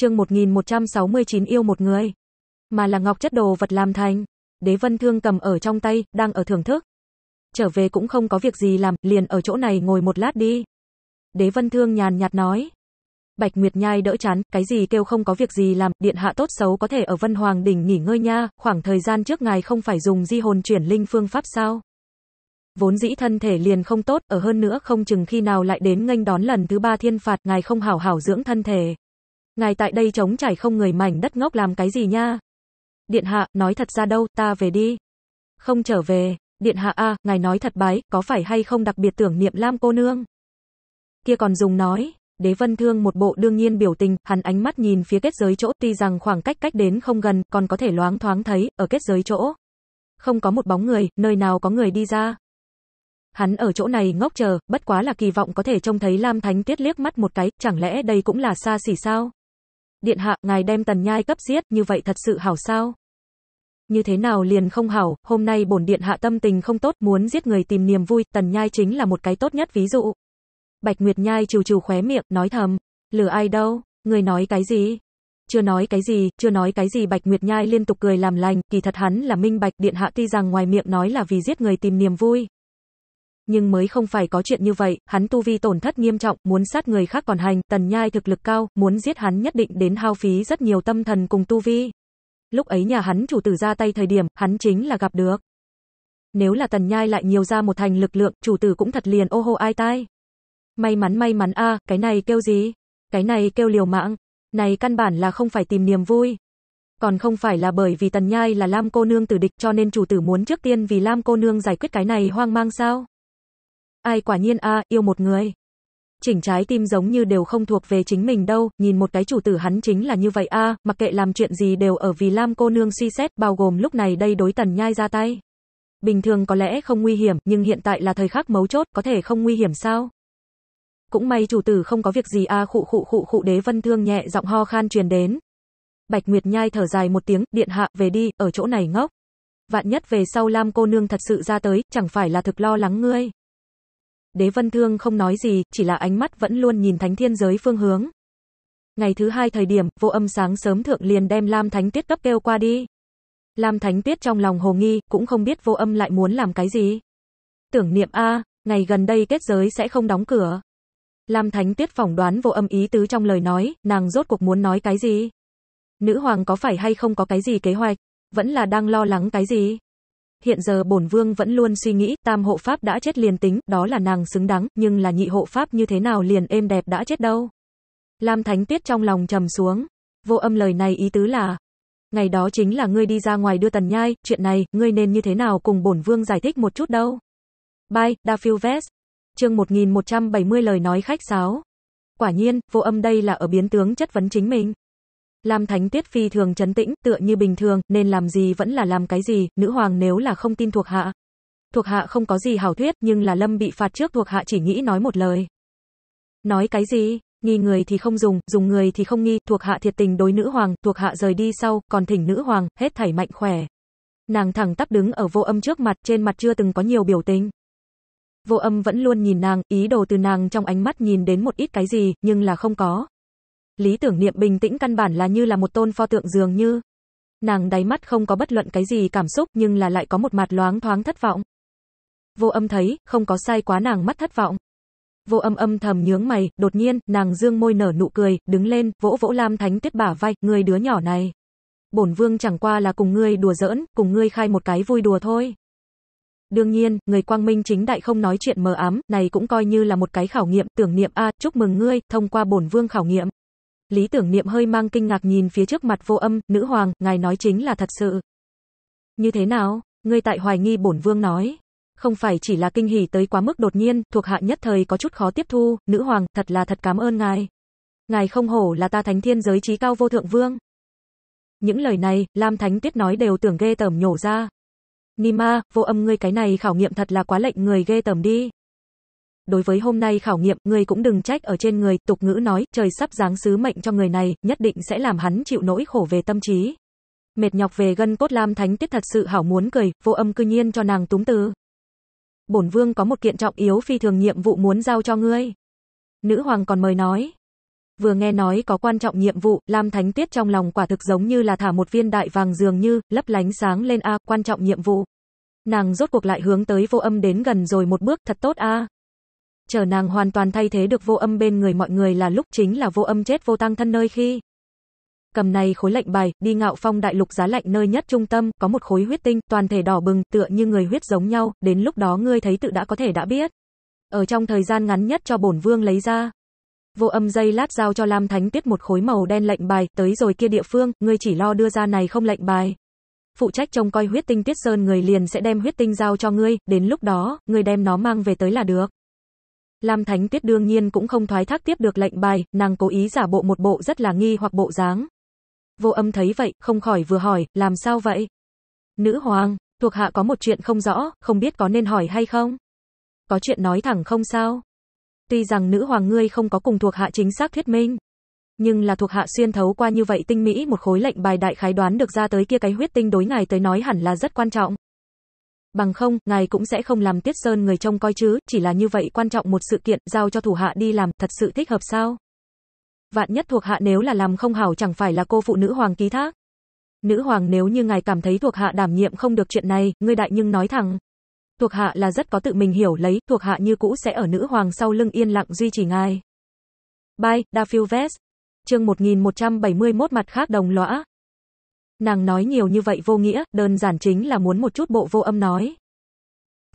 chương 1169 yêu một người, mà là ngọc chất đồ vật làm thành. Đế Vân Thương cầm ở trong tay, đang ở thưởng thức. Trở về cũng không có việc gì làm, liền ở chỗ này ngồi một lát đi. Đế Vân Thương nhàn nhạt nói. Bạch Nguyệt Nhai đỡ chán, cái gì kêu không có việc gì làm, điện hạ tốt xấu có thể ở Vân Hoàng đỉnh nghỉ ngơi nha, khoảng thời gian trước ngài không phải dùng di hồn chuyển linh phương pháp sao? Vốn dĩ thân thể liền không tốt, ở hơn nữa không chừng khi nào lại đến nghênh đón lần thứ ba thiên phạt, ngài không hảo hảo dưỡng thân thể, Ngài tại đây trống trải không người mảnh đất ngốc làm cái gì nha? Điện hạ, nói thật ra đâu, ta về đi. Không trở về, điện hạ a, ngài nói thật bái, có phải hay không đặc biệt tưởng niệm Lam cô nương? Kia còn dùng nói, Đế Vân Thương một bộ đương nhiên biểu tình, hắn ánh mắt nhìn phía kết giới chỗ, tuy rằng khoảng cách cách đến không gần, còn có thể loáng thoáng thấy, ở kết giới chỗ. Không có một bóng người, nơi nào có người đi ra. Hắn ở chỗ này ngốc chờ, bất quá là kỳ vọng có thể trông thấy Lam Thánh Tiết liếc mắt một cái, chẳng lẽ đây cũng là xa xỉ sao? Điện hạ, ngài đem tần nhai cấp giết, như vậy thật sự hảo sao? Như thế nào liền không hảo, hôm nay bổn điện hạ tâm tình không tốt, muốn giết người tìm niềm vui, tần nhai chính là một cái tốt nhất ví dụ. Bạch Nguyệt Nhai trừ trừ khóe miệng, nói thầm, lừa ai đâu, người nói cái gì? Chưa nói cái gì, chưa nói cái gì Bạch Nguyệt Nhai liên tục cười làm lành, kỳ thật hắn là minh bạch, điện hạ tuy rằng ngoài miệng nói là vì giết người tìm niềm vui, nhưng mới không phải có chuyện như vậy, hắn tu vi tổn thất nghiêm trọng, muốn sát người khác còn hành, tần nhai thực lực cao, muốn giết hắn nhất định đến hao phí rất nhiều tâm thần cùng tu vi. Lúc ấy nhà hắn chủ tử ra tay thời điểm, hắn chính là gặp được. Nếu là tần nhai lại nhiều ra một thành lực lượng, chủ tử cũng thật liền ô hô ai tai. May mắn may mắn a, cái này kêu gì? Cái này kêu liều mạng. Này căn bản là không phải tìm niềm vui. Còn không phải là bởi vì tần nhai là Lam cô nương tử địch cho nên chủ tử muốn trước tiên vì Lam cô nương giải quyết cái này hoang mang sao? Ai quả nhiên a, yêu một người. Chỉnh trái tim giống như đều không thuộc về chính mình đâu, nhìn một cái chủ tử hắn chính là như vậy a, mặc kệ làm chuyện gì đều ở vì Lam cô nương suy xét, bao gồm lúc này đây đối tần nhai ra tay. Bình thường có lẽ không nguy hiểm, nhưng hiện tại là thời khắc mấu chốt, có thể không nguy hiểm sao? Cũng may chủ tử không có việc gì a khụ khụ khụ khụ đế vân thương nhẹ giọng ho khan truyền đến. Bạch Nguyệt Nhai thở dài một tiếng, điện hạ, về đi, ở chỗ này ngốc. Vạn nhất về sau Lam cô nương thật sự ra tới, chẳng phải là thực lo lắng ngươi. Đế Vân Thương không nói gì, chỉ là ánh mắt vẫn luôn nhìn thánh thiên giới phương hướng. Ngày thứ hai thời điểm, vô âm sáng sớm thượng liền đem Lam Thánh Tiết cấp kêu qua đi. Lam Thánh Tiết trong lòng hồ nghi, cũng không biết vô âm lại muốn làm cái gì. Tưởng niệm A, ngày gần đây kết giới sẽ không đóng cửa. Lam Thánh Tiết phỏng đoán vô âm ý tứ trong lời nói, nàng rốt cuộc muốn nói cái gì. Nữ hoàng có phải hay không có cái gì kế hoạch, vẫn là đang lo lắng cái gì. Hiện giờ bổn vương vẫn luôn suy nghĩ, tam hộ pháp đã chết liền tính, đó là nàng xứng đáng, nhưng là nhị hộ pháp như thế nào liền êm đẹp đã chết đâu. Lam Thánh Tuyết trong lòng trầm xuống. Vô âm lời này ý tứ là, ngày đó chính là ngươi đi ra ngoài đưa tần nhai, chuyện này, ngươi nên như thế nào cùng bổn vương giải thích một chút đâu. Bye, Da Vest. Chương 1170 lời nói khách sáo. Quả nhiên, vô âm đây là ở biến tướng chất vấn chính mình. Lam Thánh Tuyết phi thường chấn tĩnh, tựa như bình thường, nên làm gì vẫn là làm cái gì, nữ hoàng nếu là không tin thuộc hạ. Thuộc hạ không có gì hảo thuyết, nhưng là Lâm bị phạt trước thuộc hạ chỉ nghĩ nói một lời. Nói cái gì? Nghi người thì không dùng, dùng người thì không nghi, thuộc hạ thiệt tình đối nữ hoàng, thuộc hạ rời đi sau, còn thỉnh nữ hoàng, hết thảy mạnh khỏe. Nàng thẳng tắp đứng ở vô âm trước mặt, trên mặt chưa từng có nhiều biểu tình. Vô âm vẫn luôn nhìn nàng, ý đồ từ nàng trong ánh mắt nhìn đến một ít cái gì, nhưng là không có. Lý Tưởng Niệm bình tĩnh căn bản là như là một tôn pho tượng dường như. Nàng đáy mắt không có bất luận cái gì cảm xúc nhưng là lại có một mặt loáng thoáng thất vọng. Vô âm thấy, không có sai quá nàng mắt thất vọng. Vô âm âm thầm nhướng mày, đột nhiên, nàng dương môi nở nụ cười, đứng lên, vỗ vỗ Lam Thánh Tuyết bả vai, người đứa nhỏ này. Bổn vương chẳng qua là cùng ngươi đùa giỡn, cùng ngươi khai một cái vui đùa thôi. Đương nhiên, người quang minh chính đại không nói chuyện mờ ám, này cũng coi như là một cái khảo nghiệm, tưởng niệm a, chúc mừng ngươi, thông qua bổn vương khảo nghiệm. Lý tưởng niệm hơi mang kinh ngạc nhìn phía trước mặt vô âm, nữ hoàng, ngài nói chính là thật sự. Như thế nào? Ngươi tại hoài nghi bổn vương nói. Không phải chỉ là kinh hỉ tới quá mức đột nhiên, thuộc hạ nhất thời có chút khó tiếp thu, nữ hoàng, thật là thật cảm ơn ngài. Ngài không hổ là ta thánh thiên giới trí cao vô thượng vương. Những lời này, Lam Thánh Tuyết nói đều tưởng ghê tởm nhổ ra. Nima, vô âm ngươi cái này khảo nghiệm thật là quá lệnh người ghê tởm đi đối với hôm nay khảo nghiệm, ngươi cũng đừng trách ở trên người, tục ngữ nói, trời sắp giáng sứ mệnh cho người này, nhất định sẽ làm hắn chịu nỗi khổ về tâm trí. Mệt nhọc về gân cốt Lam Thánh Tiết thật sự hảo muốn cười, vô âm cư nhiên cho nàng túng từ. Bổn vương có một kiện trọng yếu phi thường nhiệm vụ muốn giao cho ngươi. Nữ hoàng còn mời nói. Vừa nghe nói có quan trọng nhiệm vụ, Lam Thánh Tiết trong lòng quả thực giống như là thả một viên đại vàng dường như, lấp lánh sáng lên a, quan trọng nhiệm vụ. Nàng rốt cuộc lại hướng tới vô âm đến gần rồi một bước, thật tốt a chờ nàng hoàn toàn thay thế được vô âm bên người mọi người là lúc chính là vô âm chết vô tăng thân nơi khi. Cầm này khối lệnh bài, đi ngạo phong đại lục giá lạnh nơi nhất trung tâm, có một khối huyết tinh, toàn thể đỏ bừng, tựa như người huyết giống nhau, đến lúc đó ngươi thấy tự đã có thể đã biết. Ở trong thời gian ngắn nhất cho bổn vương lấy ra. Vô âm dây lát giao cho Lam Thánh Tuyết một khối màu đen lệnh bài, tới rồi kia địa phương, ngươi chỉ lo đưa ra này không lệnh bài. Phụ trách trông coi huyết tinh Tuyết Sơn người liền sẽ đem huyết tinh giao cho ngươi, đến lúc đó, ngươi đem nó mang về tới là được. Lam Thánh Tuyết đương nhiên cũng không thoái thác tiếp được lệnh bài, nàng cố ý giả bộ một bộ rất là nghi hoặc bộ dáng. Vô âm thấy vậy, không khỏi vừa hỏi, làm sao vậy? Nữ hoàng, thuộc hạ có một chuyện không rõ, không biết có nên hỏi hay không? Có chuyện nói thẳng không sao? Tuy rằng nữ hoàng ngươi không có cùng thuộc hạ chính xác thuyết minh, nhưng là thuộc hạ xuyên thấu qua như vậy tinh mỹ một khối lệnh bài đại khái đoán được ra tới kia cái huyết tinh đối ngài tới nói hẳn là rất quan trọng bằng không, ngài cũng sẽ không làm Tiết Sơn người trông coi chứ, chỉ là như vậy quan trọng một sự kiện, giao cho thủ hạ đi làm, thật sự thích hợp sao? Vạn nhất thuộc hạ nếu là làm không hảo chẳng phải là cô phụ nữ hoàng ký thác. Nữ hoàng nếu như ngài cảm thấy thuộc hạ đảm nhiệm không được chuyện này, ngươi đại nhưng nói thẳng. Thuộc hạ là rất có tự mình hiểu lấy, thuộc hạ như cũ sẽ ở nữ hoàng sau lưng yên lặng duy trì ngài. Bye, Daphil Vest. Chương 1171 mặt khác đồng lõa. Nàng nói nhiều như vậy vô nghĩa, đơn giản chính là muốn một chút bộ vô âm nói.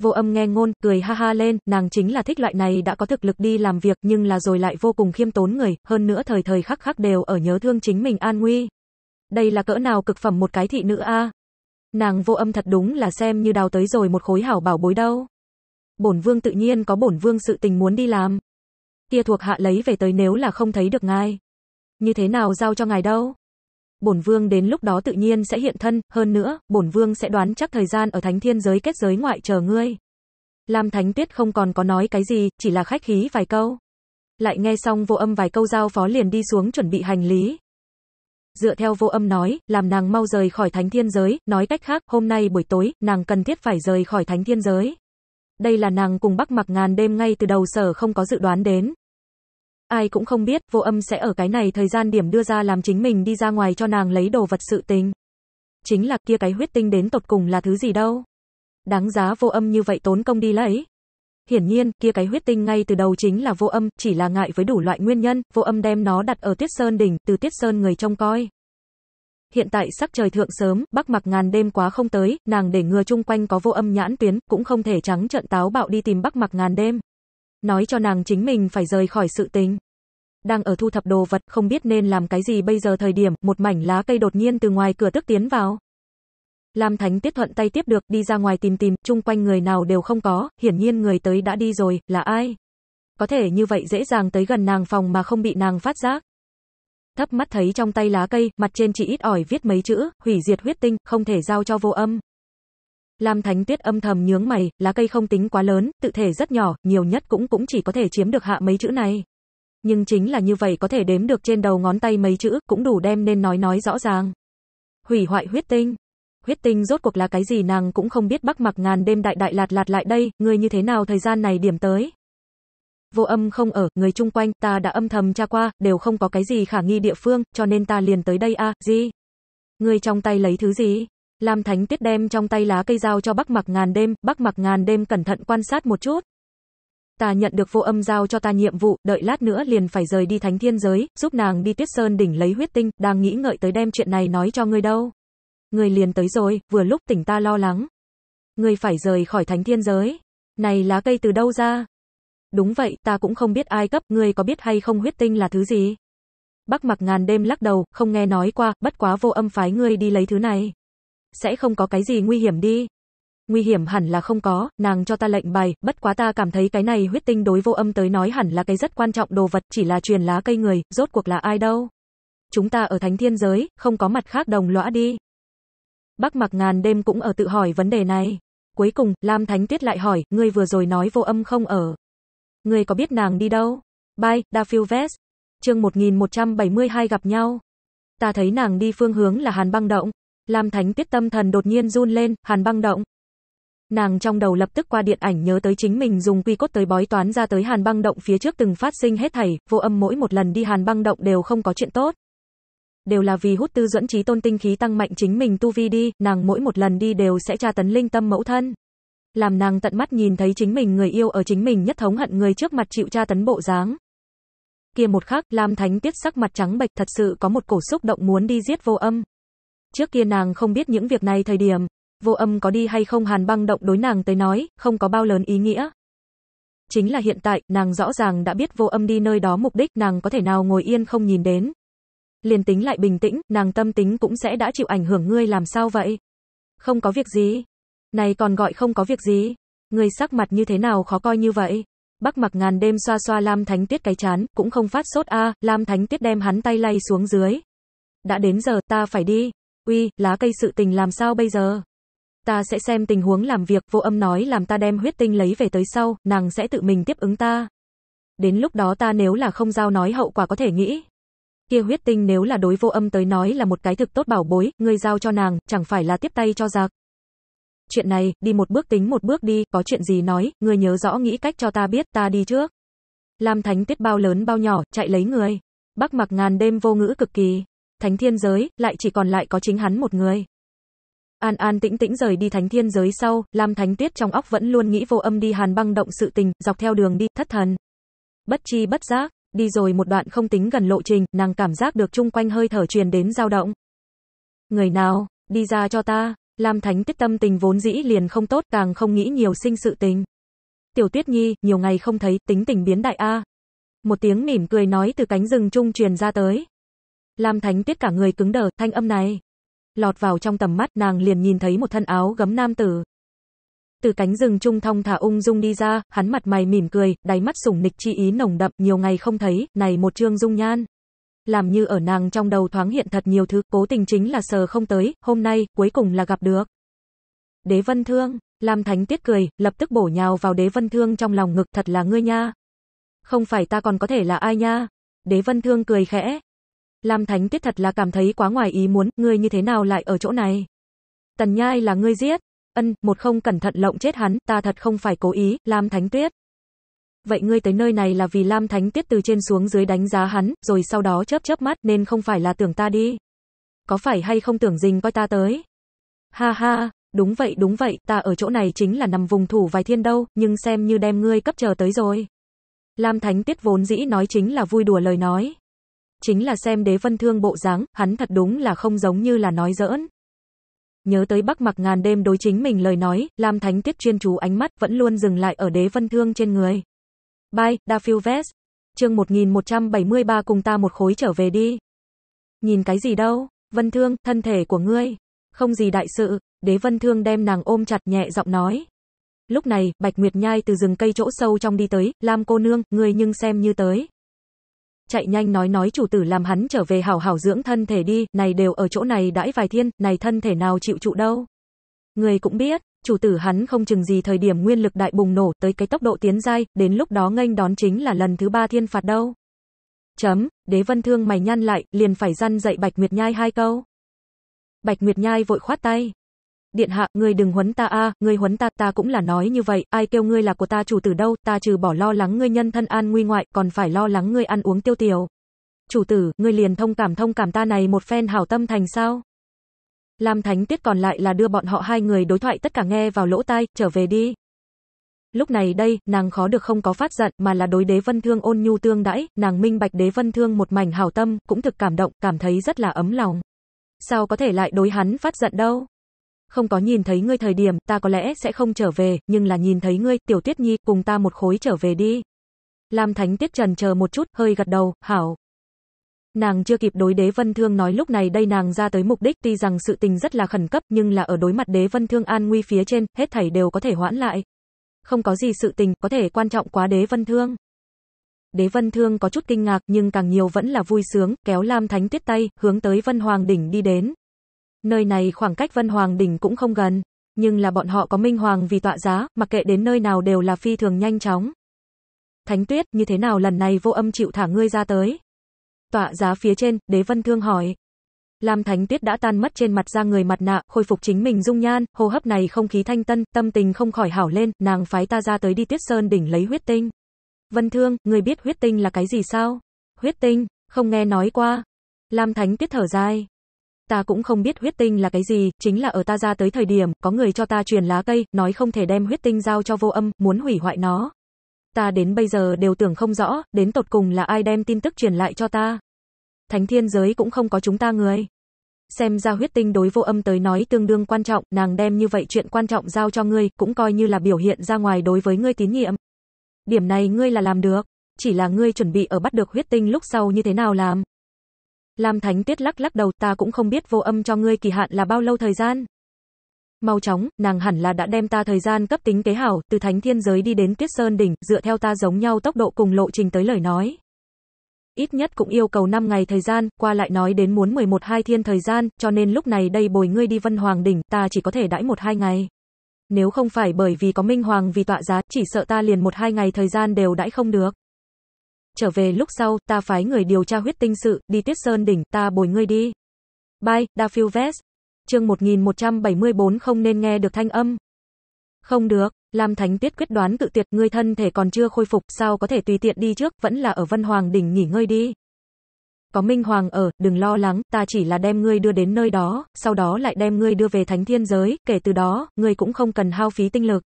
Vô âm nghe ngôn, cười ha ha lên, nàng chính là thích loại này đã có thực lực đi làm việc nhưng là rồi lại vô cùng khiêm tốn người, hơn nữa thời thời khắc khắc đều ở nhớ thương chính mình an nguy. Đây là cỡ nào cực phẩm một cái thị nữ a Nàng vô âm thật đúng là xem như đào tới rồi một khối hảo bảo bối đâu. Bổn vương tự nhiên có bổn vương sự tình muốn đi làm. Kia thuộc hạ lấy về tới nếu là không thấy được ngài. Như thế nào giao cho ngài đâu? bổn vương đến lúc đó tự nhiên sẽ hiện thân, hơn nữa, bổn vương sẽ đoán chắc thời gian ở thánh thiên giới kết giới ngoại chờ ngươi. Lam Thánh Tuyết không còn có nói cái gì, chỉ là khách khí vài câu. Lại nghe xong vô âm vài câu giao phó liền đi xuống chuẩn bị hành lý. Dựa theo vô âm nói, làm nàng mau rời khỏi thánh thiên giới, nói cách khác, hôm nay buổi tối, nàng cần thiết phải rời khỏi thánh thiên giới. Đây là nàng cùng bắc mặc ngàn đêm ngay từ đầu sở không có dự đoán đến. Ai cũng không biết, vô âm sẽ ở cái này thời gian điểm đưa ra làm chính mình đi ra ngoài cho nàng lấy đồ vật sự tình. Chính là kia cái huyết tinh đến tột cùng là thứ gì đâu. Đáng giá vô âm như vậy tốn công đi lấy. Hiển nhiên, kia cái huyết tinh ngay từ đầu chính là vô âm, chỉ là ngại với đủ loại nguyên nhân, vô âm đem nó đặt ở tiết sơn đỉnh, từ tiết sơn người trông coi. Hiện tại sắc trời thượng sớm, bắc mặc ngàn đêm quá không tới, nàng để ngừa chung quanh có vô âm nhãn tuyến, cũng không thể trắng trợn táo bạo đi tìm bắc mặc ngàn đêm nói cho nàng chính mình phải rời khỏi sự tình. Đang ở thu thập đồ vật, không biết nên làm cái gì bây giờ thời điểm, một mảnh lá cây đột nhiên từ ngoài cửa tức tiến vào. Lam Thánh Tiết thuận tay tiếp được, đi ra ngoài tìm tìm, chung quanh người nào đều không có, hiển nhiên người tới đã đi rồi, là ai? Có thể như vậy dễ dàng tới gần nàng phòng mà không bị nàng phát giác. Thấp mắt thấy trong tay lá cây, mặt trên chỉ ít ỏi viết mấy chữ, hủy diệt huyết tinh, không thể giao cho vô âm. Lam Thánh Tuyết âm thầm nhướng mày, lá cây không tính quá lớn, tự thể rất nhỏ, nhiều nhất cũng cũng chỉ có thể chiếm được hạ mấy chữ này. Nhưng chính là như vậy có thể đếm được trên đầu ngón tay mấy chữ, cũng đủ đem nên nói nói rõ ràng. Hủy hoại huyết tinh. Huyết tinh rốt cuộc là cái gì nàng cũng không biết Bắc Mặc ngàn đêm đại đại lạt lạt lại đây, ngươi như thế nào thời gian này điểm tới? Vô âm không ở, người chung quanh ta đã âm thầm tra qua, đều không có cái gì khả nghi địa phương, cho nên ta liền tới đây a, gì? Ngươi trong tay lấy thứ gì? Lam Thánh Tiết đem trong tay lá cây dao cho Bắc Mặc Ngàn Đêm, Bắc Mặc Ngàn Đêm cẩn thận quan sát một chút. Ta nhận được vô âm giao cho ta nhiệm vụ, đợi lát nữa liền phải rời đi Thánh Thiên giới, giúp nàng đi Tuyết Sơn đỉnh lấy huyết tinh, đang nghĩ ngợi tới đem chuyện này nói cho ngươi đâu. Ngươi liền tới rồi, vừa lúc tỉnh ta lo lắng. Ngươi phải rời khỏi Thánh Thiên giới. Này lá cây từ đâu ra? Đúng vậy, ta cũng không biết ai cấp, ngươi có biết hay không huyết tinh là thứ gì? Bắc mặc ngàn đêm lắc đầu, không nghe nói qua, bất quá vô âm phái ngươi đi lấy thứ này sẽ không có cái gì nguy hiểm đi. Nguy hiểm hẳn là không có, nàng cho ta lệnh bài, bất quá ta cảm thấy cái này huyết tinh đối vô âm tới nói hẳn là cái rất quan trọng đồ vật, chỉ là truyền lá cây người, rốt cuộc là ai đâu. Chúng ta ở thánh thiên giới, không có mặt khác đồng lõa đi. Bác mặc ngàn đêm cũng ở tự hỏi vấn đề này. Cuối cùng, Lam Thánh Tuyết lại hỏi, ngươi vừa rồi nói vô âm không ở. Ngươi có biết nàng đi đâu? Bye, Da Phiêu Vest. Chương 1172 gặp nhau. Ta thấy nàng đi phương hướng là Hàn Băng Động. Lam Thánh Tuyết tâm thần đột nhiên run lên, hàn băng động. Nàng trong đầu lập tức qua điện ảnh nhớ tới chính mình dùng quy cốt tới bói toán ra tới hàn băng động phía trước từng phát sinh hết thảy, vô âm mỗi một lần đi hàn băng động đều không có chuyện tốt. Đều là vì hút tư dẫn trí tôn tinh khí tăng mạnh chính mình tu vi đi, nàng mỗi một lần đi đều sẽ tra tấn linh tâm mẫu thân. Làm nàng tận mắt nhìn thấy chính mình người yêu ở chính mình nhất thống hận người trước mặt chịu tra tấn bộ dáng. Kia một khắc, Lam Thánh Tiết sắc mặt trắng bệch thật sự có một cổ xúc động muốn đi giết vô âm. Trước kia nàng không biết những việc này thời điểm, vô âm có đi hay không hàn băng động đối nàng tới nói, không có bao lớn ý nghĩa. Chính là hiện tại, nàng rõ ràng đã biết vô âm đi nơi đó mục đích nàng có thể nào ngồi yên không nhìn đến. Liền tính lại bình tĩnh, nàng tâm tính cũng sẽ đã chịu ảnh hưởng ngươi làm sao vậy? Không có việc gì. Này còn gọi không có việc gì. người sắc mặt như thế nào khó coi như vậy? Bắc mặc ngàn đêm xoa xoa Lam Thánh Tiết cái chán, cũng không phát sốt a à, Lam Thánh Tiết đem hắn tay lay xuống dưới. Đã đến giờ ta phải đi, Uy, lá cây sự tình làm sao bây giờ? Ta sẽ xem tình huống làm việc, vô âm nói làm ta đem huyết tinh lấy về tới sau, nàng sẽ tự mình tiếp ứng ta. Đến lúc đó ta nếu là không giao nói hậu quả có thể nghĩ. Kia huyết tinh nếu là đối vô âm tới nói là một cái thực tốt bảo bối, người giao cho nàng, chẳng phải là tiếp tay cho giặc. Chuyện này, đi một bước tính một bước đi, có chuyện gì nói, người nhớ rõ nghĩ cách cho ta biết, ta đi trước. Lam Thánh tiết bao lớn bao nhỏ, chạy lấy người. Bắc mặc ngàn đêm vô ngữ cực kỳ thánh thiên giới, lại chỉ còn lại có chính hắn một người. An an tĩnh tĩnh rời đi thánh thiên giới sau, Lam Thánh Tuyết trong óc vẫn luôn nghĩ vô âm đi hàn băng động sự tình, dọc theo đường đi, thất thần. Bất chi bất giác, đi rồi một đoạn không tính gần lộ trình, nàng cảm giác được chung quanh hơi thở truyền đến dao động. Người nào, đi ra cho ta, Lam Thánh Tuyết tâm tình vốn dĩ liền không tốt, càng không nghĩ nhiều sinh sự tình. Tiểu Tuyết Nhi, nhiều ngày không thấy, tính tình biến đại a. Một tiếng mỉm cười nói từ cánh rừng trung truyền ra tới. Lam Thánh Tuyết cả người cứng đờ, thanh âm này. Lọt vào trong tầm mắt, nàng liền nhìn thấy một thân áo gấm nam tử. Từ cánh rừng trung thong thả ung dung đi ra, hắn mặt mày mỉm cười, đáy mắt sủng nịch chi ý nồng đậm, nhiều ngày không thấy, này một trương dung nhan. Làm như ở nàng trong đầu thoáng hiện thật nhiều thứ, cố tình chính là sờ không tới, hôm nay, cuối cùng là gặp được. Đế vân thương, Lam Thánh Tuyết cười, lập tức bổ nhào vào đế vân thương trong lòng ngực, thật là ngươi nha. Không phải ta còn có thể là ai nha. Đế vân thương cười khẽ, Lam Thánh Tuyết thật là cảm thấy quá ngoài ý muốn, ngươi như thế nào lại ở chỗ này? Tần Nhai là ngươi giết? Ân, một không cẩn thận lộng chết hắn, ta thật không phải cố ý, Lam Thánh Tuyết. Vậy ngươi tới nơi này là vì Lam Thánh Tuyết từ trên xuống dưới đánh giá hắn, rồi sau đó chớp chớp mắt nên không phải là tưởng ta đi. Có phải hay không tưởng dình coi ta tới? Ha ha, đúng vậy đúng vậy, ta ở chỗ này chính là nằm vùng thủ vài thiên đâu, nhưng xem như đem ngươi cấp chờ tới rồi. Lam Thánh Tuyết vốn dĩ nói chính là vui đùa lời nói chính là xem đế vân thương bộ dáng, hắn thật đúng là không giống như là nói giỡn. Nhớ tới bắc mặc ngàn đêm đối chính mình lời nói, Lam Thánh Tiết chuyên chú ánh mắt vẫn luôn dừng lại ở đế vân thương trên người. Bye, Da Phiêu Vest. Chương 1173 cùng ta một khối trở về đi. Nhìn cái gì đâu, Vân Thương, thân thể của ngươi. Không gì đại sự, đế Vân Thương đem nàng ôm chặt nhẹ giọng nói. Lúc này, Bạch Nguyệt Nhai từ rừng cây chỗ sâu trong đi tới, Lam cô nương, ngươi nhưng xem như tới chạy nhanh nói nói chủ tử làm hắn trở về hảo hảo dưỡng thân thể đi, này đều ở chỗ này đãi vài thiên, này thân thể nào chịu trụ đâu. Người cũng biết, chủ tử hắn không chừng gì thời điểm nguyên lực đại bùng nổ tới cái tốc độ tiến dai, đến lúc đó nghênh đón chính là lần thứ ba thiên phạt đâu. Chấm, đế vân thương mày nhăn lại, liền phải răn dạy Bạch Nguyệt Nhai hai câu. Bạch Nguyệt Nhai vội khoát tay, điện hạ, ngươi đừng huấn ta a, à, ngươi huấn ta, ta cũng là nói như vậy, ai kêu ngươi là của ta chủ tử đâu, ta trừ bỏ lo lắng ngươi nhân thân an nguy ngoại, còn phải lo lắng ngươi ăn uống tiêu tiểu. Chủ tử, ngươi liền thông cảm thông cảm ta này một phen hảo tâm thành sao? Lam Thánh Tiết còn lại là đưa bọn họ hai người đối thoại tất cả nghe vào lỗ tai, trở về đi. Lúc này đây, nàng khó được không có phát giận, mà là đối đế vân thương ôn nhu tương đãi, nàng minh bạch đế vân thương một mảnh hảo tâm, cũng thực cảm động, cảm thấy rất là ấm lòng. Sao có thể lại đối hắn phát giận đâu? không có nhìn thấy ngươi thời điểm, ta có lẽ sẽ không trở về, nhưng là nhìn thấy ngươi, Tiểu Tuyết Nhi, cùng ta một khối trở về đi. Lam Thánh Tiết trần chờ một chút, hơi gật đầu, hảo. Nàng chưa kịp đối đế vân thương nói lúc này đây nàng ra tới mục đích tuy rằng sự tình rất là khẩn cấp nhưng là ở đối mặt đế vân thương an nguy phía trên, hết thảy đều có thể hoãn lại. Không có gì sự tình có thể quan trọng quá đế vân thương. Đế vân thương có chút kinh ngạc nhưng càng nhiều vẫn là vui sướng, kéo Lam Thánh Tiết tay, hướng tới vân hoàng đỉnh đi đến. Nơi này khoảng cách Vân Hoàng đỉnh cũng không gần, nhưng là bọn họ có Minh Hoàng vì tọa giá, mặc kệ đến nơi nào đều là phi thường nhanh chóng. Thánh Tuyết, như thế nào lần này vô âm chịu thả ngươi ra tới? Tọa giá phía trên, Đế Vân Thương hỏi. Lam Thánh Tuyết đã tan mất trên mặt ra người mặt nạ, khôi phục chính mình dung nhan, hô hấp này không khí thanh tân, tâm tình không khỏi hảo lên, nàng phái ta ra tới đi Tuyết Sơn đỉnh lấy huyết tinh. Vân Thương, ngươi biết huyết tinh là cái gì sao? Huyết tinh, không nghe nói qua. Lam Thánh Tuyết thở dài ta cũng không biết huyết tinh là cái gì, chính là ở ta ra tới thời điểm, có người cho ta truyền lá cây, nói không thể đem huyết tinh giao cho vô âm, muốn hủy hoại nó. Ta đến bây giờ đều tưởng không rõ, đến tột cùng là ai đem tin tức truyền lại cho ta. Thánh thiên giới cũng không có chúng ta người. Xem ra huyết tinh đối vô âm tới nói tương đương quan trọng, nàng đem như vậy chuyện quan trọng giao cho ngươi, cũng coi như là biểu hiện ra ngoài đối với ngươi tín nhiệm. Điểm này ngươi là làm được, chỉ là ngươi chuẩn bị ở bắt được huyết tinh lúc sau như thế nào làm. Lam Thánh Tuyết lắc lắc đầu ta cũng không biết vô âm cho ngươi kỳ hạn là bao lâu thời gian. Mau chóng, nàng hẳn là đã đem ta thời gian cấp tính kế hảo, từ thánh thiên giới đi đến tuyết sơn đỉnh, dựa theo ta giống nhau tốc độ cùng lộ trình tới lời nói. Ít nhất cũng yêu cầu 5 ngày thời gian, qua lại nói đến muốn 11 hai thiên thời gian, cho nên lúc này đây bồi ngươi đi vân hoàng đỉnh, ta chỉ có thể đãi một hai ngày. Nếu không phải bởi vì có minh hoàng vì tọa giá, chỉ sợ ta liền một hai ngày thời gian đều đãi không được trở về lúc sau, ta phái người điều tra huyết tinh sự, đi tuyết sơn đỉnh, ta bồi ngươi đi. Bye, Daphil Vest. Chương 1174 không nên nghe được thanh âm. Không được, Lam Thánh Tuyết quyết đoán tự tuyệt, ngươi thân thể còn chưa khôi phục, sao có thể tùy tiện đi trước, vẫn là ở Vân Hoàng đỉnh nghỉ ngơi đi. Có Minh Hoàng ở, đừng lo lắng, ta chỉ là đem ngươi đưa đến nơi đó, sau đó lại đem ngươi đưa về Thánh Thiên giới, kể từ đó, ngươi cũng không cần hao phí tinh lực.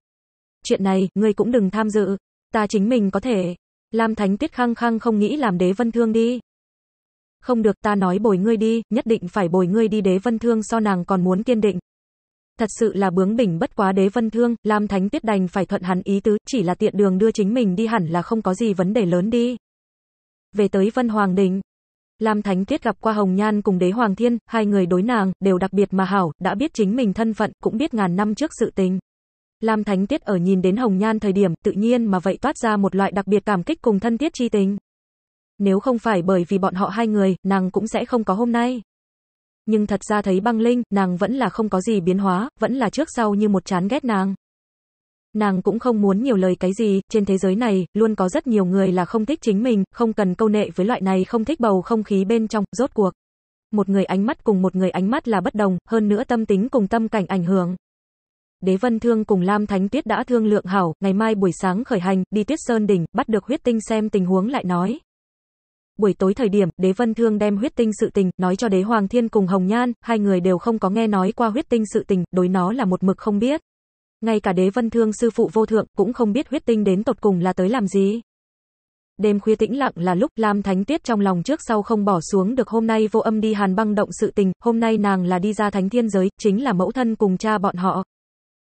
Chuyện này, ngươi cũng đừng tham dự, ta chính mình có thể. Lam Thánh Tiết khăng khăng không nghĩ làm đế vân thương đi. Không được ta nói bồi ngươi đi, nhất định phải bồi ngươi đi đế vân thương so nàng còn muốn kiên định. Thật sự là bướng bỉnh bất quá đế vân thương, Lam Thánh Tiết đành phải thuận hắn ý tứ, chỉ là tiện đường đưa chính mình đi hẳn là không có gì vấn đề lớn đi. Về tới Vân Hoàng Đình, Lam Thánh Tiết gặp qua Hồng Nhan cùng đế Hoàng Thiên, hai người đối nàng, đều đặc biệt mà hảo, đã biết chính mình thân phận, cũng biết ngàn năm trước sự tình. Lam Thánh Tiết ở nhìn đến Hồng Nhan thời điểm, tự nhiên mà vậy toát ra một loại đặc biệt cảm kích cùng thân thiết chi tình. Nếu không phải bởi vì bọn họ hai người, nàng cũng sẽ không có hôm nay. Nhưng thật ra thấy băng linh, nàng vẫn là không có gì biến hóa, vẫn là trước sau như một chán ghét nàng. Nàng cũng không muốn nhiều lời cái gì, trên thế giới này, luôn có rất nhiều người là không thích chính mình, không cần câu nệ với loại này không thích bầu không khí bên trong, rốt cuộc. Một người ánh mắt cùng một người ánh mắt là bất đồng, hơn nữa tâm tính cùng tâm cảnh ảnh hưởng. Đế Vân Thương cùng Lam Thánh Tuyết đã thương lượng hảo, ngày mai buổi sáng khởi hành, đi Tuyết Sơn đỉnh, bắt được huyết tinh xem tình huống lại nói. Buổi tối thời điểm, Đế Vân Thương đem huyết tinh sự tình, nói cho Đế Hoàng Thiên cùng Hồng Nhan, hai người đều không có nghe nói qua huyết tinh sự tình, đối nó là một mực không biết. Ngay cả Đế Vân Thương sư phụ vô thượng, cũng không biết huyết tinh đến tột cùng là tới làm gì. Đêm khuya tĩnh lặng là lúc Lam Thánh Tuyết trong lòng trước sau không bỏ xuống được hôm nay vô âm đi hàn băng động sự tình, hôm nay nàng là đi ra thánh thiên giới, chính là mẫu thân cùng cha bọn họ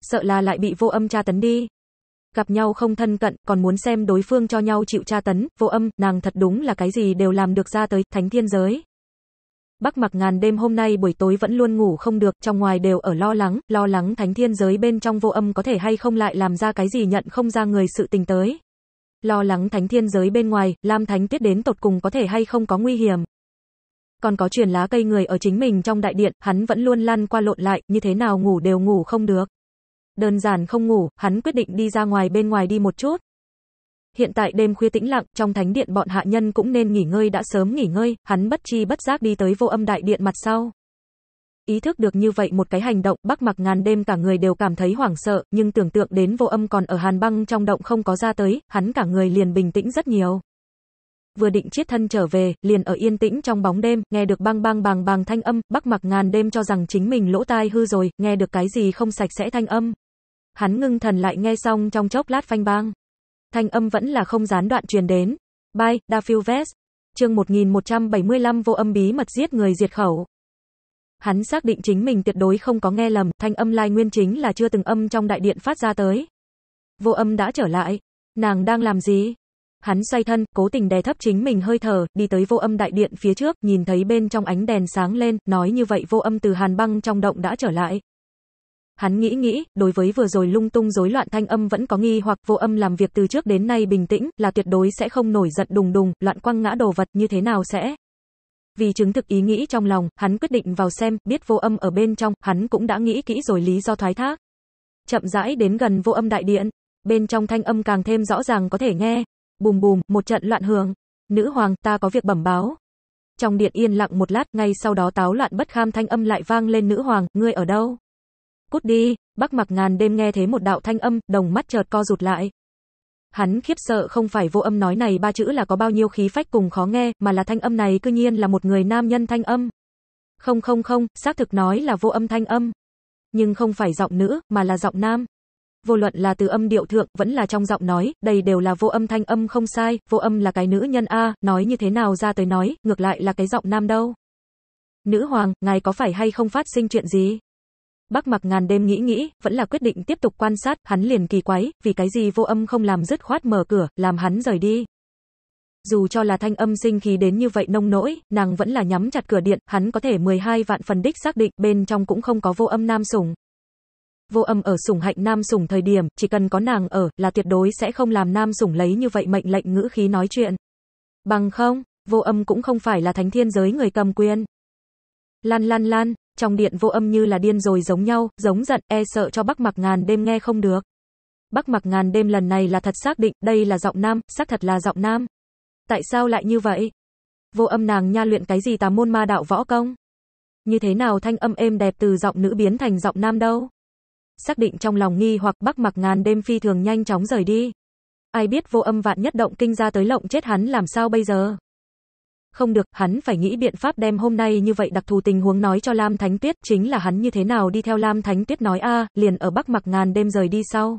sợ là lại bị vô âm tra tấn đi. Gặp nhau không thân cận, còn muốn xem đối phương cho nhau chịu tra tấn, vô âm, nàng thật đúng là cái gì đều làm được ra tới, thánh thiên giới. Bắc mặc ngàn đêm hôm nay buổi tối vẫn luôn ngủ không được, trong ngoài đều ở lo lắng, lo lắng thánh thiên giới bên trong vô âm có thể hay không lại làm ra cái gì nhận không ra người sự tình tới. Lo lắng thánh thiên giới bên ngoài, Lam Thánh Tiết đến tột cùng có thể hay không có nguy hiểm. Còn có truyền lá cây người ở chính mình trong đại điện, hắn vẫn luôn lăn qua lộn lại, như thế nào ngủ đều ngủ không được. Đơn giản không ngủ, hắn quyết định đi ra ngoài bên ngoài đi một chút. Hiện tại đêm khuya tĩnh lặng, trong thánh điện bọn hạ nhân cũng nên nghỉ ngơi đã sớm nghỉ ngơi, hắn bất chi bất giác đi tới vô âm đại điện mặt sau. Ý thức được như vậy một cái hành động, Bắc Mặc Ngàn đêm cả người đều cảm thấy hoảng sợ, nhưng tưởng tượng đến Vô Âm còn ở Hàn Băng trong động không có ra tới, hắn cả người liền bình tĩnh rất nhiều vừa định chiết thân trở về, liền ở yên tĩnh trong bóng đêm, nghe được băng băng bàng bàng thanh âm, Bắc Mặc ngàn đêm cho rằng chính mình lỗ tai hư rồi, nghe được cái gì không sạch sẽ thanh âm. Hắn ngưng thần lại nghe xong trong chốc lát phanh bang. Thanh âm vẫn là không gián đoạn truyền đến. bay Da Ves. Chương 1175 vô âm bí mật giết người diệt khẩu. Hắn xác định chính mình tuyệt đối không có nghe lầm, thanh âm lai nguyên chính là chưa từng âm trong đại điện phát ra tới. Vô âm đã trở lại. Nàng đang làm gì? Hắn xoay thân, cố tình đè thấp chính mình hơi thở, đi tới vô âm đại điện phía trước, nhìn thấy bên trong ánh đèn sáng lên, nói như vậy vô âm từ hàn băng trong động đã trở lại. Hắn nghĩ nghĩ, đối với vừa rồi lung tung rối loạn thanh âm vẫn có nghi hoặc vô âm làm việc từ trước đến nay bình tĩnh, là tuyệt đối sẽ không nổi giận đùng đùng, loạn quăng ngã đồ vật như thế nào sẽ. Vì chứng thực ý nghĩ trong lòng, hắn quyết định vào xem, biết vô âm ở bên trong, hắn cũng đã nghĩ kỹ rồi lý do thoái thác. Chậm rãi đến gần vô âm đại điện, bên trong thanh âm càng thêm rõ ràng có thể nghe, bùm bùm, một trận loạn hưởng. Nữ hoàng, ta có việc bẩm báo. Trong điện yên lặng một lát, ngay sau đó táo loạn bất kham thanh âm lại vang lên nữ hoàng, ngươi ở đâu? Cút đi, Bắc Mặc Ngàn đêm nghe thấy một đạo thanh âm, đồng mắt chợt co rụt lại. Hắn khiếp sợ không phải vô âm nói này ba chữ là có bao nhiêu khí phách cùng khó nghe, mà là thanh âm này cư nhiên là một người nam nhân thanh âm. Không không không, xác thực nói là vô âm thanh âm. Nhưng không phải giọng nữ, mà là giọng nam vô luận là từ âm điệu thượng, vẫn là trong giọng nói, đây đều là vô âm thanh âm không sai, vô âm là cái nữ nhân A, nói như thế nào ra tới nói, ngược lại là cái giọng nam đâu. Nữ hoàng, ngài có phải hay không phát sinh chuyện gì? bắc mặc ngàn đêm nghĩ nghĩ, vẫn là quyết định tiếp tục quan sát, hắn liền kỳ quái, vì cái gì vô âm không làm dứt khoát mở cửa, làm hắn rời đi. Dù cho là thanh âm sinh khí đến như vậy nông nỗi, nàng vẫn là nhắm chặt cửa điện, hắn có thể 12 vạn phần đích xác định bên trong cũng không có vô âm nam sủng. Vô Âm ở sủng hạnh Nam Sủng thời điểm, chỉ cần có nàng ở, là tuyệt đối sẽ không làm Nam Sủng lấy như vậy mệnh lệnh ngữ khí nói chuyện. Bằng không, Vô Âm cũng không phải là thánh thiên giới người cầm quyền. Lan lan lan, trong điện Vô Âm như là điên rồi giống nhau, giống giận e sợ cho Bắc Mặc Ngàn đêm nghe không được. Bắc Mặc Ngàn đêm lần này là thật xác định, đây là giọng nam, xác thật là giọng nam. Tại sao lại như vậy? Vô Âm nàng nha luyện cái gì tà môn ma đạo võ công? Như thế nào thanh âm êm đẹp từ giọng nữ biến thành giọng nam đâu? xác định trong lòng nghi hoặc Bắc Mặc Ngàn đêm phi thường nhanh chóng rời đi. Ai biết vô âm vạn nhất động kinh ra tới lộng chết hắn làm sao bây giờ? Không được, hắn phải nghĩ biện pháp đem hôm nay như vậy đặc thù tình huống nói cho Lam Thánh Tuyết, chính là hắn như thế nào đi theo Lam Thánh Tuyết nói a, liền ở Bắc Mặc Ngàn đêm rời đi sau.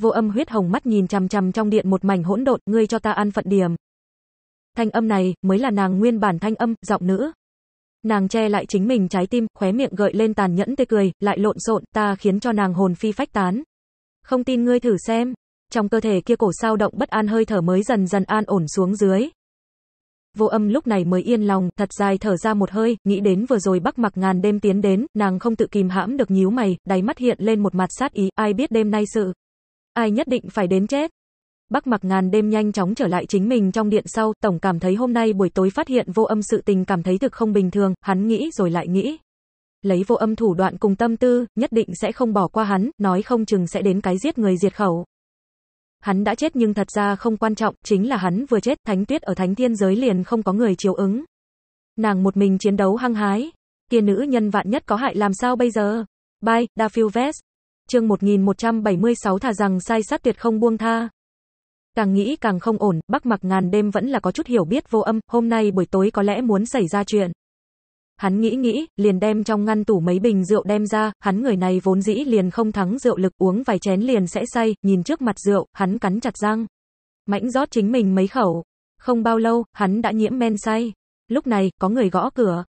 Vô âm huyết hồng mắt nhìn chằm chằm trong điện một mảnh hỗn độn, ngươi cho ta ăn phận điểm. Thanh âm này mới là nàng nguyên bản thanh âm, giọng nữ. Nàng che lại chính mình trái tim, khóe miệng gợi lên tàn nhẫn tê cười, lại lộn xộn, ta khiến cho nàng hồn phi phách tán. Không tin ngươi thử xem. Trong cơ thể kia cổ sao động bất an hơi thở mới dần dần an ổn xuống dưới. Vô âm lúc này mới yên lòng, thật dài thở ra một hơi, nghĩ đến vừa rồi bắc mặc ngàn đêm tiến đến, nàng không tự kìm hãm được nhíu mày, đáy mắt hiện lên một mặt sát ý, ai biết đêm nay sự. Ai nhất định phải đến chết. Bắc Mặc Ngàn đêm nhanh chóng trở lại chính mình trong điện sau, tổng cảm thấy hôm nay buổi tối phát hiện vô âm sự tình cảm thấy thực không bình thường, hắn nghĩ rồi lại nghĩ. Lấy vô âm thủ đoạn cùng tâm tư, nhất định sẽ không bỏ qua hắn, nói không chừng sẽ đến cái giết người diệt khẩu. Hắn đã chết nhưng thật ra không quan trọng, chính là hắn vừa chết, thánh tuyết ở thánh thiên giới liền không có người chiếu ứng. Nàng một mình chiến đấu hăng hái. Kia nữ nhân vạn nhất có hại làm sao bây giờ? Bye, Da Vest. Chương 1176 thả rằng sai sát tuyệt không buông tha. Càng nghĩ càng không ổn, Bắc Mặc ngàn đêm vẫn là có chút hiểu biết vô âm, hôm nay buổi tối có lẽ muốn xảy ra chuyện. Hắn nghĩ nghĩ, liền đem trong ngăn tủ mấy bình rượu đem ra, hắn người này vốn dĩ liền không thắng rượu lực, uống vài chén liền sẽ say, nhìn trước mặt rượu, hắn cắn chặt răng. Mãnh rót chính mình mấy khẩu. Không bao lâu, hắn đã nhiễm men say. Lúc này, có người gõ cửa.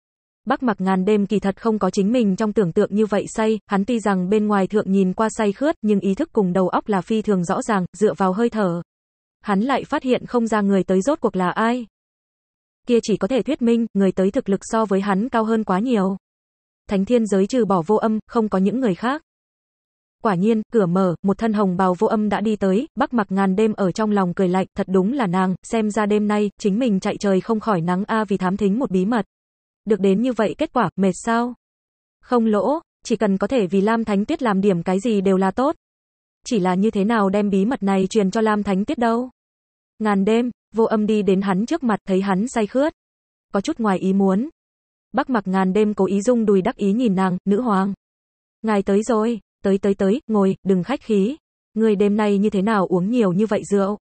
Bắc mặc ngàn đêm kỳ thật không có chính mình trong tưởng tượng như vậy say, hắn tuy rằng bên ngoài thượng nhìn qua say khướt nhưng ý thức cùng đầu óc là phi thường rõ ràng, dựa vào hơi thở hắn lại phát hiện không ra người tới rốt cuộc là ai. Kia chỉ có thể thuyết minh, người tới thực lực so với hắn cao hơn quá nhiều. Thánh thiên giới trừ bỏ vô âm, không có những người khác. Quả nhiên, cửa mở, một thân hồng bào vô âm đã đi tới, bắc mặc ngàn đêm ở trong lòng cười lạnh, thật đúng là nàng, xem ra đêm nay, chính mình chạy trời không khỏi nắng a vì thám thính một bí mật. Được đến như vậy kết quả, mệt sao? Không lỗ, chỉ cần có thể vì Lam Thánh Tuyết làm điểm cái gì đều là tốt chỉ là như thế nào đem bí mật này truyền cho Lam Thánh Tiết đâu. Ngàn đêm, vô âm đi đến hắn trước mặt thấy hắn say khướt. Có chút ngoài ý muốn. Bắc mặc ngàn đêm cố ý dung đùi đắc ý nhìn nàng, nữ hoàng. Ngài tới rồi, tới tới tới, ngồi, đừng khách khí. Người đêm nay như thế nào uống nhiều như vậy rượu?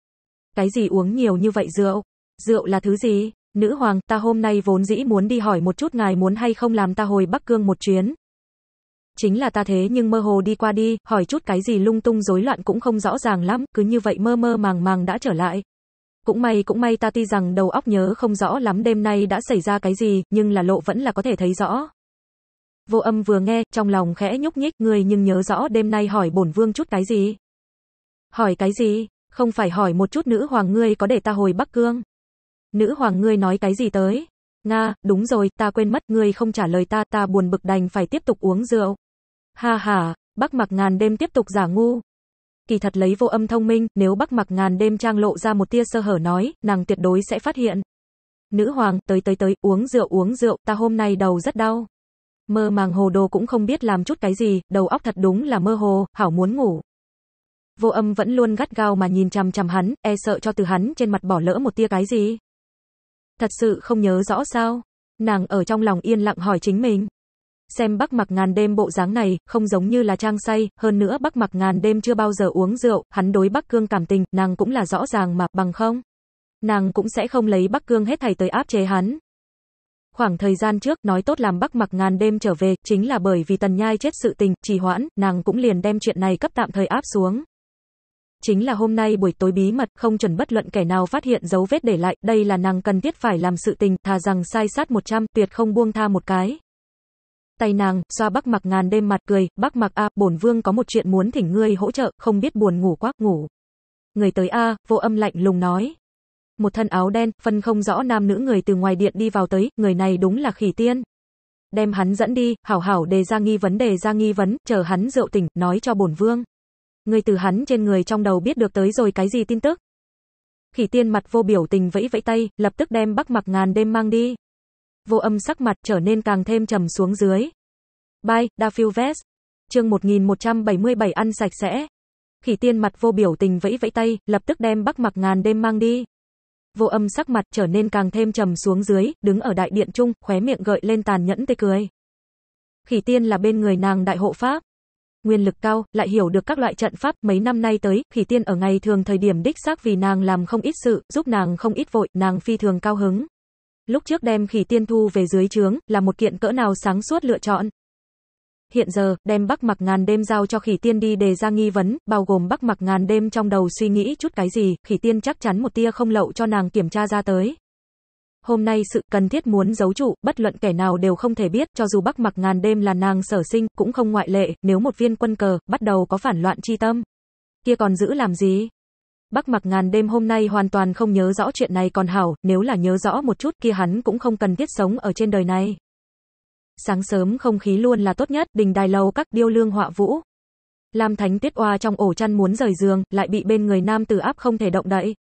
Cái gì uống nhiều như vậy rượu? Rượu là thứ gì? Nữ hoàng, ta hôm nay vốn dĩ muốn đi hỏi một chút ngài muốn hay không làm ta hồi Bắc Cương một chuyến, Chính là ta thế nhưng mơ hồ đi qua đi, hỏi chút cái gì lung tung rối loạn cũng không rõ ràng lắm, cứ như vậy mơ mơ màng màng đã trở lại. Cũng may cũng may ta ti rằng đầu óc nhớ không rõ lắm đêm nay đã xảy ra cái gì, nhưng là lộ vẫn là có thể thấy rõ. Vô âm vừa nghe, trong lòng khẽ nhúc nhích, người nhưng nhớ rõ đêm nay hỏi bổn vương chút cái gì. Hỏi cái gì? Không phải hỏi một chút nữ hoàng ngươi có để ta hồi Bắc Cương. Nữ hoàng ngươi nói cái gì tới? Nga, đúng rồi, ta quên mất, ngươi không trả lời ta, ta buồn bực đành phải tiếp tục uống rượu. Ha ha, Bắc Mặc Ngàn đêm tiếp tục giả ngu. Kỳ thật lấy Vô Âm thông minh, nếu Bắc Mặc Ngàn đêm trang lộ ra một tia sơ hở nói, nàng tuyệt đối sẽ phát hiện. Nữ hoàng, tới tới tới, uống rượu uống rượu, ta hôm nay đầu rất đau. Mơ màng hồ đồ cũng không biết làm chút cái gì, đầu óc thật đúng là mơ hồ, hảo muốn ngủ. Vô Âm vẫn luôn gắt gao mà nhìn chằm chằm hắn, e sợ cho từ hắn trên mặt bỏ lỡ một tia cái gì. Thật sự không nhớ rõ sao? Nàng ở trong lòng yên lặng hỏi chính mình xem Bắc Mặc Ngàn đêm bộ dáng này, không giống như là trang say, hơn nữa Bắc Mặc Ngàn đêm chưa bao giờ uống rượu, hắn đối Bắc Cương cảm tình, nàng cũng là rõ ràng mà, bằng không, nàng cũng sẽ không lấy Bắc Cương hết thầy tới áp chế hắn. Khoảng thời gian trước, nói tốt làm Bắc Mặc Ngàn đêm trở về, chính là bởi vì Tần Nhai chết sự tình, trì hoãn, nàng cũng liền đem chuyện này cấp tạm thời áp xuống chính là hôm nay buổi tối bí mật, không chuẩn bất luận kẻ nào phát hiện dấu vết để lại, đây là nàng cần thiết phải làm sự tình, thà rằng sai sát 100, tuyệt không buông tha một cái tay nàng, xoa Bắc Mặc ngàn đêm mặt cười, "Bắc Mặc a, bổn vương có một chuyện muốn thỉnh ngươi hỗ trợ, không biết buồn ngủ quá, ngủ." Người tới a, Vô Âm lạnh lùng nói. Một thân áo đen, phân không rõ nam nữ người từ ngoài điện đi vào tới, người này đúng là Khỉ Tiên. Đem hắn dẫn đi, hảo hảo đề ra nghi vấn đề ra nghi vấn, chờ hắn rượu tỉnh, nói cho bổn vương. người từ hắn trên người trong đầu biết được tới rồi cái gì tin tức? Khỉ Tiên mặt vô biểu tình vẫy vẫy tay, lập tức đem Bắc Mặc ngàn đêm mang đi. Vô âm sắc mặt trở nên càng thêm trầm xuống dưới. Bye, Dafield Vest. Chương 1177 ăn sạch sẽ. Khỉ tiên mặt vô biểu tình vẫy vẫy tay, lập tức đem Bắc Mặc Ngàn đêm mang đi. Vô âm sắc mặt trở nên càng thêm trầm xuống dưới, đứng ở đại điện trung, khóe miệng gợi lên tàn nhẫn tê cười. Khỉ tiên là bên người nàng đại hộ pháp. Nguyên lực cao, lại hiểu được các loại trận pháp, mấy năm nay tới, khỉ tiên ở ngày thường thời điểm đích xác vì nàng làm không ít sự, giúp nàng không ít vội, nàng phi thường cao hứng. Lúc trước đem khỉ tiên thu về dưới trướng là một kiện cỡ nào sáng suốt lựa chọn. Hiện giờ, đem Bắc Mặc Ngàn đêm giao cho Khỉ Tiên đi đề ra nghi vấn, bao gồm Bắc Mặc Ngàn đêm trong đầu suy nghĩ chút cái gì, Khỉ Tiên chắc chắn một tia không lậu cho nàng kiểm tra ra tới. Hôm nay sự cần thiết muốn giấu trụ, bất luận kẻ nào đều không thể biết, cho dù Bắc Mặc Ngàn đêm là nàng sở sinh, cũng không ngoại lệ, nếu một viên quân cờ bắt đầu có phản loạn chi tâm, kia còn giữ làm gì? Bắc Mặc Ngàn đêm hôm nay hoàn toàn không nhớ rõ chuyện này còn hảo, nếu là nhớ rõ một chút kia hắn cũng không cần thiết sống ở trên đời này. Sáng sớm không khí luôn là tốt nhất, đình đài lâu các điêu lương họa vũ. Lam Thánh Tiết Oa trong ổ chăn muốn rời giường, lại bị bên người nam tử áp không thể động đậy.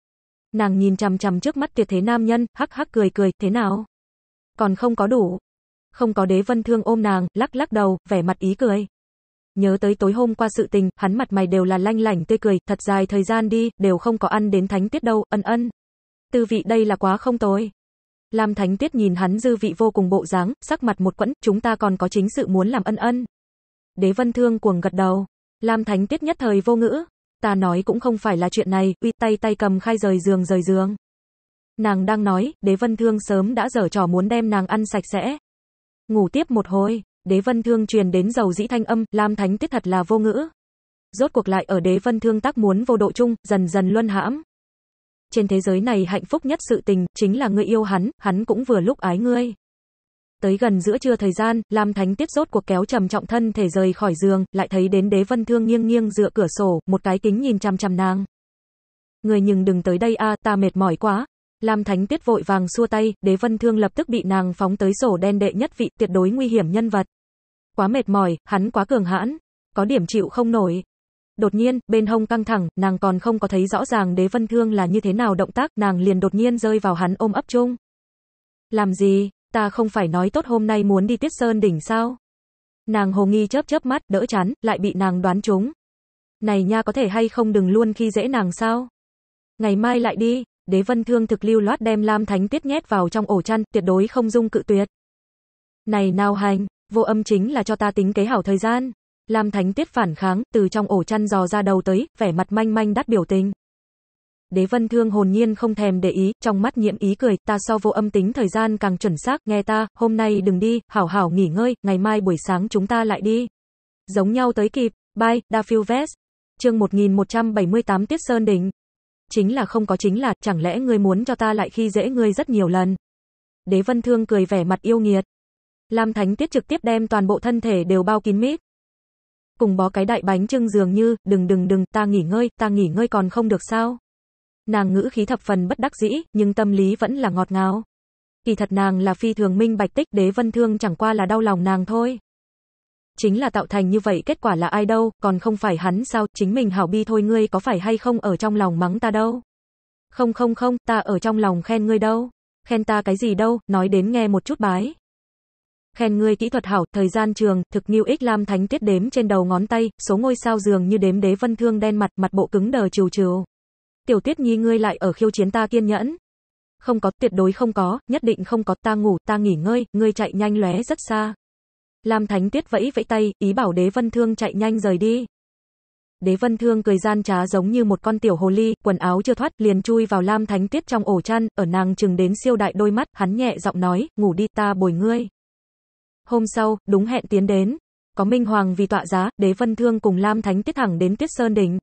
Nàng nhìn chằm chằm trước mắt tuyệt thế nam nhân, hắc hắc cười cười, thế nào? Còn không có đủ. Không có đế vân thương ôm nàng, lắc lắc đầu, vẻ mặt ý cười. Nhớ tới tối hôm qua sự tình, hắn mặt mày đều là lanh lảnh tươi cười, thật dài thời gian đi, đều không có ăn đến thánh tiết đâu, ân ân. Tư vị đây là quá không tồi. làm Thánh tiết nhìn hắn dư vị vô cùng bộ dáng, sắc mặt một quẫn, chúng ta còn có chính sự muốn làm ân ân. Đế Vân Thương cuồng gật đầu. làm Thánh tiết nhất thời vô ngữ. Ta nói cũng không phải là chuyện này, uy tay tay cầm khai rời giường rời giường. Nàng đang nói, Đế Vân Thương sớm đã dở trò muốn đem nàng ăn sạch sẽ. Ngủ tiếp một hồi, Đế Vân Thương truyền đến dầu dĩ thanh âm, Lam Thánh Tiết thật là vô ngữ. Rốt cuộc lại ở Đế Vân Thương tác muốn vô độ chung, dần dần luân hãm. Trên thế giới này hạnh phúc nhất sự tình, chính là người yêu hắn, hắn cũng vừa lúc ái ngươi. Tới gần giữa trưa thời gian, Lam Thánh Tiết rốt cuộc kéo trầm trọng thân thể rời khỏi giường, lại thấy đến Đế Vân Thương nghiêng nghiêng dựa cửa sổ, một cái kính nhìn chằm chằm nàng. Người nhưng đừng tới đây a, ta mệt mỏi quá, Lam Thánh Tiết vội vàng xua tay, Đế Vân Thương lập tức bị nàng phóng tới sổ đen đệ nhất vị, tuyệt đối nguy hiểm nhân vật. Quá mệt mỏi, hắn quá cường hãn, có điểm chịu không nổi. Đột nhiên, bên hông căng thẳng, nàng còn không có thấy rõ ràng Đế Vân Thương là như thế nào động tác, nàng liền đột nhiên rơi vào hắn ôm ấp chung. Làm gì, ta không phải nói tốt hôm nay muốn đi Tiết Sơn đỉnh sao? Nàng hồ nghi chớp chớp mắt, đỡ chán, lại bị nàng đoán trúng. Này nha có thể hay không đừng luôn khi dễ nàng sao? Ngày mai lại đi, đế vân thương thực lưu loát đem lam thánh tiết nhét vào trong ổ chăn, tuyệt đối không dung cự tuyệt. Này nào hành, vô âm chính là cho ta tính kế hảo thời gian. Lam thánh tiết phản kháng, từ trong ổ chăn dò ra đầu tới, vẻ mặt manh manh đắt biểu tình. Đế vân thương hồn nhiên không thèm để ý, trong mắt nhiễm ý cười, ta so vô âm tính thời gian càng chuẩn xác, nghe ta, hôm nay đừng đi, hảo hảo nghỉ ngơi, ngày mai buổi sáng chúng ta lại đi. Giống nhau tới kịp, bye, Da Phiêu Vest. Chương 1178 Tiết Sơn Đỉnh chính là không có chính là, chẳng lẽ ngươi muốn cho ta lại khi dễ ngươi rất nhiều lần. Đế Vân Thương cười vẻ mặt yêu nghiệt. Lam Thánh Tiết trực tiếp đem toàn bộ thân thể đều bao kín mít. Cùng bó cái đại bánh trưng dường như, đừng đừng đừng, ta nghỉ ngơi, ta nghỉ ngơi còn không được sao. Nàng ngữ khí thập phần bất đắc dĩ, nhưng tâm lý vẫn là ngọt ngào. Kỳ thật nàng là phi thường minh bạch tích đế vân thương chẳng qua là đau lòng nàng thôi chính là tạo thành như vậy kết quả là ai đâu, còn không phải hắn sao, chính mình hảo bi thôi ngươi có phải hay không ở trong lòng mắng ta đâu. Không không không, ta ở trong lòng khen ngươi đâu. Khen ta cái gì đâu, nói đến nghe một chút bái. Khen ngươi kỹ thuật hảo, thời gian trường, thực nghiêu ích lam thánh tiết đếm trên đầu ngón tay, số ngôi sao giường như đếm đế vân thương đen mặt, mặt bộ cứng đờ trừ trừ. Tiểu tuyết nhi ngươi lại ở khiêu chiến ta kiên nhẫn. Không có, tuyệt đối không có, nhất định không có, ta ngủ, ta nghỉ ngơi, ngươi chạy nhanh lóe rất xa. Lam Thánh Tuyết vẫy vẫy tay, ý bảo Đế Vân Thương chạy nhanh rời đi. Đế Vân Thương cười gian trá giống như một con tiểu hồ ly, quần áo chưa thoát liền chui vào Lam Thánh Tuyết trong ổ chăn, ở nàng chừng đến siêu đại đôi mắt, hắn nhẹ giọng nói, ngủ đi ta bồi ngươi. Hôm sau, đúng hẹn tiến đến. Có Minh Hoàng vì tọa giá, Đế Vân Thương cùng Lam Thánh Tuyết thẳng đến Tuyết Sơn đỉnh.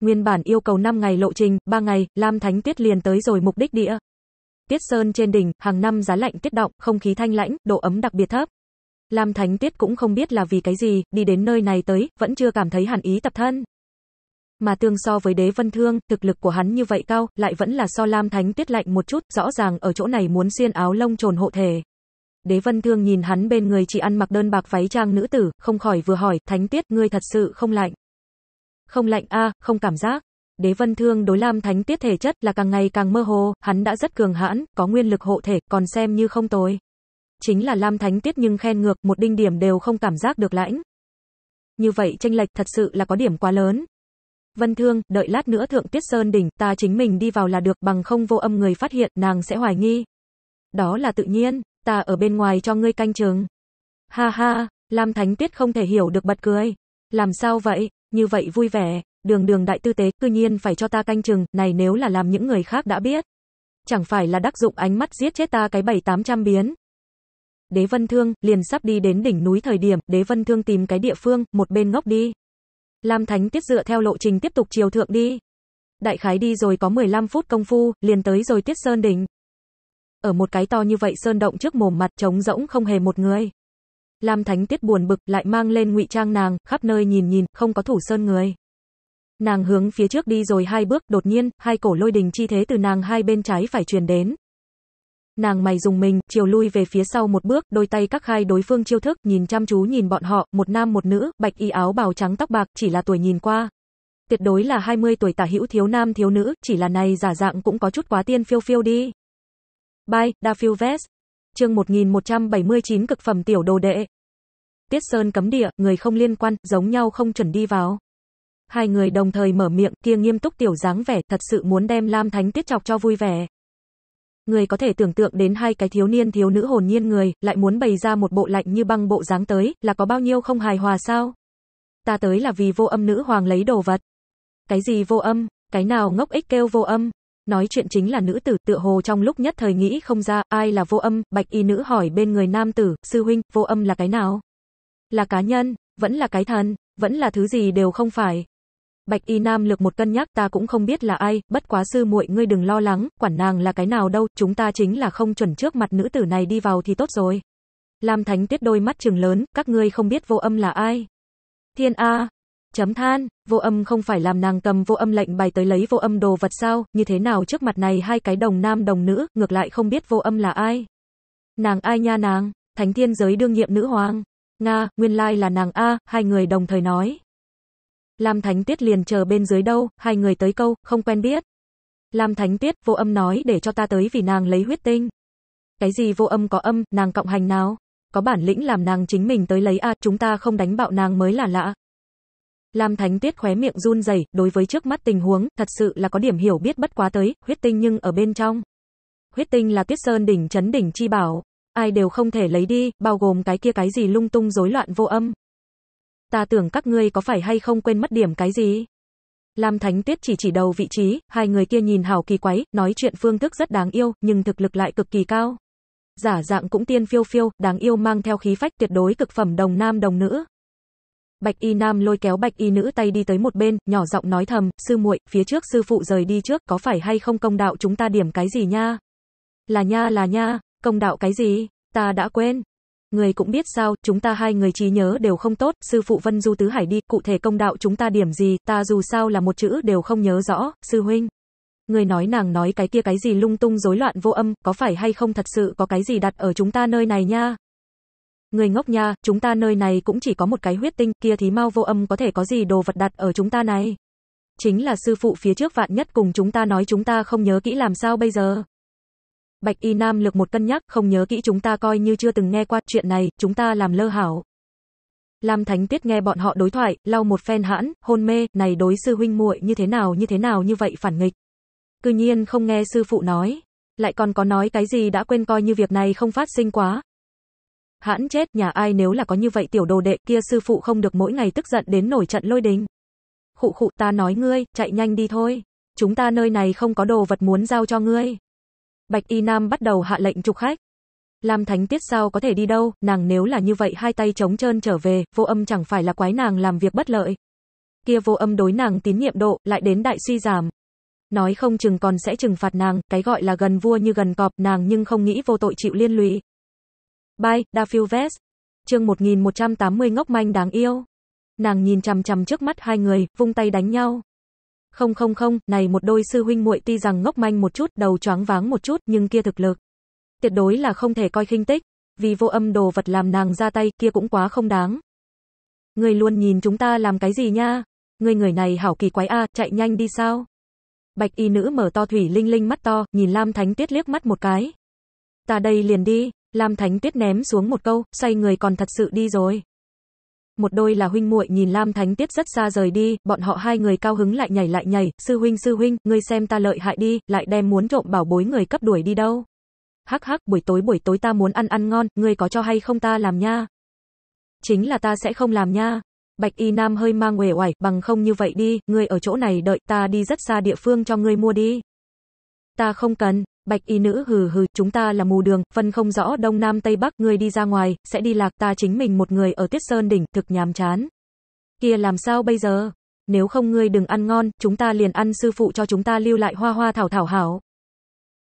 Nguyên bản yêu cầu 5 ngày lộ trình, 3 ngày, Lam Thánh Tuyết liền tới rồi mục đích địa. Tuyết Sơn trên đỉnh, hàng năm giá lạnh tiết động, không khí thanh lãnh, độ ấm đặc biệt thấp. Lam Thánh Tuyết cũng không biết là vì cái gì, đi đến nơi này tới, vẫn chưa cảm thấy hàn ý tập thân. Mà tương so với đế vân thương, thực lực của hắn như vậy cao, lại vẫn là so Lam Thánh Tuyết lạnh một chút, rõ ràng ở chỗ này muốn xuyên áo lông trồn hộ thể. Đế vân thương nhìn hắn bên người chỉ ăn mặc đơn bạc váy trang nữ tử, không khỏi vừa hỏi, Thánh Tuyết ngươi thật sự không lạnh. Không lạnh a không cảm giác. Đế vân thương đối Lam Thánh Tuyết thể chất là càng ngày càng mơ hồ, hắn đã rất cường hãn, có nguyên lực hộ thể, còn xem như không tối chính là Lam Thánh Tiết nhưng khen ngược, một đinh điểm đều không cảm giác được lãnh. Như vậy tranh lệch thật sự là có điểm quá lớn. Vân Thương, đợi lát nữa Thượng Tiết Sơn đỉnh, ta chính mình đi vào là được, bằng không vô âm người phát hiện, nàng sẽ hoài nghi. Đó là tự nhiên, ta ở bên ngoài cho ngươi canh chừng. Ha ha, Lam Thánh Tiết không thể hiểu được bật cười. Làm sao vậy, như vậy vui vẻ, đường đường đại tư tế, cư nhiên phải cho ta canh chừng, này nếu là làm những người khác đã biết. Chẳng phải là đắc dụng ánh mắt giết chết ta cái bảy tám trăm biến. Đế Vân Thương liền sắp đi đến đỉnh núi thời điểm, Đế Vân Thương tìm cái địa phương, một bên ngốc đi. Lam Thánh Tiết dựa theo lộ trình tiếp tục chiều thượng đi. Đại khái đi rồi có 15 phút công phu, liền tới rồi Tiết Sơn đỉnh. Ở một cái to như vậy sơn động trước mồm mặt trống rỗng không hề một người. Lam Thánh Tiết buồn bực lại mang lên ngụy trang nàng, khắp nơi nhìn nhìn, không có thủ sơn người. Nàng hướng phía trước đi rồi hai bước, đột nhiên, hai cổ lôi đình chi thế từ nàng hai bên trái phải truyền đến. Nàng mày dùng mình, chiều lui về phía sau một bước, đôi tay các khai đối phương chiêu thức, nhìn chăm chú nhìn bọn họ, một nam một nữ, bạch y áo bào trắng tóc bạc, chỉ là tuổi nhìn qua. Tuyệt đối là 20 tuổi tả hữu thiếu nam thiếu nữ, chỉ là này giả dạng cũng có chút quá tiên phiêu phiêu đi. Bye, Da Phiêu Vest. Chương 1179 cực phẩm tiểu đồ đệ. Tiết Sơn cấm địa, người không liên quan, giống nhau không chuẩn đi vào. Hai người đồng thời mở miệng, kia nghiêm túc tiểu dáng vẻ, thật sự muốn đem Lam Thánh Tiết chọc cho vui vẻ. Người có thể tưởng tượng đến hai cái thiếu niên thiếu nữ hồn nhiên người, lại muốn bày ra một bộ lạnh như băng bộ dáng tới, là có bao nhiêu không hài hòa sao? Ta tới là vì vô âm nữ hoàng lấy đồ vật. Cái gì vô âm? Cái nào ngốc ích kêu vô âm? Nói chuyện chính là nữ tử tựa hồ trong lúc nhất thời nghĩ không ra, ai là vô âm, bạch y nữ hỏi bên người nam tử, sư huynh, vô âm là cái nào? Là cá nhân, vẫn là cái thần, vẫn là thứ gì đều không phải. Bạch Y Nam lược một cân nhắc, ta cũng không biết là ai, bất quá sư muội ngươi đừng lo lắng, quản nàng là cái nào đâu, chúng ta chính là không chuẩn trước mặt nữ tử này đi vào thì tốt rồi. Lam Thánh Tuyết đôi mắt trừng lớn, các ngươi không biết vô âm là ai. Thiên A. Chấm than, vô âm không phải làm nàng cầm vô âm lệnh bài tới lấy vô âm đồ vật sao, như thế nào trước mặt này hai cái đồng nam đồng nữ, ngược lại không biết vô âm là ai. Nàng ai nha nàng, thánh thiên giới đương nhiệm nữ hoàng. Nga, nguyên lai là nàng A, hai người đồng thời nói. Lam Thánh Tuyết liền chờ bên dưới đâu, hai người tới câu, không quen biết. Lam Thánh Tuyết vô âm nói để cho ta tới vì nàng lấy huyết tinh. Cái gì vô âm có âm, nàng cộng hành nào? Có bản lĩnh làm nàng chính mình tới lấy a, à, chúng ta không đánh bạo nàng mới là lạ. Lam Thánh Tuyết khóe miệng run rẩy, đối với trước mắt tình huống, thật sự là có điểm hiểu biết bất quá tới, huyết tinh nhưng ở bên trong. Huyết tinh là Tuyết Sơn đỉnh chấn đỉnh chi bảo, ai đều không thể lấy đi, bao gồm cái kia cái gì lung tung rối loạn vô âm. Ta tưởng các ngươi có phải hay không quên mất điểm cái gì? Lam Thánh Tuyết chỉ chỉ đầu vị trí, hai người kia nhìn hào kỳ quái, nói chuyện phương thức rất đáng yêu, nhưng thực lực lại cực kỳ cao. Giả dạng cũng tiên phiêu phiêu, đáng yêu mang theo khí phách tuyệt đối cực phẩm đồng nam đồng nữ. Bạch y nam lôi kéo bạch y nữ tay đi tới một bên, nhỏ giọng nói thầm, sư muội, phía trước sư phụ rời đi trước, có phải hay không công đạo chúng ta điểm cái gì nha? Là nha là nha, công đạo cái gì? Ta đã quên, Người cũng biết sao, chúng ta hai người trí nhớ đều không tốt, sư phụ Vân Du Tứ Hải đi, cụ thể công đạo chúng ta điểm gì, ta dù sao là một chữ đều không nhớ rõ, sư huynh. Người nói nàng nói cái kia cái gì lung tung rối loạn vô âm, có phải hay không thật sự có cái gì đặt ở chúng ta nơi này nha. Người ngốc nha, chúng ta nơi này cũng chỉ có một cái huyết tinh, kia thì mau vô âm có thể có gì đồ vật đặt ở chúng ta này. Chính là sư phụ phía trước vạn nhất cùng chúng ta nói chúng ta không nhớ kỹ làm sao bây giờ. Bạch y nam lực một cân nhắc, không nhớ kỹ chúng ta coi như chưa từng nghe qua chuyện này, chúng ta làm lơ hảo. Lam Thánh Tuyết nghe bọn họ đối thoại, lau một phen hãn, hôn mê, này đối sư huynh muội như thế nào như thế nào như vậy phản nghịch. Cư nhiên không nghe sư phụ nói, lại còn có nói cái gì đã quên coi như việc này không phát sinh quá. Hãn chết, nhà ai nếu là có như vậy tiểu đồ đệ kia sư phụ không được mỗi ngày tức giận đến nổi trận lôi đình. Khụ khụ ta nói ngươi, chạy nhanh đi thôi. Chúng ta nơi này không có đồ vật muốn giao cho ngươi. Bạch Y Nam bắt đầu hạ lệnh trục khách. Lam Thánh Tiết sao có thể đi đâu, nàng nếu là như vậy hai tay trống trơn trở về, vô âm chẳng phải là quái nàng làm việc bất lợi. Kia vô âm đối nàng tín nhiệm độ, lại đến đại suy giảm. Nói không chừng còn sẽ trừng phạt nàng, cái gọi là gần vua như gần cọp, nàng nhưng không nghĩ vô tội chịu liên lụy. Bay, Da Phiêu Vest. Chương 1180 ngốc manh đáng yêu. Nàng nhìn chằm chằm trước mắt hai người, vung tay đánh nhau. Không không không, này một đôi sư huynh muội tuy rằng ngốc manh một chút, đầu choáng váng một chút, nhưng kia thực lực. Tuyệt đối là không thể coi khinh tích, vì vô âm đồ vật làm nàng ra tay, kia cũng quá không đáng. Người luôn nhìn chúng ta làm cái gì nha? Người người này hảo kỳ quái a, chạy nhanh đi sao? Bạch y nữ mở to thủy linh linh mắt to, nhìn Lam Thánh Tuyết liếc mắt một cái. Ta đây liền đi, Lam Thánh Tuyết ném xuống một câu, xoay người còn thật sự đi rồi một đôi là huynh muội nhìn Lam Thánh Tiết rất xa rời đi, bọn họ hai người cao hứng lại nhảy lại nhảy, sư huynh sư huynh, ngươi xem ta lợi hại đi, lại đem muốn trộm bảo bối người cấp đuổi đi đâu. Hắc hắc, buổi tối buổi tối ta muốn ăn ăn ngon, ngươi có cho hay không ta làm nha. Chính là ta sẽ không làm nha. Bạch Y Nam hơi mang uể oải, bằng không như vậy đi, ngươi ở chỗ này đợi, ta đi rất xa địa phương cho ngươi mua đi. Ta không cần, Bạch y nữ hừ hừ, chúng ta là mù đường, phân không rõ đông nam tây bắc, ngươi đi ra ngoài, sẽ đi lạc ta chính mình một người ở Tiết Sơn đỉnh, thực nhàm chán. Kia làm sao bây giờ? Nếu không ngươi đừng ăn ngon, chúng ta liền ăn sư phụ cho chúng ta lưu lại hoa hoa thảo thảo hảo.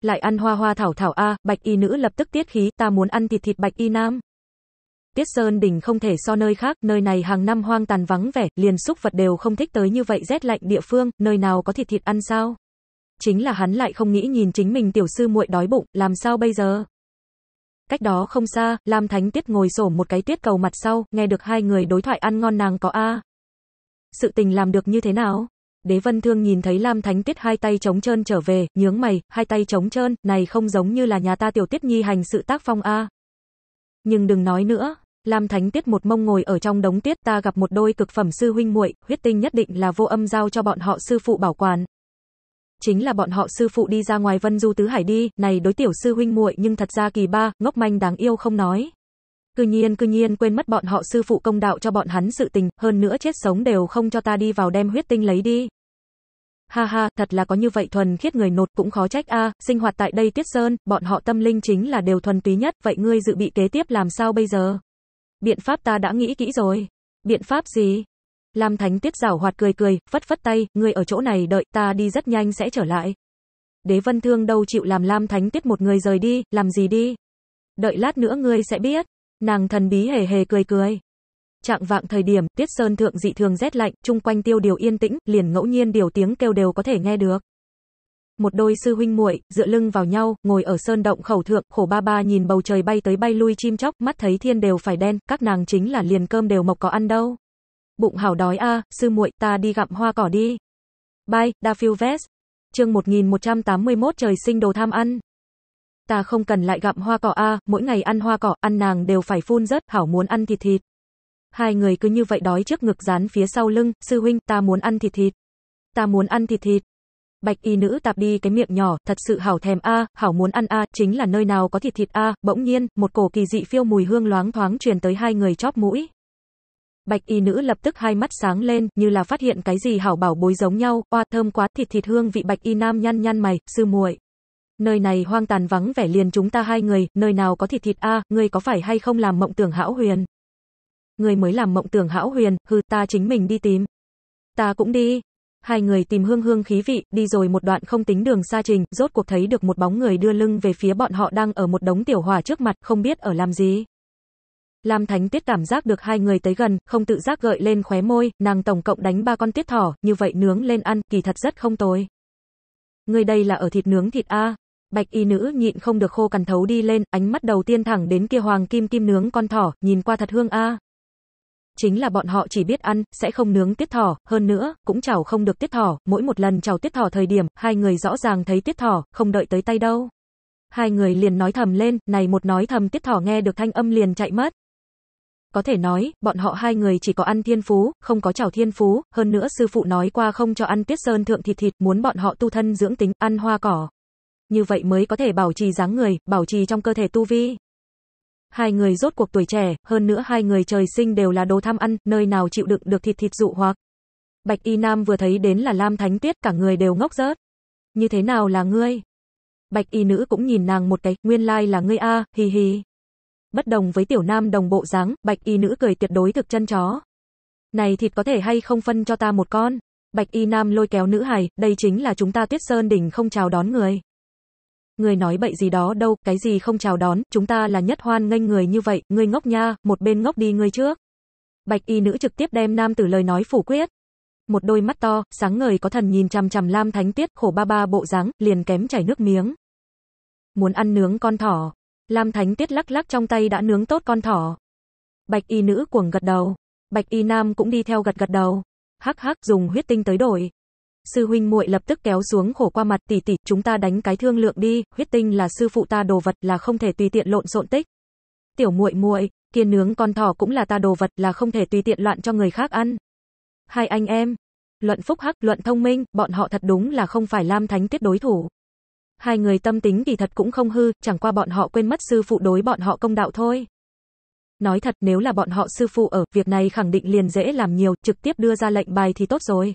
Lại ăn hoa hoa thảo thảo a, Bạch y nữ lập tức tiết khí, ta muốn ăn thịt thịt Bạch y nam. Tiết Sơn đỉnh không thể so nơi khác, nơi này hàng năm hoang tàn vắng vẻ, liền xúc vật đều không thích tới như vậy rét lạnh địa phương, nơi nào có thịt thịt ăn sao? chính là hắn lại không nghĩ nhìn chính mình tiểu sư muội đói bụng, làm sao bây giờ? Cách đó không xa, Lam Thánh Tiết ngồi xổm một cái tuyết cầu mặt sau, nghe được hai người đối thoại ăn ngon nàng có a. Sự tình làm được như thế nào? Đế Vân Thương nhìn thấy Lam Thánh Tiết hai tay trống trơn trở về, nhướng mày, hai tay trống trơn, này không giống như là nhà ta tiểu tiết nhi hành sự tác phong a. Nhưng đừng nói nữa, Lam Thánh Tiết một mông ngồi ở trong đống tiết ta gặp một đôi cực phẩm sư huynh muội, huyết tinh nhất định là vô âm giao cho bọn họ sư phụ bảo quản, chính là bọn họ sư phụ đi ra ngoài Vân Du tứ hải đi, này đối tiểu sư huynh muội nhưng thật ra kỳ ba, ngốc manh đáng yêu không nói. Cư nhiên cư nhiên quên mất bọn họ sư phụ công đạo cho bọn hắn sự tình, hơn nữa chết sống đều không cho ta đi vào đem huyết tinh lấy đi. Ha ha, thật là có như vậy thuần khiết người nột cũng khó trách a, à, sinh hoạt tại đây Tuyết Sơn, bọn họ tâm linh chính là đều thuần túy nhất, vậy ngươi dự bị kế tiếp làm sao bây giờ? Biện pháp ta đã nghĩ kỹ rồi. Biện pháp gì? Lam Thánh Tuyết rảo hoạt cười cười, phất phất tay, người ở chỗ này đợi, ta đi rất nhanh sẽ trở lại. Đế Vân Thương đâu chịu làm Lam Thánh Tuyết một người rời đi, làm gì đi? Đợi lát nữa ngươi sẽ biết. Nàng thần bí hề hề cười cười. Trạng vạng thời điểm, Tuyết Sơn thượng dị thường rét lạnh, chung quanh tiêu điều yên tĩnh, liền ngẫu nhiên điều tiếng kêu đều có thể nghe được. Một đôi sư huynh muội dựa lưng vào nhau, ngồi ở sơn động khẩu thượng, khổ ba ba nhìn bầu trời bay tới bay lui chim chóc, mắt thấy thiên đều phải đen, các nàng chính là liền cơm đều mộc có ăn đâu bụng hảo đói a, sư muội, ta đi gặm hoa cỏ đi. Bye, Da Phiêu Vest. Chương 1181 trời sinh đồ tham ăn. Ta không cần lại gặm hoa cỏ a, mỗi ngày ăn hoa cỏ, ăn nàng đều phải phun rớt, hảo muốn ăn thịt thịt. Hai người cứ như vậy đói trước ngực dán phía sau lưng, sư huynh, ta muốn ăn thịt thịt. Ta muốn ăn thịt thịt. Bạch y nữ tạp đi cái miệng nhỏ, thật sự hảo thèm a, hảo muốn ăn a, chính là nơi nào có thịt thịt a, bỗng nhiên, một cổ kỳ dị phiêu mùi hương loáng thoáng truyền tới hai người chóp mũi. Bạch y nữ lập tức hai mắt sáng lên, như là phát hiện cái gì hảo bảo bối giống nhau, oa thơm quá, thịt thịt hương vị bạch y nam nhăn nhăn mày, sư muội. Nơi này hoang tàn vắng vẻ liền chúng ta hai người, nơi nào có thịt thịt a, người có phải hay không làm mộng tưởng hảo huyền? người mới làm mộng tưởng hảo huyền, hư ta chính mình đi tìm. Ta cũng đi. Hai người tìm hương hương khí vị, đi rồi một đoạn không tính đường xa trình, rốt cuộc thấy được một bóng người đưa lưng về phía bọn họ đang ở một đống tiểu hòa trước mặt, không biết ở làm gì. Lam Thánh Tiết cảm giác được hai người tới gần, không tự giác gợi lên khóe môi, nàng tổng cộng đánh ba con tiết thỏ, như vậy nướng lên ăn, kỳ thật rất không tồi. Người đây là ở thịt nướng thịt a. Bạch y nữ nhịn không được khô cằn thấu đi lên, ánh mắt đầu tiên thẳng đến kia hoàng kim kim nướng con thỏ, nhìn qua thật hương a. Chính là bọn họ chỉ biết ăn, sẽ không nướng tiết thỏ, hơn nữa, cũng chảo không được tiết thỏ, mỗi một lần chảo tiết thỏ thời điểm, hai người rõ ràng thấy tiết thỏ, không đợi tới tay đâu. Hai người liền nói thầm lên, này một nói thầm tiết thỏ nghe được thanh âm liền chạy mất. Có thể nói, bọn họ hai người chỉ có ăn thiên phú, không có chảo thiên phú, hơn nữa sư phụ nói qua không cho ăn tiết sơn thượng thịt thịt, muốn bọn họ tu thân dưỡng tính, ăn hoa cỏ. Như vậy mới có thể bảo trì dáng người, bảo trì trong cơ thể tu vi. Hai người rốt cuộc tuổi trẻ, hơn nữa hai người trời sinh đều là đồ tham ăn, nơi nào chịu đựng được thịt thịt dụ hoặc. Bạch Y Nam vừa thấy đến là Lam Thánh Tuyết, cả người đều ngốc rớt. Như thế nào là ngươi? Bạch Y Nữ cũng nhìn nàng một cái, nguyên lai like là ngươi a, à, hì hì bất đồng với tiểu nam đồng bộ dáng, bạch y nữ cười tuyệt đối thực chân chó. Này thịt có thể hay không phân cho ta một con? Bạch y nam lôi kéo nữ hài, đây chính là chúng ta tuyết sơn đỉnh không chào đón người. Người nói bậy gì đó đâu, cái gì không chào đón, chúng ta là nhất hoan nghênh người như vậy, người ngốc nha, một bên ngốc đi người trước. Bạch y nữ trực tiếp đem nam tử lời nói phủ quyết. Một đôi mắt to, sáng ngời có thần nhìn chằm chằm Lam Thánh Tiết, khổ ba ba bộ dáng, liền kém chảy nước miếng. Muốn ăn nướng con thỏ, Lam Thánh Tiết lắc lắc trong tay đã nướng tốt con thỏ. Bạch y nữ cuồng gật đầu. Bạch y nam cũng đi theo gật gật đầu. Hắc hắc dùng huyết tinh tới đổi. Sư huynh muội lập tức kéo xuống khổ qua mặt tỷ tỷ, chúng ta đánh cái thương lượng đi, huyết tinh là sư phụ ta đồ vật là không thể tùy tiện lộn xộn tích. Tiểu muội muội, kia nướng con thỏ cũng là ta đồ vật là không thể tùy tiện loạn cho người khác ăn. Hai anh em, luận phúc hắc, luận thông minh, bọn họ thật đúng là không phải Lam Thánh Tiết đối thủ. Hai người tâm tính thì thật cũng không hư, chẳng qua bọn họ quên mất sư phụ đối bọn họ công đạo thôi. Nói thật nếu là bọn họ sư phụ ở, việc này khẳng định liền dễ làm nhiều, trực tiếp đưa ra lệnh bài thì tốt rồi.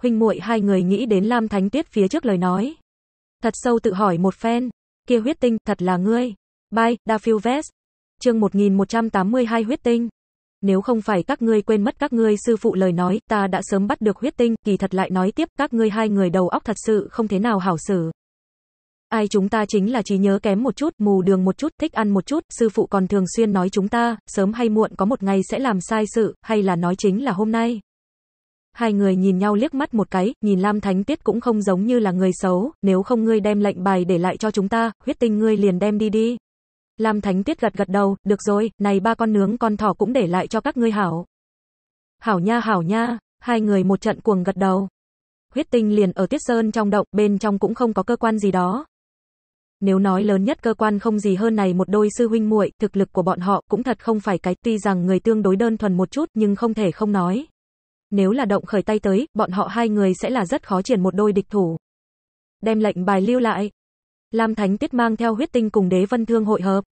Huynh muội hai người nghĩ đến Lam Thánh Tuyết phía trước lời nói. Thật sâu tự hỏi một phen, kia huyết tinh, thật là ngươi. Bye, Daphil Vest. Chương 1182 huyết tinh. Nếu không phải các ngươi quên mất các ngươi sư phụ lời nói, ta đã sớm bắt được huyết tinh, kỳ thật lại nói tiếp, các ngươi hai người đầu óc thật sự không thế nào hảo xử. Ai chúng ta chính là trí nhớ kém một chút, mù đường một chút, thích ăn một chút, sư phụ còn thường xuyên nói chúng ta, sớm hay muộn có một ngày sẽ làm sai sự, hay là nói chính là hôm nay. Hai người nhìn nhau liếc mắt một cái, nhìn Lam Thánh Tiết cũng không giống như là người xấu, nếu không ngươi đem lệnh bài để lại cho chúng ta, huyết tinh ngươi liền đem đi đi. Lam Thánh Tiết gật gật đầu, được rồi, này ba con nướng con thỏ cũng để lại cho các ngươi hảo. Hảo nha hảo nha, hai người một trận cuồng gật đầu. Huyết tinh liền ở Tiết Sơn trong động, bên trong cũng không có cơ quan gì đó, nếu nói lớn nhất cơ quan không gì hơn này một đôi sư huynh muội, thực lực của bọn họ cũng thật không phải cái, tuy rằng người tương đối đơn thuần một chút nhưng không thể không nói. Nếu là động khởi tay tới, bọn họ hai người sẽ là rất khó triển một đôi địch thủ. Đem lệnh bài lưu lại. Lam Thánh Tiết mang theo huyết tinh cùng đế vân thương hội hợp.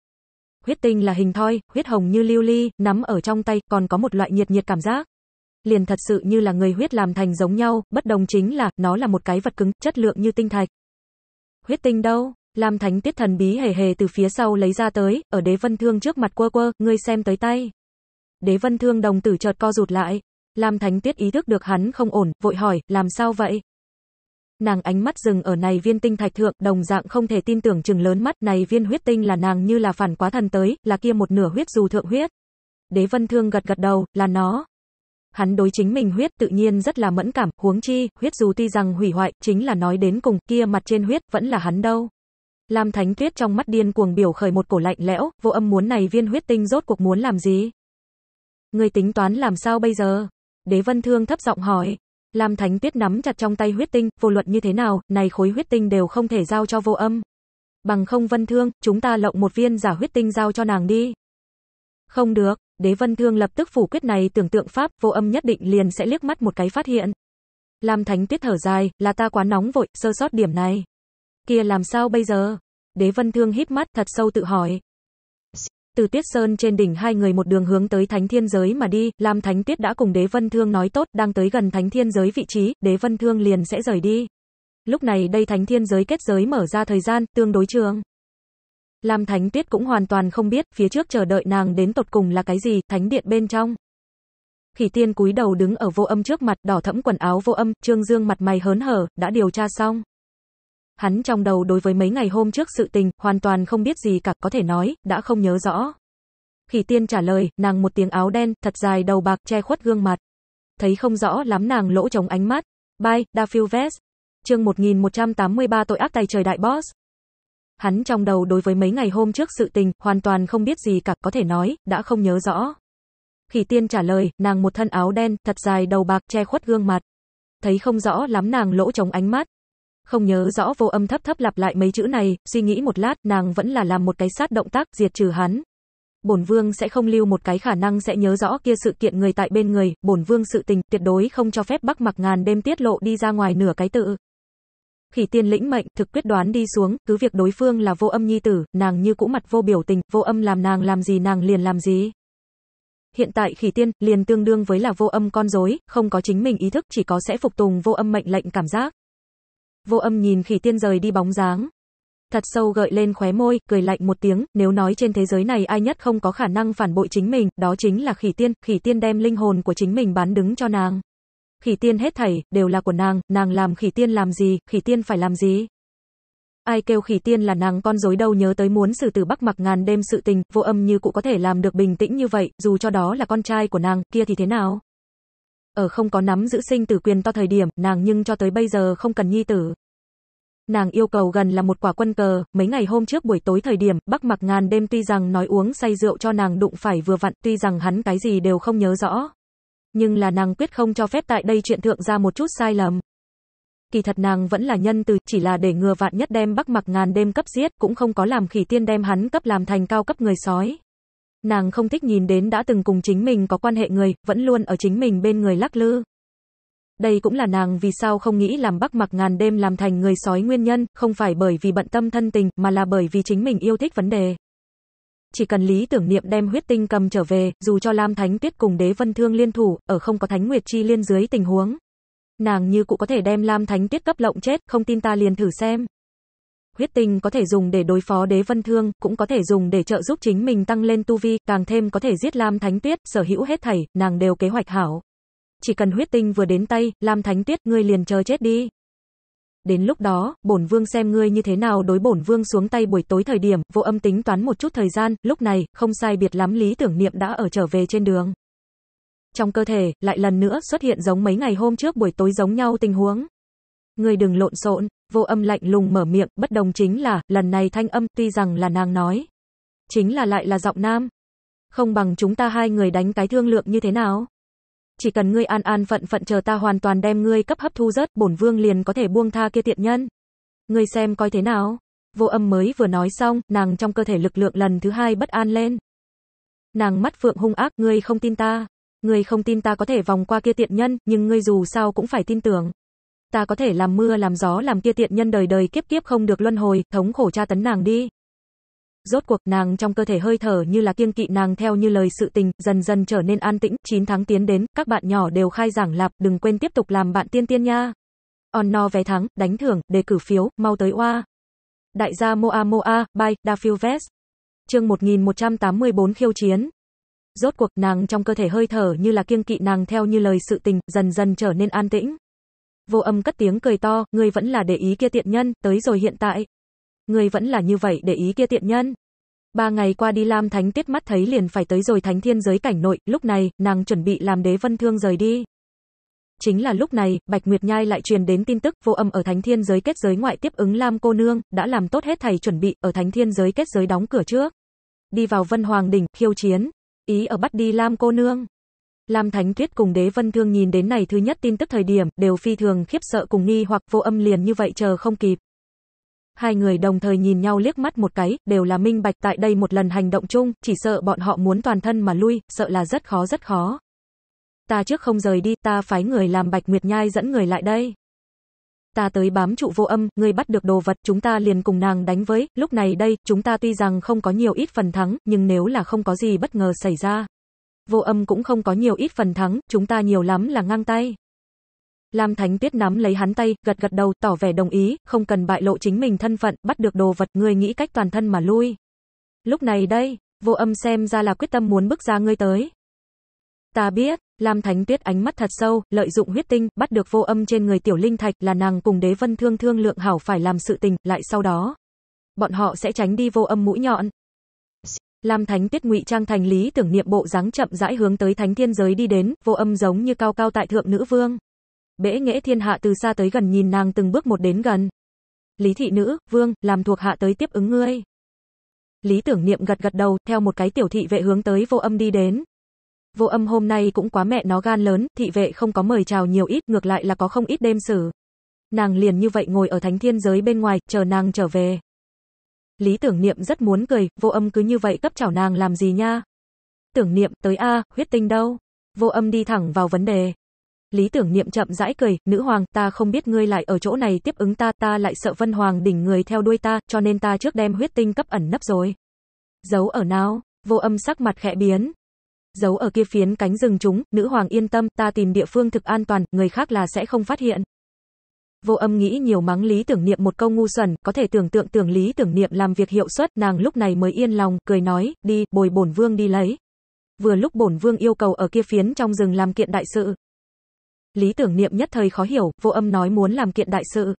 Huyết tinh là hình thoi, huyết hồng như lưu ly, nắm ở trong tay, còn có một loại nhiệt nhiệt cảm giác liền thật sự như là người huyết làm thành giống nhau, bất đồng chính là, nó là một cái vật cứng, chất lượng như tinh thạch. Huyết tinh đâu? Lam Thánh Tiết thần bí hề hề từ phía sau lấy ra tới, ở Đế Vân Thương trước mặt quơ quơ, ngươi xem tới tay. Đế Vân Thương đồng tử chợt co rụt lại. Lam Thánh Tiết ý thức được hắn không ổn, vội hỏi, làm sao vậy? Nàng ánh mắt dừng ở này viên tinh thạch thượng, đồng dạng không thể tin tưởng chừng lớn mắt, này viên huyết tinh là nàng như là phản quá thần tới, là kia một nửa huyết dù thượng huyết. Đế Vân Thương gật gật đầu, là nó. Hắn đối chính mình huyết tự nhiên rất là mẫn cảm, huống chi, huyết dù tuy rằng hủy hoại, chính là nói đến cùng, kia mặt trên huyết, vẫn là hắn đâu. Lam Thánh Tuyết trong mắt điên cuồng biểu khởi một cổ lạnh lẽo, vô âm muốn này viên huyết tinh rốt cuộc muốn làm gì? Người tính toán làm sao bây giờ? Đế Vân Thương thấp giọng hỏi. Lam Thánh Tuyết nắm chặt trong tay huyết tinh, vô luận như thế nào, này khối huyết tinh đều không thể giao cho vô âm. Bằng không Vân Thương, chúng ta lộng một viên giả huyết tinh giao cho nàng đi. Không được, Đế Vân Thương lập tức phủ quyết này tưởng tượng pháp, vô âm nhất định liền sẽ liếc mắt một cái phát hiện. Lam Thánh Tuyết thở dài, là ta quá nóng vội, sơ sót điểm này kia làm sao bây giờ? Đế Vân Thương híp mắt thật sâu tự hỏi. Từ Tiết Sơn trên đỉnh hai người một đường hướng tới Thánh Thiên Giới mà đi, Lam Thánh Tiết đã cùng Đế Vân Thương nói tốt, đang tới gần Thánh Thiên Giới vị trí, Đế Vân Thương liền sẽ rời đi. Lúc này đây Thánh Thiên Giới kết giới mở ra thời gian, tương đối trường. Lam Thánh Tiết cũng hoàn toàn không biết, phía trước chờ đợi nàng đến tột cùng là cái gì, Thánh Điện bên trong. Khỉ tiên cúi đầu đứng ở vô âm trước mặt, đỏ thẫm quần áo vô âm, trương dương mặt mày hớn hở, đã điều tra xong. Hắn trong đầu đối với mấy ngày hôm trước sự tình, hoàn toàn không biết gì cả, có thể nói, đã không nhớ rõ. Khỉ tiên trả lời, nàng một tiếng áo đen, thật dài đầu bạc che khuất gương mặt. Thấy không rõ lắm nàng lỗ trống ánh mắt. Bye, Daphil Vest. Chương 1183 tội ác tay trời đại boss. Hắn trong đầu đối với mấy ngày hôm trước sự tình, hoàn toàn không biết gì cả, có thể nói, đã không nhớ rõ. Khỉ tiên trả lời, nàng một thân áo đen, thật dài đầu bạc che khuất gương mặt. Thấy không rõ lắm nàng lỗ trống ánh mắt không nhớ rõ vô âm thấp thấp lặp lại mấy chữ này, suy nghĩ một lát, nàng vẫn là làm một cái sát động tác diệt trừ hắn. Bổn vương sẽ không lưu một cái khả năng sẽ nhớ rõ kia sự kiện người tại bên người, bổn vương sự tình tuyệt đối không cho phép Bắc Mặc ngàn đêm tiết lộ đi ra ngoài nửa cái tự. Khỉ tiên lĩnh mệnh, thực quyết đoán đi xuống, cứ việc đối phương là vô âm nhi tử, nàng như cũ mặt vô biểu tình, vô âm làm nàng làm gì nàng liền làm gì. Hiện tại khỉ tiên, liền tương đương với là vô âm con rối, không có chính mình ý thức chỉ có sẽ phục tùng vô âm mệnh lệnh cảm giác. Vô âm nhìn khỉ tiên rời đi bóng dáng. Thật sâu gợi lên khóe môi, cười lạnh một tiếng, nếu nói trên thế giới này ai nhất không có khả năng phản bội chính mình, đó chính là khỉ tiên, khỉ tiên đem linh hồn của chính mình bán đứng cho nàng. Khỉ tiên hết thảy, đều là của nàng, nàng làm khỉ tiên làm gì, khỉ tiên phải làm gì. Ai kêu khỉ tiên là nàng con dối đâu nhớ tới muốn xử tử bắc mặc ngàn đêm sự tình, vô âm như cụ có thể làm được bình tĩnh như vậy, dù cho đó là con trai của nàng, kia thì thế nào? Ở không có nắm giữ sinh tử quyền to thời điểm, nàng nhưng cho tới bây giờ không cần nhi tử. Nàng yêu cầu gần là một quả quân cờ, mấy ngày hôm trước buổi tối thời điểm, Bắc Mặc Ngàn đêm tuy rằng nói uống say rượu cho nàng đụng phải vừa vặn, tuy rằng hắn cái gì đều không nhớ rõ. Nhưng là nàng quyết không cho phép tại đây chuyện thượng ra một chút sai lầm. Kỳ thật nàng vẫn là nhân từ, chỉ là để ngừa vạn nhất đem Bắc Mặc Ngàn đêm cấp giết, cũng không có làm khỉ tiên đem hắn cấp làm thành cao cấp người sói. Nàng không thích nhìn đến đã từng cùng chính mình có quan hệ người, vẫn luôn ở chính mình bên người lắc lư. Đây cũng là nàng vì sao không nghĩ làm bắc mặc ngàn đêm làm thành người sói nguyên nhân, không phải bởi vì bận tâm thân tình, mà là bởi vì chính mình yêu thích vấn đề. Chỉ cần Lý Tưởng Niệm đem huyết tinh cầm trở về, dù cho Lam Thánh Tuyết cùng Đế Vân Thương liên thủ, ở không có Thánh Nguyệt Chi liên dưới tình huống. Nàng như cũng có thể đem Lam Thánh Tuyết cấp lộng chết, không tin ta liền thử xem. Huyết tinh có thể dùng để đối phó đế vân thương, cũng có thể dùng để trợ giúp chính mình tăng lên tu vi, càng thêm có thể giết Lam Thánh Tuyết, sở hữu hết thảy, nàng đều kế hoạch hảo. Chỉ cần huyết tinh vừa đến tay, Lam Thánh Tuyết ngươi liền chờ chết đi. Đến lúc đó, bổn vương xem ngươi như thế nào đối bổn vương xuống tay buổi tối thời điểm, vô âm tính toán một chút thời gian, lúc này, không sai biệt lắm lý tưởng niệm đã ở trở về trên đường. Trong cơ thể, lại lần nữa xuất hiện giống mấy ngày hôm trước buổi tối giống nhau tình huống, Người đừng lộn xộn, vô âm lạnh lùng mở miệng, bất đồng chính là, lần này thanh âm tuy rằng là nàng nói. Chính là lại là giọng nam. Không bằng chúng ta hai người đánh cái thương lượng như thế nào? Chỉ cần ngươi an an phận phận chờ ta hoàn toàn đem ngươi cấp hấp thu rớt, bổn vương liền có thể buông tha kia tiện nhân. Ngươi xem coi thế nào? Vô âm mới vừa nói xong, nàng trong cơ thể lực lượng lần thứ hai bất an lên. Nàng mắt phượng hung ác, ngươi không tin ta. Ngươi không tin ta có thể vòng qua kia tiện nhân, nhưng ngươi dù sao cũng phải tin tưởng ta có thể làm mưa làm gió làm kia tiện nhân đời đời kiếp kiếp không được luân hồi, thống khổ cha tấn nàng đi. Rốt cuộc nàng trong cơ thể hơi thở như là kiêng kỵ nàng theo như lời sự tình, dần dần trở nên an tĩnh, 9 tháng tiến đến, các bạn nhỏ đều khai giảng lạp, đừng quên tiếp tục làm bạn tiên tiên nha. On no vé thắng, đánh thưởng, đề cử phiếu, mau tới oa. Đại gia Moa Moa, by, Dafil Vest. Chương 1184 khiêu chiến. Rốt cuộc nàng trong cơ thể hơi thở như là kiêng kỵ nàng theo như lời sự tình, dần dần trở nên an tĩnh. Vô âm cất tiếng cười to, ngươi vẫn là để ý kia tiện nhân, tới rồi hiện tại. Ngươi vẫn là như vậy để ý kia tiện nhân. Ba ngày qua đi Lam Thánh tiết mắt thấy liền phải tới rồi thánh thiên giới cảnh nội, lúc này, nàng chuẩn bị làm đế vân thương rời đi. Chính là lúc này, Bạch Nguyệt Nhai lại truyền đến tin tức, vô âm ở thánh thiên giới kết giới ngoại tiếp ứng Lam cô nương, đã làm tốt hết thầy chuẩn bị, ở thánh thiên giới kết giới đóng cửa trước. Đi vào Vân Hoàng đỉnh, khiêu chiến. Ý ở bắt đi Lam cô nương. Lam Thánh Tuyết cùng Đế Vân Thương nhìn đến này thứ nhất tin tức thời điểm, đều phi thường khiếp sợ cùng nghi hoặc vô âm liền như vậy chờ không kịp. Hai người đồng thời nhìn nhau liếc mắt một cái, đều là minh bạch tại đây một lần hành động chung, chỉ sợ bọn họ muốn toàn thân mà lui, sợ là rất khó rất khó. Ta trước không rời đi, ta phái người làm Bạch Nguyệt Nhai dẫn người lại đây. Ta tới bám trụ vô âm, người bắt được đồ vật, chúng ta liền cùng nàng đánh với, lúc này đây, chúng ta tuy rằng không có nhiều ít phần thắng, nhưng nếu là không có gì bất ngờ xảy ra, vô âm cũng không có nhiều ít phần thắng, chúng ta nhiều lắm là ngang tay. Lam Thánh Tuyết nắm lấy hắn tay, gật gật đầu, tỏ vẻ đồng ý, không cần bại lộ chính mình thân phận, bắt được đồ vật, người nghĩ cách toàn thân mà lui. Lúc này đây, vô âm xem ra là quyết tâm muốn bước ra ngươi tới. Ta biết, Lam Thánh Tuyết ánh mắt thật sâu, lợi dụng huyết tinh, bắt được vô âm trên người tiểu linh thạch là nàng cùng đế vân thương thương lượng hảo phải làm sự tình, lại sau đó. Bọn họ sẽ tránh đi vô âm mũi nhọn, Lam Thánh Tiết ngụy trang thành lý tưởng niệm bộ dáng chậm rãi hướng tới thánh thiên giới đi đến, vô âm giống như cao cao tại thượng nữ vương. Bễ Nghệ Thiên hạ từ xa tới gần nhìn nàng từng bước một đến gần. Lý thị nữ, vương, làm thuộc hạ tới tiếp ứng ngươi. Lý tưởng niệm gật gật đầu, theo một cái tiểu thị vệ hướng tới vô âm đi đến. Vô âm hôm nay cũng quá mẹ nó gan lớn, thị vệ không có mời chào nhiều ít, ngược lại là có không ít đêm xử. Nàng liền như vậy ngồi ở thánh thiên giới bên ngoài, chờ nàng trở về. Lý tưởng niệm rất muốn cười, vô âm cứ như vậy cấp chảo nàng làm gì nha. Tưởng niệm, tới a, huyết tinh đâu? Vô âm đi thẳng vào vấn đề. Lý tưởng niệm chậm rãi cười, nữ hoàng, ta không biết ngươi lại ở chỗ này tiếp ứng ta, ta lại sợ vân hoàng đỉnh người theo đuôi ta, cho nên ta trước đem huyết tinh cấp ẩn nấp rồi. Giấu ở nào? Vô âm sắc mặt khẽ biến. Giấu ở kia phiến cánh rừng chúng, nữ hoàng yên tâm, ta tìm địa phương thực an toàn, người khác là sẽ không phát hiện. Vô âm nghĩ nhiều mắng Lý Tưởng Niệm một câu ngu xuẩn, có thể tưởng tượng tưởng Lý Tưởng Niệm làm việc hiệu suất, nàng lúc này mới yên lòng, cười nói, đi, bồi bổn vương đi lấy. Vừa lúc bổn vương yêu cầu ở kia phiến trong rừng làm kiện đại sự. Lý Tưởng Niệm nhất thời khó hiểu, vô âm nói muốn làm kiện đại sự.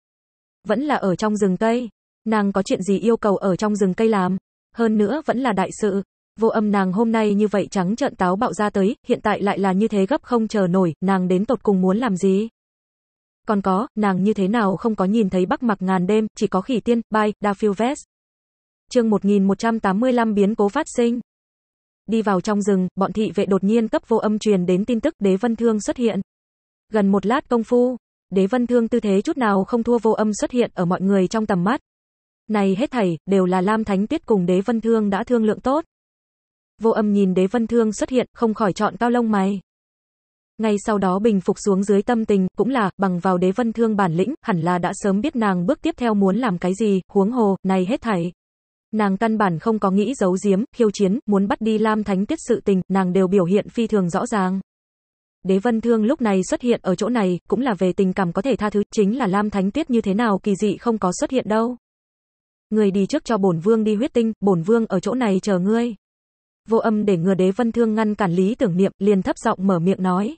Vẫn là ở trong rừng cây. Nàng có chuyện gì yêu cầu ở trong rừng cây làm. Hơn nữa vẫn là đại sự. Vô âm nàng hôm nay như vậy trắng trợn táo bạo ra tới, hiện tại lại là như thế gấp không chờ nổi, nàng đến tột cùng muốn làm gì? còn có, nàng như thế nào không có nhìn thấy Bắc Mặc ngàn đêm, chỉ có khỉ tiên, bay, đa phiêu vest. Chương 1185 biến cố phát sinh. Đi vào trong rừng, bọn thị vệ đột nhiên cấp vô âm truyền đến tin tức Đế Vân Thương xuất hiện. Gần một lát công phu, Đế Vân Thương tư thế chút nào không thua vô âm xuất hiện ở mọi người trong tầm mắt. Này hết thảy, đều là Lam Thánh Tuyết cùng Đế Vân Thương đã thương lượng tốt. Vô âm nhìn Đế Vân Thương xuất hiện, không khỏi chọn cao lông mày ngay sau đó bình phục xuống dưới tâm tình, cũng là, bằng vào đế vân thương bản lĩnh, hẳn là đã sớm biết nàng bước tiếp theo muốn làm cái gì, huống hồ, này hết thảy. Nàng căn bản không có nghĩ giấu giếm, khiêu chiến, muốn bắt đi Lam Thánh Tiết sự tình, nàng đều biểu hiện phi thường rõ ràng. Đế Vân Thương lúc này xuất hiện ở chỗ này, cũng là về tình cảm có thể tha thứ, chính là Lam Thánh Tiết như thế nào kỳ dị không có xuất hiện đâu. Người đi trước cho bổn vương đi huyết tinh, bổn vương ở chỗ này chờ ngươi. Vô âm để ngừa đế vân thương ngăn cản lý tưởng niệm, liền thấp giọng mở miệng nói.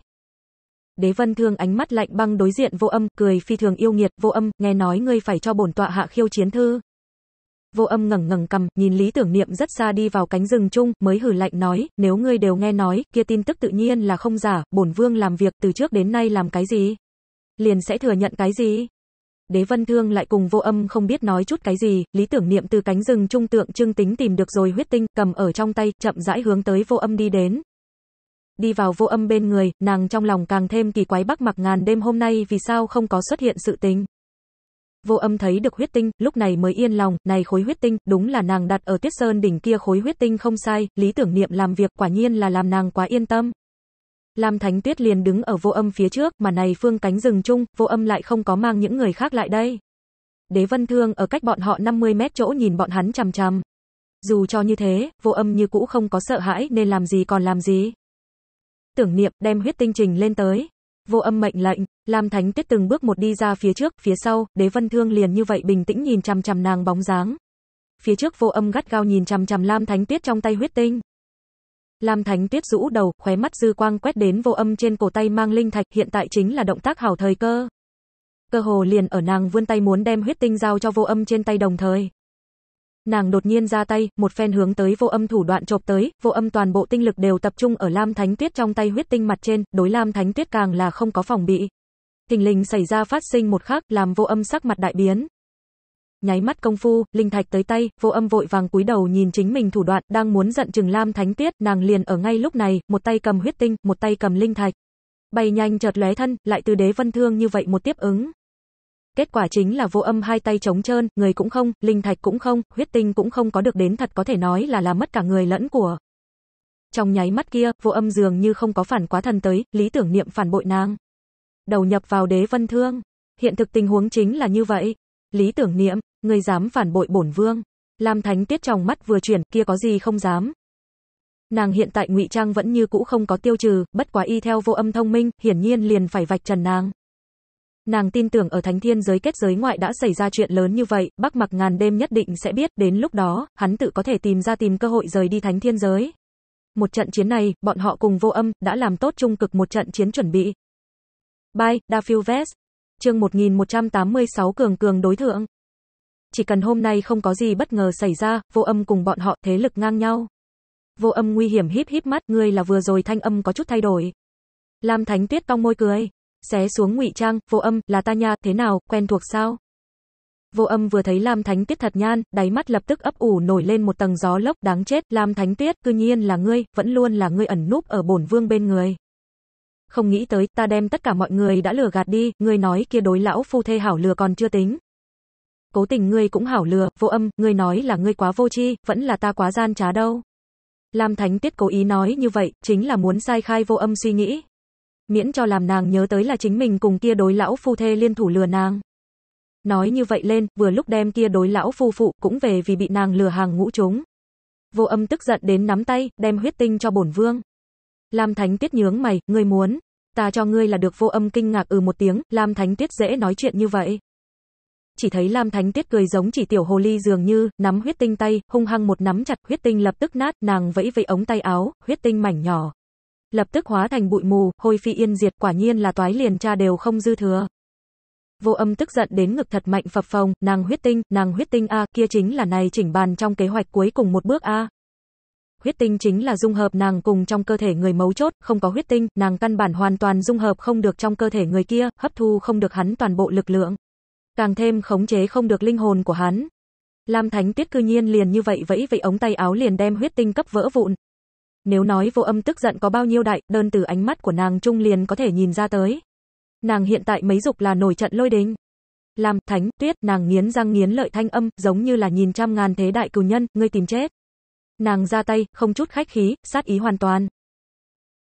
Đế Vân Thương ánh mắt lạnh băng đối diện Vô Âm, cười phi thường yêu nghiệt, "Vô Âm, nghe nói ngươi phải cho bổn tọa hạ khiêu chiến thư." Vô Âm ngẩng ngẩng cầm, nhìn Lý Tưởng Niệm rất xa đi vào cánh rừng chung, mới hử lạnh nói, "Nếu ngươi đều nghe nói, kia tin tức tự nhiên là không giả, bổn vương làm việc từ trước đến nay làm cái gì, liền sẽ thừa nhận cái gì." Đế Vân Thương lại cùng Vô Âm không biết nói chút cái gì, Lý Tưởng Niệm từ cánh rừng trung tượng trưng tính tìm được rồi huyết tinh, cầm ở trong tay, chậm rãi hướng tới Vô Âm đi đến, Đi vào vô âm bên người, nàng trong lòng càng thêm kỳ quái bắc mặc ngàn đêm hôm nay vì sao không có xuất hiện sự tình. Vô âm thấy được huyết tinh, lúc này mới yên lòng, này khối huyết tinh, đúng là nàng đặt ở tuyết sơn đỉnh kia khối huyết tinh không sai, lý tưởng niệm làm việc quả nhiên là làm nàng quá yên tâm. Lam Thánh Tuyết liền đứng ở vô âm phía trước, mà này phương cánh rừng chung, vô âm lại không có mang những người khác lại đây. Đế Vân Thương ở cách bọn họ 50 mét chỗ nhìn bọn hắn chằm chằm. Dù cho như thế, vô âm như cũ không có sợ hãi nên làm gì còn làm gì tưởng niệm, đem huyết tinh trình lên tới. Vô âm mệnh lệnh, Lam Thánh Tuyết từng bước một đi ra phía trước, phía sau, Đế Vân Thương liền như vậy bình tĩnh nhìn chằm chằm nàng bóng dáng. Phía trước Vô Âm gắt gao nhìn chằm chằm Lam Thánh Tuyết trong tay huyết tinh. Lam Thánh Tuyết rũ đầu, khóe mắt dư quang quét đến Vô Âm trên cổ tay mang linh thạch, hiện tại chính là động tác hảo thời cơ. Cơ hồ liền ở nàng vươn tay muốn đem huyết tinh giao cho Vô Âm trên tay đồng thời, Nàng đột nhiên ra tay, một phen hướng tới vô âm thủ đoạn chộp tới, vô âm toàn bộ tinh lực đều tập trung ở Lam Thánh Tuyết trong tay huyết tinh mặt trên, đối Lam Thánh Tuyết càng là không có phòng bị. thình lình xảy ra phát sinh một khắc, làm vô âm sắc mặt đại biến. Nháy mắt công phu, linh thạch tới tay, vô âm vội vàng cúi đầu nhìn chính mình thủ đoạn, đang muốn giận chừng Lam Thánh Tuyết, nàng liền ở ngay lúc này, một tay cầm huyết tinh, một tay cầm linh thạch. Bay nhanh chợt lóe thân, lại từ đế vân thương như vậy một tiếp ứng. Kết quả chính là vô âm hai tay trống trơn, người cũng không, linh thạch cũng không, huyết tinh cũng không có được đến thật có thể nói là làm mất cả người lẫn của. Trong nháy mắt kia, vô âm dường như không có phản quá thần tới, lý tưởng niệm phản bội nàng. Đầu nhập vào đế vân thương. Hiện thực tình huống chính là như vậy. Lý tưởng niệm, người dám phản bội bổn vương. Lam Thánh Tiết trong mắt vừa chuyển, kia có gì không dám. Nàng hiện tại ngụy trang vẫn như cũ không có tiêu trừ, bất quá y theo vô âm thông minh, hiển nhiên liền phải vạch trần nàng. Nàng tin tưởng ở thánh thiên giới kết giới ngoại đã xảy ra chuyện lớn như vậy, Bắc Mặc ngàn đêm nhất định sẽ biết, đến lúc đó, hắn tự có thể tìm ra tìm cơ hội rời đi thánh thiên giới. Một trận chiến này, bọn họ cùng vô âm, đã làm tốt trung cực một trận chiến chuẩn bị. Bye, Da Phiêu Vest. Chương 1186 Cường Cường đối thượng. Chỉ cần hôm nay không có gì bất ngờ xảy ra, vô âm cùng bọn họ thế lực ngang nhau. Vô âm nguy hiểm híp híp mắt, ngươi là vừa rồi thanh âm có chút thay đổi. Lam Thánh Tuyết cong môi cười, xé xuống ngụy trang, vô âm, là ta nha, thế nào, quen thuộc sao? Vô âm vừa thấy Lam Thánh Tuyết thật nhan, đáy mắt lập tức ấp ủ nổi lên một tầng gió lốc đáng chết, Lam Thánh Tuyết, cư nhiên là ngươi, vẫn luôn là ngươi ẩn núp ở bổn vương bên người. Không nghĩ tới, ta đem tất cả mọi người đã lừa gạt đi, ngươi nói kia đối lão phu thê hảo lừa còn chưa tính. Cố tình ngươi cũng hảo lừa, vô âm, ngươi nói là ngươi quá vô tri, vẫn là ta quá gian trá đâu. Lam Thánh Tuyết cố ý nói như vậy, chính là muốn sai khai vô âm suy nghĩ, miễn cho làm nàng nhớ tới là chính mình cùng kia đối lão phu thê liên thủ lừa nàng. Nói như vậy lên, vừa lúc đem kia đối lão phu phụ cũng về vì bị nàng lừa hàng ngũ chúng. Vô âm tức giận đến nắm tay, đem huyết tinh cho bổn vương. Lam Thánh Tiết nhướng mày, ngươi muốn, ta cho ngươi là được vô âm kinh ngạc ừ một tiếng, Lam Thánh Tiết dễ nói chuyện như vậy. Chỉ thấy Lam Thánh Tiết cười giống chỉ tiểu hồ ly dường như, nắm huyết tinh tay, hung hăng một nắm chặt, huyết tinh lập tức nát, nàng vẫy vẫy ống tay áo, huyết tinh mảnh nhỏ, lập tức hóa thành bụi mù, hôi phi yên diệt quả nhiên là toái liền cha đều không dư thừa. Vô âm tức giận đến ngực thật mạnh phập phồng, nàng huyết tinh, nàng huyết tinh a, kia chính là này chỉnh bàn trong kế hoạch cuối cùng một bước a. Huyết tinh chính là dung hợp nàng cùng trong cơ thể người mấu chốt, không có huyết tinh, nàng căn bản hoàn toàn dung hợp không được trong cơ thể người kia, hấp thu không được hắn toàn bộ lực lượng. Càng thêm khống chế không được linh hồn của hắn. Lam Thánh Tuyết cư nhiên liền như vậy vẫy vẫy ống tay áo liền đem huyết tinh cấp vỡ vụn. Nếu nói vô âm tức giận có bao nhiêu đại, đơn từ ánh mắt của nàng Trung liền có thể nhìn ra tới. Nàng hiện tại mấy dục là nổi trận lôi đình. Làm, thánh, tuyết, nàng nghiến răng nghiến lợi thanh âm, giống như là nhìn trăm ngàn thế đại cừu nhân, ngươi tìm chết. Nàng ra tay, không chút khách khí, sát ý hoàn toàn.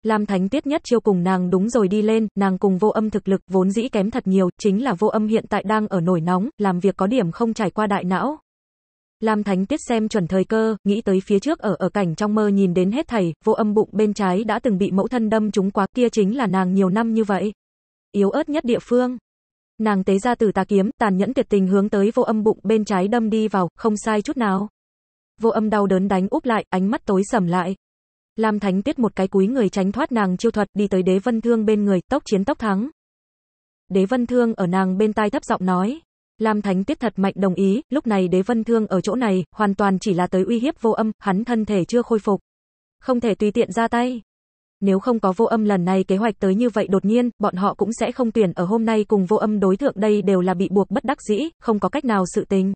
Lam Thánh Tuyết nhất chiêu cùng nàng đúng rồi đi lên, nàng cùng vô âm thực lực vốn dĩ kém thật nhiều, chính là vô âm hiện tại đang ở nổi nóng, làm việc có điểm không trải qua đại não. Lam Thánh Tiết xem chuẩn thời cơ, nghĩ tới phía trước ở ở cảnh trong mơ nhìn đến hết thảy, vô âm bụng bên trái đã từng bị mẫu thân đâm trúng quá, kia chính là nàng nhiều năm như vậy. Yếu ớt nhất địa phương. Nàng tế ra từ tà kiếm, tàn nhẫn tuyệt tình hướng tới vô âm bụng bên trái đâm đi vào, không sai chút nào. Vô âm đau đớn đánh úp lại, ánh mắt tối sầm lại. Lam Thánh Tiết một cái cúi người tránh thoát nàng chiêu thuật, đi tới Đế Vân Thương bên người, tốc chiến tốc thắng. Đế Vân Thương ở nàng bên tai thấp giọng nói, Lam Thánh Tiết thật mạnh đồng ý, lúc này đế vân thương ở chỗ này, hoàn toàn chỉ là tới uy hiếp vô âm, hắn thân thể chưa khôi phục. Không thể tùy tiện ra tay. Nếu không có vô âm lần này kế hoạch tới như vậy đột nhiên, bọn họ cũng sẽ không tuyển ở hôm nay cùng vô âm đối thượng đây đều là bị buộc bất đắc dĩ, không có cách nào sự tình.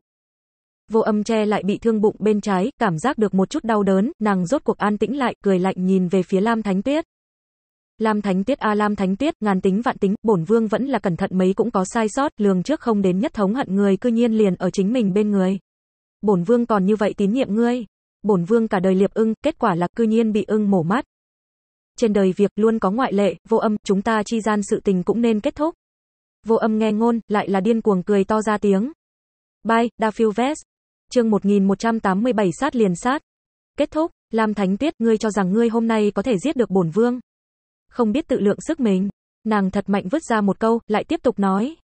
Vô âm che lại bị thương bụng bên trái, cảm giác được một chút đau đớn, nàng rốt cuộc an tĩnh lại, cười lạnh nhìn về phía Lam Thánh Tuyết. Lam Thánh Tiết a Lam Thánh Tiết, ngàn tính vạn tính, bổn vương vẫn là cẩn thận mấy cũng có sai sót, lường trước không đến nhất thống hận người cư nhiên liền ở chính mình bên người. Bổn vương còn như vậy tín nhiệm ngươi. Bổn vương cả đời liệp ưng, kết quả là cư nhiên bị ưng mổ mắt. Trên đời việc luôn có ngoại lệ, vô âm, chúng ta chi gian sự tình cũng nên kết thúc. Vô âm nghe ngôn, lại là điên cuồng cười to ra tiếng. Bye, Da Phiêu Vest. Chương 1187 sát liền sát. Kết thúc, Lam Thánh Tiết, ngươi cho rằng ngươi hôm nay có thể giết được bổn vương không biết tự lượng sức mình. Nàng thật mạnh vứt ra một câu, lại tiếp tục nói.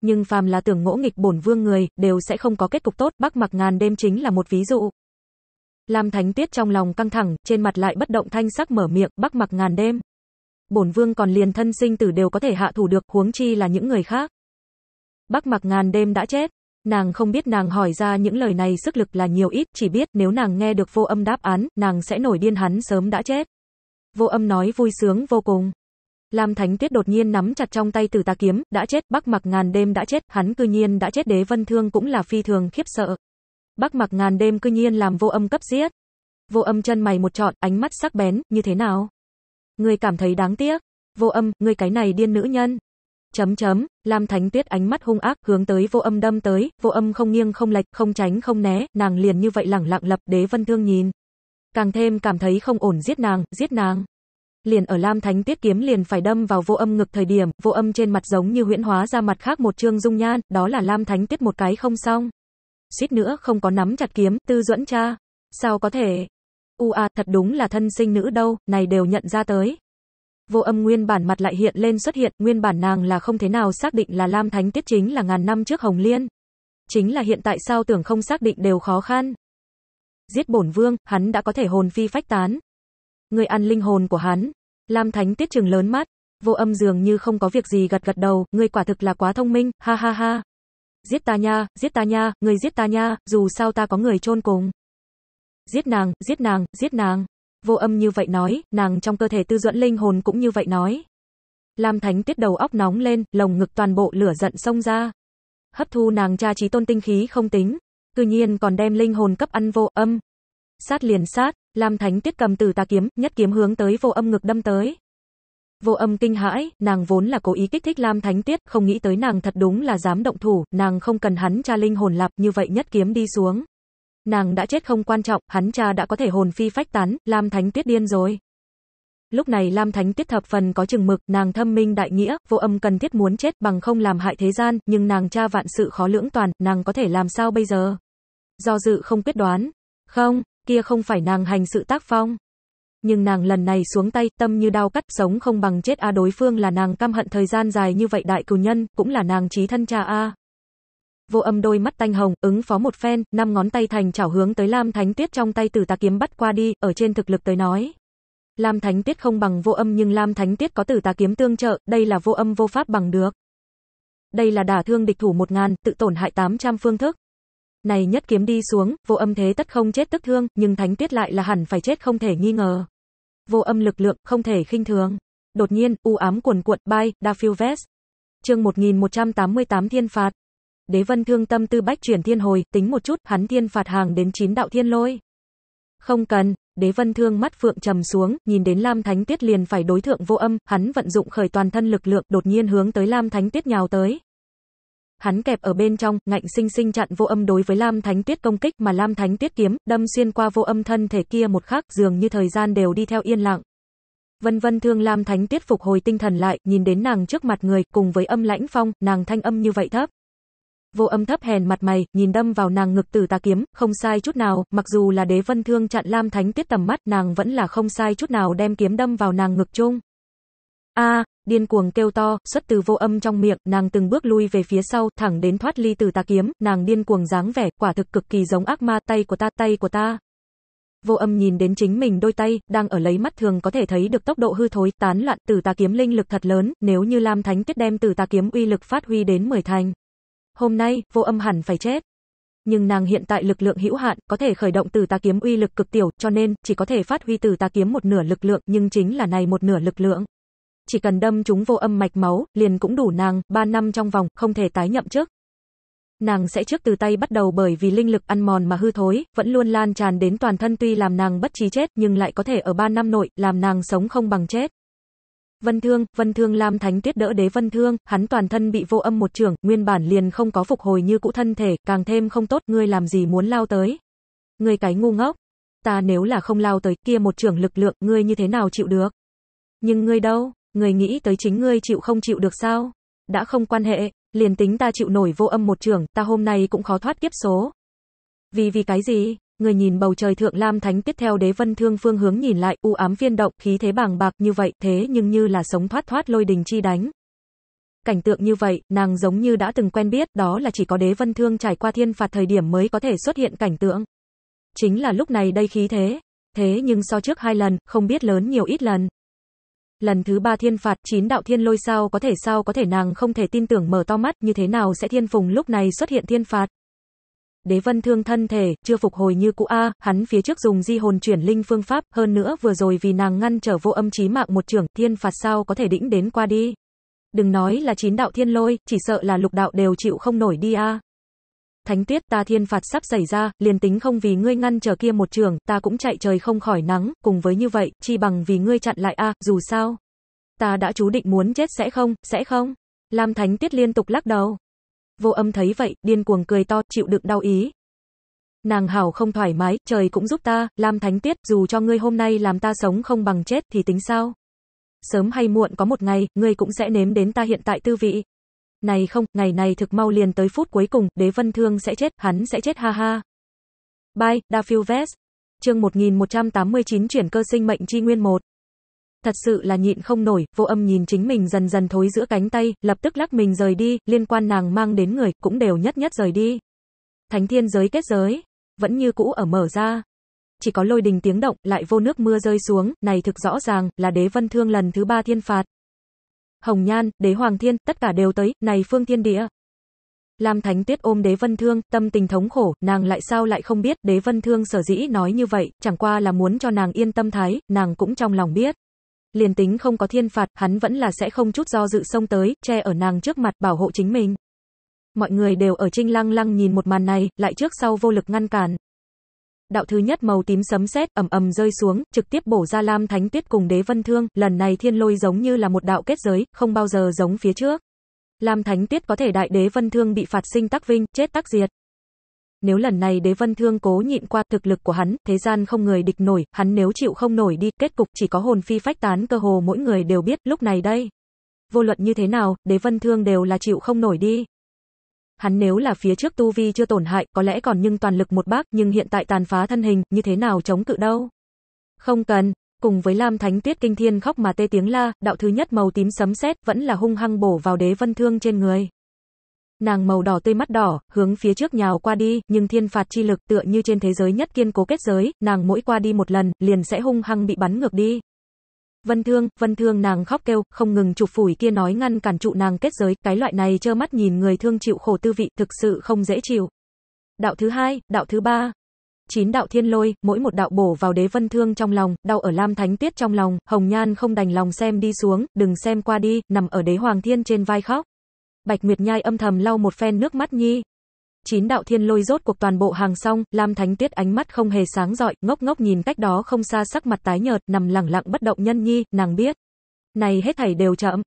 Nhưng phàm là tưởng ngỗ nghịch bổn vương người, đều sẽ không có kết cục tốt, bác mặc ngàn đêm chính là một ví dụ. Lam Thánh Tuyết trong lòng căng thẳng, trên mặt lại bất động thanh sắc mở miệng, bác mặc ngàn đêm. Bổn vương còn liền thân sinh tử đều có thể hạ thủ được, huống chi là những người khác. Bác mặc ngàn đêm đã chết. Nàng không biết nàng hỏi ra những lời này sức lực là nhiều ít, chỉ biết nếu nàng nghe được vô âm đáp án, nàng sẽ nổi điên hắn sớm đã chết. Vô âm nói vui sướng vô cùng. Lam Thánh Tuyết đột nhiên nắm chặt trong tay Tử Tà kiếm, đã chết, Bắc Mặc Ngàn đêm đã chết, hắn cư nhiên đã chết, Đế Vân Thương cũng là phi thường khiếp sợ. Bắc Mặc Ngàn đêm cư nhiên làm Vô Âm cấp giết. Vô Âm chân mày một trọn, ánh mắt sắc bén, như thế nào? Ngươi cảm thấy đáng tiếc? Vô Âm, ngươi cái này điên nữ nhân. Chấm chấm, Lam Thánh Tuyết ánh mắt hung ác, hướng tới Vô Âm đâm tới, Vô Âm không nghiêng không lệch, không tránh không né, nàng liền như vậy lẳng lặng lập Đế Vân Thương nhìn, Càng thêm cảm thấy không ổn giết nàng, giết nàng. Liền ở Lam Thánh Tiết kiếm liền phải đâm vào vô âm ngực thời điểm, vô âm trên mặt giống như huyễn hóa ra mặt khác một trương dung nhan, đó là Lam Thánh Tiết một cái không xong. Suýt nữa không có nắm chặt kiếm, tư duẫn cha. Sao có thể? U a, à, thật đúng là thân sinh nữ đâu, này đều nhận ra tới. Vô âm nguyên bản mặt lại hiện lên xuất hiện, nguyên bản nàng là không thế nào xác định là Lam Thánh Tiết chính là ngàn năm trước Hồng Liên. Chính là hiện tại sao tưởng không xác định đều khó khăn giết bổn vương, hắn đã có thể hồn phi phách tán. Người ăn linh hồn của hắn. Lam Thánh Tiết trường lớn mắt, Vô Âm dường như không có việc gì gật gật đầu, người quả thực là quá thông minh, ha ha ha. Giết ta nha, giết ta nha, người giết ta nha, dù sao ta có người chôn cùng. Giết nàng, giết nàng, giết nàng. Vô Âm như vậy nói, nàng trong cơ thể tư duẫn linh hồn cũng như vậy nói. Lam Thánh Tiết đầu óc nóng lên, lồng ngực toàn bộ lửa giận xông ra. Hấp thu nàng cha trí tôn tinh khí không tính, Tuy nhiên còn đem linh hồn cấp ăn vô âm. Sát liền sát, Lam Thánh Tuyết cầm từ ta kiếm, nhất kiếm hướng tới vô âm ngực đâm tới. Vô âm kinh hãi, nàng vốn là cố ý kích thích Lam Thánh Tuyết, không nghĩ tới nàng thật đúng là dám động thủ, nàng không cần hắn cha linh hồn lạp như vậy nhất kiếm đi xuống. Nàng đã chết không quan trọng, hắn cha đã có thể hồn phi phách tán, Lam Thánh Tuyết điên rồi. Lúc này Lam Thánh Tiết thập phần có chừng mực, nàng thâm minh đại nghĩa, vô âm cần thiết muốn chết bằng không làm hại thế gian, nhưng nàng cha vạn sự khó lưỡng toàn, nàng có thể làm sao bây giờ? Do dự không quyết đoán. Không, kia không phải nàng hành sự tác phong. Nhưng nàng lần này xuống tay, tâm như đau cắt, sống không bằng chết a đối phương là nàng cam hận thời gian dài như vậy đại cừu nhân, cũng là nàng trí thân cha a. Vô âm đôi mắt tanh hồng, ứng phó một phen, năm ngón tay thành chảo hướng tới Lam Thánh Tuyết trong tay tử ta kiếm bắt qua đi, ở trên thực lực tới nói. Lam Thánh Tiết không bằng vô âm nhưng Lam Thánh Tiết có tử tà kiếm tương trợ, đây là vô âm vô pháp bằng được. Đây là đả thương địch thủ 1000, tự tổn hại 800 phương thức. Này nhất kiếm đi xuống, vô âm thế tất không chết tức thương, nhưng Thánh Tiết lại là hẳn phải chết không thể nghi ngờ. Vô âm lực lượng, không thể khinh thường. Đột nhiên, u ám cuồn cuộn bay, đa phiêu vest. Chương 1188 Thiên phạt. Đế Vân thương tâm tư bách chuyển thiên hồi, tính một chút, hắn thiên phạt hàng đến 9 đạo thiên lôi. Không cần, Đế Vân Thương mắt phượng trầm xuống, nhìn đến Lam Thánh Tiết liền phải đối thượng vô âm, hắn vận dụng khởi toàn thân lực lượng, đột nhiên hướng tới Lam Thánh Tiết nhào tới. Hắn kẹp ở bên trong, ngạnh sinh sinh chặn vô âm đối với Lam Thánh Tiết công kích mà Lam Thánh Tiết kiếm, đâm xuyên qua vô âm thân thể kia một khắc, dường như thời gian đều đi theo yên lặng. Vân Vân Thương Lam Thánh Tiết phục hồi tinh thần lại, nhìn đến nàng trước mặt người, cùng với âm lãnh phong, nàng thanh âm như vậy thấp. Vô âm thấp hèn mặt mày, nhìn đâm vào nàng ngực tử tà kiếm, không sai chút nào, mặc dù là đế vân thương chặn Lam Thánh Tuyết tầm mắt, nàng vẫn là không sai chút nào đem kiếm đâm vào nàng ngực chung. A, à, điên cuồng kêu to, xuất từ vô âm trong miệng, nàng từng bước lui về phía sau, thẳng đến thoát ly từ tà kiếm, nàng điên cuồng dáng vẻ, quả thực cực kỳ giống ác ma, tay của ta, tay của ta. Vô âm nhìn đến chính mình đôi tay, đang ở lấy mắt thường có thể thấy được tốc độ hư thối, tán loạn từ tà kiếm linh lực thật lớn, nếu như Lam Thánh Tuyết đem từ tà kiếm uy lực phát huy đến mười thành hôm nay, vô âm hẳn phải chết. Nhưng nàng hiện tại lực lượng hữu hạn, có thể khởi động từ tà kiếm uy lực cực tiểu, cho nên chỉ có thể phát huy từ tà kiếm một nửa lực lượng, nhưng chính là này một nửa lực lượng. Chỉ cần đâm chúng vô âm mạch máu, liền cũng đủ nàng, 3 năm trong vòng, không thể tái nhậm trước. Nàng sẽ trước từ tay bắt đầu bởi vì linh lực ăn mòn mà hư thối, vẫn luôn lan tràn đến toàn thân tuy làm nàng bất trí chết nhưng lại có thể ở 3 năm nội, làm nàng sống không bằng chết. Vân Thương, Vân Thương Lam Thánh Tuyết đỡ Đế Vân Thương, hắn toàn thân bị vô âm một trường, nguyên bản liền không có phục hồi như cũ thân thể, càng thêm không tốt, ngươi làm gì muốn lao tới? Ngươi cái ngu ngốc, ta nếu là không lao tới kia một trường lực lượng, ngươi như thế nào chịu được? Nhưng ngươi đâu, ngươi nghĩ tới chính ngươi chịu không chịu được sao? Đã không quan hệ, liền tính ta chịu nổi vô âm một trường, ta hôm nay cũng khó thoát kiếp số. Vì vì cái gì? Người nhìn bầu trời thượng lam thánh tiếp theo đế vân thương phương hướng nhìn lại, u ám viên động, khí thế bàng bạc như vậy, thế nhưng như là sống thoát thoát lôi đình chi đánh. Cảnh tượng như vậy, nàng giống như đã từng quen biết, đó là chỉ có đế vân thương trải qua thiên phạt thời điểm mới có thể xuất hiện cảnh tượng. Chính là lúc này đây khí thế. Thế nhưng so trước hai lần, không biết lớn nhiều ít lần. Lần thứ ba thiên phạt, chín đạo thiên lôi sao có thể sao có thể nàng không thể tin tưởng mở to mắt như thế nào sẽ thiên phùng lúc này xuất hiện thiên phạt. Đế Vân thương thân thể, chưa phục hồi như cũ a, hắn phía trước dùng di hồn chuyển linh phương pháp, hơn nữa vừa rồi vì nàng ngăn trở vô âm chí mạng một trưởng, thiên phạt sao có thể đĩnh đến qua đi. Đừng nói là chín đạo thiên lôi, chỉ sợ là lục đạo đều chịu không nổi đi a. Thánh tuyết ta thiên phạt sắp xảy ra, liền tính không vì ngươi ngăn trở kia một trường, ta cũng chạy trời không khỏi nắng, cùng với như vậy, chi bằng vì ngươi chặn lại a, dù sao. Ta đã chú định muốn chết sẽ không, sẽ không. Lam thánh tuyết liên tục lắc đầu. Vô âm thấy vậy, điên cuồng cười to, chịu đựng đau ý. Nàng hảo không thoải mái, trời cũng giúp ta, Lam Thánh Tiết, dù cho ngươi hôm nay làm ta sống không bằng chết thì tính sao? Sớm hay muộn có một ngày, ngươi cũng sẽ nếm đến ta hiện tại tư vị. Này không, ngày này thực mau liền tới phút cuối cùng, đế vân thương sẽ chết, hắn sẽ chết ha ha. Bye, Da Phiêu Vest. Chương 1189 chuyển cơ sinh mệnh chi nguyên 1 thật sự là nhịn không nổi, vô âm nhìn chính mình dần dần thối giữa cánh tay, lập tức lắc mình rời đi, liên quan nàng mang đến người, cũng đều nhất nhất rời đi. Thánh thiên giới kết giới, vẫn như cũ ở mở ra. Chỉ có lôi đình tiếng động, lại vô nước mưa rơi xuống, này thực rõ ràng, là đế vân thương lần thứ ba thiên phạt. Hồng Nhan, đế hoàng thiên, tất cả đều tới, này phương thiên địa. Lam Thánh tiết ôm Đế Vân Thương, tâm tình thống khổ, nàng lại sao lại không biết, Đế Vân Thương sở dĩ nói như vậy, chẳng qua là muốn cho nàng yên tâm thái, nàng cũng trong lòng biết liền tính không có thiên phạt, hắn vẫn là sẽ không chút do dự xông tới, che ở nàng trước mặt, bảo hộ chính mình. Mọi người đều ở trinh lăng lăng nhìn một màn này, lại trước sau vô lực ngăn cản. Đạo thứ nhất màu tím sấm sét ầm ầm rơi xuống, trực tiếp bổ ra Lam Thánh Tuyết cùng Đế Vân Thương, lần này thiên lôi giống như là một đạo kết giới, không bao giờ giống phía trước. Lam Thánh Tuyết có thể đại đế Vân Thương bị phạt sinh tắc vinh, chết tắc diệt. Nếu lần này đế vân thương cố nhịn qua thực lực của hắn, thế gian không người địch nổi, hắn nếu chịu không nổi đi, kết cục chỉ có hồn phi phách tán cơ hồ mỗi người đều biết lúc này đây. Vô luận như thế nào, đế vân thương đều là chịu không nổi đi. Hắn nếu là phía trước tu vi chưa tổn hại, có lẽ còn nhưng toàn lực một bác, nhưng hiện tại tàn phá thân hình, như thế nào chống cự đâu. Không cần, cùng với Lam Thánh Tuyết kinh thiên khóc mà tê tiếng la, đạo thứ nhất màu tím sấm sét vẫn là hung hăng bổ vào đế vân thương trên người nàng màu đỏ tươi mắt đỏ, hướng phía trước nhào qua đi, nhưng thiên phạt chi lực tựa như trên thế giới nhất kiên cố kết giới, nàng mỗi qua đi một lần, liền sẽ hung hăng bị bắn ngược đi. Vân Thương, Vân Thương nàng khóc kêu, không ngừng chụp phủi kia nói ngăn cản trụ nàng kết giới, cái loại này trơ mắt nhìn người thương chịu khổ tư vị, thực sự không dễ chịu. Đạo thứ hai, đạo thứ ba, chín đạo thiên lôi, mỗi một đạo bổ vào đế vân thương trong lòng, đau ở lam thánh tiết trong lòng, hồng nhan không đành lòng xem đi xuống, đừng xem qua đi, nằm ở đế hoàng thiên trên vai khóc. Bạch Nguyệt Nhai âm thầm lau một phen nước mắt nhi. Chín đạo thiên lôi rốt cuộc toàn bộ hàng xong, Lam Thánh Tuyết ánh mắt không hề sáng rọi, ngốc ngốc nhìn cách đó không xa sắc mặt tái nhợt, nằm lẳng lặng bất động nhân nhi, nàng biết. Này hết thảy đều chậm.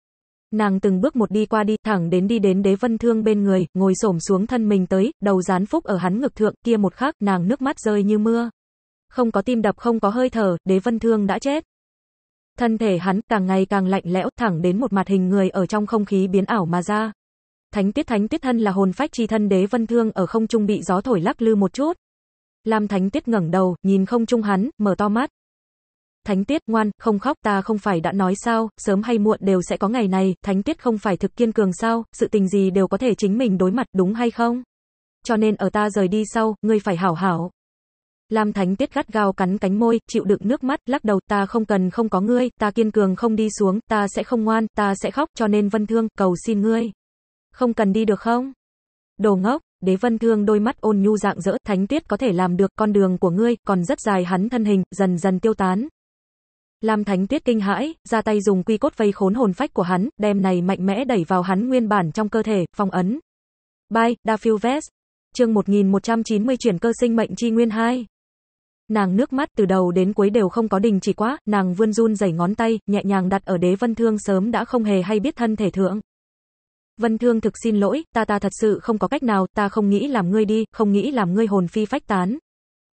Nàng từng bước một đi qua đi, thẳng đến đi đến đế vân thương bên người, ngồi xổm xuống thân mình tới, đầu dán phúc ở hắn ngực thượng, kia một khắc, nàng nước mắt rơi như mưa. Không có tim đập không có hơi thở, đế vân thương đã chết. Thân thể hắn càng ngày càng lạnh lẽo, thẳng đến một mặt hình người ở trong không khí biến ảo mà ra. Thánh tiết thánh tiết thân là hồn phách chi thân đế vân thương ở không trung bị gió thổi lắc lư một chút. Lam thánh tiết ngẩng đầu, nhìn không trung hắn, mở to mắt. Thánh tiết ngoan, không khóc ta không phải đã nói sao, sớm hay muộn đều sẽ có ngày này, thánh tiết không phải thực kiên cường sao, sự tình gì đều có thể chính mình đối mặt đúng hay không? Cho nên ở ta rời đi sau, ngươi phải hảo hảo. Lam Thánh Tiết gắt gao cắn cánh môi, chịu đựng nước mắt, lắc đầu, ta không cần không có ngươi, ta kiên cường không đi xuống, ta sẽ không ngoan, ta sẽ khóc, cho nên Vân Thương, cầu xin ngươi. Không cần đi được không? Đồ ngốc, đế vân thương đôi mắt ôn nhu dạng dỡ, thánh tuyết có thể làm được, con đường của ngươi, còn rất dài hắn thân hình, dần dần tiêu tán. Lam Thánh Tuyết kinh hãi, ra tay dùng quy cốt vây khốn hồn phách của hắn, đem này mạnh mẽ đẩy vào hắn nguyên bản trong cơ thể, phong ấn. Bay Da Phiêu Vest. Chương 1190 chuyển cơ sinh mệnh chi nguyên 2. Nàng nước mắt từ đầu đến cuối đều không có đình chỉ quá, nàng vươn run rẩy ngón tay, nhẹ nhàng đặt ở đế vân thương sớm đã không hề hay biết thân thể thượng. Vân Thương thực xin lỗi, ta ta thật sự không có cách nào, ta không nghĩ làm ngươi đi, không nghĩ làm ngươi hồn phi phách tán.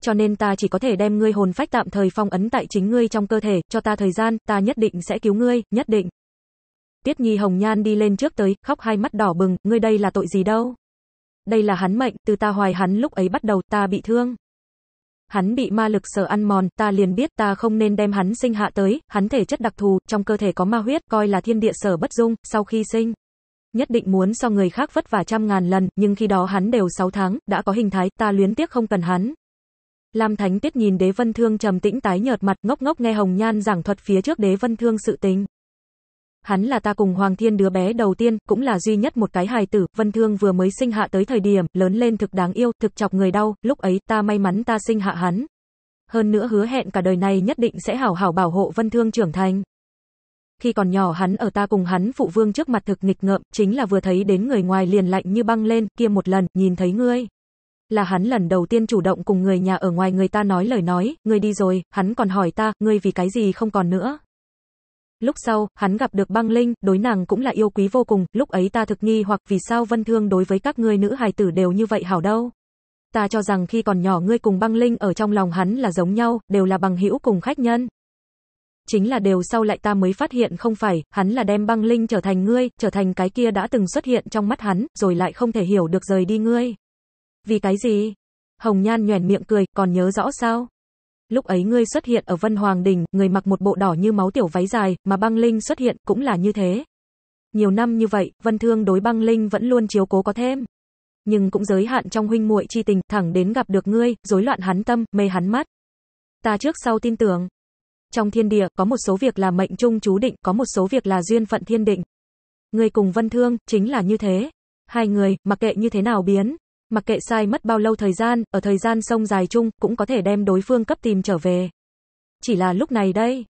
Cho nên ta chỉ có thể đem ngươi hồn phách tạm thời phong ấn tại chính ngươi trong cơ thể, cho ta thời gian, ta nhất định sẽ cứu ngươi, nhất định. Tiết Nhi Hồng Nhan đi lên trước tới, khóc hai mắt đỏ bừng, ngươi đây là tội gì đâu? Đây là hắn mệnh, từ ta hoài hắn lúc ấy bắt đầu, ta bị thương. Hắn bị ma lực sở ăn mòn, ta liền biết ta không nên đem hắn sinh hạ tới, hắn thể chất đặc thù, trong cơ thể có ma huyết, coi là thiên địa sở bất dung, sau khi sinh nhất định muốn so người khác vất vả trăm ngàn lần, nhưng khi đó hắn đều 6 tháng, đã có hình thái, ta luyến tiếc không cần hắn. Lam Thánh Tiết nhìn Đế Vân Thương trầm tĩnh tái nhợt mặt, ngốc ngốc nghe Hồng Nhan giảng thuật phía trước Đế Vân Thương sự tình. Hắn là ta cùng Hoàng Thiên đứa bé đầu tiên, cũng là duy nhất một cái hài tử, Vân Thương vừa mới sinh hạ tới thời điểm, lớn lên thực đáng yêu, thực chọc người đau, lúc ấy ta may mắn ta sinh hạ hắn. Hơn nữa hứa hẹn cả đời này nhất định sẽ hảo hảo bảo hộ Vân Thương trưởng thành khi còn nhỏ hắn ở ta cùng hắn phụ vương trước mặt thực nghịch ngợm, chính là vừa thấy đến người ngoài liền lạnh như băng lên, kia một lần, nhìn thấy ngươi. Là hắn lần đầu tiên chủ động cùng người nhà ở ngoài người ta nói lời nói, ngươi đi rồi, hắn còn hỏi ta, ngươi vì cái gì không còn nữa. Lúc sau, hắn gặp được băng linh, đối nàng cũng là yêu quý vô cùng, lúc ấy ta thực nghi hoặc vì sao vân thương đối với các ngươi nữ hài tử đều như vậy hảo đâu. Ta cho rằng khi còn nhỏ ngươi cùng băng linh ở trong lòng hắn là giống nhau, đều là bằng hữu cùng khách nhân chính là đều sau lại ta mới phát hiện không phải, hắn là đem băng linh trở thành ngươi, trở thành cái kia đã từng xuất hiện trong mắt hắn, rồi lại không thể hiểu được rời đi ngươi. Vì cái gì? Hồng Nhan nhoẻn miệng cười, còn nhớ rõ sao? Lúc ấy ngươi xuất hiện ở Vân Hoàng Đình, người mặc một bộ đỏ như máu tiểu váy dài, mà băng linh xuất hiện cũng là như thế. Nhiều năm như vậy, Vân Thương đối băng linh vẫn luôn chiếu cố có thêm. Nhưng cũng giới hạn trong huynh muội chi tình, thẳng đến gặp được ngươi, rối loạn hắn tâm, mê hắn mắt. Ta trước sau tin tưởng, trong thiên địa, có một số việc là mệnh chung chú định, có một số việc là duyên phận thiên định. Người cùng Vân Thương, chính là như thế. Hai người, mặc kệ như thế nào biến, mặc kệ sai mất bao lâu thời gian, ở thời gian sông dài chung, cũng có thể đem đối phương cấp tìm trở về. Chỉ là lúc này đây.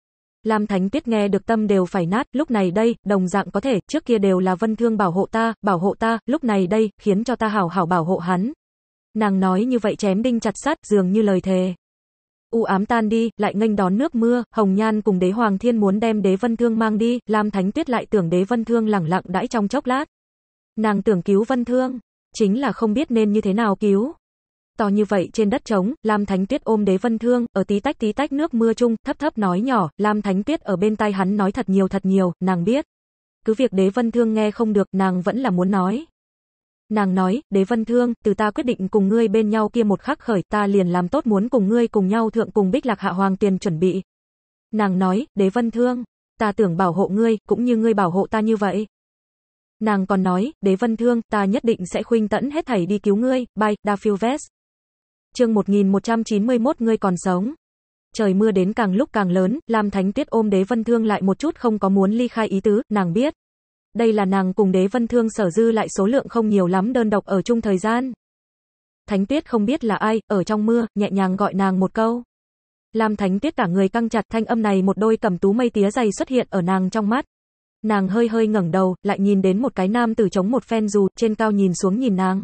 Lam Thánh Tuyết nghe được tâm đều phải nát, lúc này đây, đồng dạng có thể, trước kia đều là Vân Thương bảo hộ ta, bảo hộ ta, lúc này đây, khiến cho ta hảo hảo bảo hộ hắn. Nàng nói như vậy chém đinh chặt sát, dường như lời thề u ám tan đi, lại nghênh đón nước mưa, Hồng Nhan cùng Đế Hoàng Thiên muốn đem Đế Vân Thương mang đi, Lam Thánh Tuyết lại tưởng Đế Vân Thương lẳng lặng đãi trong chốc lát. Nàng tưởng cứu Vân Thương, chính là không biết nên như thế nào cứu. To như vậy trên đất trống, Lam Thánh Tuyết ôm Đế Vân Thương, ở tí tách tí tách nước mưa chung, thấp thấp nói nhỏ, Lam Thánh Tuyết ở bên tai hắn nói thật nhiều thật nhiều, nàng biết. Cứ việc Đế Vân Thương nghe không được, nàng vẫn là muốn nói. Nàng nói, đế vân thương, từ ta quyết định cùng ngươi bên nhau kia một khắc khởi ta liền làm tốt muốn cùng ngươi cùng nhau thượng cùng bích lạc hạ hoàng tiền chuẩn bị. Nàng nói, đế vân thương, ta tưởng bảo hộ ngươi, cũng như ngươi bảo hộ ta như vậy. Nàng còn nói, đế vân thương, ta nhất định sẽ khuynh tẫn hết thảy đi cứu ngươi, bye, da phiêu vest. Chương 1191 ngươi còn sống. Trời mưa đến càng lúc càng lớn, làm Thánh Tuyết ôm đế vân thương lại một chút không có muốn ly khai ý tứ, nàng biết đây là nàng cùng đế vân thương sở dư lại số lượng không nhiều lắm đơn độc ở chung thời gian. Thánh tuyết không biết là ai, ở trong mưa, nhẹ nhàng gọi nàng một câu. Làm thánh tuyết cả người căng chặt thanh âm này một đôi cầm tú mây tía dày xuất hiện ở nàng trong mắt. Nàng hơi hơi ngẩng đầu, lại nhìn đến một cái nam tử chống một phen dù, trên cao nhìn xuống nhìn nàng.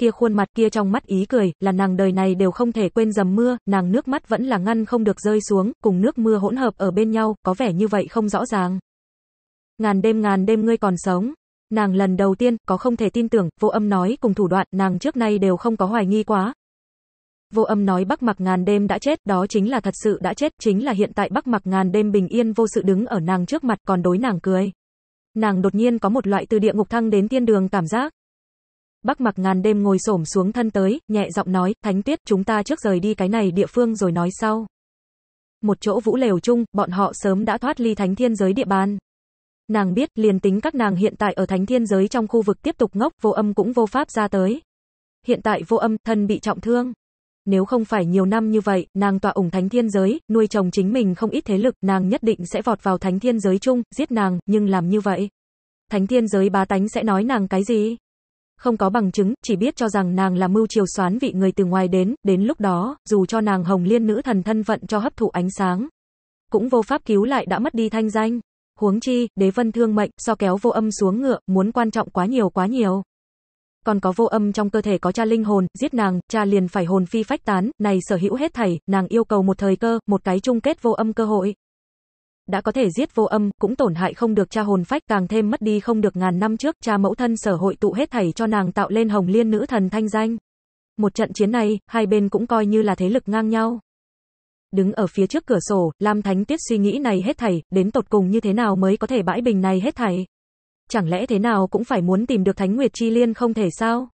Kia khuôn mặt kia trong mắt ý cười, là nàng đời này đều không thể quên dầm mưa, nàng nước mắt vẫn là ngăn không được rơi xuống, cùng nước mưa hỗn hợp ở bên nhau, có vẻ như vậy không rõ ràng ngàn đêm ngàn đêm ngươi còn sống. Nàng lần đầu tiên có không thể tin tưởng, Vô Âm nói cùng thủ đoạn, nàng trước nay đều không có hoài nghi quá. Vô Âm nói Bắc Mặc ngàn đêm đã chết, đó chính là thật sự đã chết, chính là hiện tại Bắc Mặc ngàn đêm bình yên vô sự đứng ở nàng trước mặt còn đối nàng cười. Nàng đột nhiên có một loại từ địa ngục thăng đến thiên đường cảm giác. Bắc Mặc ngàn đêm ngồi xổm xuống thân tới, nhẹ giọng nói, "Thánh Tuyết, chúng ta trước rời đi cái này địa phương rồi nói sau." Một chỗ vũ lều chung, bọn họ sớm đã thoát ly thánh thiên giới địa bàn. Nàng biết liền tính các nàng hiện tại ở thánh thiên giới trong khu vực tiếp tục ngốc vô âm cũng vô pháp ra tới. Hiện tại vô âm thân bị trọng thương. Nếu không phải nhiều năm như vậy, nàng tọa ủng thánh thiên giới, nuôi chồng chính mình không ít thế lực, nàng nhất định sẽ vọt vào thánh thiên giới chung, giết nàng, nhưng làm như vậy. Thánh thiên giới bá tánh sẽ nói nàng cái gì? Không có bằng chứng, chỉ biết cho rằng nàng là mưu triều soán vị người từ ngoài đến, đến lúc đó, dù cho nàng hồng liên nữ thần thân vận cho hấp thụ ánh sáng, cũng vô pháp cứu lại đã mất đi thanh danh huống chi, đế vân thương mệnh, do kéo vô âm xuống ngựa, muốn quan trọng quá nhiều quá nhiều. Còn có vô âm trong cơ thể có cha linh hồn, giết nàng, cha liền phải hồn phi phách tán, này sở hữu hết thảy, nàng yêu cầu một thời cơ, một cái chung kết vô âm cơ hội. Đã có thể giết vô âm, cũng tổn hại không được cha hồn phách, càng thêm mất đi không được ngàn năm trước, cha mẫu thân sở hội tụ hết thảy cho nàng tạo lên hồng liên nữ thần thanh danh. Một trận chiến này, hai bên cũng coi như là thế lực ngang nhau. Đứng ở phía trước cửa sổ, Lam Thánh Tuyết suy nghĩ này hết thảy, đến tột cùng như thế nào mới có thể bãi bình này hết thảy? Chẳng lẽ thế nào cũng phải muốn tìm được Thánh Nguyệt Chi Liên không thể sao?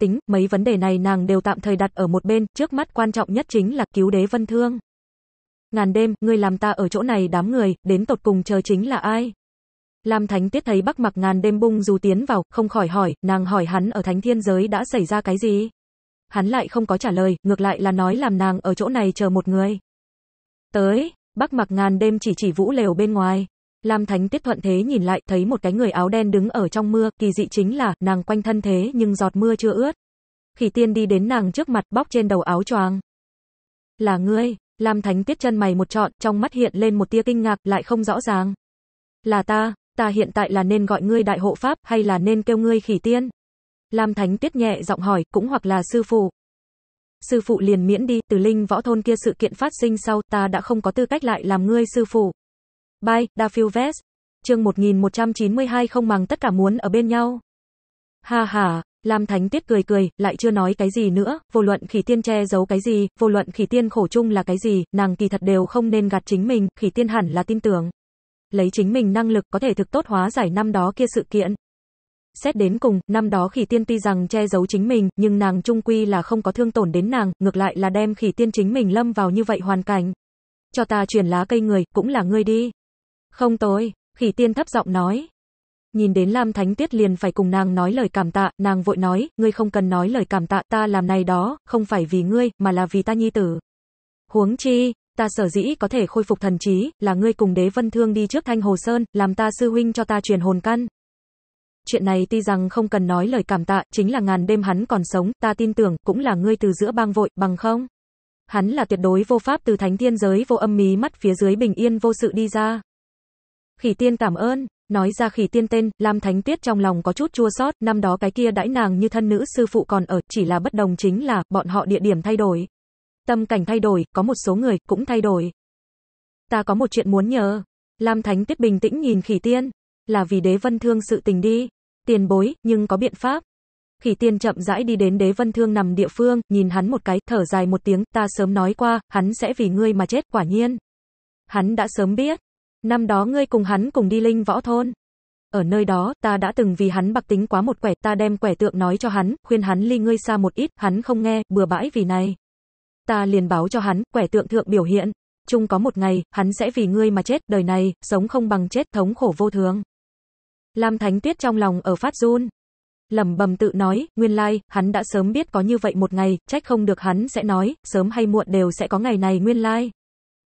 Tính, mấy vấn đề này nàng đều tạm thời đặt ở một bên, trước mắt quan trọng nhất chính là cứu đế vân thương. Ngàn đêm, người làm ta ở chỗ này đám người, đến tột cùng chờ chính là ai? Lam Thánh Tiết thấy Bắc Mặc Ngàn đêm bung dù tiến vào, không khỏi hỏi, nàng hỏi hắn ở Thánh Thiên giới đã xảy ra cái gì? hắn lại không có trả lời, ngược lại là nói làm nàng ở chỗ này chờ một người. Tới, bác mặc ngàn đêm chỉ chỉ vũ lều bên ngoài. Lam Thánh Tiết thuận thế nhìn lại, thấy một cái người áo đen đứng ở trong mưa, kỳ dị chính là, nàng quanh thân thế nhưng giọt mưa chưa ướt. Khỉ tiên đi đến nàng trước mặt, bóc trên đầu áo choàng. Là ngươi, Lam Thánh Tiết chân mày một trọn, trong mắt hiện lên một tia kinh ngạc, lại không rõ ràng. Là ta, ta hiện tại là nên gọi ngươi đại hộ pháp, hay là nên kêu ngươi khỉ tiên? Lam Thánh Tuyết nhẹ giọng hỏi, cũng hoặc là sư phụ. Sư phụ liền miễn đi, từ linh võ thôn kia sự kiện phát sinh sau, ta đã không có tư cách lại làm ngươi sư phụ. Bye, Da Phiêu Vest. Chương 1192 không màng tất cả muốn ở bên nhau. Ha ha, Lam Thánh Tuyết cười cười, lại chưa nói cái gì nữa, vô luận khỉ tiên che giấu cái gì, vô luận khỉ tiên khổ chung là cái gì, nàng kỳ thật đều không nên gạt chính mình, khỉ tiên hẳn là tin tưởng. Lấy chính mình năng lực có thể thực tốt hóa giải năm đó kia sự kiện. Xét đến cùng, năm đó khỉ tiên tuy rằng che giấu chính mình, nhưng nàng trung quy là không có thương tổn đến nàng, ngược lại là đem khỉ tiên chính mình lâm vào như vậy hoàn cảnh. Cho ta chuyển lá cây người, cũng là ngươi đi. Không tôi, khỉ tiên thấp giọng nói. Nhìn đến Lam Thánh Tiết liền phải cùng nàng nói lời cảm tạ, nàng vội nói, ngươi không cần nói lời cảm tạ, ta làm này đó, không phải vì ngươi, mà là vì ta nhi tử. Huống chi, ta sở dĩ có thể khôi phục thần trí, là ngươi cùng đế vân thương đi trước thanh hồ sơn, làm ta sư huynh cho ta truyền hồn căn chuyện này tuy rằng không cần nói lời cảm tạ, chính là ngàn đêm hắn còn sống, ta tin tưởng, cũng là ngươi từ giữa bang vội, bằng không. Hắn là tuyệt đối vô pháp từ thánh thiên giới vô âm mí mắt phía dưới bình yên vô sự đi ra. Khỉ tiên cảm ơn, nói ra khỉ tiên tên, Lam Thánh Tuyết trong lòng có chút chua xót, năm đó cái kia đãi nàng như thân nữ sư phụ còn ở, chỉ là bất đồng chính là, bọn họ địa điểm thay đổi. Tâm cảnh thay đổi, có một số người, cũng thay đổi. Ta có một chuyện muốn nhờ. Lam Thánh Tuyết bình tĩnh nhìn khỉ tiên, là vì đế vân thương sự tình đi. Tiền bối, nhưng có biện pháp. Khỉ tiên chậm rãi đi đến đế vân thương nằm địa phương, nhìn hắn một cái, thở dài một tiếng, ta sớm nói qua, hắn sẽ vì ngươi mà chết quả nhiên. Hắn đã sớm biết. Năm đó ngươi cùng hắn cùng đi linh võ thôn. Ở nơi đó, ta đã từng vì hắn bạc tính quá một quẻ, ta đem quẻ tượng nói cho hắn, khuyên hắn ly ngươi xa một ít, hắn không nghe, bừa bãi vì này. Ta liền báo cho hắn, quẻ tượng thượng biểu hiện. Chung có một ngày, hắn sẽ vì ngươi mà chết, đời này, sống không bằng chết, thống khổ vô thường. Lam Thánh Tuyết trong lòng ở phát run. Lẩm bẩm tự nói, nguyên lai, hắn đã sớm biết có như vậy một ngày, trách không được hắn sẽ nói, sớm hay muộn đều sẽ có ngày này nguyên lai.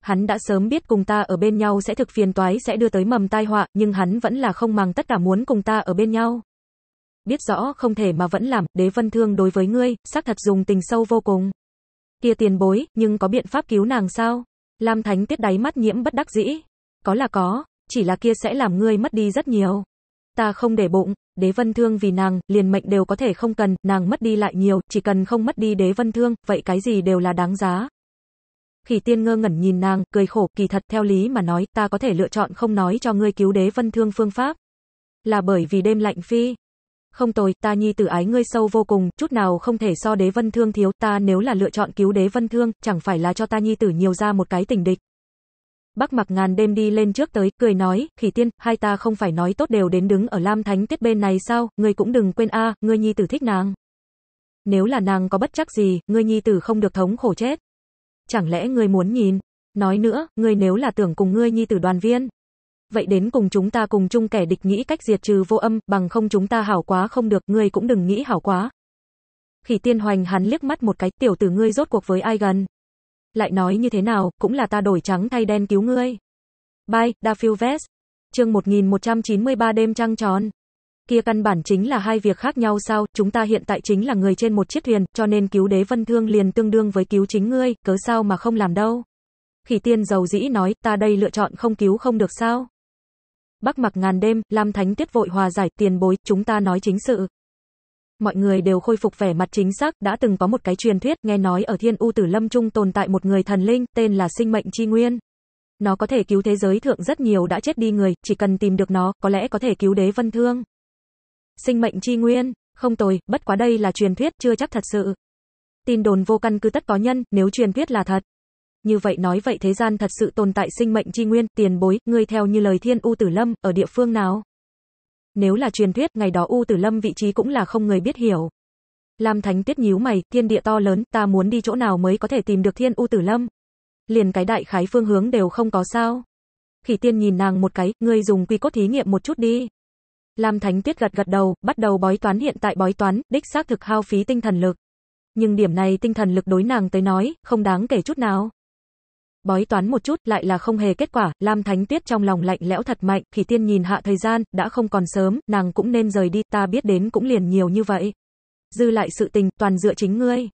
Hắn đã sớm biết cùng ta ở bên nhau sẽ thực phiền toái sẽ đưa tới mầm tai họa, nhưng hắn vẫn là không mang tất cả muốn cùng ta ở bên nhau. Biết rõ không thể mà vẫn làm, đế vân thương đối với ngươi, xác thật dùng tình sâu vô cùng. Kia tiền bối, nhưng có biện pháp cứu nàng sao? Lam Thánh Tuyết đáy mắt nhiễm bất đắc dĩ. Có là có, chỉ là kia sẽ làm ngươi mất đi rất nhiều ta không để bụng, đế vân thương vì nàng, liền mệnh đều có thể không cần, nàng mất đi lại nhiều, chỉ cần không mất đi đế vân thương, vậy cái gì đều là đáng giá. Khỉ tiên ngơ ngẩn nhìn nàng, cười khổ, kỳ thật theo lý mà nói, ta có thể lựa chọn không nói cho ngươi cứu đế vân thương phương pháp. Là bởi vì đêm lạnh phi. Không tồi, ta nhi tử ái ngươi sâu vô cùng, chút nào không thể so đế vân thương thiếu, ta nếu là lựa chọn cứu đế vân thương, chẳng phải là cho ta nhi tử nhiều ra một cái tình địch. Bác mặc ngàn đêm đi lên trước tới, cười nói, khỉ tiên, hai ta không phải nói tốt đều đến đứng ở Lam Thánh Tiết bên này sao, ngươi cũng đừng quên a, ngươi nhi tử thích nàng. Nếu là nàng có bất chắc gì, ngươi nhi tử không được thống khổ chết. Chẳng lẽ ngươi muốn nhìn? Nói nữa, ngươi nếu là tưởng cùng ngươi nhi tử đoàn viên. Vậy đến cùng chúng ta cùng chung kẻ địch nghĩ cách diệt trừ vô âm, bằng không chúng ta hảo quá không được, ngươi cũng đừng nghĩ hảo quá. Khỉ tiên hoành hắn liếc mắt một cái, tiểu tử ngươi rốt cuộc với ai gần. Lại nói như thế nào, cũng là ta đổi trắng thay đen cứu ngươi. bay Daphil Vest. Chương 1193 đêm trăng tròn. Kia căn bản chính là hai việc khác nhau sao, chúng ta hiện tại chính là người trên một chiếc thuyền, cho nên cứu đế vân thương liền tương đương với cứu chính ngươi, cớ sao mà không làm đâu. Khỉ tiên giàu dĩ nói, ta đây lựa chọn không cứu không được sao. Bắc mặc ngàn đêm, Lam Thánh tiết vội hòa giải, tiền bối, chúng ta nói chính sự mọi người đều khôi phục vẻ mặt chính xác, đã từng có một cái truyền thuyết, nghe nói ở Thiên U Tử Lâm Trung tồn tại một người thần linh, tên là sinh mệnh chi nguyên. Nó có thể cứu thế giới thượng rất nhiều đã chết đi người, chỉ cần tìm được nó, có lẽ có thể cứu đế vân thương. Sinh mệnh chi nguyên, không tồi, bất quá đây là truyền thuyết, chưa chắc thật sự. Tin đồn vô căn cứ tất có nhân, nếu truyền thuyết là thật. Như vậy nói vậy thế gian thật sự tồn tại sinh mệnh chi nguyên, tiền bối, ngươi theo như lời thiên u tử lâm, ở địa phương nào? Nếu là truyền thuyết, ngày đó U Tử Lâm vị trí cũng là không người biết hiểu. Lam Thánh Tiết nhíu mày, thiên địa to lớn, ta muốn đi chỗ nào mới có thể tìm được Thiên U Tử Lâm? Liền cái đại khái phương hướng đều không có sao? Khỉ Tiên nhìn nàng một cái, ngươi dùng quy cốt thí nghiệm một chút đi. Lam Thánh Tiết gật gật đầu, bắt đầu bói toán hiện tại bói toán, đích xác thực hao phí tinh thần lực. Nhưng điểm này tinh thần lực đối nàng tới nói, không đáng kể chút nào bói toán một chút, lại là không hề kết quả, Lam Thánh Tuyết trong lòng lạnh lẽo thật mạnh, Khỉ Tiên nhìn hạ thời gian, đã không còn sớm, nàng cũng nên rời đi, ta biết đến cũng liền nhiều như vậy. Dư lại sự tình, toàn dựa chính ngươi.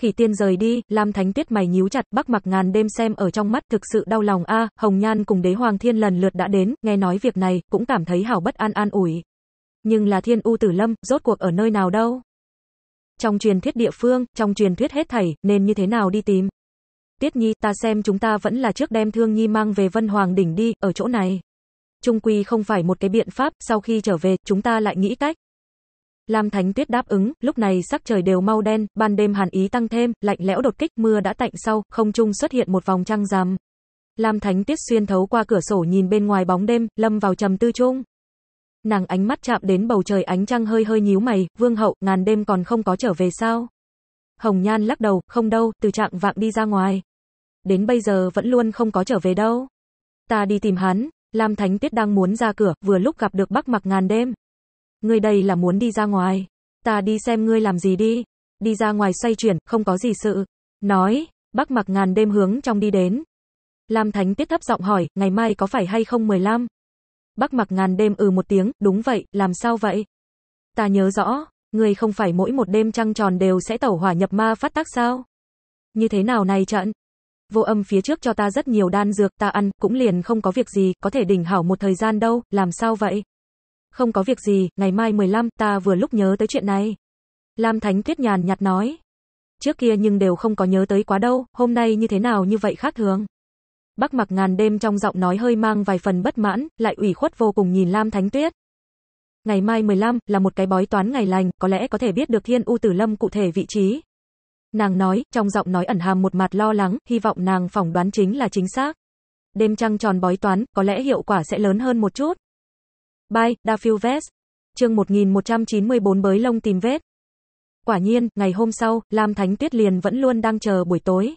Khỉ Tiên rời đi, Lam Thánh Tuyết mày nhíu chặt, Bắc Mặc Ngàn đêm xem ở trong mắt, thực sự đau lòng a, Hồng Nhan cùng Đế Hoàng Thiên lần lượt đã đến, nghe nói việc này, cũng cảm thấy hảo bất an an ủi. Nhưng là Thiên U Tử Lâm, rốt cuộc ở nơi nào đâu? Trong truyền thuyết địa phương, trong truyền thuyết hết thảy, nên như thế nào đi tìm? Tiết Nhi, ta xem chúng ta vẫn là trước đem Thương Nhi mang về Vân Hoàng đỉnh đi, ở chỗ này. Trung quy không phải một cái biện pháp, sau khi trở về, chúng ta lại nghĩ cách. Lam Thánh Tuyết đáp ứng, lúc này sắc trời đều mau đen, ban đêm hàn ý tăng thêm, lạnh lẽo đột kích, mưa đã tạnh sau, không trung xuất hiện một vòng trăng rằm. Lam Thánh Tuyết xuyên thấu qua cửa sổ nhìn bên ngoài bóng đêm, lâm vào trầm tư trung. Nàng ánh mắt chạm đến bầu trời ánh trăng hơi hơi nhíu mày, vương hậu, ngàn đêm còn không có trở về sao? Hồng Nhan lắc đầu, không đâu, từ trạng vạng đi ra ngoài. Đến bây giờ vẫn luôn không có trở về đâu. Ta đi tìm hắn, Lam Thánh Tiết đang muốn ra cửa, vừa lúc gặp được Bắc Mặc Ngàn đêm. Ngươi đây là muốn đi ra ngoài, ta đi xem ngươi làm gì đi. Đi ra ngoài xoay chuyển, không có gì sự. Nói, Bắc Mặc Ngàn đêm hướng trong đi đến. Lam Thánh Tiết thấp giọng hỏi, ngày mai có phải hay không 15? Bắc Mặc Ngàn đêm ừ một tiếng, đúng vậy, làm sao vậy? Ta nhớ rõ, Người không phải mỗi một đêm trăng tròn đều sẽ tẩu hỏa nhập ma phát tác sao? Như thế nào này trận? Vô âm phía trước cho ta rất nhiều đan dược, ta ăn, cũng liền không có việc gì, có thể đỉnh hảo một thời gian đâu, làm sao vậy? Không có việc gì, ngày mai 15, ta vừa lúc nhớ tới chuyện này. Lam Thánh Tuyết nhàn nhạt nói. Trước kia nhưng đều không có nhớ tới quá đâu, hôm nay như thế nào như vậy khác thường. Bắc mặc ngàn đêm trong giọng nói hơi mang vài phần bất mãn, lại ủy khuất vô cùng nhìn Lam Thánh Tuyết. Ngày mai 15 là một cái bói toán ngày lành, có lẽ có thể biết được Thiên U Tử Lâm cụ thể vị trí. Nàng nói, trong giọng nói ẩn hàm một mặt lo lắng, hy vọng nàng phỏng đoán chính là chính xác. Đêm trăng tròn bói toán, có lẽ hiệu quả sẽ lớn hơn một chút. Bye, Dafield Vest. Chương 1194 bới lông tìm vết. Quả nhiên, ngày hôm sau, Lam Thánh Tuyết liền vẫn luôn đang chờ buổi tối.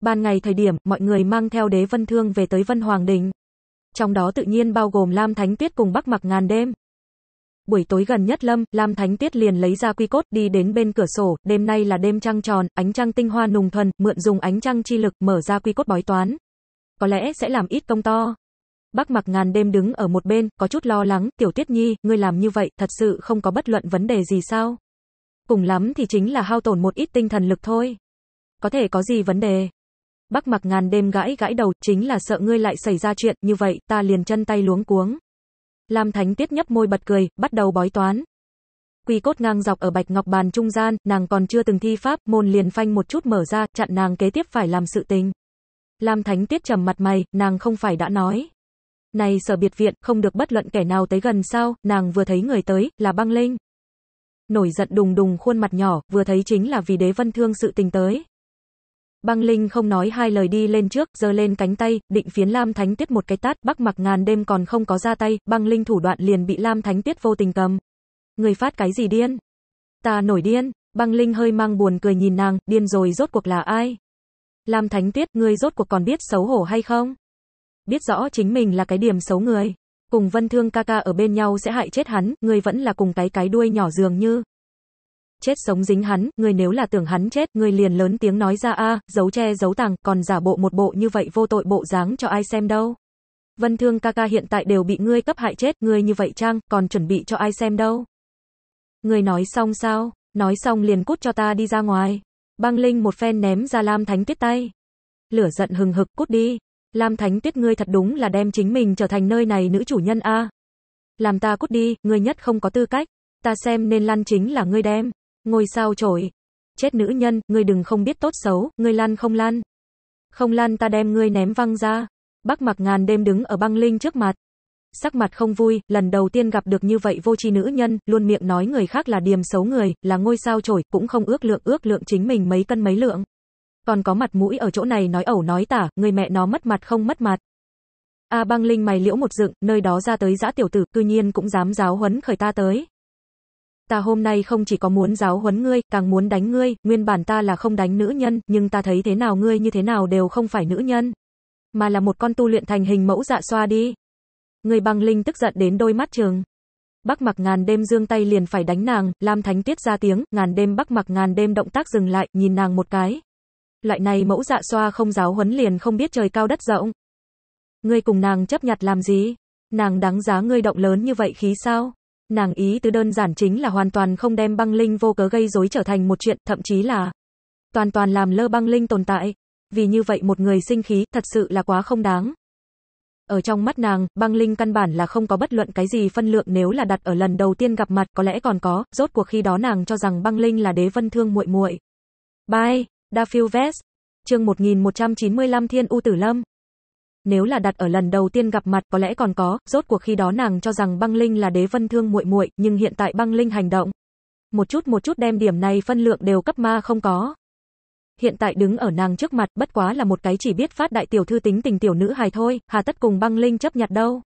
Ban ngày thời điểm, mọi người mang theo đế vân thương về tới Vân Hoàng Đình. Trong đó tự nhiên bao gồm Lam Thánh Tuyết cùng Bắc Mặc Ngàn Đêm. Buổi tối gần nhất Lâm, Lam Thánh Tiết liền lấy ra quy cốt, đi đến bên cửa sổ, đêm nay là đêm trăng tròn, ánh trăng tinh hoa nùng thuần, mượn dùng ánh trăng chi lực mở ra quy cốt bói toán. Có lẽ sẽ làm ít công to. Bác mặc ngàn đêm đứng ở một bên, có chút lo lắng, tiểu tiết nhi, ngươi làm như vậy, thật sự không có bất luận vấn đề gì sao? Cùng lắm thì chính là hao tổn một ít tinh thần lực thôi. Có thể có gì vấn đề? Bác mặc ngàn đêm gãi gãi đầu, chính là sợ ngươi lại xảy ra chuyện, như vậy, ta liền chân tay luống cuống. Lam Thánh tiết nhấp môi bật cười, bắt đầu bói toán. Quỳ cốt ngang dọc ở bạch ngọc bàn trung gian, nàng còn chưa từng thi pháp, môn liền phanh một chút mở ra, chặn nàng kế tiếp phải làm sự tình. Lam Thánh tiết trầm mặt mày, nàng không phải đã nói. Này sở biệt viện, không được bất luận kẻ nào tới gần sao, nàng vừa thấy người tới, là băng linh. Nổi giận đùng đùng khuôn mặt nhỏ, vừa thấy chính là vì đế vân thương sự tình tới. Băng Linh không nói hai lời đi lên trước, giơ lên cánh tay, định phiến Lam Thánh Tuyết một cái tát, Bắc Mặc ngàn đêm còn không có ra tay, Băng Linh thủ đoạn liền bị Lam Thánh Tuyết vô tình cầm. Người phát cái gì điên? Ta nổi điên, Băng Linh hơi mang buồn cười nhìn nàng, điên rồi rốt cuộc là ai? Lam Thánh Tuyết, ngươi rốt cuộc còn biết xấu hổ hay không? Biết rõ chính mình là cái điểm xấu người. Cùng Vân Thương ca ca ở bên nhau sẽ hại chết hắn, ngươi vẫn là cùng cái cái đuôi nhỏ dường như chết sống dính hắn, ngươi nếu là tưởng hắn chết, ngươi liền lớn tiếng nói ra a, giấu che giấu tàng, còn giả bộ một bộ như vậy vô tội bộ dáng cho ai xem đâu. Vân Thương ca ca hiện tại đều bị ngươi cấp hại chết, ngươi như vậy trang, còn chuẩn bị cho ai xem đâu. Ngươi nói xong sao, nói xong liền cút cho ta đi ra ngoài. Băng Linh một phen ném ra Lam Thánh Tuyết tay. Lửa giận hừng hực, cút đi. Lam Thánh Tuyết ngươi thật đúng là đem chính mình trở thành nơi này nữ chủ nhân a. Làm ta cút đi, ngươi nhất không có tư cách. Ta xem nên lăn chính là ngươi đem. Ngôi sao trổi. Chết nữ nhân, ngươi đừng không biết tốt xấu, ngươi lăn không lăn. Không lăn ta đem ngươi ném văng ra. Bác mặc ngàn đêm đứng ở băng linh trước mặt. Sắc mặt không vui, lần đầu tiên gặp được như vậy vô tri nữ nhân, luôn miệng nói người khác là điềm xấu người, là ngôi sao trổi, cũng không ước lượng ước lượng chính mình mấy cân mấy lượng. Còn có mặt mũi ở chỗ này nói ẩu nói tả, người mẹ nó mất mặt không mất mặt. A băng linh mày liễu một dựng, nơi đó ra tới dã tiểu tử, cư nhiên cũng dám giáo huấn khởi ta tới ta hôm nay không chỉ có muốn giáo huấn ngươi, càng muốn đánh ngươi, nguyên bản ta là không đánh nữ nhân, nhưng ta thấy thế nào ngươi như thế nào đều không phải nữ nhân, mà là một con tu luyện thành hình mẫu dạ xoa đi. Người băng linh tức giận đến đôi mắt trường. Bắc mặc ngàn đêm dương tay liền phải đánh nàng, Lam Thánh Tiết ra tiếng, ngàn đêm bắc mặc ngàn đêm động tác dừng lại, nhìn nàng một cái. Loại này mẫu dạ xoa không giáo huấn liền không biết trời cao đất rộng. Ngươi cùng nàng chấp nhặt làm gì? Nàng đáng giá ngươi động lớn như vậy khí sao? Nàng ý tứ đơn giản chính là hoàn toàn không đem băng linh vô cớ gây rối trở thành một chuyện, thậm chí là toàn toàn làm lơ băng linh tồn tại. Vì như vậy một người sinh khí, thật sự là quá không đáng. Ở trong mắt nàng, băng linh căn bản là không có bất luận cái gì phân lượng nếu là đặt ở lần đầu tiên gặp mặt có lẽ còn có, rốt cuộc khi đó nàng cho rằng băng linh là đế vân thương muội muội. Bye, Da Vest. Chương 1195 Thiên U Tử Lâm nếu là đặt ở lần đầu tiên gặp mặt có lẽ còn có, rốt cuộc khi đó nàng cho rằng Băng Linh là Đế Vân Thương muội muội, nhưng hiện tại Băng Linh hành động, một chút một chút đem điểm này phân lượng đều cấp ma không có. Hiện tại đứng ở nàng trước mặt, bất quá là một cái chỉ biết phát đại tiểu thư tính tình tiểu nữ hài thôi, hà tất cùng Băng Linh chấp nhặt đâu.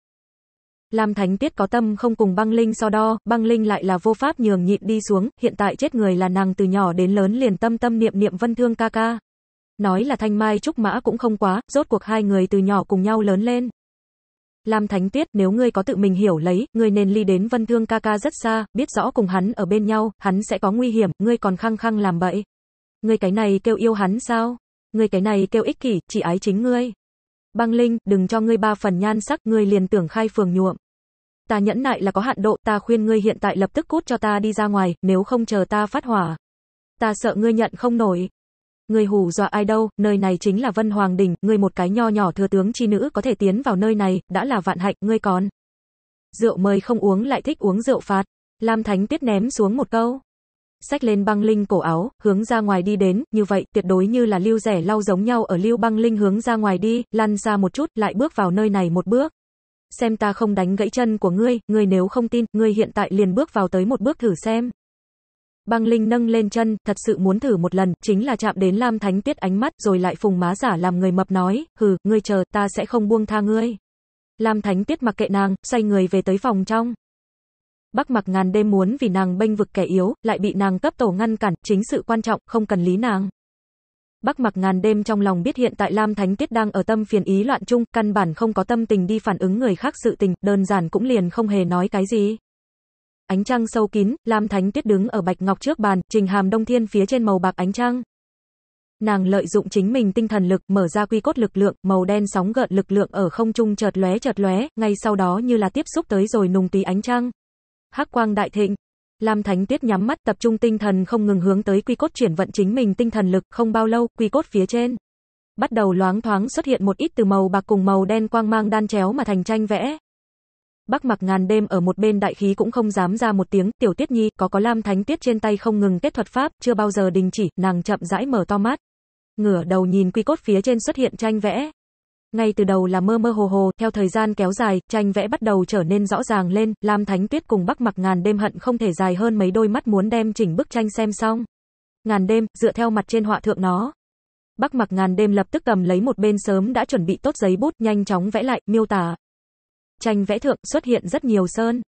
Lam Thánh Tiết có tâm không cùng băng linh so đo, băng linh lại là vô pháp nhường nhịn đi xuống, hiện tại chết người là nàng từ nhỏ đến lớn liền tâm tâm niệm niệm vân thương ca ca. Nói là thanh mai trúc mã cũng không quá, rốt cuộc hai người từ nhỏ cùng nhau lớn lên. Lam Thánh Tuyết, nếu ngươi có tự mình hiểu lấy, ngươi nên ly đến Vân Thương ca ca rất xa, biết rõ cùng hắn ở bên nhau, hắn sẽ có nguy hiểm, ngươi còn khăng khăng làm bậy. Ngươi cái này kêu yêu hắn sao? Ngươi cái này kêu ích kỷ, chỉ ái chính ngươi. Băng Linh, đừng cho ngươi ba phần nhan sắc, ngươi liền tưởng khai phường nhuộm. Ta nhẫn nại là có hạn độ, ta khuyên ngươi hiện tại lập tức cút cho ta đi ra ngoài, nếu không chờ ta phát hỏa. Ta sợ ngươi nhận không nổi. Ngươi hù dọa ai đâu, nơi này chính là Vân Hoàng Đỉnh, ngươi một cái nho nhỏ thừa tướng chi nữ có thể tiến vào nơi này, đã là vạn hạnh, ngươi còn. Rượu mời không uống lại thích uống rượu phạt. Lam Thánh Tiết ném xuống một câu. Xách lên băng linh cổ áo, hướng ra ngoài đi đến, như vậy, tuyệt đối như là lưu rẻ lau giống nhau ở lưu băng linh hướng ra ngoài đi, lăn ra một chút, lại bước vào nơi này một bước. Xem ta không đánh gãy chân của ngươi, ngươi nếu không tin, ngươi hiện tại liền bước vào tới một bước thử xem. Băng Linh nâng lên chân, thật sự muốn thử một lần, chính là chạm đến Lam Thánh Tiết ánh mắt rồi lại phùng má giả làm người mập nói, hừ, ngươi chờ, ta sẽ không buông tha ngươi. Lam Thánh Tiết mặc kệ nàng, xoay người về tới phòng trong. Bắc mặc ngàn đêm muốn vì nàng bênh vực kẻ yếu, lại bị nàng cấp tổ ngăn cản, chính sự quan trọng, không cần lý nàng. Bắc mặc ngàn đêm trong lòng biết hiện tại Lam Thánh Tiết đang ở tâm phiền ý loạn chung, căn bản không có tâm tình đi phản ứng người khác sự tình, đơn giản cũng liền không hề nói cái gì ánh trăng sâu kín, Lam Thánh Tuyết đứng ở bạch ngọc trước bàn, trình hàm đông thiên phía trên màu bạc ánh trăng. Nàng lợi dụng chính mình tinh thần lực, mở ra quy cốt lực lượng, màu đen sóng gợn lực lượng ở không trung chợt lóe chợt lóe, ngay sau đó như là tiếp xúc tới rồi nùng tí ánh trăng. Hắc quang đại thịnh, Lam Thánh Tuyết nhắm mắt tập trung tinh thần không ngừng hướng tới quy cốt chuyển vận chính mình tinh thần lực, không bao lâu, quy cốt phía trên bắt đầu loáng thoáng xuất hiện một ít từ màu bạc cùng màu đen quang mang đan chéo mà thành tranh vẽ. Bắc Mặc ngàn đêm ở một bên đại khí cũng không dám ra một tiếng, Tiểu Tiết Nhi có có Lam Thánh Tiết trên tay không ngừng kết thuật pháp, chưa bao giờ đình chỉ, nàng chậm rãi mở to mắt. Ngửa đầu nhìn quy cốt phía trên xuất hiện tranh vẽ. Ngay từ đầu là mơ mơ hồ hồ, theo thời gian kéo dài, tranh vẽ bắt đầu trở nên rõ ràng lên, Lam Thánh Tuyết cùng Bắc Mặc ngàn đêm hận không thể dài hơn mấy đôi mắt muốn đem chỉnh bức tranh xem xong. Ngàn đêm, dựa theo mặt trên họa thượng nó, Bắc Mặc Ngàn đêm lập tức cầm lấy một bên sớm đã chuẩn bị tốt giấy bút, nhanh chóng vẽ lại, miêu tả, Tranh vẽ thượng xuất hiện rất nhiều sơn.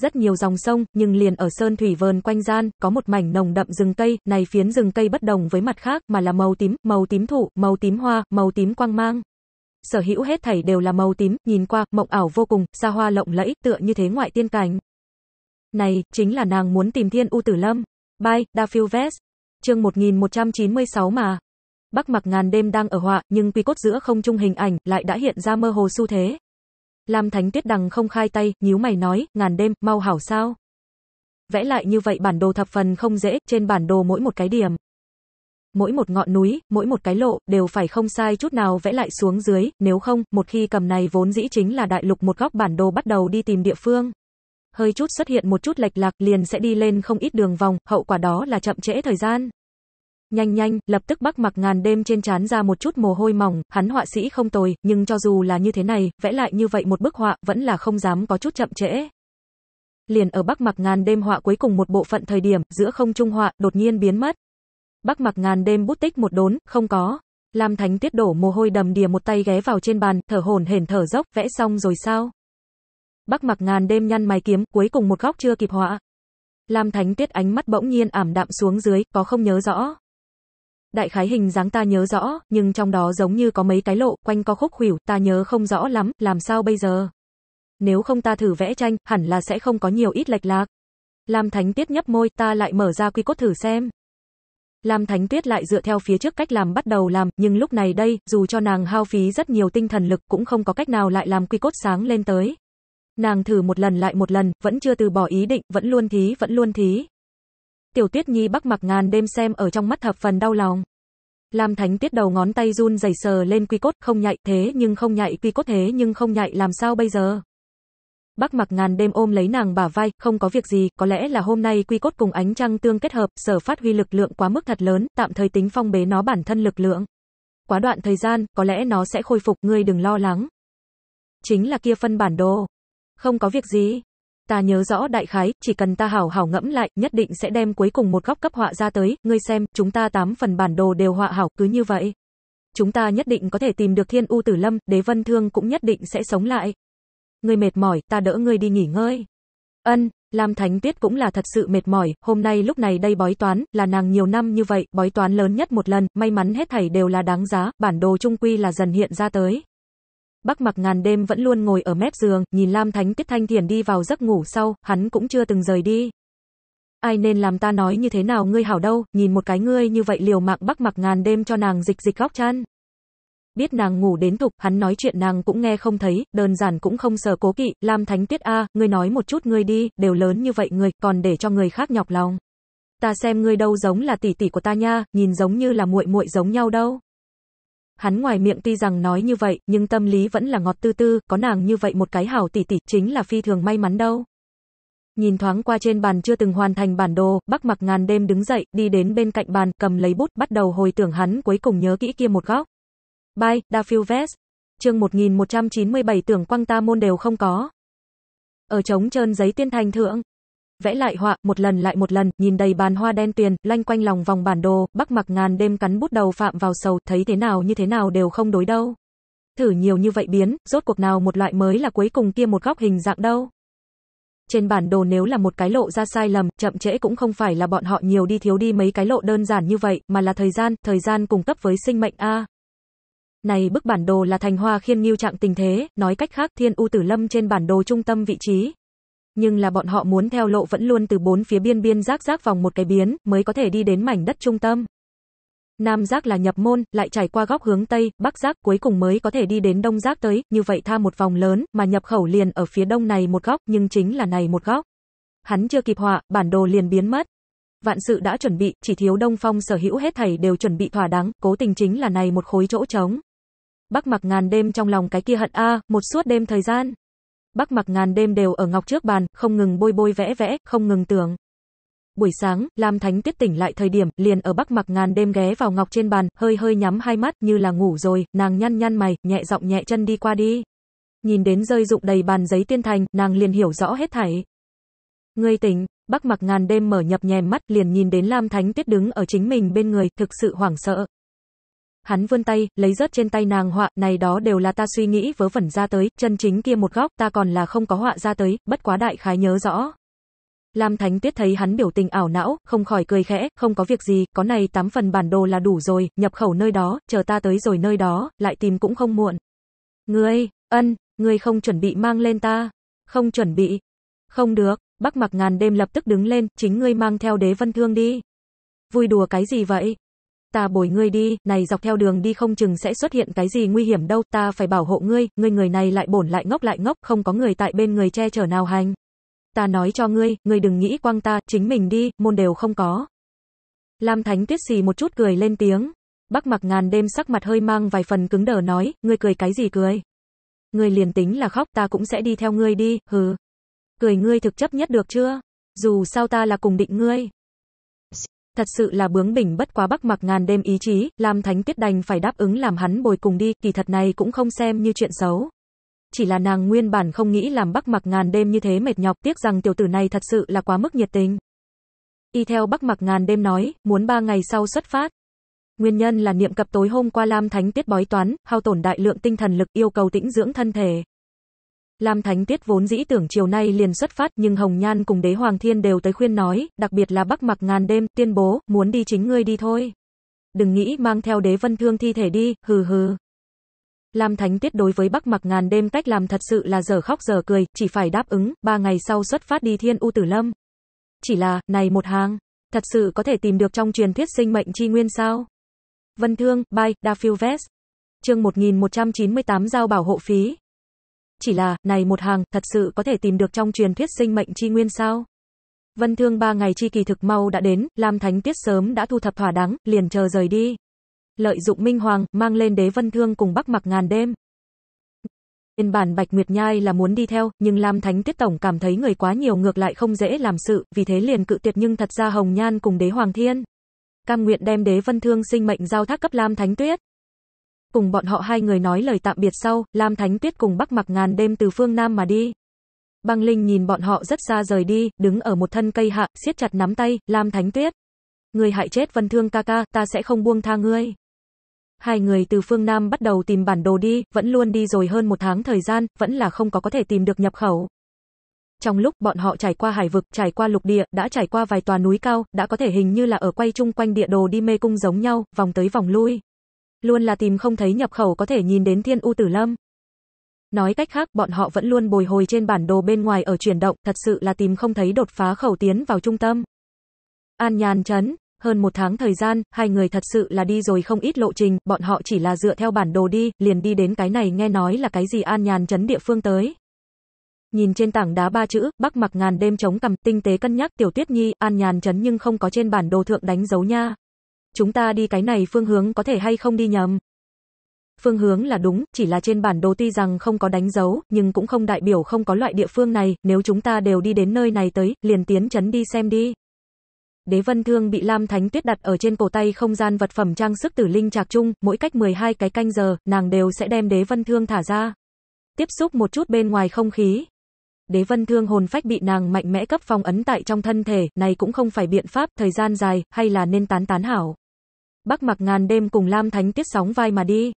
Rất nhiều dòng sông, nhưng liền ở sơn thủy vờn quanh gian, có một mảnh nồng đậm rừng cây, này phiến rừng cây bất đồng với mặt khác, mà là màu tím, màu tím thụ, màu tím hoa, màu tím quang mang. Sở hữu hết thảy đều là màu tím, nhìn qua, mộng ảo vô cùng, xa hoa lộng lẫy, tựa như thế ngoại tiên cảnh. Này, chính là nàng muốn tìm thiên u tử lâm. Bye, Da Phiêu Vest. Chương 1196 mà. Bắc mặc ngàn đêm đang ở họa, nhưng quy cốt giữa không trung hình ảnh lại đã hiện ra mơ hồ xu thế. Lam Thánh Tuyết Đằng không khai tay, nhíu mày nói, ngàn đêm, mau hảo sao. Vẽ lại như vậy bản đồ thập phần không dễ, trên bản đồ mỗi một cái điểm. Mỗi một ngọn núi, mỗi một cái lộ, đều phải không sai chút nào vẽ lại xuống dưới, nếu không, một khi cầm này vốn dĩ chính là đại lục một góc bản đồ bắt đầu đi tìm địa phương. Hơi chút xuất hiện một chút lệch lạc liền sẽ đi lên không ít đường vòng, hậu quả đó là chậm trễ thời gian. Nhanh nhanh, lập tức Bắc Mặc ngàn đêm trên trán ra một chút mồ hôi mỏng, hắn họa sĩ không tồi, nhưng cho dù là như thế này, vẽ lại như vậy một bức họa, vẫn là không dám có chút chậm trễ. Liền ở Bắc Mặc ngàn đêm họa cuối cùng một bộ phận thời điểm, giữa không trung họa đột nhiên biến mất. Bắc Mặc ngàn đêm bút tích một đốn, không có. Lam Thánh Tiết đổ mồ hôi đầm đìa một tay ghé vào trên bàn, thở hổn hển thở dốc, vẽ xong rồi sao? Bắc Mặc ngàn đêm nhăn mày kiếm, cuối cùng một góc chưa kịp họa, Lam Thánh Tiết ánh mắt bỗng nhiên ảm đạm xuống dưới, có không nhớ rõ. Đại khái hình dáng ta nhớ rõ, nhưng trong đó giống như có mấy cái lộ, quanh có khúc khuỷu, ta nhớ không rõ lắm, làm sao bây giờ? Nếu không ta thử vẽ tranh, hẳn là sẽ không có nhiều ít lệch lạc. Lam Thánh Tiết nhấp môi, ta lại mở ra quy cốt thử xem. Lam Thánh Tuyết lại dựa theo phía trước cách làm bắt đầu làm, nhưng lúc này đây, dù cho nàng hao phí rất nhiều tinh thần lực cũng không có cách nào lại làm quy cốt sáng lên tới. Nàng thử một lần lại một lần, vẫn chưa từ bỏ ý định, vẫn luôn thí, vẫn luôn thí, Tiểu Tuyết Nhi bắc mặc ngàn đêm xem ở trong mắt thập phần đau lòng. Lam Thánh Tiết đầu ngón tay run rẩy sờ lên quy cốt, không nhạy thế nhưng không nhạy quy cốt thế nhưng không nhạy làm sao bây giờ? Bắc mặc ngàn đêm ôm lấy nàng bả vai, không có việc gì, có lẽ là hôm nay quy cốt cùng ánh trăng tương kết hợp, sở phát huy lực lượng quá mức thật lớn, tạm thời tính phong bế nó bản thân lực lượng. Quá đoạn thời gian, có lẽ nó sẽ khôi phục, ngươi đừng lo lắng. Chính là kia phân bản đồ. Không có việc gì ta nhớ rõ đại khái, chỉ cần ta hảo hảo ngẫm lại, nhất định sẽ đem cuối cùng một góc cấp họa ra tới, ngươi xem, chúng ta tám phần bản đồ đều họa hảo, cứ như vậy. Chúng ta nhất định có thể tìm được thiên u tử lâm, đế vân thương cũng nhất định sẽ sống lại. Ngươi mệt mỏi, ta đỡ ngươi đi nghỉ ngơi. Ân, Lam Thánh Tuyết cũng là thật sự mệt mỏi, hôm nay lúc này đây bói toán, là nàng nhiều năm như vậy, bói toán lớn nhất một lần, may mắn hết thảy đều là đáng giá, bản đồ trung quy là dần hiện ra tới. Bắc mặc ngàn đêm vẫn luôn ngồi ở mép giường, nhìn Lam Thánh Tiết Thanh Thiền đi vào giấc ngủ sau, hắn cũng chưa từng rời đi. Ai nên làm ta nói như thế nào ngươi hảo đâu, nhìn một cái ngươi như vậy liều mạng Bắc mặc ngàn đêm cho nàng dịch dịch góc chăn. Biết nàng ngủ đến thục, hắn nói chuyện nàng cũng nghe không thấy, đơn giản cũng không sợ cố kỵ, Lam Thánh Tiết A, ngươi nói một chút ngươi đi, đều lớn như vậy ngươi, còn để cho người khác nhọc lòng. Ta xem ngươi đâu giống là tỷ tỷ của ta nha, nhìn giống như là muội muội giống nhau đâu. Hắn ngoài miệng tuy rằng nói như vậy, nhưng tâm lý vẫn là ngọt tư tư, có nàng như vậy một cái hảo tỷ tỷ chính là phi thường may mắn đâu. Nhìn thoáng qua trên bàn chưa từng hoàn thành bản đồ, Bắc Mặc ngàn đêm đứng dậy, đi đến bên cạnh bàn, cầm lấy bút, bắt đầu hồi tưởng hắn cuối cùng nhớ kỹ kia một góc. bay Dafield Vest. Chương 1197 tưởng quăng ta môn đều không có. Ở trống trơn giấy tiên thành thượng, vẽ lại họa, một lần lại một lần, nhìn đầy bàn hoa đen tiền loanh quanh lòng vòng bản đồ, Bắc Mặc ngàn đêm cắn bút đầu phạm vào sầu, thấy thế nào như thế nào đều không đối đâu. Thử nhiều như vậy biến, rốt cuộc nào một loại mới là cuối cùng kia một góc hình dạng đâu. Trên bản đồ nếu là một cái lộ ra sai lầm, chậm trễ cũng không phải là bọn họ nhiều đi thiếu đi mấy cái lộ đơn giản như vậy, mà là thời gian, thời gian cùng cấp với sinh mệnh a. Này bức bản đồ là thành hoa khiên nghiêu trạng tình thế, nói cách khác thiên u tử lâm trên bản đồ trung tâm vị trí, nhưng là bọn họ muốn theo lộ vẫn luôn từ bốn phía biên biên rác rác vòng một cái biến, mới có thể đi đến mảnh đất trung tâm. Nam giác là nhập môn, lại trải qua góc hướng Tây, Bắc giác cuối cùng mới có thể đi đến Đông giác tới, như vậy tha một vòng lớn, mà nhập khẩu liền ở phía Đông này một góc, nhưng chính là này một góc. Hắn chưa kịp họa, bản đồ liền biến mất. Vạn sự đã chuẩn bị, chỉ thiếu Đông Phong sở hữu hết thảy đều chuẩn bị thỏa đáng, cố tình chính là này một khối chỗ trống. Bắc mặc ngàn đêm trong lòng cái kia hận a, một suốt đêm thời gian. Bắc mặc ngàn đêm đều ở ngọc trước bàn, không ngừng bôi bôi vẽ vẽ, không ngừng tưởng. Buổi sáng, Lam Thánh Tuyết tỉnh lại thời điểm, liền ở Bắc Mặc Ngàn đêm ghé vào ngọc trên bàn, hơi hơi nhắm hai mắt như là ngủ rồi, nàng nhăn nhăn mày, nhẹ giọng nhẹ chân đi qua đi. Nhìn đến rơi dụng đầy bàn giấy tiên thành, nàng liền hiểu rõ hết thảy. Ngươi tỉnh, Bắc Mặc Ngàn đêm mở nhập nhèm mắt, liền nhìn đến Lam Thánh Tuyết đứng ở chính mình bên người, thực sự hoảng sợ, hắn vươn tay, lấy rớt trên tay nàng họa, này đó đều là ta suy nghĩ vớ vẩn ra tới, chân chính kia một góc, ta còn là không có họa ra tới, bất quá đại khái nhớ rõ. Lam Thánh Tuyết thấy hắn biểu tình ảo não, không khỏi cười khẽ, không có việc gì, có này tám phần bản đồ là đủ rồi, nhập khẩu nơi đó, chờ ta tới rồi nơi đó, lại tìm cũng không muộn. Ngươi, ân, ngươi không chuẩn bị mang lên ta. Không chuẩn bị. Không được, Bắc Mặc Ngàn đêm lập tức đứng lên, chính ngươi mang theo đế vân thương đi. Vui đùa cái gì vậy? ta bồi ngươi đi, này dọc theo đường đi không chừng sẽ xuất hiện cái gì nguy hiểm đâu, ta phải bảo hộ ngươi, ngươi người này lại bổn lại ngốc lại ngốc, không có người tại bên người che chở nào hành. Ta nói cho ngươi, ngươi đừng nghĩ quăng ta, chính mình đi, môn đều không có. Lam Thánh Tuyết xì một chút cười lên tiếng. Bắc mặc ngàn đêm sắc mặt hơi mang vài phần cứng đờ nói, ngươi cười cái gì cười. Ngươi liền tính là khóc ta cũng sẽ đi theo ngươi đi, hừ. Cười ngươi thực chấp nhất được chưa? Dù sao ta là cùng định ngươi thật sự là bướng bỉnh bất quá bắc mặc ngàn đêm ý chí, làm thánh tiết đành phải đáp ứng làm hắn bồi cùng đi, kỳ thật này cũng không xem như chuyện xấu. Chỉ là nàng nguyên bản không nghĩ làm bắc mặc ngàn đêm như thế mệt nhọc, tiếc rằng tiểu tử này thật sự là quá mức nhiệt tình. Y theo bắc mặc ngàn đêm nói, muốn ba ngày sau xuất phát. Nguyên nhân là niệm cập tối hôm qua Lam Thánh Tiết bói toán, hao tổn đại lượng tinh thần lực yêu cầu tĩnh dưỡng thân thể. Lam Thánh Tiết vốn dĩ tưởng chiều nay liền xuất phát nhưng Hồng Nhan cùng đế Hoàng Thiên đều tới khuyên nói, đặc biệt là Bắc mặc ngàn đêm, tuyên bố, muốn đi chính ngươi đi thôi. Đừng nghĩ mang theo đế vân thương thi thể đi, hừ hừ. Lam Thánh Tiết đối với Bắc mặc ngàn đêm cách làm thật sự là giờ khóc giờ cười, chỉ phải đáp ứng, ba ngày sau xuất phát đi Thiên U Tử Lâm. Chỉ là, này một hàng, thật sự có thể tìm được trong truyền thuyết sinh mệnh chi nguyên sao? Vân Thương, Bay, Da Phiêu Vest. Chương 1198 giao bảo hộ phí, chỉ là, này một hàng, thật sự có thể tìm được trong truyền thuyết sinh mệnh chi nguyên sao? Vân thương ba ngày chi kỳ thực mau đã đến, Lam Thánh Tiết sớm đã thu thập thỏa đáng, liền chờ rời đi. Lợi dụng Minh Hoàng, mang lên đế vân thương cùng bắc mặc ngàn đêm. Nguyên bản Bạch Nguyệt Nhai là muốn đi theo, nhưng Lam Thánh Tiết Tổng cảm thấy người quá nhiều ngược lại không dễ làm sự, vì thế liền cự tuyệt nhưng thật ra Hồng Nhan cùng đế Hoàng Thiên. Cam nguyện đem đế vân thương sinh mệnh giao thác cấp Lam Thánh Tuyết. Cùng bọn họ hai người nói lời tạm biệt sau, Lam Thánh Tuyết cùng Bắc Mặc Ngàn đêm từ phương Nam mà đi. Băng Linh nhìn bọn họ rất xa rời đi, đứng ở một thân cây hạ, siết chặt nắm tay, Lam Thánh Tuyết. Người hại chết Vân Thương ca ca, ta sẽ không buông tha ngươi. Hai người từ phương Nam bắt đầu tìm bản đồ đi, vẫn luôn đi rồi hơn một tháng thời gian, vẫn là không có có thể tìm được nhập khẩu. Trong lúc bọn họ trải qua hải vực, trải qua lục địa, đã trải qua vài tòa núi cao, đã có thể hình như là ở quay chung quanh địa đồ đi mê cung giống nhau, vòng tới vòng lui luôn là tìm không thấy nhập khẩu có thể nhìn đến Thiên U Tử Lâm. Nói cách khác, bọn họ vẫn luôn bồi hồi trên bản đồ bên ngoài ở chuyển động, thật sự là tìm không thấy đột phá khẩu tiến vào trung tâm. An nhàn chấn, hơn một tháng thời gian, hai người thật sự là đi rồi không ít lộ trình, bọn họ chỉ là dựa theo bản đồ đi, liền đi đến cái này nghe nói là cái gì an nhàn chấn địa phương tới. Nhìn trên tảng đá ba chữ, bắc mặc ngàn đêm chống cầm, tinh tế cân nhắc tiểu tuyết nhi, an nhàn chấn nhưng không có trên bản đồ thượng đánh dấu nha. Chúng ta đi cái này phương hướng có thể hay không đi nhầm? Phương hướng là đúng, chỉ là trên bản đồ tuy rằng không có đánh dấu, nhưng cũng không đại biểu không có loại địa phương này, nếu chúng ta đều đi đến nơi này tới, liền tiến chấn đi xem đi. Đế Vân Thương bị Lam Thánh Tuyết đặt ở trên cổ tay không gian vật phẩm trang sức tử linh trạc trung, mỗi cách 12 cái canh giờ, nàng đều sẽ đem Đế Vân Thương thả ra. Tiếp xúc một chút bên ngoài không khí. Đế Vân Thương hồn phách bị nàng mạnh mẽ cấp phong ấn tại trong thân thể, này cũng không phải biện pháp, thời gian dài, hay là nên tán tán hảo. Bắc mặc ngàn đêm cùng Lam Thánh Tiết sóng vai mà đi.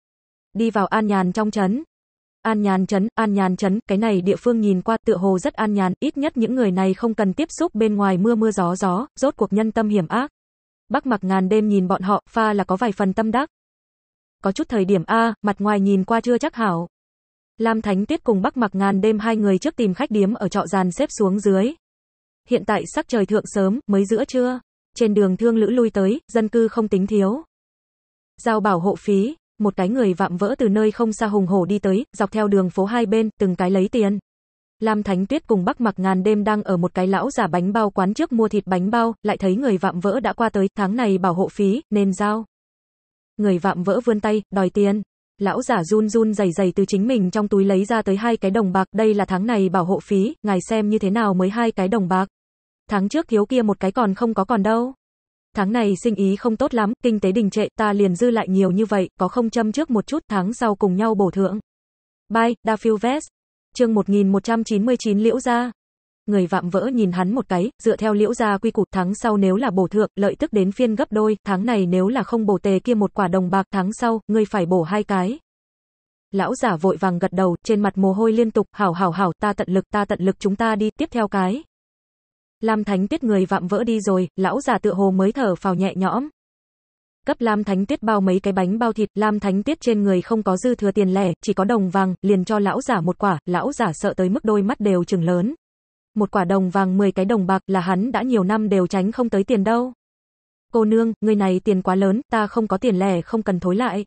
Đi vào an nhàn trong chấn. An nhàn chấn, an nhàn chấn, cái này địa phương nhìn qua tựa hồ rất an nhàn, ít nhất những người này không cần tiếp xúc bên ngoài mưa mưa gió gió, rốt cuộc nhân tâm hiểm ác. Bắc mặc ngàn đêm nhìn bọn họ, pha là có vài phần tâm đắc. Có chút thời điểm A, mặt ngoài nhìn qua chưa chắc hảo. Lam Thánh Tiết cùng Bắc mặc ngàn đêm hai người trước tìm khách điếm ở trọ giàn xếp xuống dưới. Hiện tại sắc trời thượng sớm, mới giữa trưa. Trên đường thương lữ lui tới, dân cư không tính thiếu. Giao bảo hộ phí, một cái người vạm vỡ từ nơi không xa hùng hổ đi tới, dọc theo đường phố hai bên, từng cái lấy tiền. Lam Thánh Tuyết cùng Bắc Mặc Ngàn đêm đang ở một cái lão giả bánh bao quán trước mua thịt bánh bao, lại thấy người vạm vỡ đã qua tới, tháng này bảo hộ phí, nên giao. Người vạm vỡ vươn tay, đòi tiền. Lão giả run run dày dày từ chính mình trong túi lấy ra tới hai cái đồng bạc, đây là tháng này bảo hộ phí, ngài xem như thế nào mới hai cái đồng bạc. Tháng trước thiếu kia một cái còn không có còn đâu. Tháng này sinh ý không tốt lắm, kinh tế đình trệ, ta liền dư lại nhiều như vậy, có không châm trước một chút, tháng sau cùng nhau bổ thưởng. Bye, Dafield Vest. Chương 1199 Liễu Gia. Người vạm vỡ nhìn hắn một cái, dựa theo Liễu Gia quy củ, tháng sau nếu là bổ thượng, lợi tức đến phiên gấp đôi, tháng này nếu là không bổ tề kia một quả đồng bạc, tháng sau, ngươi phải bổ hai cái. Lão giả vội vàng gật đầu, trên mặt mồ hôi liên tục, hảo hảo hảo, ta tận lực, ta tận lực chúng ta đi, tiếp theo cái. Lam Thánh Tuyết người vạm vỡ đi rồi, lão già tựa hồ mới thở phào nhẹ nhõm. Cấp Lam Thánh Tuyết bao mấy cái bánh bao thịt, Lam Thánh Tuyết trên người không có dư thừa tiền lẻ, chỉ có đồng vàng, liền cho lão giả một quả, lão giả sợ tới mức đôi mắt đều trừng lớn. Một quả đồng vàng 10 cái đồng bạc là hắn đã nhiều năm đều tránh không tới tiền đâu. Cô nương, người này tiền quá lớn, ta không có tiền lẻ không cần thối lại.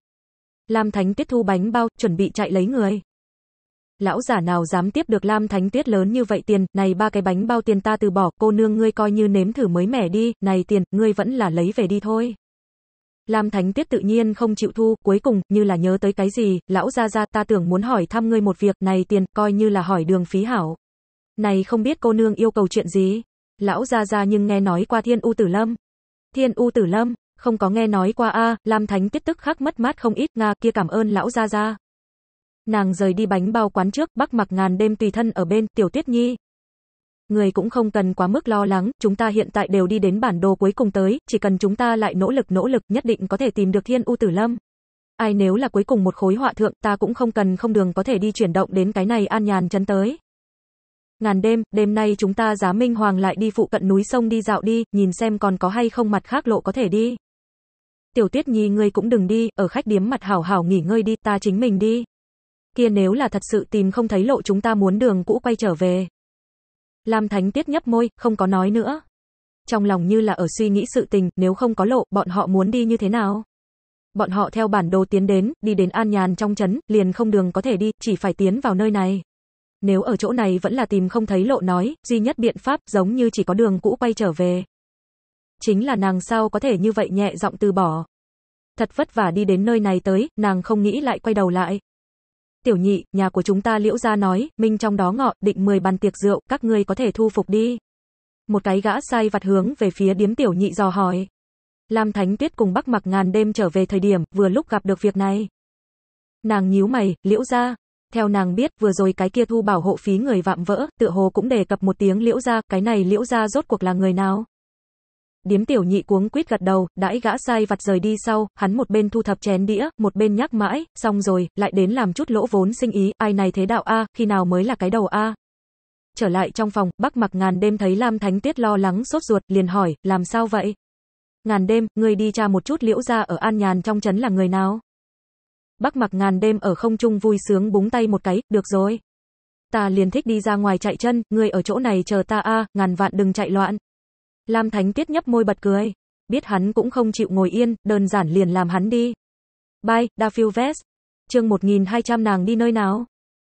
Lam Thánh Tuyết thu bánh bao, chuẩn bị chạy lấy người lão giả nào dám tiếp được Lam Thánh Tuyết lớn như vậy tiền, này ba cái bánh bao tiền ta từ bỏ, cô nương ngươi coi như nếm thử mới mẻ đi, này tiền, ngươi vẫn là lấy về đi thôi. Lam Thánh Tuyết tự nhiên không chịu thu, cuối cùng, như là nhớ tới cái gì, lão ra ra ta tưởng muốn hỏi thăm ngươi một việc, này tiền, coi như là hỏi đường phí hảo. Này không biết cô nương yêu cầu chuyện gì? Lão ra ra nhưng nghe nói qua Thiên U Tử Lâm. Thiên U Tử Lâm, không có nghe nói qua a Lam Thánh Tuyết tức khắc mất mát không ít, Nga kia cảm ơn lão ra ra. Nàng rời đi bánh bao quán trước, Bắc Mặc Ngàn đêm tùy thân ở bên Tiểu Tuyết Nhi. Người cũng không cần quá mức lo lắng, chúng ta hiện tại đều đi đến bản đồ cuối cùng tới, chỉ cần chúng ta lại nỗ lực nỗ lực nhất định có thể tìm được Thiên U Tử Lâm. Ai nếu là cuối cùng một khối họa thượng, ta cũng không cần không đường có thể đi chuyển động đến cái này an nhàn chấn tới. Ngàn đêm, đêm nay chúng ta giá Minh Hoàng lại đi phụ cận núi sông đi dạo đi, nhìn xem còn có hay không mặt khác lộ có thể đi. Tiểu Tuyết Nhi ngươi cũng đừng đi, ở khách điếm mặt hảo hảo nghỉ ngơi đi, ta chính mình đi kia nếu là thật sự tìm không thấy lộ chúng ta muốn đường cũ quay trở về. Lam Thánh Tiết nhấp môi, không có nói nữa. Trong lòng như là ở suy nghĩ sự tình, nếu không có lộ, bọn họ muốn đi như thế nào? Bọn họ theo bản đồ tiến đến, đi đến an nhàn trong chấn, liền không đường có thể đi, chỉ phải tiến vào nơi này. Nếu ở chỗ này vẫn là tìm không thấy lộ nói, duy nhất biện pháp giống như chỉ có đường cũ quay trở về. Chính là nàng sao có thể như vậy nhẹ giọng từ bỏ. Thật vất vả đi đến nơi này tới, nàng không nghĩ lại quay đầu lại tiểu nhị, nhà của chúng ta liễu ra nói, minh trong đó ngọ, định 10 bàn tiệc rượu, các ngươi có thể thu phục đi. Một cái gã sai vặt hướng về phía điếm tiểu nhị dò hỏi. Lam Thánh Tuyết cùng Bắc Mặc Ngàn đêm trở về thời điểm, vừa lúc gặp được việc này. Nàng nhíu mày, liễu ra. Theo nàng biết, vừa rồi cái kia thu bảo hộ phí người vạm vỡ, tựa hồ cũng đề cập một tiếng liễu ra, cái này liễu ra rốt cuộc là người nào? Điếm tiểu nhị cuống quýt gật đầu, đãi gã sai vặt rời đi sau, hắn một bên thu thập chén đĩa, một bên nhắc mãi, xong rồi, lại đến làm chút lỗ vốn sinh ý, ai này thế đạo A, khi nào mới là cái đầu A. Trở lại trong phòng, bác mặc ngàn đêm thấy Lam Thánh Tiết lo lắng sốt ruột, liền hỏi, làm sao vậy? Ngàn đêm, người đi tra một chút liễu ra ở an nhàn trong chấn là người nào? Bác mặc ngàn đêm ở không trung vui sướng búng tay một cái, được rồi. Ta liền thích đi ra ngoài chạy chân, người ở chỗ này chờ ta a, ngàn vạn đừng chạy loạn. Lam Thánh Tiết nhấp môi bật cười. Biết hắn cũng không chịu ngồi yên, đơn giản liền làm hắn đi. Bay, Daphil Vest. Chương 1200 nàng đi nơi nào?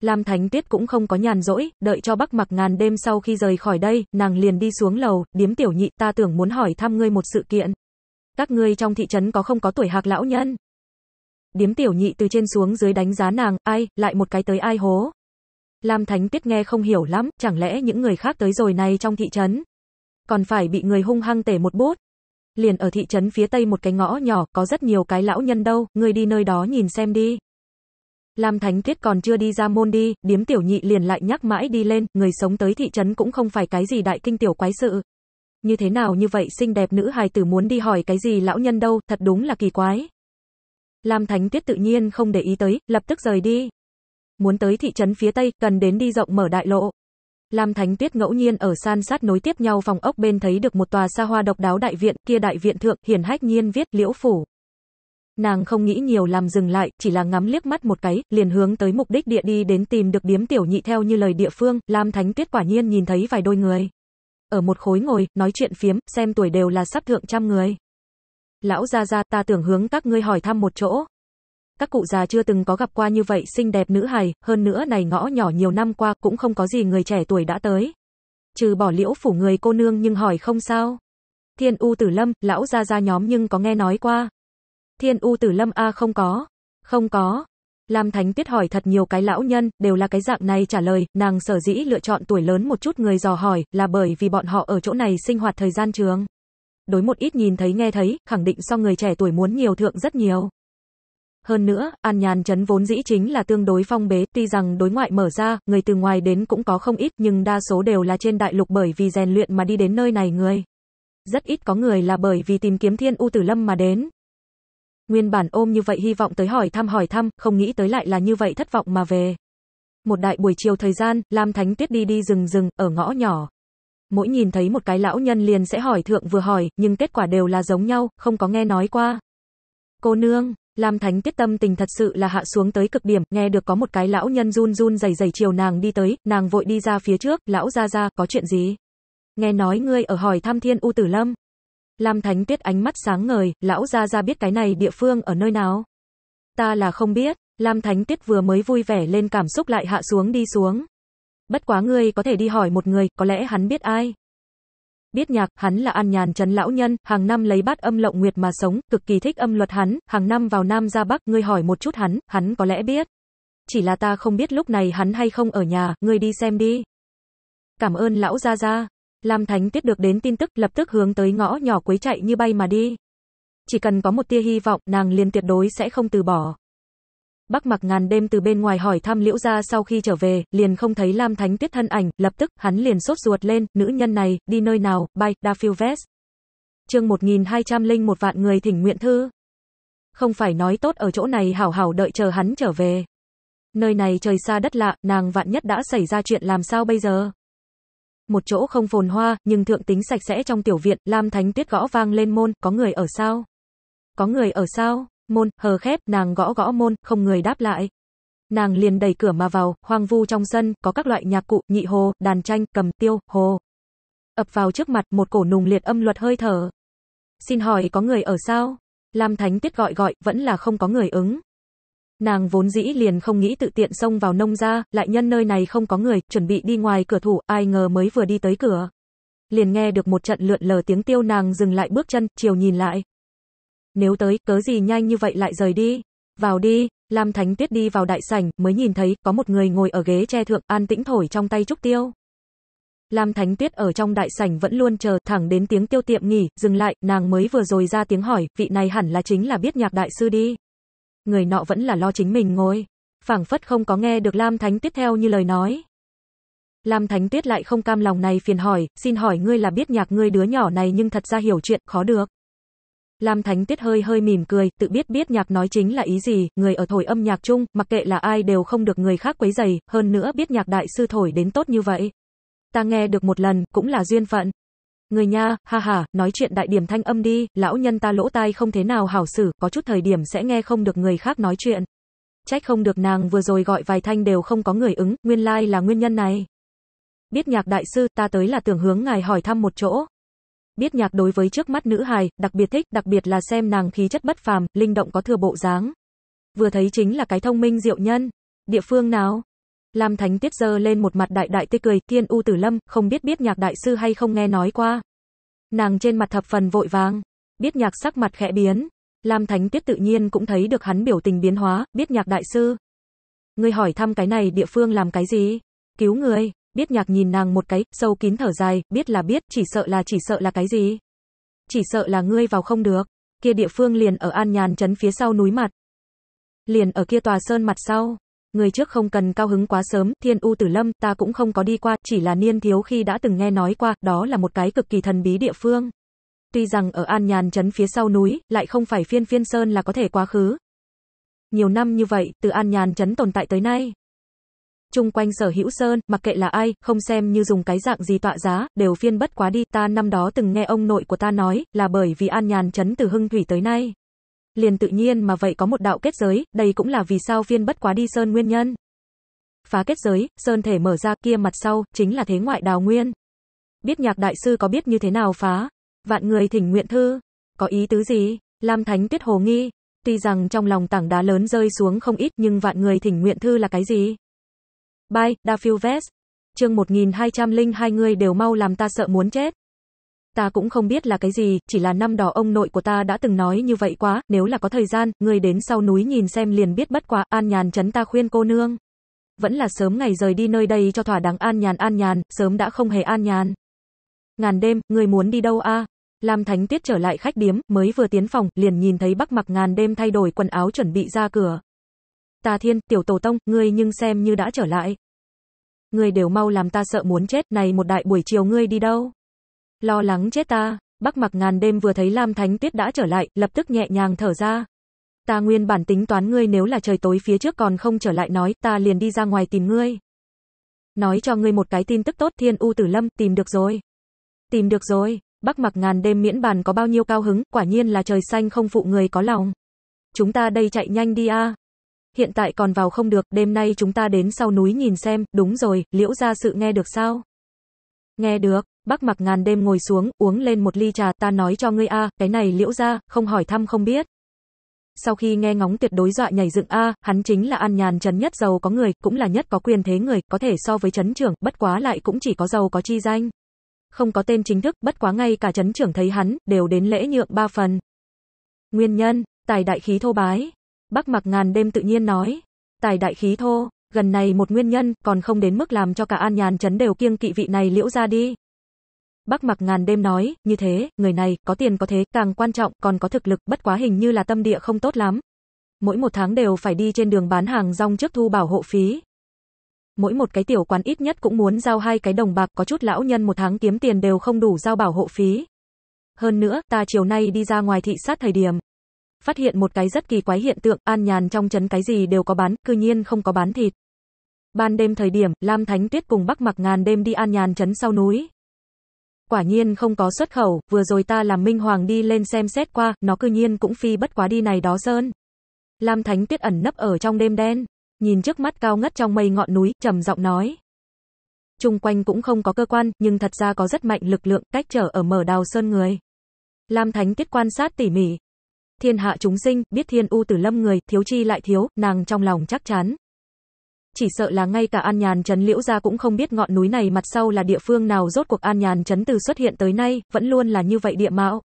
Lam Thánh Tiết cũng không có nhàn rỗi, đợi cho Bắc Mặc ngàn đêm sau khi rời khỏi đây, nàng liền đi xuống lầu, điếm tiểu nhị, ta tưởng muốn hỏi thăm ngươi một sự kiện. Các ngươi trong thị trấn có không có tuổi hạc lão nhân? Điếm tiểu nhị từ trên xuống dưới đánh giá nàng, ai, lại một cái tới ai hố. Lam Thánh Tiết nghe không hiểu lắm, chẳng lẽ những người khác tới rồi này trong thị trấn, còn phải bị người hung hăng tể một bút. Liền ở thị trấn phía tây một cái ngõ nhỏ, có rất nhiều cái lão nhân đâu, người đi nơi đó nhìn xem đi. Lam Thánh Tuyết còn chưa đi ra môn đi, điếm tiểu nhị liền lại nhắc mãi đi lên, người sống tới thị trấn cũng không phải cái gì đại kinh tiểu quái sự. Như thế nào như vậy xinh đẹp nữ hài tử muốn đi hỏi cái gì lão nhân đâu, thật đúng là kỳ quái. Lam Thánh Tuyết tự nhiên không để ý tới, lập tức rời đi. Muốn tới thị trấn phía Tây, cần đến đi rộng mở đại lộ. Lam Thánh Tuyết ngẫu nhiên ở san sát nối tiếp nhau phòng ốc bên thấy được một tòa xa hoa độc đáo đại viện, kia đại viện thượng, hiển hách nhiên viết liễu phủ. Nàng không nghĩ nhiều làm dừng lại, chỉ là ngắm liếc mắt một cái, liền hướng tới mục đích địa đi đến tìm được điếm tiểu nhị theo như lời địa phương, Lam Thánh Tuyết quả nhiên nhìn thấy vài đôi người. Ở một khối ngồi, nói chuyện phiếm, xem tuổi đều là sắp thượng trăm người. Lão gia gia ta tưởng hướng các ngươi hỏi thăm một chỗ, các cụ già chưa từng có gặp qua như vậy xinh đẹp nữ hài, hơn nữa này ngõ nhỏ nhiều năm qua cũng không có gì người trẻ tuổi đã tới. Trừ bỏ liễu phủ người cô nương nhưng hỏi không sao. Thiên U Tử Lâm, lão ra ra nhóm nhưng có nghe nói qua. Thiên U Tử Lâm a không có. Không có. Lam Thánh Tuyết hỏi thật nhiều cái lão nhân, đều là cái dạng này trả lời, nàng sở dĩ lựa chọn tuổi lớn một chút người dò hỏi, là bởi vì bọn họ ở chỗ này sinh hoạt thời gian trường. Đối một ít nhìn thấy nghe thấy, khẳng định so người trẻ tuổi muốn nhiều thượng rất nhiều. Hơn nữa, An Nhàn Trấn vốn dĩ chính là tương đối phong bế, tuy rằng đối ngoại mở ra, người từ ngoài đến cũng có không ít nhưng đa số đều là trên đại lục bởi vì rèn luyện mà đi đến nơi này người. Rất ít có người là bởi vì tìm kiếm thiên u tử lâm mà đến. Nguyên bản ôm như vậy hy vọng tới hỏi thăm hỏi thăm, không nghĩ tới lại là như vậy thất vọng mà về. Một đại buổi chiều thời gian, Lam Thánh Tuyết đi đi rừng rừng, ở ngõ nhỏ. Mỗi nhìn thấy một cái lão nhân liền sẽ hỏi thượng vừa hỏi, nhưng kết quả đều là giống nhau, không có nghe nói qua. Cô nương, Lam Thánh tiết tâm tình thật sự là hạ xuống tới cực điểm, nghe được có một cái lão nhân run run rẩy rẩy chiều nàng đi tới, nàng vội đi ra phía trước, "Lão gia gia, có chuyện gì?" "Nghe nói ngươi ở hỏi Tham Thiên U Tử Lâm." Lam Thánh tiết ánh mắt sáng ngời, "Lão gia gia biết cái này địa phương ở nơi nào?" "Ta là không biết." Lam Thánh tiết vừa mới vui vẻ lên cảm xúc lại hạ xuống đi xuống. "Bất quá ngươi có thể đi hỏi một người, có lẽ hắn biết ai." biết nhạc, hắn là an nhàn trấn lão nhân, hàng năm lấy bát âm lộng nguyệt mà sống, cực kỳ thích âm luật hắn, hàng năm vào Nam ra Bắc, ngươi hỏi một chút hắn, hắn có lẽ biết. Chỉ là ta không biết lúc này hắn hay không ở nhà, ngươi đi xem đi. Cảm ơn lão gia gia. Lam Thánh Tiết được đến tin tức, lập tức hướng tới ngõ nhỏ quấy chạy như bay mà đi. Chỉ cần có một tia hy vọng, nàng liền tuyệt đối sẽ không từ bỏ. Bắc Mặc Ngàn đêm từ bên ngoài hỏi thăm Liễu gia sau khi trở về, liền không thấy Lam Thánh Tuyết thân ảnh, lập tức hắn liền sốt ruột lên, nữ nhân này đi nơi nào? Bay, Dafield Vest. Chương 1201 vạn người thỉnh nguyện thư. Không phải nói tốt ở chỗ này hảo hảo đợi chờ hắn trở về. Nơi này trời xa đất lạ, nàng vạn nhất đã xảy ra chuyện làm sao bây giờ? Một chỗ không phồn hoa, nhưng thượng tính sạch sẽ trong tiểu viện, Lam Thánh Tuyết gõ vang lên môn, có người ở sao? Có người ở sao? Môn, hờ khép, nàng gõ gõ môn, không người đáp lại. Nàng liền đẩy cửa mà vào, hoang vu trong sân, có các loại nhạc cụ, nhị hồ, đàn tranh, cầm tiêu, hồ. Ập vào trước mặt một cổ nùng liệt âm luật hơi thở. Xin hỏi có người ở sao? Lam Thánh Tiết gọi gọi, vẫn là không có người ứng. Nàng vốn dĩ liền không nghĩ tự tiện xông vào nông ra, lại nhân nơi này không có người, chuẩn bị đi ngoài cửa thủ, ai ngờ mới vừa đi tới cửa. Liền nghe được một trận lượn lờ tiếng tiêu nàng dừng lại bước chân, chiều nhìn lại, nếu tới, cớ gì nhanh như vậy lại rời đi. Vào đi, Lam Thánh Tuyết đi vào đại sảnh, mới nhìn thấy, có một người ngồi ở ghế tre thượng, an tĩnh thổi trong tay trúc tiêu. Lam Thánh Tuyết ở trong đại sảnh vẫn luôn chờ, thẳng đến tiếng tiêu tiệm nghỉ, dừng lại, nàng mới vừa rồi ra tiếng hỏi, vị này hẳn là chính là biết nhạc đại sư đi. Người nọ vẫn là lo chính mình ngồi. phảng phất không có nghe được Lam Thánh Tuyết theo như lời nói. Lam Thánh Tuyết lại không cam lòng này phiền hỏi, xin hỏi ngươi là biết nhạc ngươi đứa nhỏ này nhưng thật ra hiểu chuyện, khó được. Lam Thánh Tiết hơi hơi mỉm cười, tự biết biết nhạc nói chính là ý gì, người ở thổi âm nhạc chung, mặc kệ là ai đều không được người khác quấy giày, hơn nữa biết nhạc đại sư thổi đến tốt như vậy. Ta nghe được một lần, cũng là duyên phận. Người nha, ha ha, nói chuyện đại điểm thanh âm đi, lão nhân ta lỗ tai không thế nào hảo xử, có chút thời điểm sẽ nghe không được người khác nói chuyện. Trách không được nàng vừa rồi gọi vài thanh đều không có người ứng, nguyên lai like là nguyên nhân này. Biết nhạc đại sư, ta tới là tưởng hướng ngài hỏi thăm một chỗ, biết nhạc đối với trước mắt nữ hài, đặc biệt thích, đặc biệt là xem nàng khí chất bất phàm, linh động có thừa bộ dáng. Vừa thấy chính là cái thông minh diệu nhân. Địa phương nào? Lam Thánh Tiết giơ lên một mặt đại đại tươi cười, Thiên U Tử Lâm, không biết biết nhạc đại sư hay không nghe nói qua. Nàng trên mặt thập phần vội vàng, biết nhạc sắc mặt khẽ biến. Lam Thánh Tiết tự nhiên cũng thấy được hắn biểu tình biến hóa, biết nhạc đại sư. Ngươi hỏi thăm cái này địa phương làm cái gì? Cứu người biết nhạc nhìn nàng một cái, sâu kín thở dài, biết là biết, chỉ sợ là chỉ sợ là cái gì. Chỉ sợ là ngươi vào không được, kia địa phương liền ở an nhàn trấn phía sau núi mặt. Liền ở kia tòa sơn mặt sau. Người trước không cần cao hứng quá sớm, thiên u tử lâm, ta cũng không có đi qua, chỉ là niên thiếu khi đã từng nghe nói qua, đó là một cái cực kỳ thần bí địa phương. Tuy rằng ở an nhàn trấn phía sau núi, lại không phải phiên phiên sơn là có thể quá khứ. Nhiều năm như vậy, từ an nhàn trấn tồn tại tới nay, chung quanh sở hữu sơn, mặc kệ là ai, không xem như dùng cái dạng gì tọa giá, đều phiên bất quá đi, ta năm đó từng nghe ông nội của ta nói, là bởi vì an nhàn chấn từ hưng thủy tới nay. Liền tự nhiên mà vậy có một đạo kết giới, đây cũng là vì sao phiên bất quá đi sơn nguyên nhân. Phá kết giới, sơn thể mở ra kia mặt sau, chính là thế ngoại đào nguyên. Biết nhạc đại sư có biết như thế nào phá? Vạn người thỉnh nguyện thư. Có ý tứ gì? Lam Thánh Tuyết hồ nghi. Tuy rằng trong lòng tảng đá lớn rơi xuống không ít nhưng vạn người thỉnh nguyện thư là cái gì? Bye, Dafuves. Chương 1202 người đều mau làm ta sợ muốn chết. Ta cũng không biết là cái gì, chỉ là năm đó ông nội của ta đã từng nói như vậy quá, nếu là có thời gian, người đến sau núi nhìn xem liền biết bất quá, an nhàn chấn ta khuyên cô nương. Vẫn là sớm ngày rời đi nơi đây cho thỏa đáng an nhàn an nhàn, sớm đã không hề an nhàn. Ngàn đêm, người muốn đi đâu a? À? Lam Thánh Tuyết trở lại khách điếm, mới vừa tiến phòng, liền nhìn thấy Bắc Mặc Ngàn đêm thay đổi quần áo chuẩn bị ra cửa. Ta thiên, tiểu tổ tông, ngươi nhưng xem như đã trở lại. Ngươi đều mau làm ta sợ muốn chết, này một đại buổi chiều ngươi đi đâu? Lo lắng chết ta, Bắc mặc ngàn đêm vừa thấy Lam Thánh Tuyết đã trở lại, lập tức nhẹ nhàng thở ra. Ta nguyên bản tính toán ngươi nếu là trời tối phía trước còn không trở lại nói, ta liền đi ra ngoài tìm ngươi. Nói cho ngươi một cái tin tức tốt, Thiên U Tử Lâm, tìm được rồi. Tìm được rồi, Bắc mặc ngàn đêm miễn bàn có bao nhiêu cao hứng, quả nhiên là trời xanh không phụ người có lòng. Chúng ta đây chạy nhanh đi a hiện tại còn vào không được, đêm nay chúng ta đến sau núi nhìn xem, đúng rồi, liễu ra sự nghe được sao? Nghe được, bác mặc ngàn đêm ngồi xuống, uống lên một ly trà, ta nói cho ngươi a, cái này liễu ra, không hỏi thăm không biết. Sau khi nghe ngóng tuyệt đối dọa nhảy dựng a, hắn chính là an nhàn chấn nhất giàu có người, cũng là nhất có quyền thế người, có thể so với chấn trưởng, bất quá lại cũng chỉ có giàu có chi danh. Không có tên chính thức, bất quá ngay cả chấn trưởng thấy hắn, đều đến lễ nhượng ba phần. Nguyên nhân, tài đại khí thô bái, Bắc mặc ngàn đêm tự nhiên nói. Tài đại khí thô, gần này một nguyên nhân, còn không đến mức làm cho cả an nhàn chấn đều kiêng kỵ vị này liễu ra đi. Bắc mặc ngàn đêm nói, như thế, người này, có tiền có thế, càng quan trọng, còn có thực lực, bất quá hình như là tâm địa không tốt lắm. Mỗi một tháng đều phải đi trên đường bán hàng rong trước thu bảo hộ phí. Mỗi một cái tiểu quán ít nhất cũng muốn giao hai cái đồng bạc, có chút lão nhân một tháng kiếm tiền đều không đủ giao bảo hộ phí. Hơn nữa, ta chiều nay đi ra ngoài thị sát thời điểm, phát hiện một cái rất kỳ quái hiện tượng, an nhàn trong trấn cái gì đều có bán, cư nhiên không có bán thịt. Ban đêm thời điểm, Lam Thánh Tuyết cùng Bắc Mặc Ngàn đêm đi an nhàn trấn sau núi. Quả nhiên không có xuất khẩu, vừa rồi ta làm Minh Hoàng đi lên xem xét qua, nó cư nhiên cũng phi bất quá đi này đó sơn. Lam Thánh Tuyết ẩn nấp ở trong đêm đen, nhìn trước mắt cao ngất trong mây ngọn núi, trầm giọng nói. Trung quanh cũng không có cơ quan, nhưng thật ra có rất mạnh lực lượng cách trở ở mở đào sơn người. Lam Thánh Tuyết quan sát tỉ mỉ, Thiên hạ chúng sinh, biết thiên u tử lâm người, thiếu chi lại thiếu, nàng trong lòng chắc chắn. Chỉ sợ là ngay cả An Nhàn Trấn Liễu Gia cũng không biết ngọn núi này mặt sau là địa phương nào rốt cuộc An Nhàn Trấn từ xuất hiện tới nay, vẫn luôn là như vậy địa mạo.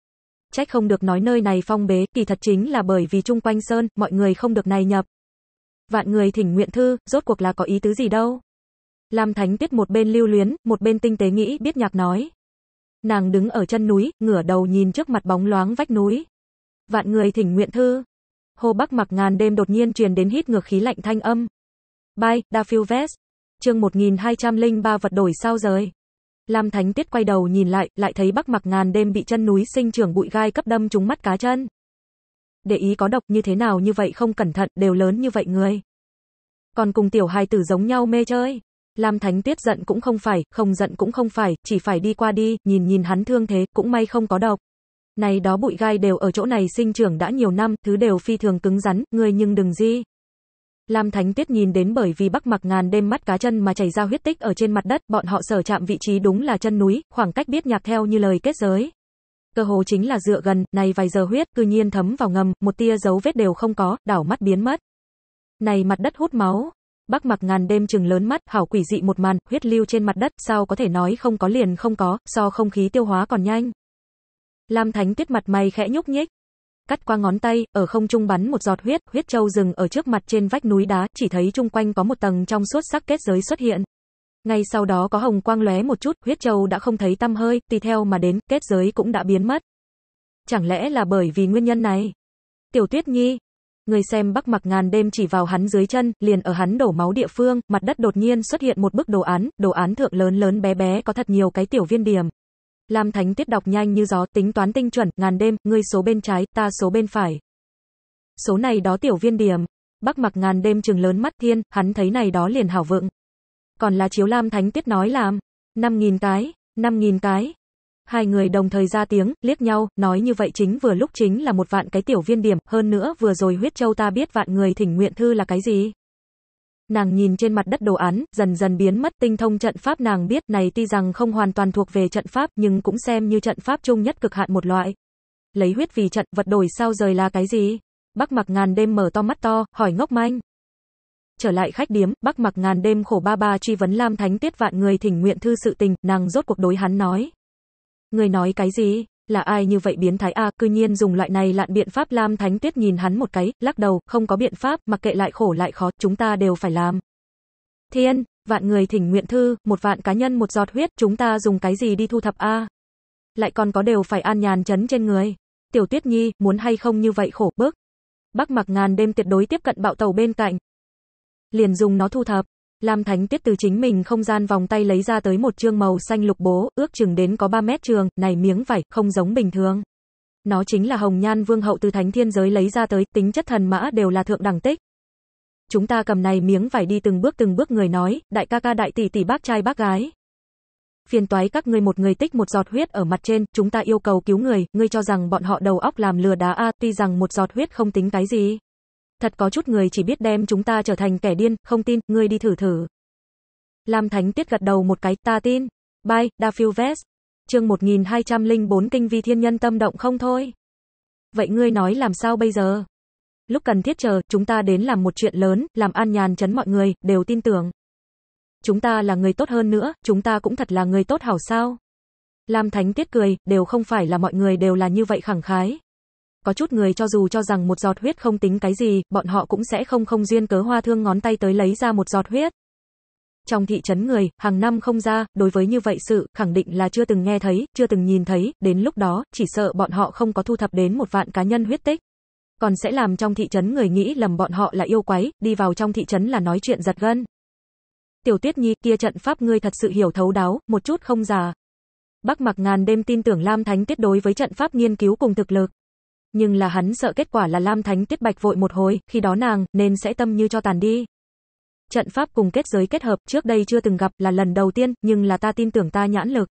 Trách không được nói nơi này phong bế, kỳ thật chính là bởi vì chung quanh sơn, mọi người không được này nhập. Vạn người thỉnh nguyện thư, rốt cuộc là có ý tứ gì đâu. Lam Thánh Tuyết một bên lưu luyến, một bên tinh tế nghĩ biết nhạc nói. Nàng đứng ở chân núi, ngửa đầu nhìn trước mặt bóng loáng vách núi. Vạn người thỉnh nguyện thư. Hồ Bắc mặc ngàn đêm đột nhiên truyền đến hít ngược khí lạnh thanh âm. bay Da Phiêu Vest. Chương 1203 vật đổi sao rời. Lam Thánh Tiết quay đầu nhìn lại, lại thấy Bắc Mặc ngàn đêm bị chân núi sinh trưởng bụi gai cấp đâm trúng mắt cá chân. Để ý có độc như thế nào như vậy không cẩn thận, đều lớn như vậy người. Còn cùng tiểu hai tử giống nhau mê chơi. Lam Thánh Tiết giận cũng không phải, không giận cũng không phải, chỉ phải đi qua đi, nhìn nhìn hắn thương thế, cũng may không có độc. Này đó bụi gai đều ở chỗ này sinh trưởng đã nhiều năm, thứ đều phi thường cứng rắn, ngươi nhưng đừng di. Lam Thánh tiết nhìn đến bởi vì Bắc Mặc ngàn đêm mắt cá chân mà chảy ra huyết tích ở trên mặt đất, bọn họ sở chạm vị trí đúng là chân núi, khoảng cách biết nhạc theo như lời kết giới. Cơ hồ chính là dựa gần, này vài giờ huyết cư nhiên thấm vào ngầm, một tia dấu vết đều không có, đảo mắt biến mất. Này mặt đất hút máu. Bắc Mặc ngàn đêm trừng lớn mắt, hảo quỷ dị một màn, huyết lưu trên mặt đất, sao có thể nói không có liền không có, so không khí tiêu hóa còn nhanh. Lam Thánh Tuyết mặt mày khẽ nhúc nhích. Cắt qua ngón tay, ở không trung bắn một giọt huyết, huyết châu dừng ở trước mặt trên vách núi đá, chỉ thấy chung quanh có một tầng trong suốt sắc kết giới xuất hiện. Ngay sau đó có hồng quang lóe một chút, huyết châu đã không thấy tăm hơi, tùy theo mà đến, kết giới cũng đã biến mất. Chẳng lẽ là bởi vì nguyên nhân này? Tiểu Tuyết Nhi, người xem Bắc Mặc ngàn đêm chỉ vào hắn dưới chân, liền ở hắn đổ máu địa phương, mặt đất đột nhiên xuất hiện một bức đồ án, đồ án thượng lớn lớn bé bé có thật nhiều cái tiểu viên điểm. Lam Thánh Tiết đọc nhanh như gió, tính toán tinh chuẩn, ngàn đêm, ngươi số bên trái, ta số bên phải. Số này đó tiểu viên điểm. Bắc mặc ngàn đêm trừng lớn mắt thiên, hắn thấy này đó liền hảo vượng. Còn là chiếu Lam Thánh Tiết nói làm. năm nghìn cái, năm nghìn cái. Hai người đồng thời ra tiếng, liếc nhau, nói như vậy chính vừa lúc chính là một vạn cái tiểu viên điểm, hơn nữa vừa rồi huyết châu ta biết vạn người thỉnh nguyện thư là cái gì. Nàng nhìn trên mặt đất đồ án, dần dần biến mất tinh thông trận pháp nàng biết này tuy rằng không hoàn toàn thuộc về trận pháp nhưng cũng xem như trận pháp chung nhất cực hạn một loại. Lấy huyết vì trận, vật đổi sao rời là cái gì? Bắc mặc ngàn đêm mở to mắt to, hỏi ngốc manh. Trở lại khách điếm, bắc mặc ngàn đêm khổ ba ba truy vấn Lam Thánh Tiết vạn người thỉnh nguyện thư sự tình, nàng rốt cuộc đối hắn nói. Người nói cái gì? là ai như vậy biến thái a, cư nhiên dùng loại này lạn biện pháp Lam Thánh Tuyết nhìn hắn một cái, lắc đầu, không có biện pháp, mặc kệ lại khổ lại khó, chúng ta đều phải làm. Thiên, vạn người thỉnh nguyện thư, một vạn cá nhân một giọt huyết, chúng ta dùng cái gì đi thu thập a? Lại còn có đều phải an nhàn chấn trên người. Tiểu Tuyết Nhi, muốn hay không như vậy khổ bức. Bắc Mặc Ngàn đêm tuyệt đối tiếp cận bạo tàu bên cạnh. Liền dùng nó thu thập. Lam Thánh Tuyết từ chính mình không gian vòng tay lấy ra tới một chương màu xanh lục bố, ước chừng đến có 3 mét trường, này miếng vải, không giống bình thường. Nó chính là Hồng Nhan Vương hậu từ Thánh Thiên giới lấy ra tới, tính chất thần mã đều là thượng đẳng tích. Chúng ta cầm này miếng vải đi từng bước từng bước người nói, đại ca ca đại tỷ tỷ bác trai bác gái. Phiền toái các ngươi một người tích một giọt huyết ở mặt trên, chúng ta yêu cầu cứu người, ngươi cho rằng bọn họ đầu óc làm lừa đá a, tuy rằng một giọt huyết không tính cái gì. Thật có chút người chỉ biết đem chúng ta trở thành kẻ điên, không tin, ngươi đi thử thử. Lam Thánh Tiết gật đầu một cái, ta tin. Bye, Daphil Vest. Chương 1204 Kinh vi thiên nhân tâm động không thôi. Vậy ngươi nói làm sao bây giờ? Lúc cần thiết chờ, chúng ta đến làm một chuyện lớn, làm an nhàn chấn mọi người, đều tin tưởng. Chúng ta là người tốt hơn nữa, chúng ta cũng thật là người tốt hảo sao. Lam Thánh Tiết cười, đều không phải là mọi người đều là như vậy khẳng khái có chút người cho dù cho rằng một giọt huyết không tính cái gì, bọn họ cũng sẽ không không duyên cớ hoa thương ngón tay tới lấy ra một giọt huyết. Trong thị trấn người, hàng năm không ra, đối với như vậy sự, khẳng định là chưa từng nghe thấy, chưa từng nhìn thấy, đến lúc đó, chỉ sợ bọn họ không có thu thập đến một vạn cá nhân huyết tích. Còn sẽ làm trong thị trấn người nghĩ lầm bọn họ là yêu quái, đi vào trong thị trấn là nói chuyện giật gân. Tiểu Tuyết Nhi, kia trận pháp ngươi thật sự hiểu thấu đáo, một chút không già. Bắc Mặc Ngàn đêm tin tưởng Lam Thánh Tiết đối với trận pháp nghiên cứu cùng thực lực nhưng là hắn sợ kết quả là Lam Thánh Tuyết Bạch vội một hồi, khi đó nàng, nên sẽ tâm như cho tàn đi. Trận pháp cùng kết giới kết hợp, trước đây chưa từng gặp là lần đầu tiên, nhưng là ta tin tưởng ta nhãn lực.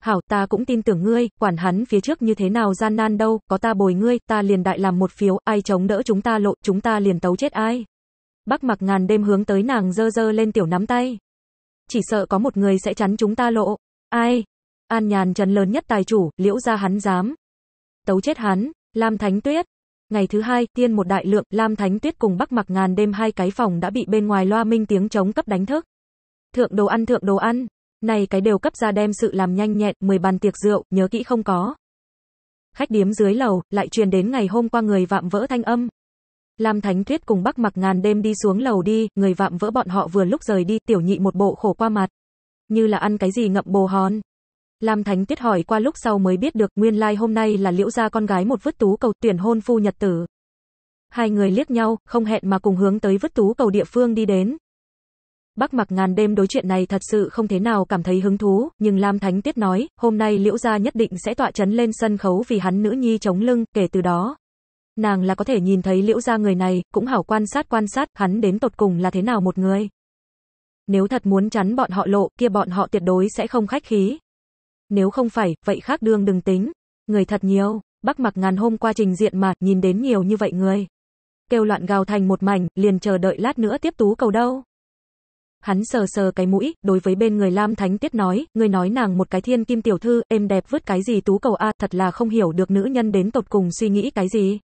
Hảo, ta cũng tin tưởng ngươi, quản hắn phía trước như thế nào gian nan đâu, có ta bồi ngươi, ta liền đại làm một phiếu, ai chống đỡ chúng ta lộ, chúng ta liền tấu chết ai. Bác mặc ngàn đêm hướng tới nàng dơ dơ lên tiểu nắm tay. Chỉ sợ có một người sẽ chắn chúng ta lộ. Ai? An nhàn trần lớn nhất tài chủ, liễu ra hắn dám. Tấu chết hắn, Lam Thánh Tuyết Ngày thứ hai, tiên một đại lượng, Lam Thánh Tuyết cùng Bắc Mặc Ngàn đêm hai cái phòng đã bị bên ngoài loa minh tiếng chống cấp đánh thức. Thượng đồ ăn thượng đồ ăn, này cái đều cấp ra đem sự làm nhanh nhẹn, 10 bàn tiệc rượu, nhớ kỹ không có. Khách điếm dưới lầu, lại truyền đến ngày hôm qua người vạm vỡ thanh âm. Lam Thánh Tuyết cùng Bắc Mặc Ngàn đêm đi xuống lầu đi, người vạm vỡ bọn họ vừa lúc rời đi, tiểu nhị một bộ khổ qua mặt. Như là ăn cái gì ngậm bồ hòn. Lam Thánh Tiết hỏi qua lúc sau mới biết được nguyên lai like hôm nay là liễu gia con gái một vứt tú cầu tuyển hôn phu nhật tử. Hai người liếc nhau, không hẹn mà cùng hướng tới vứt tú cầu địa phương đi đến. Bác mặc ngàn đêm đối chuyện này thật sự không thế nào cảm thấy hứng thú, nhưng Lam Thánh Tiết nói, hôm nay liễu gia nhất định sẽ tọa chấn lên sân khấu vì hắn nữ nhi chống lưng, kể từ đó. Nàng là có thể nhìn thấy liễu gia người này, cũng hảo quan sát quan sát, hắn đến tột cùng là thế nào một người. Nếu thật muốn chắn bọn họ lộ, kia bọn họ tuyệt đối sẽ không khách khí. Nếu không phải, vậy khác đương đừng tính. Người thật nhiều, Bắc Mặc ngàn hôm qua trình diện mà, nhìn đến nhiều như vậy người. Kêu loạn gào thành một mảnh, liền chờ đợi lát nữa tiếp tú cầu đâu. Hắn sờ sờ cái mũi, đối với bên người Lam Thánh Tiết nói, người nói nàng một cái thiên kim tiểu thư, êm đẹp vứt cái gì tú cầu a, thật là không hiểu được nữ nhân đến tột cùng suy nghĩ cái gì.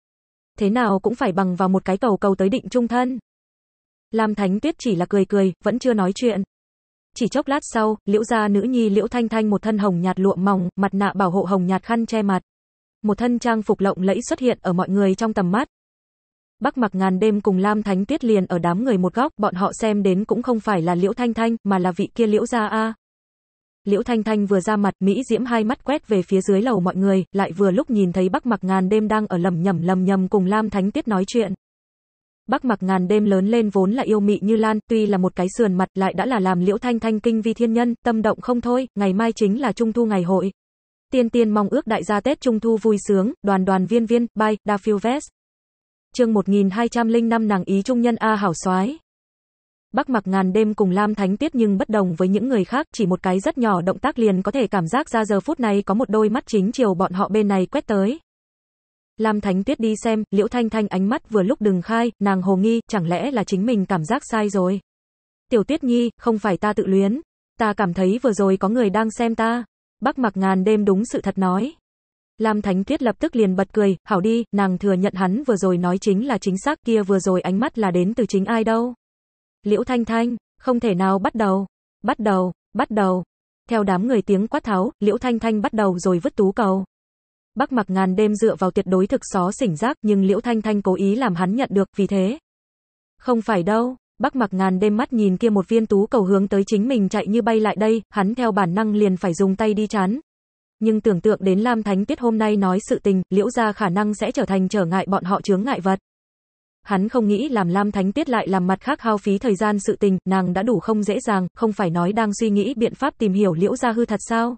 Thế nào cũng phải bằng vào một cái cầu cầu tới định trung thân. Lam Thánh Tiết chỉ là cười cười, vẫn chưa nói chuyện chỉ chốc lát sau, liễu gia nữ nhi liễu thanh thanh một thân hồng nhạt lụa mỏng, mặt nạ bảo hộ hồng nhạt khăn che mặt. Một thân trang phục lộng lẫy xuất hiện ở mọi người trong tầm mắt. Bắc mặc ngàn đêm cùng Lam Thánh Tuyết liền ở đám người một góc, bọn họ xem đến cũng không phải là Liễu Thanh Thanh, mà là vị kia Liễu Gia A. Liễu Thanh Thanh vừa ra mặt, Mỹ Diễm hai mắt quét về phía dưới lầu mọi người, lại vừa lúc nhìn thấy Bắc mặc ngàn đêm đang ở lầm nhầm lầm nhầm cùng Lam Thánh Tuyết nói chuyện. Bắc Mặc ngàn đêm lớn lên vốn là yêu mị như Lan, tuy là một cái sườn mặt lại đã là làm Liễu Thanh Thanh kinh vi thiên nhân, tâm động không thôi, ngày mai chính là trung thu ngày hội. Tiên tiên mong ước đại gia Tết trung thu vui sướng, đoàn đoàn viên viên, bay, đa phiêu vest. Chương 1205 nàng ý trung nhân a hảo soái. Bắc Mặc ngàn đêm cùng Lam Thánh Tiết nhưng bất đồng với những người khác, chỉ một cái rất nhỏ động tác liền có thể cảm giác ra giờ phút này có một đôi mắt chính chiều bọn họ bên này quét tới. Lam Thánh Tuyết đi xem, Liễu Thanh Thanh ánh mắt vừa lúc đừng khai, nàng hồ nghi, chẳng lẽ là chính mình cảm giác sai rồi. Tiểu Tuyết Nhi, không phải ta tự luyến. Ta cảm thấy vừa rồi có người đang xem ta. Bác mặc ngàn đêm đúng sự thật nói. Lam Thánh Tuyết lập tức liền bật cười, hảo đi, nàng thừa nhận hắn vừa rồi nói chính là chính xác kia vừa rồi ánh mắt là đến từ chính ai đâu. Liễu Thanh Thanh, không thể nào bắt đầu, bắt đầu, bắt đầu. Theo đám người tiếng quát tháo, Liễu Thanh Thanh bắt đầu rồi vứt tú cầu. Bắc Mặc Ngàn đêm dựa vào tuyệt đối thực xó xỉnh giác, nhưng Liễu Thanh Thanh cố ý làm hắn nhận được, vì thế. Không phải đâu, Bắc Mặc Ngàn đêm mắt nhìn kia một viên tú cầu hướng tới chính mình chạy như bay lại đây, hắn theo bản năng liền phải dùng tay đi chán. Nhưng tưởng tượng đến Lam Thánh Tuyết hôm nay nói sự tình, Liễu gia khả năng sẽ trở thành trở ngại bọn họ chướng ngại vật. Hắn không nghĩ làm Lam Thánh Tuyết lại làm mặt khác hao phí thời gian sự tình, nàng đã đủ không dễ dàng, không phải nói đang suy nghĩ biện pháp tìm hiểu Liễu gia hư thật sao?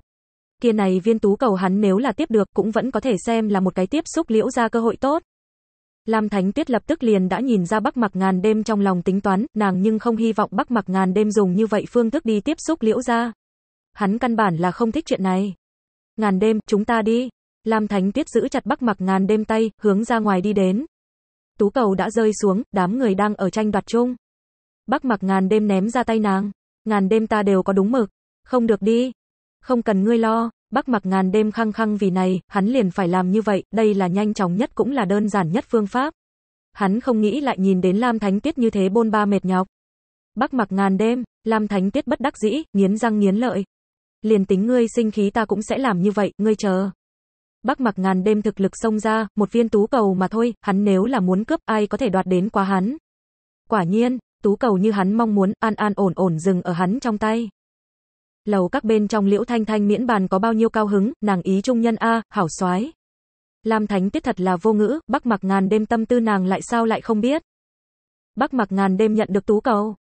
kia này viên tú cầu hắn nếu là tiếp được cũng vẫn có thể xem là một cái tiếp xúc liễu ra cơ hội tốt. Lam Thánh Tuyết lập tức liền đã nhìn ra Bắc Mặc Ngàn đêm trong lòng tính toán, nàng nhưng không hy vọng Bắc Mặc Ngàn đêm dùng như vậy phương thức đi tiếp xúc liễu ra. Hắn căn bản là không thích chuyện này. Ngàn đêm, chúng ta đi. Lam Thánh Tuyết giữ chặt Bắc Mặc Ngàn đêm tay, hướng ra ngoài đi đến. Tú cầu đã rơi xuống, đám người đang ở tranh đoạt chung. Bắc Mặc Ngàn đêm ném ra tay nàng. Ngàn đêm ta đều có đúng mực. Không được đi, không cần ngươi lo, Bắc Mặc ngàn đêm khăng khăng vì này, hắn liền phải làm như vậy, đây là nhanh chóng nhất cũng là đơn giản nhất phương pháp. Hắn không nghĩ lại nhìn đến Lam Thánh Tuyết như thế bôn ba mệt nhọc. Bắc Mặc ngàn đêm, Lam Thánh Tuyết bất đắc dĩ, nghiến răng nghiến lợi. Liền tính ngươi sinh khí ta cũng sẽ làm như vậy, ngươi chờ. Bắc Mặc ngàn đêm thực lực xông ra, một viên tú cầu mà thôi, hắn nếu là muốn cướp ai có thể đoạt đến quá hắn. Quả nhiên, tú cầu như hắn mong muốn, an an ổn ổn dừng ở hắn trong tay lầu các bên trong liễu thanh thanh miễn bàn có bao nhiêu cao hứng, nàng ý trung nhân A, hảo soái Lam Thánh Tiết thật là vô ngữ, Bắc Mặc Ngàn đêm tâm tư nàng lại sao lại không biết. Bắc Mặc Ngàn đêm nhận được tú cầu.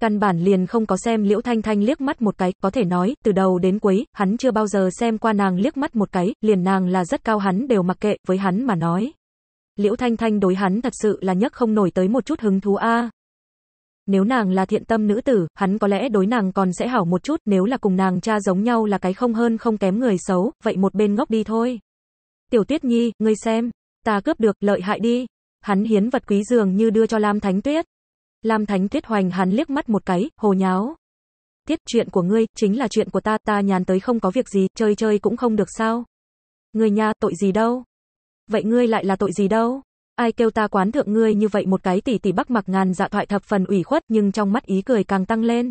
Căn bản liền không có xem Liễu Thanh Thanh liếc mắt một cái, có thể nói, từ đầu đến cuối, hắn chưa bao giờ xem qua nàng liếc mắt một cái, liền nàng là rất cao hắn đều mặc kệ, với hắn mà nói. Liễu Thanh Thanh đối hắn thật sự là nhất không nổi tới một chút hứng thú a. Nếu nàng là thiện tâm nữ tử, hắn có lẽ đối nàng còn sẽ hảo một chút, nếu là cùng nàng cha giống nhau là cái không hơn không kém người xấu, vậy một bên ngốc đi thôi. Tiểu Tuyết Nhi, ngươi xem, ta cướp được, lợi hại đi. Hắn hiến vật quý dường như đưa cho Lam Thánh Tuyết. Lam Thánh Tuyết hoành hắn liếc mắt một cái, hồ nháo. Tiết chuyện của ngươi, chính là chuyện của ta, ta nhàn tới không có việc gì, chơi chơi cũng không được sao. Ngươi nha tội gì đâu. Vậy ngươi lại là tội gì đâu. Ai kêu ta quán thượng ngươi như vậy một cái tỷ tỷ bắc mặc ngàn dạ thoại thập phần ủy khuất nhưng trong mắt ý cười càng tăng lên.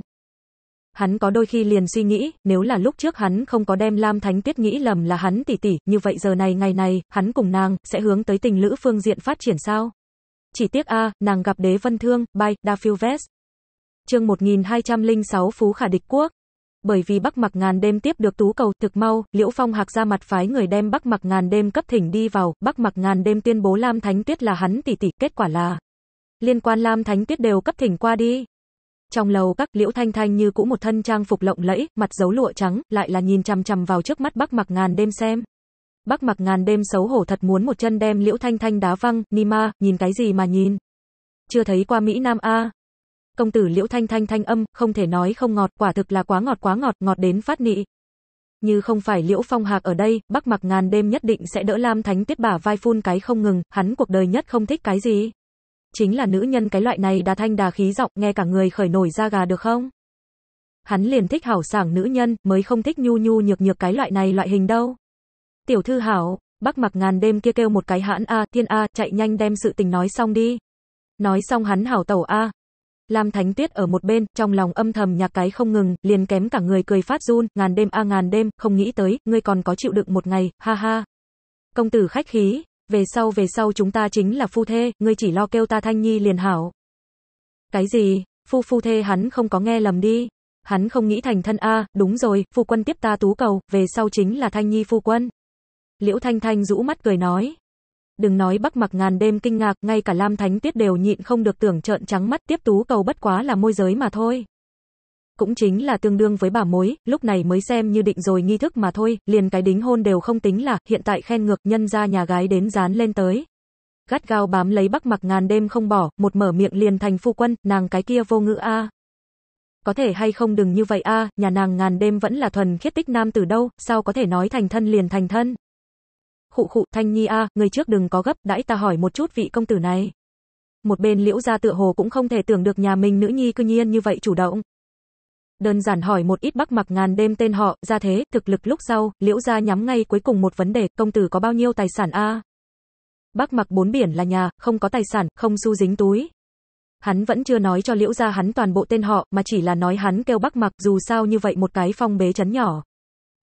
Hắn có đôi khi liền suy nghĩ, nếu là lúc trước hắn không có đem Lam Thánh Tuyết nghĩ lầm là hắn tỷ tỷ, như vậy giờ này ngày này, hắn cùng nàng, sẽ hướng tới tình lữ phương diện phát triển sao? Chỉ tiếc a nàng gặp đế vân thương, bay, đa phiêu vest. Chương 1206 Phú Khả Địch Quốc bởi vì Bắc Mặc Ngàn đêm tiếp được tú cầu thực mau, Liễu Phong Hạc ra mặt phái người đem Bắc Mặc Ngàn đêm cấp thỉnh đi vào, Bắc Mặc Ngàn đêm tuyên bố Lam Thánh Tuyết là hắn tỷ tỷ, kết quả là liên quan Lam Thánh Tuyết đều cấp thỉnh qua đi. Trong lầu các Liễu Thanh Thanh như cũ một thân trang phục lộng lẫy, mặt dấu lụa trắng, lại là nhìn chằm chằm vào trước mắt Bắc Mặc Ngàn đêm xem. Bắc Mặc Ngàn đêm xấu hổ thật muốn một chân đem Liễu Thanh Thanh đá văng, Nima, nhìn cái gì mà nhìn? Chưa thấy qua Mỹ Nam a, công tử Liễu Thanh Thanh thanh âm, không thể nói không ngọt, quả thực là quá ngọt quá ngọt, ngọt đến phát nị. Như không phải Liễu Phong Hạc ở đây, Bắc Mặc ngàn đêm nhất định sẽ đỡ Lam Thánh tiết bả vai phun cái không ngừng, hắn cuộc đời nhất không thích cái gì. Chính là nữ nhân cái loại này đà thanh đà khí giọng, nghe cả người khởi nổi ra gà được không? Hắn liền thích hảo sảng nữ nhân, mới không thích nhu nhu nhược nhược cái loại này loại hình đâu. Tiểu thư hảo, Bắc Mặc ngàn đêm kia kêu một cái hãn a, thiên a, chạy nhanh đem sự tình nói xong đi. Nói xong hắn hảo tẩu a, Lam Thánh Tiết ở một bên, trong lòng âm thầm nhạc cái không ngừng, liền kém cả người cười phát run, ngàn đêm a ngàn đêm, không nghĩ tới, ngươi còn có chịu đựng một ngày, ha ha. Công tử khách khí, về sau về sau chúng ta chính là phu thê, ngươi chỉ lo kêu ta Thanh Nhi liền hảo. Cái gì? Phu phu thê hắn không có nghe lầm đi. Hắn không nghĩ thành thân a, đúng rồi, phu quân tiếp ta tú cầu, về sau chính là Thanh Nhi phu quân. Liễu Thanh Thanh rũ mắt cười nói, đừng nói Bắc Mặc ngàn đêm kinh ngạc, ngay cả Lam Thánh Tiết đều nhịn không được tưởng trợn trắng mắt, tiếp tú cầu bất quá là môi giới mà thôi. Cũng chính là tương đương với bà mối, lúc này mới xem như định rồi nghi thức mà thôi, liền cái đính hôn đều không tính là, hiện tại khen ngược nhân ra nhà gái đến dán lên tới. Gắt gao bám lấy Bắc Mặc ngàn đêm không bỏ, một mở miệng liền thành phu quân, nàng cái kia vô ngữ a. À. có thể hay không đừng như vậy a, à, nhà nàng ngàn đêm vẫn là thuần khiết tích nam từ đâu, sao có thể nói thành thân liền thành thân khụ khụ, Thanh Nhi a, người trước đừng có gấp, đãi ta hỏi một chút vị công tử này. Một bên Liễu gia tựa hồ cũng không thể tưởng được nhà mình nữ nhi cư nhiên như vậy chủ động. Đơn giản hỏi một ít Bắc Mặc ngàn đêm tên họ, ra thế, thực lực lúc sau, Liễu gia nhắm ngay cuối cùng một vấn đề, công tử có bao nhiêu tài sản a? Bắc Mặc bốn biển là nhà, không có tài sản, không xu dính túi. Hắn vẫn chưa nói cho Liễu gia hắn toàn bộ tên họ, mà chỉ là nói hắn kêu Bắc Mặc, dù sao như vậy một cái phong bế chấn nhỏ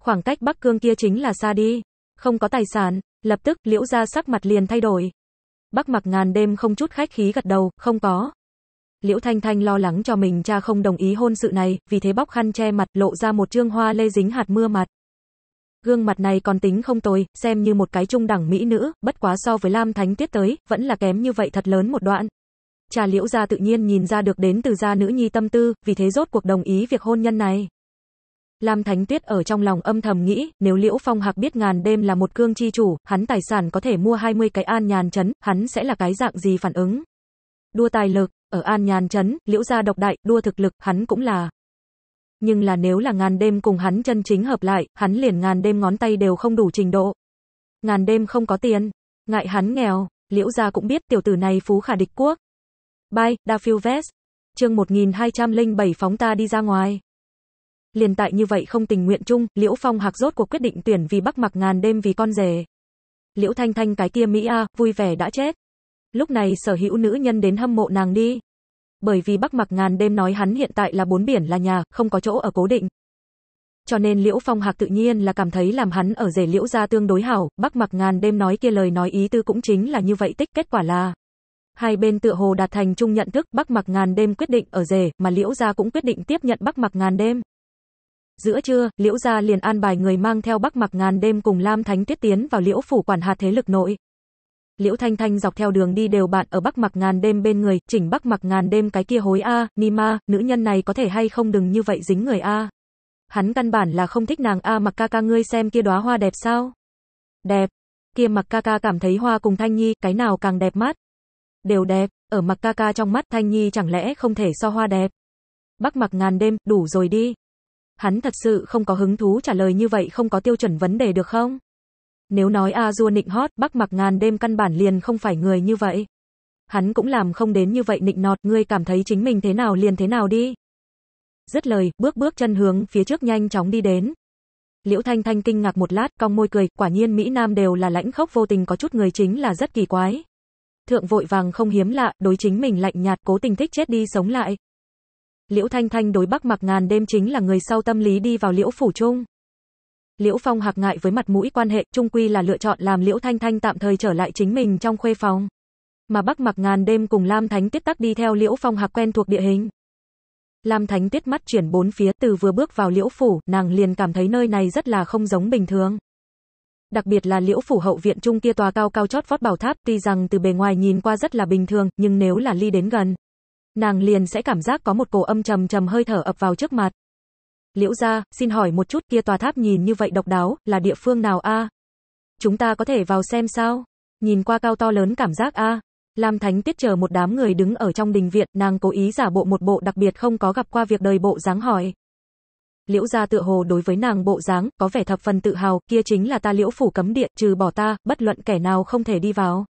khoảng cách Bắc Cương kia chính là xa đi không có tài sản, lập tức liễu ra sắc mặt liền thay đổi. Bác mặc ngàn đêm không chút khách khí gật đầu, không có. Liễu Thanh Thanh lo lắng cho mình cha không đồng ý hôn sự này, vì thế bóc khăn che mặt lộ ra một trương hoa lê dính hạt mưa mặt. Gương mặt này còn tính không tồi, xem như một cái trung đẳng mỹ nữ, bất quá so với Lam Thánh Tiết tới, vẫn là kém như vậy thật lớn một đoạn. Cha Liễu gia tự nhiên nhìn ra được đến từ gia nữ nhi tâm tư, vì thế rốt cuộc đồng ý việc hôn nhân này. Lam Thánh Tuyết ở trong lòng âm thầm nghĩ, nếu Liễu Phong Hạc biết ngàn đêm là một cương chi chủ, hắn tài sản có thể mua 20 cái an nhàn chấn, hắn sẽ là cái dạng gì phản ứng. Đua tài lực, ở an nhàn chấn, Liễu gia độc đại, đua thực lực, hắn cũng là. Nhưng là nếu là ngàn đêm cùng hắn chân chính hợp lại, hắn liền ngàn đêm ngón tay đều không đủ trình độ. Ngàn đêm không có tiền, ngại hắn nghèo, Liễu gia cũng biết tiểu tử này phú khả địch quốc. Bay, Da Vest. Chương 1207 phóng ta đi ra ngoài liền tại như vậy không tình nguyện chung, Liễu Phong Hạc rốt cuộc quyết định tuyển vì Bắc Mặc ngàn đêm vì con rể. Liễu Thanh Thanh cái kia Mỹ A, vui vẻ đã chết. Lúc này sở hữu nữ nhân đến hâm mộ nàng đi. Bởi vì Bắc Mặc ngàn đêm nói hắn hiện tại là bốn biển là nhà, không có chỗ ở cố định. Cho nên Liễu Phong Hạc tự nhiên là cảm thấy làm hắn ở rể Liễu gia tương đối hảo, Bắc Mặc ngàn đêm nói kia lời nói ý tư cũng chính là như vậy tích kết quả là hai bên tựa hồ đạt thành chung nhận thức bắc mặc ngàn đêm quyết định ở rể mà liễu gia cũng quyết định tiếp nhận bắc mặc ngàn đêm Giữa trưa, Liễu gia liền an bài người mang theo Bắc Mặc ngàn đêm cùng Lam Thánh Tiết tiến vào Liễu phủ quản hạt thế lực nội. Liễu Thanh Thanh dọc theo đường đi đều bạn ở Bắc Mặc ngàn đêm bên người, chỉnh Bắc Mặc ngàn đêm cái kia hối a, Nima, nữ nhân này có thể hay không đừng như vậy dính người a. Hắn căn bản là không thích nàng a Mặc ca ca ngươi xem kia đóa hoa đẹp sao? Đẹp. Kia Mặc ca ca cảm thấy hoa cùng Thanh Nhi, cái nào càng đẹp mắt? Đều đẹp, ở Mặc ca ca trong mắt Thanh Nhi chẳng lẽ không thể so hoa đẹp? Bắc Mặc ngàn đêm, đủ rồi đi. Hắn thật sự không có hứng thú trả lời như vậy không có tiêu chuẩn vấn đề được không? Nếu nói a Azure nịnh hót, Bắc Mặc Ngàn đêm căn bản liền không phải người như vậy. Hắn cũng làm không đến như vậy nịnh nọt, ngươi cảm thấy chính mình thế nào liền thế nào đi. Dứt lời, bước bước chân hướng phía trước nhanh chóng đi đến. Liễu Thanh Thanh kinh ngạc một lát, cong môi cười, quả nhiên Mỹ Nam đều là lãnh khốc vô tình có chút người chính là rất kỳ quái. Thượng vội vàng không hiếm lạ, đối chính mình lạnh nhạt cố tình thích chết đi sống lại. Liễu Thanh Thanh đối Bắc Mạc Ngàn đêm chính là người sau tâm lý đi vào Liễu phủ chung. Liễu Phong hạc ngại với mặt mũi quan hệ, trung quy là lựa chọn làm Liễu Thanh Thanh tạm thời trở lại chính mình trong khuê phòng. Mà Bắc Mạc Ngàn đêm cùng Lam Thánh Tiết tắc đi theo Liễu Phong hạc quen thuộc địa hình. Lam Thánh Tiết mắt chuyển bốn phía, từ vừa bước vào Liễu phủ, nàng liền cảm thấy nơi này rất là không giống bình thường. Đặc biệt là Liễu phủ hậu viện trung kia tòa cao cao chót vót bảo tháp, tuy rằng từ bề ngoài nhìn qua rất là bình thường, nhưng nếu là ly đến gần, nàng liền sẽ cảm giác có một cổ âm trầm trầm hơi thở ập vào trước mặt. Liễu gia, xin hỏi một chút kia tòa tháp nhìn như vậy độc đáo, là địa phương nào a? Chúng ta có thể vào xem sao? Nhìn qua cao to lớn cảm giác a. À? Lam Thánh Tiết chờ một đám người đứng ở trong đình viện, nàng cố ý giả bộ một bộ đặc biệt không có gặp qua việc đời bộ dáng hỏi. Liễu gia tựa hồ đối với nàng bộ dáng có vẻ thập phần tự hào, kia chính là ta Liễu phủ cấm địa, trừ bỏ ta, bất luận kẻ nào không thể đi vào.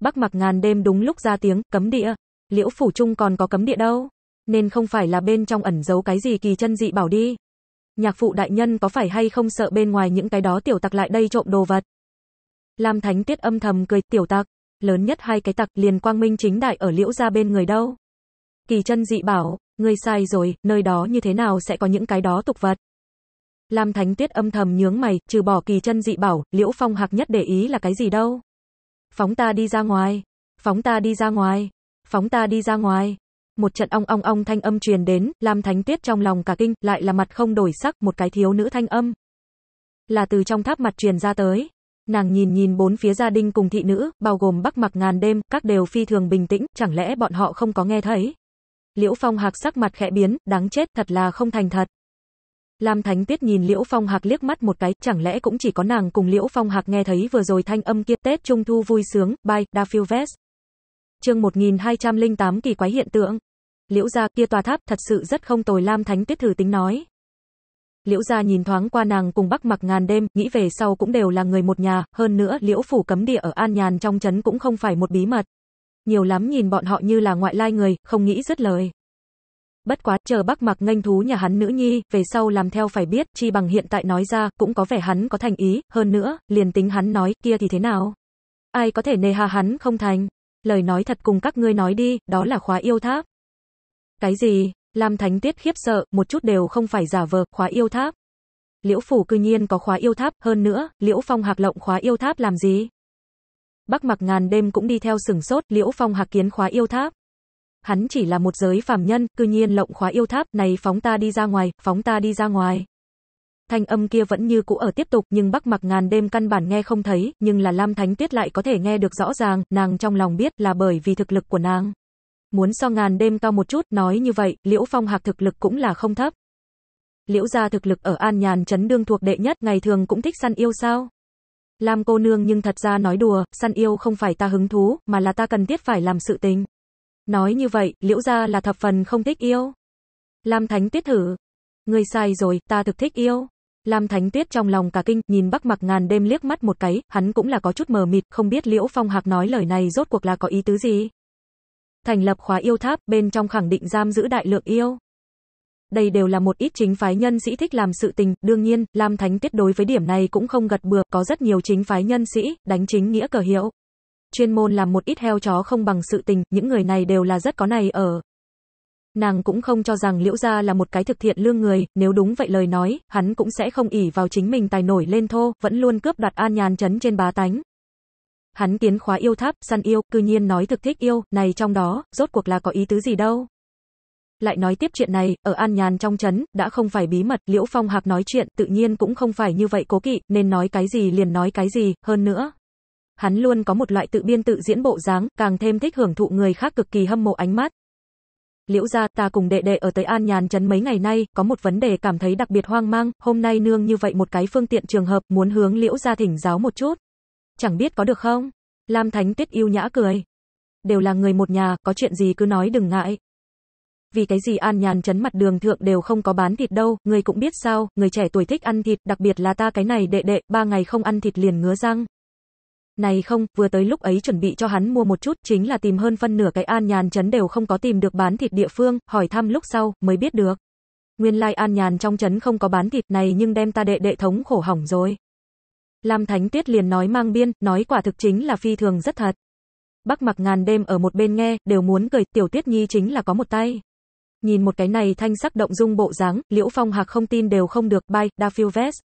Bắc Mặc Ngàn đêm đúng lúc ra tiếng, cấm địa. Liễu phủ trung còn có cấm địa đâu, nên không phải là bên trong ẩn giấu cái gì kỳ chân dị bảo đi. Nhạc phụ đại nhân có phải hay không sợ bên ngoài những cái đó tiểu tặc lại đây trộm đồ vật? Lam Thánh Tiết âm thầm cười, tiểu tặc, lớn nhất hai cái tặc liền quang minh chính đại ở liễu ra bên người đâu. Kỳ chân dị bảo, ngươi sai rồi, nơi đó như thế nào sẽ có những cái đó tục vật. Lam Thánh Tuyết âm thầm nhướng mày, trừ bỏ kỳ chân dị bảo, Liễu Phong Hạc nhất để ý là cái gì đâu. Phóng ta đi ra ngoài, phóng ta đi ra ngoài phóng ta đi ra ngoài. Một trận ong ong ong thanh âm truyền đến, làm Thánh Tuyết trong lòng cả kinh, lại là mặt không đổi sắc, một cái thiếu nữ thanh âm. Là từ trong tháp mặt truyền ra tới. Nàng nhìn nhìn bốn phía gia đình cùng thị nữ, bao gồm Bắc Mặc ngàn đêm, các đều phi thường bình tĩnh, chẳng lẽ bọn họ không có nghe thấy? Liễu Phong Hạc sắc mặt khẽ biến, đáng chết, thật là không thành thật. Lam Thánh tiết nhìn Liễu Phong Hạc liếc mắt một cái, chẳng lẽ cũng chỉ có nàng cùng Liễu Phong Hạc nghe thấy vừa rồi thanh âm kia Tết Trung Thu vui sướng, bye, Da Phil Vest chương 1208 kỳ quái hiện tượng. Liễu gia kia tòa tháp thật sự rất không tồi Lam Thánh Tuyết thử tính nói. Liễu gia nhìn thoáng qua nàng cùng Bắc Mặc ngàn đêm, nghĩ về sau cũng đều là người một nhà, hơn nữa Liễu phủ cấm địa ở An Nhàn trong trấn cũng không phải một bí mật. Nhiều lắm nhìn bọn họ như là ngoại lai người, không nghĩ rất lời. Bất quá, chờ Bắc Mặc nghênh thú nhà hắn nữ nhi, về sau làm theo phải biết, chi bằng hiện tại nói ra, cũng có vẻ hắn có thành ý, hơn nữa, liền tính hắn nói, kia thì thế nào? Ai có thể nề hà hắn không thành? lời nói thật cùng các ngươi nói đi, đó là khóa yêu tháp. Cái gì? Lam Thánh Tiết khiếp sợ, một chút đều không phải giả vờ, khóa yêu tháp. Liễu phủ cư nhiên có khóa yêu tháp, hơn nữa, Liễu Phong Hạc lộng khóa yêu tháp làm gì? Bắc Mặc Ngàn đêm cũng đi theo sừng sốt, Liễu Phong Hạc kiến khóa yêu tháp. Hắn chỉ là một giới phàm nhân, cư nhiên lộng khóa yêu tháp, này phóng ta đi ra ngoài, phóng ta đi ra ngoài thanh âm kia vẫn như cũ ở tiếp tục, nhưng Bắc Mặc ngàn đêm căn bản nghe không thấy, nhưng là Lam Thánh Tuyết lại có thể nghe được rõ ràng, nàng trong lòng biết là bởi vì thực lực của nàng. Muốn so ngàn đêm cao một chút, nói như vậy, Liễu Phong Hạc thực lực cũng là không thấp. Liễu gia thực lực ở An Nhàn trấn đương thuộc đệ nhất, ngày thường cũng thích săn yêu sao? Lam cô nương nhưng thật ra nói đùa, săn yêu không phải ta hứng thú, mà là ta cần thiết phải làm sự tình. Nói như vậy, Liễu gia là thập phần không thích yêu. Lam Thánh Tuyết thử, Ngươi sai rồi, ta thực thích yêu. Lam Thánh Tuyết trong lòng cả kinh, nhìn Bắc Mặc Ngàn đêm liếc mắt một cái, hắn cũng là có chút mờ mịt, không biết Liễu Phong Hạc nói lời này rốt cuộc là có ý tứ gì. Thành lập khóa yêu tháp, bên trong khẳng định giam giữ đại lượng yêu. Đây đều là một ít chính phái nhân sĩ thích làm sự tình, đương nhiên, Lam Thánh Tuyết đối với điểm này cũng không gật bừa, có rất nhiều chính phái nhân sĩ, đánh chính nghĩa cờ hiệu. Chuyên môn làm một ít heo chó không bằng sự tình, những người này đều là rất có này ở. Nàng cũng không cho rằng Liễu Gia là một cái thực thiện lương người, nếu đúng vậy lời nói, hắn cũng sẽ không ỉ vào chính mình tài nổi lên thô, vẫn luôn cướp đoạt an nhàn chấn trên bá tánh. Hắn kiến khóa yêu tháp, săn yêu, cư nhiên nói thực thích yêu, này trong đó, rốt cuộc là có ý tứ gì đâu. Lại nói tiếp chuyện này, ở an nhàn trong chấn, đã không phải bí mật, Liễu Phong Hạc nói chuyện, tự nhiên cũng không phải như vậy cố kỵ, nên nói cái gì liền nói cái gì, hơn nữa, hắn luôn có một loại tự biên tự diễn bộ dáng, càng thêm thích hưởng thụ người khác cực kỳ hâm mộ ánh mắt. Liễu gia, ta cùng đệ đệ ở tới An Nhàn Chấn mấy ngày nay, có một vấn đề cảm thấy đặc biệt hoang mang, hôm nay nương như vậy một cái phương tiện trường hợp, muốn hướng Liễu gia thỉnh giáo một chút. Chẳng biết có được không? Lam Thánh Tuyết yêu nhã cười. Đều là người một nhà, có chuyện gì cứ nói đừng ngại. Vì cái gì An Nhàn Chấn mặt đường thượng đều không có bán thịt đâu, người cũng biết sao, người trẻ tuổi thích ăn thịt, đặc biệt là ta cái này đệ đệ, ba ngày không ăn thịt liền ngứa răng. Này không, vừa tới lúc ấy chuẩn bị cho hắn mua một chút, chính là tìm hơn phân nửa cái an nhàn chấn đều không có tìm được bán thịt địa phương, hỏi thăm lúc sau, mới biết được. Nguyên lai like an nhàn trong chấn không có bán thịt này nhưng đem ta đệ đệ thống khổ hỏng rồi. Lam Thánh Tuyết liền nói mang biên, nói quả thực chính là phi thường rất thật. Bắc mặc ngàn đêm ở một bên nghe, đều muốn cười, tiểu tuyết nhi chính là có một tay. Nhìn một cái này thanh sắc động dung bộ dáng, liễu phong hạc không tin đều không được, bay, đa phiêu vest.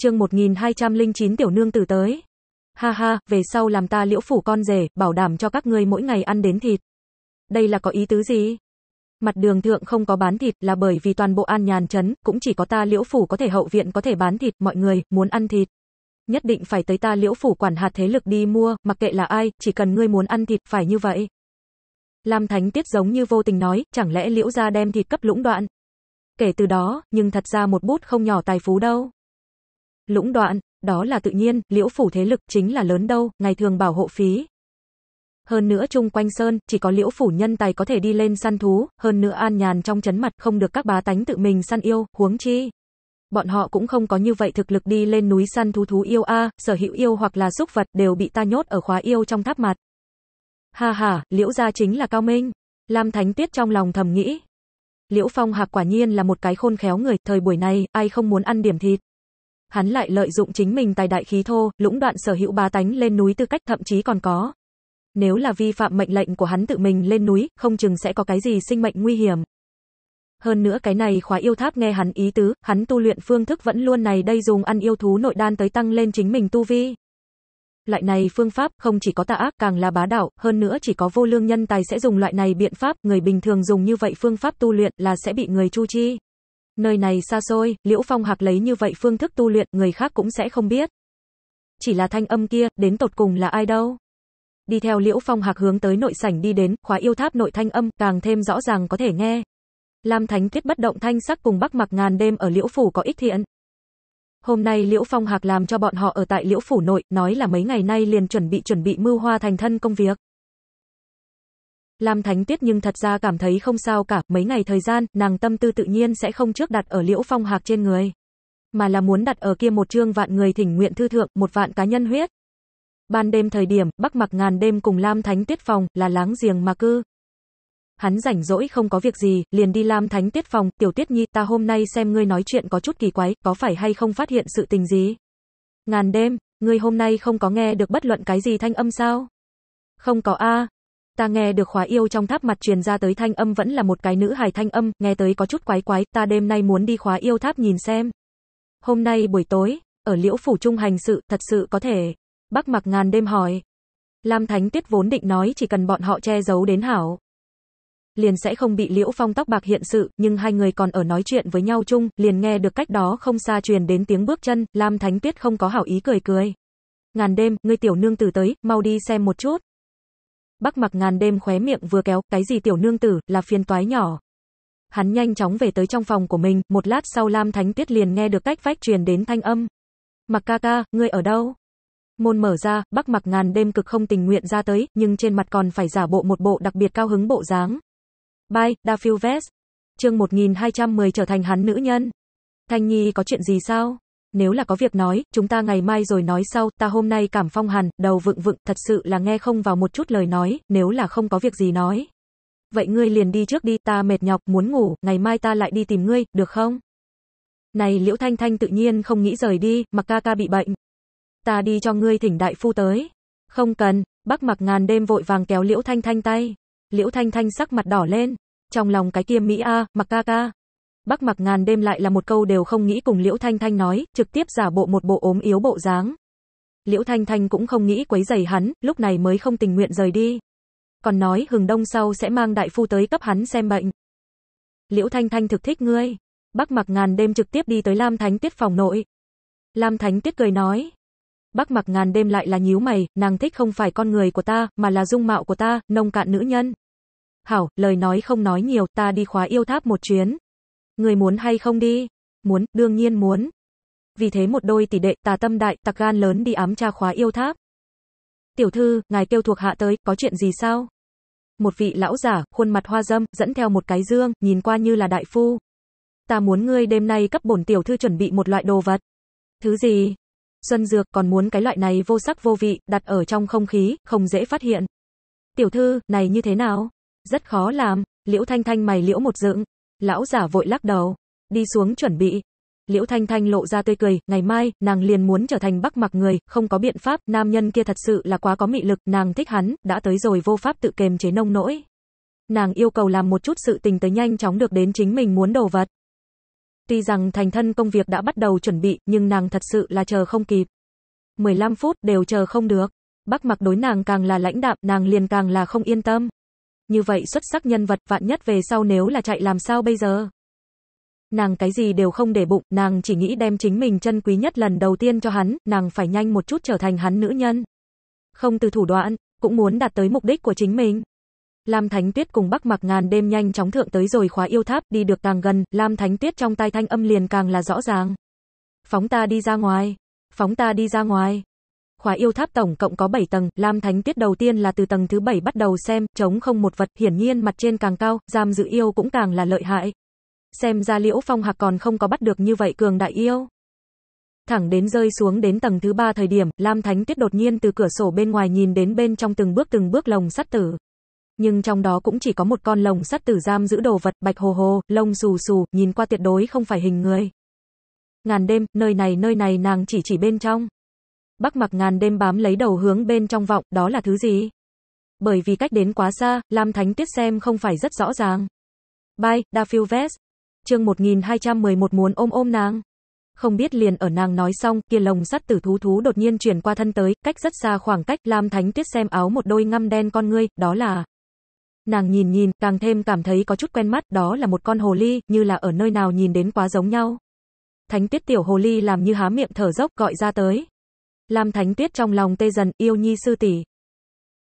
Chương 1209 tiểu nương tử tới. Ha ha, về sau làm ta liễu phủ con rể, bảo đảm cho các ngươi mỗi ngày ăn đến thịt. Đây là có ý tứ gì? Mặt đường thượng không có bán thịt là bởi vì toàn bộ an nhàn chấn, cũng chỉ có ta liễu phủ có thể hậu viện có thể bán thịt, mọi người, muốn ăn thịt. Nhất định phải tới ta liễu phủ quản hạt thế lực đi mua, mặc kệ là ai, chỉ cần ngươi muốn ăn thịt, phải như vậy. Lam Thánh Tiết giống như vô tình nói, chẳng lẽ liễu ra đem thịt cấp lũng đoạn. Kể từ đó, nhưng thật ra một bút không nhỏ tài phú đâu. Lũng đoạn, đó là tự nhiên, liễu phủ thế lực chính là lớn đâu, ngày thường bảo hộ phí. Hơn nữa chung quanh sơn, chỉ có liễu phủ nhân tài có thể đi lên săn thú, hơn nữa an nhàn trong chấn mặt không được các bá tánh tự mình săn yêu, huống chi. Bọn họ cũng không có như vậy thực lực đi lên núi săn thú thú yêu a, sở hữu yêu hoặc là xúc vật đều bị ta nhốt ở khóa yêu trong tháp mặt. Ha ha, liễu gia chính là cao minh. Lam Thánh Tiết trong lòng thầm nghĩ. Liễu Phong Hạc quả nhiên là một cái khôn khéo người, thời buổi này, ai không muốn ăn điểm thịt hắn lại lợi dụng chính mình tài đại khí thô, lũng đoạn sở hữu bá tánh lên núi tư cách thậm chí còn có. Nếu là vi phạm mệnh lệnh của hắn tự mình lên núi, không chừng sẽ có cái gì sinh mệnh nguy hiểm. Hơn nữa cái này khóa yêu tháp nghe hắn ý tứ, hắn tu luyện phương thức vẫn luôn này đây dùng ăn yêu thú nội đan tới tăng lên chính mình tu vi. Loại này phương pháp không chỉ có tà ác càng là bá đạo, hơn nữa chỉ có vô lương nhân tài sẽ dùng loại này biện pháp, người bình thường dùng như vậy phương pháp tu luyện là sẽ bị người chu chi. Nơi này xa xôi, Liễu Phong Hạc lấy như vậy phương thức tu luyện, người khác cũng sẽ không biết. Chỉ là thanh âm kia, đến tột cùng là ai đâu? Đi theo Liễu Phong Hạc hướng tới nội sảnh đi đến, khóa yêu tháp nội thanh âm, càng thêm rõ ràng có thể nghe. Lam Thánh Tuyết bất động thanh sắc cùng Bắc Mặc ngàn đêm ở Liễu phủ có ích thiện. Hôm nay Liễu Phong Hạc làm cho bọn họ ở tại Liễu phủ nội, nói là mấy ngày nay liền chuẩn bị chuẩn bị mưu hoa thành thân công việc. Lam Thánh tiết nhưng thật ra cảm thấy không sao cả, mấy ngày thời gian, nàng tâm tư tự nhiên sẽ không trước đặt ở Liễu Phong Hạc trên người, mà là muốn đặt ở kia một chương vạn người thỉnh nguyện thư thượng, một vạn cá nhân huyết. Ban đêm thời điểm, Bắc Mặc Ngàn đêm cùng Lam Thánh tiết phòng, là láng giềng mà cư. Hắn rảnh rỗi không có việc gì, liền đi Lam Thánh tiết phòng, "Tiểu tiết Nhi, ta hôm nay xem ngươi nói chuyện có chút kỳ quái, có phải hay không phát hiện sự tình gì?" "Ngàn đêm, ngươi hôm nay không có nghe được bất luận cái gì thanh âm sao?" "Không có a." ta nghe được khóa yêu trong tháp mặt truyền ra tới thanh âm vẫn là một cái nữ hài thanh âm, nghe tới có chút quái quái, ta đêm nay muốn đi khóa yêu tháp nhìn xem. Hôm nay buổi tối, ở liễu phủ trung hành sự, thật sự có thể. Bác mặc ngàn đêm hỏi. Lam Thánh Tuyết vốn định nói chỉ cần bọn họ che giấu đến hảo. Liền sẽ không bị liễu phong tóc bạc hiện sự, nhưng hai người còn ở nói chuyện với nhau chung, liền nghe được cách đó không xa truyền đến tiếng bước chân, Lam Thánh Tuyết không có hảo ý cười cười. Ngàn đêm, ngươi tiểu nương tử tới, mau đi xem một chút. Bắc mặc ngàn đêm khóe miệng vừa kéo, cái gì tiểu nương tử, là phiền toái nhỏ. Hắn nhanh chóng về tới trong phòng của mình, một lát sau Lam Thánh Tuyết liền nghe được cách vách truyền đến thanh âm. Mặc ca ca, ngươi ở đâu? Môn mở ra, Bắc mặc ngàn đêm cực không tình nguyện ra tới, nhưng trên mặt còn phải giả bộ một bộ đặc biệt cao hứng bộ dáng. Bye, Da Phiêu Vest. Chương 1210 trở thành hắn nữ nhân. Thanh Nhi có chuyện gì sao? nếu là có việc nói, chúng ta ngày mai rồi nói sau, ta hôm nay cảm phong hẳn, đầu vựng vựng, thật sự là nghe không vào một chút lời nói, nếu là không có việc gì nói. Vậy ngươi liền đi trước đi, ta mệt nhọc, muốn ngủ, ngày mai ta lại đi tìm ngươi, được không? Này Liễu Thanh Thanh tự nhiên không nghĩ rời đi, mặc ca ca bị bệnh. Ta đi cho ngươi thỉnh đại phu tới. Không cần, bác mặc ngàn đêm vội vàng kéo Liễu Thanh Thanh tay. Liễu Thanh Thanh sắc mặt đỏ lên. Trong lòng cái kia Mỹ A, mặc ca ca, Bắc Mặc Ngàn đêm lại là một câu đều không nghĩ cùng Liễu Thanh Thanh nói, trực tiếp giả bộ một bộ ốm yếu bộ dáng. Liễu Thanh Thanh cũng không nghĩ quấy rầy hắn, lúc này mới không tình nguyện rời đi. Còn nói hừng đông sau sẽ mang đại phu tới cấp hắn xem bệnh. Liễu Thanh Thanh thực thích ngươi. Bắc Mặc Ngàn đêm trực tiếp đi tới Lam Thánh Tuyết phòng nội. Lam Thánh Tuyết cười nói. Bắc Mặc Ngàn đêm lại là nhíu mày, nàng thích không phải con người của ta, mà là dung mạo của ta, nông cạn nữ nhân. Hảo, lời nói không nói nhiều, ta đi khóa yêu tháp một chuyến, Người muốn hay không đi? Muốn, đương nhiên muốn. Vì thế một đôi tỷ đệ tà tâm đại tặc gan lớn đi ám tra khóa yêu tháp. Tiểu thư, ngài kêu thuộc hạ tới, có chuyện gì sao? Một vị lão giả, khuôn mặt hoa dâm, dẫn theo một cái dương, nhìn qua như là đại phu. Ta muốn ngươi đêm nay cấp bổn tiểu thư chuẩn bị một loại đồ vật. Thứ gì? Xuân dược còn muốn cái loại này vô sắc vô vị, đặt ở trong không khí, không dễ phát hiện. Tiểu thư, này như thế nào? Rất khó làm, liễu thanh thanh mày liễu một dưỡng Lão giả vội lắc đầu, đi xuống chuẩn bị. Liễu Thanh Thanh lộ ra tươi cười, ngày mai, nàng liền muốn trở thành bắc mặc người, không có biện pháp, nam nhân kia thật sự là quá có mị lực, nàng thích hắn, đã tới rồi vô pháp tự kềm chế nông nỗi. Nàng yêu cầu làm một chút sự tình tới nhanh chóng được đến chính mình muốn đồ vật. Tuy rằng thành thân công việc đã bắt đầu chuẩn bị, nhưng nàng thật sự là chờ không kịp. 15 phút đều chờ không được. Bắc mặc đối nàng càng là lãnh đạm, nàng liền càng là không yên tâm. Như vậy xuất sắc nhân vật vạn nhất về sau nếu là chạy làm sao bây giờ? Nàng cái gì đều không để bụng, nàng chỉ nghĩ đem chính mình chân quý nhất lần đầu tiên cho hắn, nàng phải nhanh một chút trở thành hắn nữ nhân. Không từ thủ đoạn, cũng muốn đạt tới mục đích của chính mình. Lam Thánh Tuyết cùng Bắc Mặc Ngàn đêm nhanh chóng thượng tới rồi khóa yêu tháp, đi được càng gần, Lam Thánh Tuyết trong tai thanh âm liền càng là rõ ràng. Phóng ta đi ra ngoài, phóng ta đi ra ngoài, Khóa yêu tháp tổng cộng có 7 tầng, Lam Thánh Tiết đầu tiên là từ tầng thứ 7 bắt đầu xem, chống không một vật, hiển nhiên mặt trên càng cao, giam giữ yêu cũng càng là lợi hại. Xem ra Liễu Phong Hạc còn không có bắt được như vậy cường đại yêu. Thẳng đến rơi xuống đến tầng thứ 3 thời điểm, Lam Thánh Tiết đột nhiên từ cửa sổ bên ngoài nhìn đến bên trong từng bước từng bước lồng sắt tử. Nhưng trong đó cũng chỉ có một con lồng sắt tử giam giữ đồ vật bạch hồ hồ, lông xù xù, nhìn qua tuyệt đối không phải hình người. Ngàn đêm, nơi này nơi này nàng chỉ chỉ bên trong. Bắc mặc ngàn đêm bám lấy đầu hướng bên trong vọng, đó là thứ gì? Bởi vì cách đến quá xa, Lam Thánh Tiết xem không phải rất rõ ràng. Bye, Daphil Vest. Chương 1211 muốn ôm ôm nàng. Không biết liền ở nàng nói xong, kia lồng sắt tử thú thú đột nhiên chuyển qua thân tới, cách rất xa khoảng cách, Lam Thánh Tiết xem áo một đôi ngăm đen con ngươi, đó là Nàng nhìn nhìn, càng thêm cảm thấy có chút quen mắt, đó là một con hồ ly, như là ở nơi nào nhìn đến quá giống nhau. Thánh tiết tiểu hồ ly làm như há miệng thở dốc gọi ra tới. Lam Thánh Tuyết trong lòng tê dần, yêu nhi sư tỷ.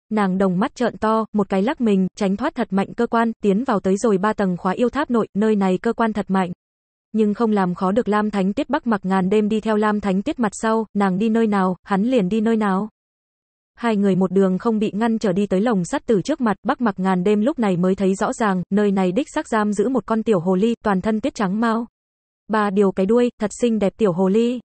Nàng đồng mắt trợn to, một cái lắc mình, tránh thoát thật mạnh cơ quan, tiến vào tới rồi ba tầng khóa yêu tháp nội, nơi này cơ quan thật mạnh. Nhưng không làm khó được Lam Thánh Tuyết Bắc mặc ngàn đêm đi theo Lam Thánh Tuyết mặt sau, nàng đi nơi nào, hắn liền đi nơi nào. Hai người một đường không bị ngăn trở đi tới lồng sắt tử trước mặt, Bắc mặc ngàn đêm lúc này mới thấy rõ ràng, nơi này đích xác giam giữ một con tiểu hồ ly, toàn thân tuyết trắng mau. Ba điều cái đuôi, thật xinh đẹp tiểu hồ ly.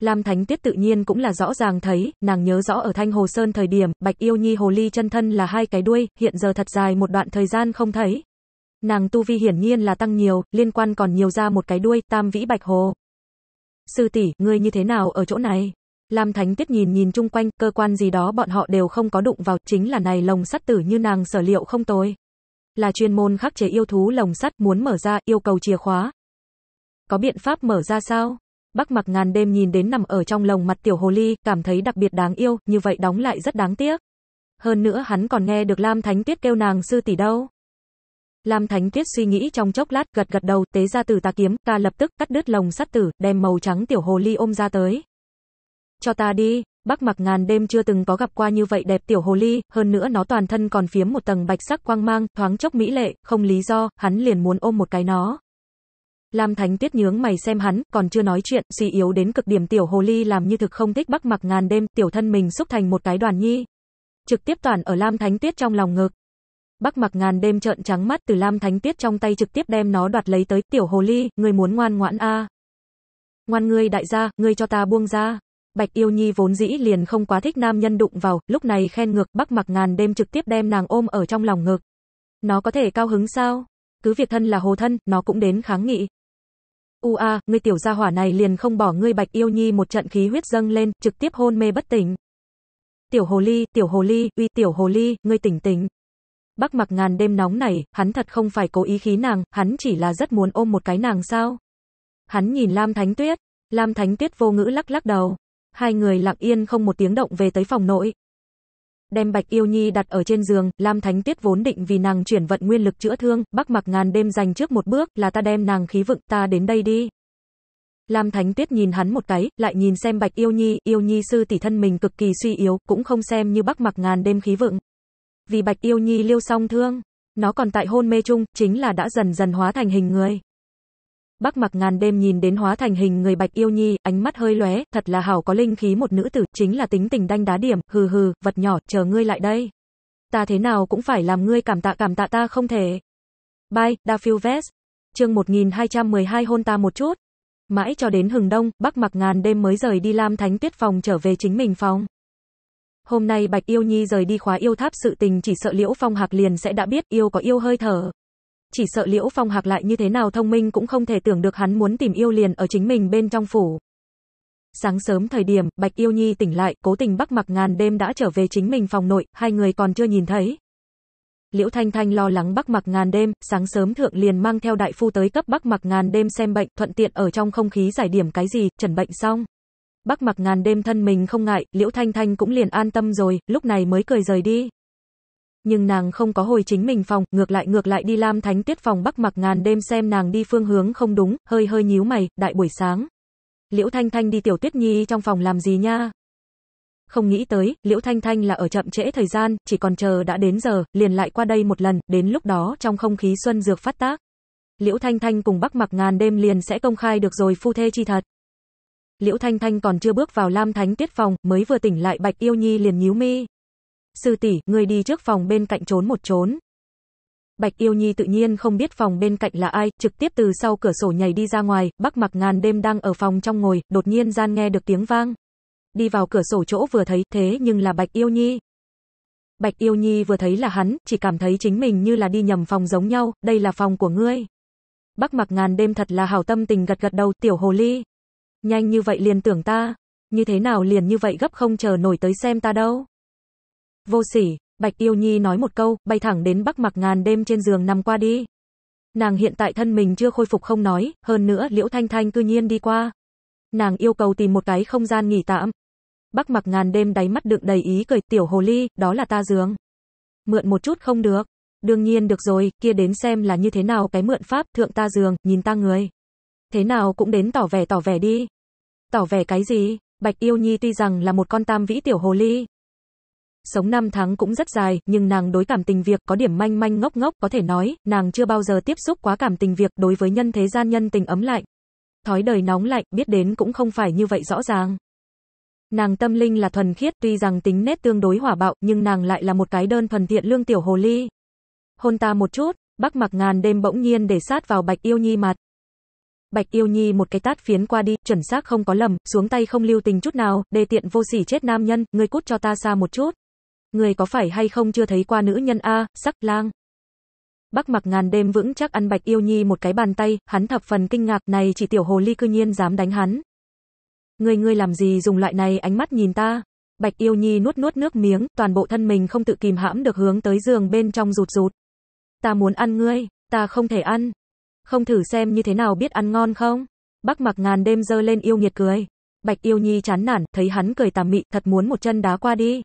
Lam Thánh Tuyết tự nhiên cũng là rõ ràng thấy, nàng nhớ rõ ở Thanh Hồ Sơn thời điểm, Bạch Yêu Nhi hồ ly chân thân là hai cái đuôi, hiện giờ thật dài một đoạn thời gian không thấy. Nàng tu vi hiển nhiên là tăng nhiều, liên quan còn nhiều ra một cái đuôi, Tam Vĩ Bạch Hồ. Sư tỷ, ngươi như thế nào ở chỗ này? Lam Thánh Tuyết nhìn nhìn chung quanh, cơ quan gì đó bọn họ đều không có đụng vào, chính là này lồng sắt tử như nàng sở liệu không tồi. Là chuyên môn khắc chế yêu thú lồng sắt, muốn mở ra, yêu cầu chìa khóa. Có biện pháp mở ra sao? Bắc Mặc ngàn đêm nhìn đến nằm ở trong lồng mặt tiểu hồ ly, cảm thấy đặc biệt đáng yêu, như vậy đóng lại rất đáng tiếc. Hơn nữa hắn còn nghe được Lam Thánh Tuyết kêu nàng sư tỷ đâu. Lam Thánh Tuyết suy nghĩ trong chốc lát, gật gật đầu, tế ra từ ta kiếm, ta lập tức cắt đứt lồng sắt tử, đem màu trắng tiểu hồ ly ôm ra tới. Cho ta đi, Bắc Mặc ngàn đêm chưa từng có gặp qua như vậy đẹp tiểu hồ ly, hơn nữa nó toàn thân còn phiếm một tầng bạch sắc quang mang, thoáng chốc mỹ lệ, không lý do, hắn liền muốn ôm một cái nó. Lam Thánh Tuyết nhướng mày xem hắn, còn chưa nói chuyện, suy yếu đến cực điểm tiểu hồ ly làm như thực không thích Bắc Mặc ngàn đêm, tiểu thân mình xúc thành một cái đoàn nhi. Trực tiếp toàn ở Lam Thánh Tuyết trong lòng ngực. Bắc Mặc ngàn đêm trợn trắng mắt từ Lam Thánh Tuyết trong tay trực tiếp đem nó đoạt lấy tới, tiểu hồ ly, ngươi muốn ngoan ngoãn a. À. Ngoan ngươi đại gia, ngươi cho ta buông ra. Bạch Yêu Nhi vốn dĩ liền không quá thích nam nhân đụng vào, lúc này khen ngược, Bắc Mặc ngàn đêm trực tiếp đem nàng ôm ở trong lòng ngực. Nó có thể cao hứng sao? cứ việc thân là hồ thân, nó cũng đến kháng nghị. Ua, à, ngươi tiểu gia hỏa này liền không bỏ ngươi Bạch Yêu Nhi một trận khí huyết dâng lên, trực tiếp hôn mê bất tỉnh. Tiểu hồ ly, tiểu hồ ly, uy tiểu hồ ly, ngươi tỉnh tỉnh. Bắc mặc ngàn đêm nóng này, hắn thật không phải cố ý khí nàng, hắn chỉ là rất muốn ôm một cái nàng sao. Hắn nhìn Lam Thánh Tuyết, Lam Thánh Tuyết vô ngữ lắc lắc đầu. Hai người lặng yên không một tiếng động về tới phòng nội, đem Bạch Yêu Nhi đặt ở trên giường, Lam Thánh Tiết vốn định vì nàng chuyển vận nguyên lực chữa thương, Bắc Mặc Ngàn đêm dành trước một bước, là ta đem nàng khí vựng, ta đến đây đi. Lam Thánh Tuyết nhìn hắn một cái, lại nhìn xem Bạch Yêu Nhi, Yêu Nhi sư tỷ thân mình cực kỳ suy yếu, cũng không xem như Bắc Mặc Ngàn đêm khí vựng. Vì Bạch Yêu Nhi liêu xong thương, nó còn tại hôn mê chung, chính là đã dần dần hóa thành hình người. Bắc Mặc ngàn đêm nhìn đến hóa thành hình người Bạch Yêu Nhi, ánh mắt hơi lóe, thật là hảo có linh khí một nữ tử, chính là tính tình đanh đá điểm, hừ hừ, vật nhỏ, chờ ngươi lại đây. Ta thế nào cũng phải làm ngươi cảm tạ cảm tạ ta không thể. Bye, Da Phiêu Vest. Chương 1212 hôn ta một chút. Mãi cho đến hừng đông, Bắc Mặc ngàn đêm mới rời đi Lam Thánh Tuyết phòng trở về chính mình phòng. Hôm nay Bạch Yêu Nhi rời đi khóa yêu tháp sự tình chỉ sợ Liễu Phong Hạc liền sẽ đã biết yêu có yêu hơi thở, chỉ sợ Liễu Phong Hạc lại như thế nào thông minh cũng không thể tưởng được hắn muốn tìm yêu liền ở chính mình bên trong phủ. Sáng sớm thời điểm, Bạch Yêu Nhi tỉnh lại, cố tình bắc mặc ngàn đêm đã trở về chính mình phòng nội, hai người còn chưa nhìn thấy. Liễu Thanh Thanh lo lắng bắc mặc ngàn đêm, sáng sớm thượng liền mang theo đại phu tới cấp bắc mặc ngàn đêm xem bệnh, thuận tiện ở trong không khí giải điểm cái gì, trần bệnh xong. Bắc mặc ngàn đêm thân mình không ngại, Liễu Thanh Thanh cũng liền an tâm rồi, lúc này mới cười rời đi nhưng nàng không có hồi chính mình phòng, ngược lại ngược lại đi Lam Thánh Tuyết phòng Bắc Mặc Ngàn đêm xem nàng đi phương hướng không đúng, hơi hơi nhíu mày, đại buổi sáng. Liễu Thanh Thanh đi Tiểu Tuyết Nhi trong phòng làm gì nha? Không nghĩ tới, Liễu Thanh Thanh là ở chậm trễ thời gian, chỉ còn chờ đã đến giờ, liền lại qua đây một lần, đến lúc đó trong không khí xuân dược phát tác. Liễu Thanh Thanh cùng Bắc Mặc Ngàn đêm liền sẽ công khai được rồi phu thê chi thật. Liễu Thanh Thanh còn chưa bước vào Lam Thánh Tuyết phòng, mới vừa tỉnh lại Bạch Yêu Nhi liền nhíu mi sư tỷ, ngươi đi trước phòng bên cạnh trốn một trốn. Bạch Yêu Nhi tự nhiên không biết phòng bên cạnh là ai, trực tiếp từ sau cửa sổ nhảy đi ra ngoài, Bắc Mặc Ngàn đêm đang ở phòng trong ngồi, đột nhiên gian nghe được tiếng vang. Đi vào cửa sổ chỗ vừa thấy, thế nhưng là Bạch Yêu Nhi. Bạch Yêu Nhi vừa thấy là hắn, chỉ cảm thấy chính mình như là đi nhầm phòng giống nhau, đây là phòng của ngươi. Bắc Mặc Ngàn đêm thật là hảo tâm tình gật gật đầu, tiểu hồ ly. Nhanh như vậy liền tưởng ta, như thế nào liền như vậy gấp không chờ nổi tới xem ta đâu. Vô sỉ, Bạch Yêu Nhi nói một câu, bay thẳng đến Bắc Mặc Ngàn đêm trên giường nằm qua đi. Nàng hiện tại thân mình chưa khôi phục không nói, hơn nữa Liễu Thanh Thanh cư nhiên đi qua. Nàng yêu cầu tìm một cái không gian nghỉ tạm. Bắc Mặc Ngàn đêm đáy mắt đựng đầy ý cười, "Tiểu hồ ly, đó là ta giường. Mượn một chút không được?" "Đương nhiên được rồi, kia đến xem là như thế nào cái mượn pháp, thượng ta giường, nhìn ta người." "Thế nào cũng đến tỏ vẻ tỏ vẻ đi." "Tỏ vẻ cái gì?" Bạch Yêu Nhi tuy rằng là một con tam vĩ tiểu hồ ly, sống 5 tháng cũng rất dài, nhưng nàng đối cảm tình việc có điểm manh manh ngốc ngốc, có thể nói, nàng chưa bao giờ tiếp xúc quá cảm tình việc đối với nhân thế gian nhân tình ấm lạnh. Thói đời nóng lạnh, biết đến cũng không phải như vậy rõ ràng. Nàng tâm linh là thuần khiết, tuy rằng tính nét tương đối hỏa bạo, nhưng nàng lại là một cái đơn thuần thiện lương tiểu hồ ly. Hôn ta một chút, Bắc Mặc Ngàn đêm bỗng nhiên để sát vào Bạch Yêu Nhi mặt. Bạch Yêu Nhi một cái tát phiến qua đi, chuẩn xác không có lầm, xuống tay không lưu tình chút nào, đề tiện vô sỉ chết nam nhân, ngươi cút cho ta xa một chút người có phải hay không chưa thấy qua nữ nhân a, sắc lang. Bắc mặc ngàn đêm vững chắc ăn bạch yêu nhi một cái bàn tay, hắn thập phần kinh ngạc này chỉ tiểu hồ ly cư nhiên dám đánh hắn. Người ngươi làm gì dùng loại này ánh mắt nhìn ta? Bạch yêu nhi nuốt nuốt nước miếng, toàn bộ thân mình không tự kìm hãm được hướng tới giường bên trong rụt rụt. Ta muốn ăn ngươi, ta không thể ăn. Không thử xem như thế nào biết ăn ngon không? Bắc mặc ngàn đêm dơ lên yêu nghiệt cười. Bạch yêu nhi chán nản, thấy hắn cười tà mị, thật muốn một chân đá qua đi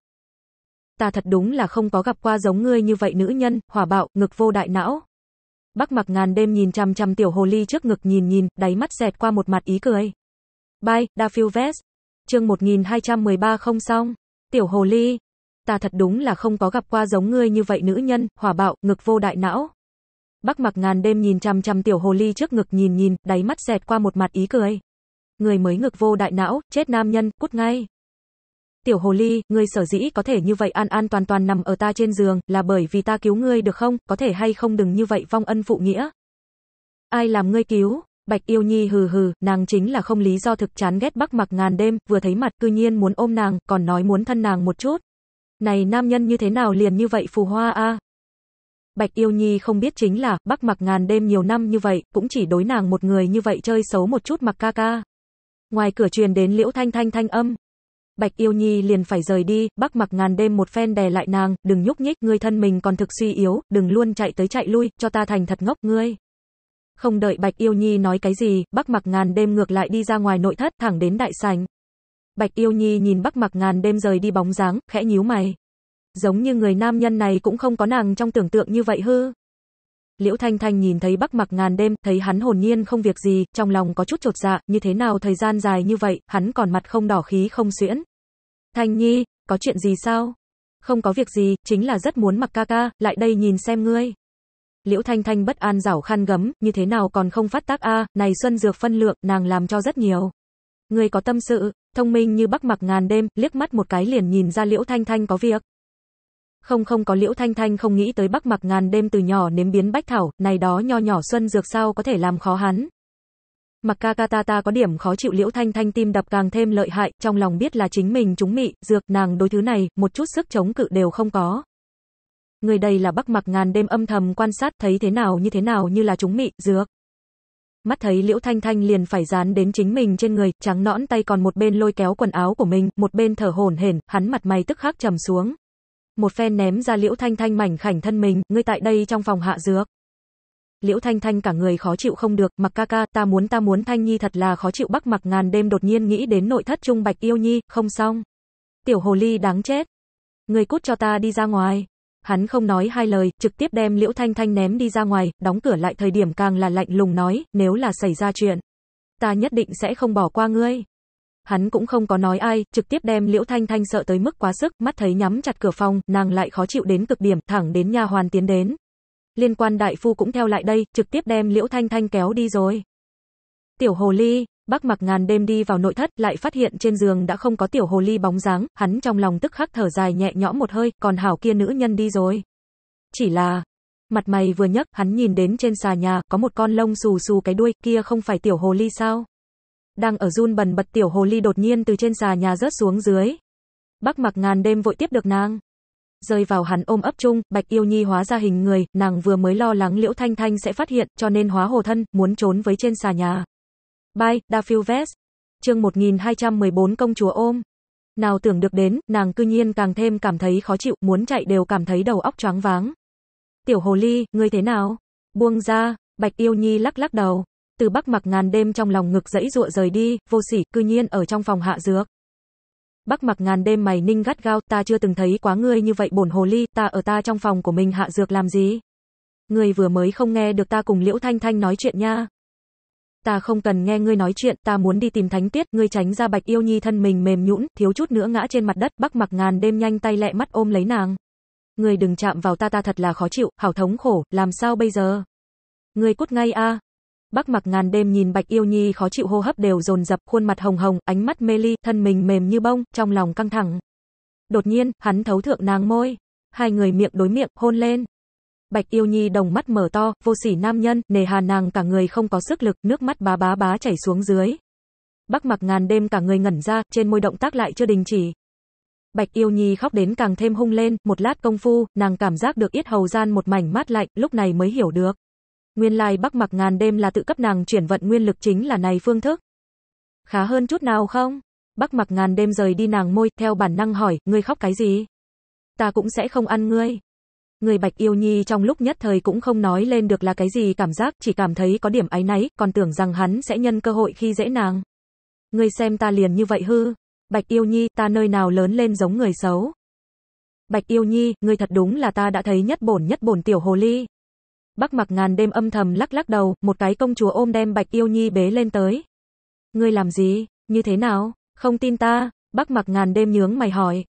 ta thật đúng là không có gặp qua giống ngươi như vậy nữ nhân, hỏa bạo, ngực vô đại não. Bắc mặc ngàn đêm nhìn chằm chằm tiểu hồ ly trước ngực nhìn nhìn, đáy mắt xẹt qua một mặt ý cười. Bye, Da Phiêu Vest. Chương 1213 không xong. Tiểu hồ ly. Ta thật đúng là không có gặp qua giống ngươi như vậy nữ nhân, hỏa bạo, ngực vô đại não. Bắc mặc ngàn đêm nhìn chằm chằm tiểu hồ ly trước ngực nhìn nhìn, đáy mắt xẹt qua một mặt ý cười. Người mới ngực vô đại não, chết nam nhân, cút ngay. Tiểu hồ ly, ngươi sở dĩ có thể như vậy an an toàn toàn nằm ở ta trên giường, là bởi vì ta cứu ngươi được không, có thể hay không đừng như vậy vong ân phụ nghĩa. Ai làm ngươi cứu? Bạch yêu nhi hừ hừ, nàng chính là không lý do thực chán ghét bắc mặc ngàn đêm, vừa thấy mặt cư nhiên muốn ôm nàng, còn nói muốn thân nàng một chút. Này nam nhân như thế nào liền như vậy phù hoa a Bạch yêu nhi không biết chính là, bắc mặc ngàn đêm nhiều năm như vậy, cũng chỉ đối nàng một người như vậy chơi xấu một chút mặc ca ca. Ngoài cửa truyền đến liễu thanh thanh thanh âm, Bạch Yêu Nhi liền phải rời đi, Bắc Mặc ngàn đêm một phen đè lại nàng, đừng nhúc nhích, ngươi thân mình còn thực suy yếu, đừng luôn chạy tới chạy lui, cho ta thành thật ngốc ngươi. Không đợi Bạch Yêu Nhi nói cái gì, Bắc Mặc ngàn đêm ngược lại đi ra ngoài nội thất, thẳng đến đại sảnh. Bạch Yêu Nhi nhìn Bắc Mặc ngàn đêm rời đi bóng dáng, khẽ nhíu mày. Giống như người nam nhân này cũng không có nàng trong tưởng tượng như vậy hư. Liễu Thanh Thanh nhìn thấy Bắc Mặc ngàn đêm, thấy hắn hồn nhiên không việc gì, trong lòng có chút chột dạ, như thế nào thời gian dài như vậy, hắn còn mặt không đỏ khí không xuyễn. Thanh Nhi, có chuyện gì sao? Không có việc gì, chính là rất muốn mặc ca ca, lại đây nhìn xem ngươi. Liễu Thanh Thanh bất an rảo khăn gấm, như thế nào còn không phát tác a, này xuân dược phân lượng, nàng làm cho rất nhiều. Ngươi có tâm sự, thông minh như bắc mặc ngàn đêm, liếc mắt một cái liền nhìn ra Liễu Thanh Thanh có việc. Không không có Liễu Thanh Thanh không nghĩ tới bắc mặc ngàn đêm từ nhỏ nếm biến bách thảo, này đó nho nhỏ xuân dược sao có thể làm khó hắn, Mặc ca ca ta ta có điểm khó chịu Liễu Thanh Thanh tim đập càng thêm lợi hại, trong lòng biết là chính mình chúng mị, dược, nàng đối thứ này, một chút sức chống cự đều không có. Người đây là Bắc Mặc ngàn đêm âm thầm quan sát, thấy thế nào như thế nào như là chúng mị, dược. Mắt thấy Liễu Thanh Thanh liền phải dán đến chính mình trên người, trắng nõn tay còn một bên lôi kéo quần áo của mình, một bên thở hổn hển, hắn mặt mày tức khắc trầm xuống. Một phen ném ra Liễu Thanh Thanh mảnh khảnh thân mình, ngươi tại đây trong phòng hạ dược. Liễu Thanh Thanh cả người khó chịu không được, Mặc ca ca, ta muốn ta muốn Thanh Nhi thật là khó chịu Bắc Mặc ngàn đêm đột nhiên nghĩ đến nội thất Trung Bạch Yêu Nhi, không xong. Tiểu hồ ly đáng chết. Người cút cho ta đi ra ngoài. Hắn không nói hai lời, trực tiếp đem Liễu Thanh Thanh ném đi ra ngoài, đóng cửa lại thời điểm càng là lạnh lùng nói, nếu là xảy ra chuyện, ta nhất định sẽ không bỏ qua ngươi. Hắn cũng không có nói ai, trực tiếp đem Liễu Thanh Thanh sợ tới mức quá sức, mắt thấy nhắm chặt cửa phòng, nàng lại khó chịu đến cực điểm, thẳng đến nhà hoàn tiến đến, liên quan đại phu cũng theo lại đây, trực tiếp đem Liễu Thanh Thanh kéo đi rồi. Tiểu hồ ly, bác mặc ngàn đêm đi vào nội thất, lại phát hiện trên giường đã không có tiểu hồ ly bóng dáng, hắn trong lòng tức khắc thở dài nhẹ nhõm một hơi, còn hảo kia nữ nhân đi rồi. Chỉ là, mặt mày vừa nhấc, hắn nhìn đến trên xà nhà, có một con lông xù xù cái đuôi, kia không phải tiểu hồ ly sao? Đang ở run bần bật tiểu hồ ly đột nhiên từ trên xà nhà rớt xuống dưới. Bác mặc ngàn đêm vội tiếp được nàng, rơi vào hắn ôm ấp chung, Bạch Yêu Nhi hóa ra hình người, nàng vừa mới lo lắng Liễu Thanh Thanh sẽ phát hiện, cho nên hóa hồ thân, muốn trốn với trên xà nhà. bay Da Phiêu Vest. Chương 1214 công chúa ôm. Nào tưởng được đến, nàng cư nhiên càng thêm cảm thấy khó chịu, muốn chạy đều cảm thấy đầu óc choáng váng. Tiểu hồ ly, ngươi thế nào? Buông ra, Bạch Yêu Nhi lắc lắc đầu. Từ bắc mặc ngàn đêm trong lòng ngực dẫy dụa rời đi, vô sỉ, cư nhiên ở trong phòng hạ dược. Bắc mặc ngàn đêm mày ninh gắt gao, ta chưa từng thấy quá ngươi như vậy bổn hồ ly, ta ở ta trong phòng của mình hạ dược làm gì? Ngươi vừa mới không nghe được ta cùng Liễu Thanh Thanh nói chuyện nha. Ta không cần nghe ngươi nói chuyện, ta muốn đi tìm thánh tiết, ngươi tránh ra bạch yêu nhi thân mình mềm nhũn, thiếu chút nữa ngã trên mặt đất, bắc mặc ngàn đêm nhanh tay lẹ mắt ôm lấy nàng. Ngươi đừng chạm vào ta ta thật là khó chịu, hảo thống khổ, làm sao bây giờ? Ngươi cút ngay a, Bắc mặc ngàn đêm nhìn Bạch Yêu Nhi khó chịu hô hấp đều dồn dập, khuôn mặt hồng hồng, ánh mắt mê ly, thân mình mềm như bông, trong lòng căng thẳng. Đột nhiên, hắn thấu thượng nàng môi. Hai người miệng đối miệng, hôn lên. Bạch Yêu Nhi đồng mắt mở to, vô sỉ nam nhân, nề hà nàng cả người không có sức lực, nước mắt bá bá bá chảy xuống dưới. Bắc mặc ngàn đêm cả người ngẩn ra, trên môi động tác lại chưa đình chỉ. Bạch Yêu Nhi khóc đến càng thêm hung lên, một lát công phu, nàng cảm giác được yết hầu gian một mảnh mát lạnh, lúc này mới hiểu được. Nguyên lai Bắc Mặc ngàn đêm là tự cấp nàng chuyển vận nguyên lực chính là này phương thức. Khá hơn chút nào không? Bắc Mặc ngàn đêm rời đi nàng môi, theo bản năng hỏi, ngươi khóc cái gì? Ta cũng sẽ không ăn ngươi. Người Bạch Yêu Nhi trong lúc nhất thời cũng không nói lên được là cái gì cảm giác, chỉ cảm thấy có điểm áy náy, còn tưởng rằng hắn sẽ nhân cơ hội khi dễ nàng. Ngươi xem ta liền như vậy hư. Bạch Yêu Nhi, ta nơi nào lớn lên giống người xấu. Bạch Yêu Nhi, ngươi thật đúng là ta đã thấy nhất bổn nhất bổn tiểu hồ ly. Bắc mặc ngàn đêm âm thầm lắc lắc đầu, một cái công chúa ôm đem bạch yêu nhi bế lên tới. Ngươi làm gì, như thế nào, không tin ta, Bắc mặc ngàn đêm nhướng mày hỏi.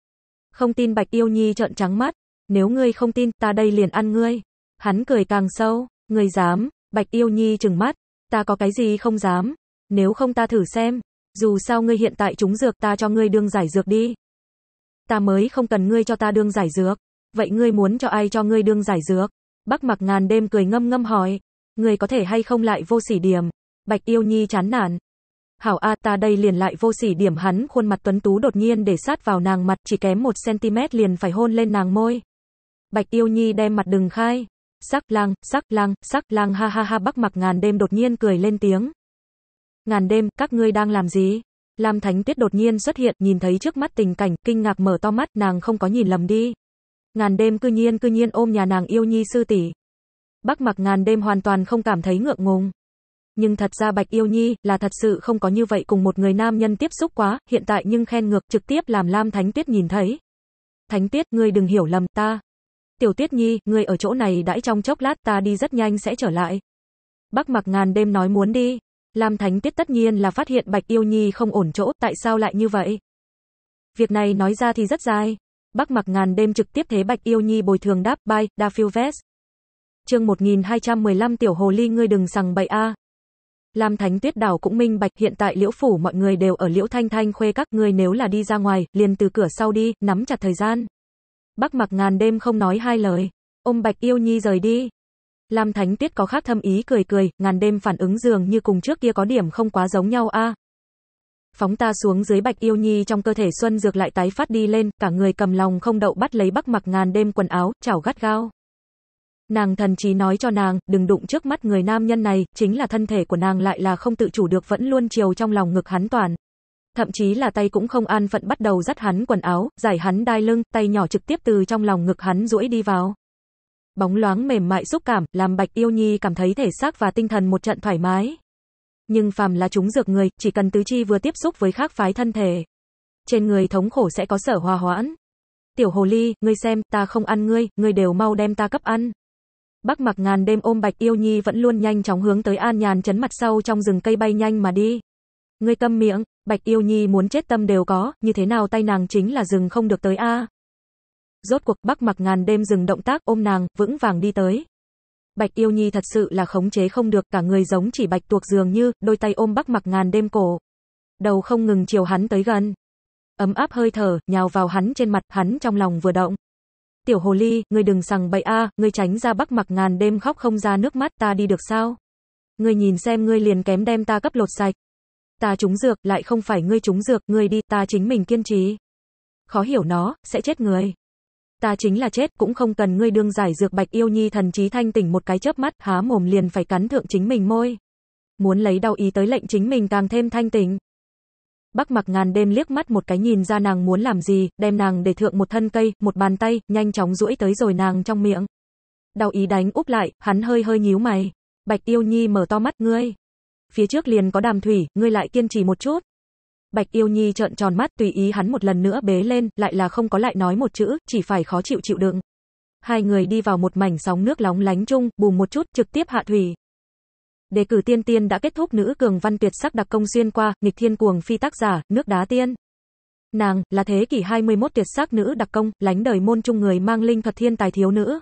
Không tin bạch yêu nhi trợn trắng mắt, nếu ngươi không tin ta đây liền ăn ngươi. Hắn cười càng sâu, ngươi dám, bạch yêu nhi trừng mắt, ta có cái gì không dám, nếu không ta thử xem, dù sao ngươi hiện tại trúng dược ta cho ngươi đương giải dược đi. Ta mới không cần ngươi cho ta đương giải dược, vậy ngươi muốn cho ai cho ngươi đương giải dược? Bắc mặc ngàn đêm cười ngâm ngâm hỏi, người có thể hay không lại vô sỉ điểm, bạch yêu nhi chán nản. Hảo A ta đây liền lại vô sỉ điểm hắn khuôn mặt tuấn tú đột nhiên để sát vào nàng mặt chỉ kém một cm liền phải hôn lên nàng môi. Bạch yêu nhi đem mặt đừng khai. Sắc lang, sắc lang, sắc lang ha ha ha bắc mặc ngàn đêm đột nhiên cười lên tiếng. Ngàn đêm, các ngươi đang làm gì? Lam Thánh Tuyết đột nhiên xuất hiện, nhìn thấy trước mắt tình cảnh, kinh ngạc mở to mắt, nàng không có nhìn lầm đi. Ngàn đêm cư nhiên cư nhiên ôm nhà nàng yêu nhi sư tỷ. Bắc mặc ngàn đêm hoàn toàn không cảm thấy ngượng ngùng. Nhưng thật ra Bạch Yêu Nhi là thật sự không có như vậy cùng một người nam nhân tiếp xúc quá, hiện tại nhưng khen ngược trực tiếp làm Lam Thánh Tuyết nhìn thấy. Thánh Tuyết, ngươi đừng hiểu lầm ta. Tiểu Tuyết Nhi, ngươi ở chỗ này đãi trong chốc lát ta đi rất nhanh sẽ trở lại. Bắc mặc ngàn đêm nói muốn đi. Lam Thánh Tuyết tất nhiên là phát hiện Bạch Yêu Nhi không ổn chỗ, tại sao lại như vậy? Việc này nói ra thì rất dài, Bắc mặc ngàn đêm trực tiếp thế Bạch Yêu Nhi bồi thường đáp, bay, đa phiêu vest. Chương 1215 Tiểu Hồ Ly ngươi đừng sằng bậy a. Lam Thánh Tuyết Đảo cũng minh bạch, hiện tại Liễu phủ mọi người đều ở Liễu Thanh Thanh khuê các ngươi nếu là đi ra ngoài, liền từ cửa sau đi, nắm chặt thời gian. Bắc mặc ngàn đêm không nói hai lời, ôm Bạch Yêu Nhi rời đi. Lam Thánh Tuyết có khác thâm ý cười cười, ngàn đêm phản ứng dường như cùng trước kia có điểm không quá giống nhau a phóng ta xuống dưới Bạch Yêu Nhi trong cơ thể Xuân Dược lại tái phát đi lên, cả người cầm lòng không đậu bắt lấy Bắc Mặc ngàn đêm quần áo, chảo gắt gao. Nàng thần trí nói cho nàng, đừng đụng trước mắt người nam nhân này, chính là thân thể của nàng lại là không tự chủ được vẫn luôn chiều trong lòng ngực hắn toàn. Thậm chí là tay cũng không an phận bắt đầu dắt hắn quần áo, giải hắn đai lưng, tay nhỏ trực tiếp từ trong lòng ngực hắn duỗi đi vào. Bóng loáng mềm mại xúc cảm, làm Bạch Yêu Nhi cảm thấy thể xác và tinh thần một trận thoải mái. Nhưng phàm là chúng dược người, chỉ cần tứ chi vừa tiếp xúc với khác phái thân thể. Trên người thống khổ sẽ có sở hòa hoãn. Tiểu hồ ly, ngươi xem, ta không ăn ngươi, ngươi đều mau đem ta cấp ăn. Bắc mặc ngàn đêm ôm bạch yêu nhi vẫn luôn nhanh chóng hướng tới an nhàn chấn mặt sau trong rừng cây bay nhanh mà đi. Ngươi câm miệng, bạch yêu nhi muốn chết tâm đều có, như thế nào tay nàng chính là rừng không được tới a. Rốt cuộc bắc mặc ngàn đêm dừng động tác ôm nàng, vững vàng đi tới. Bạch Yêu Nhi thật sự là khống chế không được, cả người giống chỉ bạch tuộc dường như, đôi tay ôm Bắc Mặc ngàn đêm cổ. Đầu không ngừng chiều hắn tới gần. Ấm áp hơi thở nhào vào hắn trên mặt, hắn trong lòng vừa động. "Tiểu hồ ly, ngươi đừng sằng bậy a, ngươi tránh ra Bắc Mặc ngàn đêm khóc không ra nước mắt, ta đi được sao? Ngươi nhìn xem ngươi liền kém đem ta cấp lột sạch. Ta trúng dược, lại không phải ngươi trúng dược, ngươi đi, ta chính mình kiên trì." Khó hiểu nó, sẽ chết người ta chính là chết, cũng không cần ngươi đương giải dược bạch yêu nhi thần trí thanh tỉnh một cái chớp mắt, há mồm liền phải cắn thượng chính mình môi. Muốn lấy đau ý tới lệnh chính mình càng thêm thanh tỉnh. Bắc mặc ngàn đêm liếc mắt một cái nhìn ra nàng muốn làm gì, đem nàng để thượng một thân cây, một bàn tay, nhanh chóng duỗi tới rồi nàng trong miệng. Đau ý đánh úp lại, hắn hơi hơi nhíu mày. Bạch yêu nhi mở to mắt ngươi. Phía trước liền có đàm thủy, ngươi lại kiên trì một chút. Bạch Yêu Nhi trợn tròn mắt tùy ý hắn một lần nữa bế lên, lại là không có lại nói một chữ, chỉ phải khó chịu chịu đựng. Hai người đi vào một mảnh sóng nước lóng lánh chung, bùm một chút, trực tiếp hạ thủy. Đề cử tiên tiên đã kết thúc nữ cường văn tuyệt sắc đặc công xuyên qua, nghịch thiên cuồng phi tác giả, nước đá tiên. Nàng, là thế kỷ 21 tuyệt sắc nữ đặc công, lánh đời môn trung người mang linh thuật thiên tài thiếu nữ.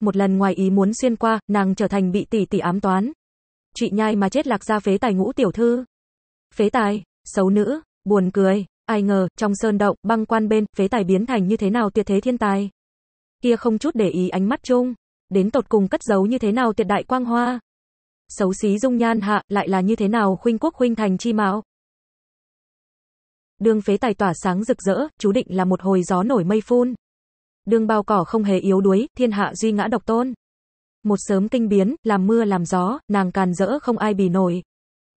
Một lần ngoài ý muốn xuyên qua, nàng trở thành bị tỷ tỷ ám toán. Chị nhai mà chết lạc ra phế tài ngũ tiểu thư. Phế tài, xấu nữ, buồn cười, ai ngờ, trong sơn động, băng quan bên, phế tài biến thành như thế nào tuyệt thế thiên tài. Kia không chút để ý ánh mắt chung, đến tột cùng cất giấu như thế nào tuyệt đại quang hoa. Xấu xí dung nhan hạ, lại là như thế nào khuynh quốc khuynh thành chi mạo. Đường phế tài tỏa sáng rực rỡ, chú định là một hồi gió nổi mây phun. Đường bao cỏ không hề yếu đuối, thiên hạ duy ngã độc tôn. Một sớm kinh biến, làm mưa làm gió, nàng càn rỡ không ai bì nổi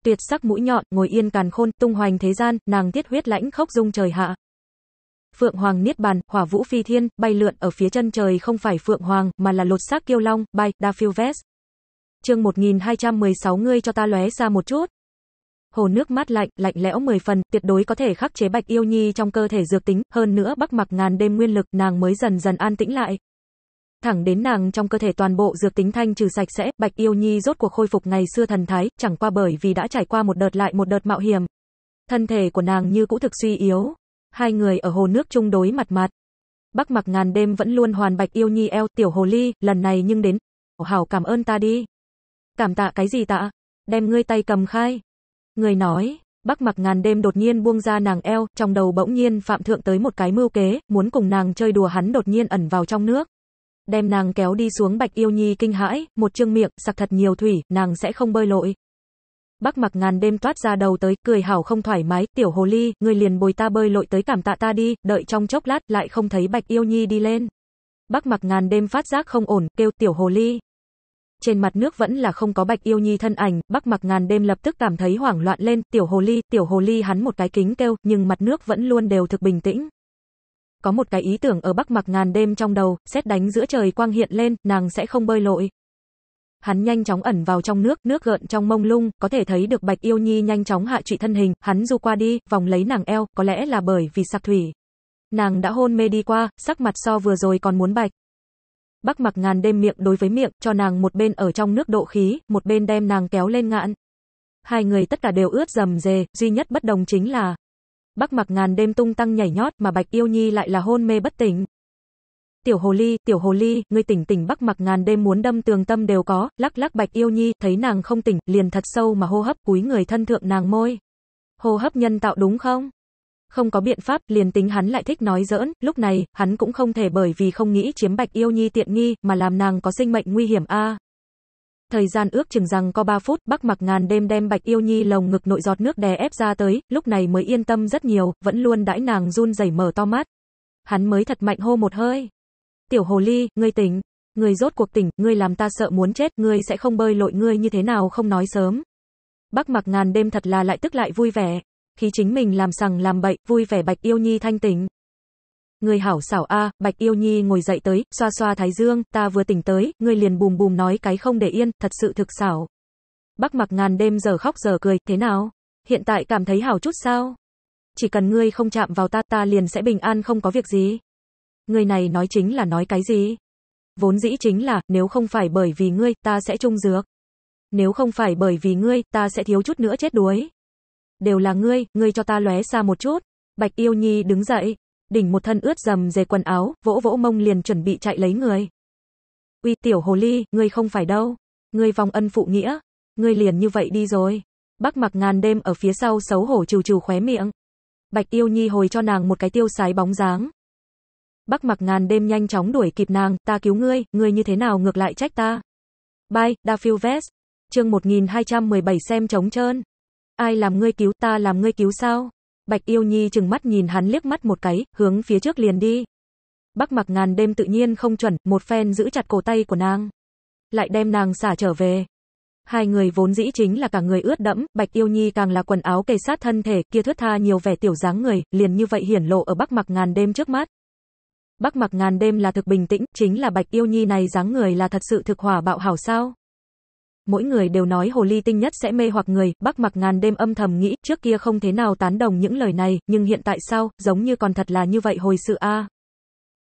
tuyệt sắc mũi nhọn, ngồi yên càn khôn, tung hoành thế gian, nàng tiết huyết lãnh khốc dung trời hạ. Phượng Hoàng Niết Bàn, Hỏa Vũ Phi Thiên, bay lượn ở phía chân trời không phải Phượng Hoàng, mà là lột xác kiêu long, bay, đa phiêu vest. Chương 1216 ngươi cho ta lóe ra một chút. Hồ nước mát lạnh, lạnh lẽo mười phần, tuyệt đối có thể khắc chế Bạch Yêu Nhi trong cơ thể dược tính, hơn nữa Bắc Mặc ngàn đêm nguyên lực, nàng mới dần dần an tĩnh lại thẳng đến nàng trong cơ thể toàn bộ dược tính thanh trừ sạch sẽ, Bạch Yêu Nhi rốt cuộc khôi phục ngày xưa thần thái, chẳng qua bởi vì đã trải qua một đợt lại một đợt mạo hiểm. Thân thể của nàng như cũ thực suy yếu. Hai người ở hồ nước chung đối mặt mặt. Bắc mặc ngàn đêm vẫn luôn hoàn Bạch Yêu Nhi eo tiểu hồ ly, lần này nhưng đến. Hảo cảm ơn ta đi. Cảm tạ cái gì tạ? Đem ngươi tay cầm khai. Người nói, Bắc mặc ngàn đêm đột nhiên buông ra nàng eo, trong đầu bỗng nhiên phạm thượng tới một cái mưu kế, muốn cùng nàng chơi đùa hắn đột nhiên ẩn vào trong nước đem nàng kéo đi xuống Bạch Yêu Nhi kinh hãi, một trương miệng, sặc thật nhiều thủy, nàng sẽ không bơi lội. bắc mặc ngàn đêm toát ra đầu tới, cười hảo không thoải mái, tiểu hồ ly, người liền bồi ta bơi lội tới cảm tạ ta đi, đợi trong chốc lát lại không thấy Bạch Yêu Nhi đi lên. bắc mặc ngàn đêm phát giác không ổn, kêu tiểu hồ ly. Trên mặt nước vẫn là không có Bạch Yêu Nhi thân ảnh, bắc mặc ngàn đêm lập tức cảm thấy hoảng loạn lên, tiểu hồ ly, tiểu hồ ly hắn một cái kính kêu, nhưng mặt nước vẫn luôn đều thực bình tĩnh có một cái ý tưởng ở Bắc Mặc ngàn đêm trong đầu, xét đánh giữa trời quang hiện lên, nàng sẽ không bơi lội. Hắn nhanh chóng ẩn vào trong nước, nước gợn trong mông lung, có thể thấy được Bạch Yêu Nhi nhanh chóng hạ trụy thân hình, hắn du qua đi, vòng lấy nàng eo, có lẽ là bởi vì sạc thủy. Nàng đã hôn mê đi qua, sắc mặt so vừa rồi còn muốn bạch. Bắc Mặc ngàn đêm miệng đối với miệng, cho nàng một bên ở trong nước độ khí, một bên đem nàng kéo lên ngạn. Hai người tất cả đều ướt dầm dề, duy nhất bất đồng chính là, Bắc mặc ngàn đêm tung tăng nhảy nhót mà Bạch Yêu Nhi lại là hôn mê bất tỉnh. Tiểu hồ ly, tiểu hồ ly, ngươi tỉnh tỉnh Bắc mặc ngàn đêm muốn đâm tường tâm đều có, lắc lắc Bạch Yêu Nhi, thấy nàng không tỉnh, liền thật sâu mà hô hấp cúi người thân thượng nàng môi. Hô hấp nhân tạo đúng không? Không có biện pháp, liền tính hắn lại thích nói giỡn, lúc này, hắn cũng không thể bởi vì không nghĩ chiếm Bạch Yêu Nhi tiện nghi, mà làm nàng có sinh mệnh nguy hiểm a thời gian ước chừng rằng có 3 phút, Bắc Mặc Ngàn đêm đem Bạch Yêu Nhi lồng ngực nội giọt nước đè ép ra tới, lúc này mới yên tâm rất nhiều, vẫn luôn đãi nàng run rẩy mở to mắt. Hắn mới thật mạnh hô một hơi. "Tiểu hồ ly, ngươi tỉnh, ngươi rốt cuộc tỉnh, ngươi làm ta sợ muốn chết, ngươi sẽ không bơi lội ngươi như thế nào không nói sớm." Bắc Mặc Ngàn đêm thật là lại tức lại vui vẻ, khi chính mình làm sằng làm bậy, vui vẻ Bạch Yêu Nhi thanh tỉnh người hảo xảo a, Bạch Yêu Nhi ngồi dậy tới, xoa xoa thái dương, ta vừa tỉnh tới, ngươi liền bùm bùm nói cái không để yên, thật sự thực xảo. Bắc mặc ngàn đêm giờ khóc giờ cười, thế nào? Hiện tại cảm thấy hảo chút sao? Chỉ cần ngươi không chạm vào ta ta liền sẽ bình an không có việc gì. Ngươi này nói chính là nói cái gì? Vốn dĩ chính là, nếu không phải bởi vì ngươi, ta sẽ trung dược. Nếu không phải bởi vì ngươi, ta sẽ thiếu chút nữa chết đuối. Đều là ngươi, ngươi cho ta lóe xa một chút. Bạch Yêu Nhi đứng dậy, đỉnh một thân ướt dầm dề quần áo, vỗ vỗ mông liền chuẩn bị chạy lấy người. Uy tiểu hồ ly, ngươi không phải đâu. Ngươi vòng ân phụ nghĩa. Ngươi liền như vậy đi rồi. Bác mặc ngàn đêm ở phía sau xấu hổ trừ trừ khóe miệng. Bạch yêu nhi hồi cho nàng một cái tiêu sái bóng dáng. Bác mặc ngàn đêm nhanh chóng đuổi kịp nàng, ta cứu ngươi, ngươi như thế nào ngược lại trách ta. bay Da Phiêu Vest. Chương 1217 xem trống trơn. Ai làm ngươi cứu ta làm ngươi cứu sao? Bạch Yêu Nhi chừng mắt nhìn hắn liếc mắt một cái, hướng phía trước liền đi. Bắc mặc ngàn đêm tự nhiên không chuẩn, một phen giữ chặt cổ tay của nàng. Lại đem nàng xả trở về. Hai người vốn dĩ chính là cả người ướt đẫm, Bạch Yêu Nhi càng là quần áo kề sát thân thể, kia thướt tha nhiều vẻ tiểu dáng người, liền như vậy hiển lộ ở Bắc mặc ngàn đêm trước mắt. Bắc mặc ngàn đêm là thực bình tĩnh, chính là Bạch Yêu Nhi này dáng người là thật sự thực hỏa bạo hảo sao? mỗi người đều nói hồ ly tinh nhất sẽ mê hoặc người, bắc mặc ngàn đêm âm thầm nghĩ, trước kia không thế nào tán đồng những lời này, nhưng hiện tại sao, giống như còn thật là như vậy hồi sự a.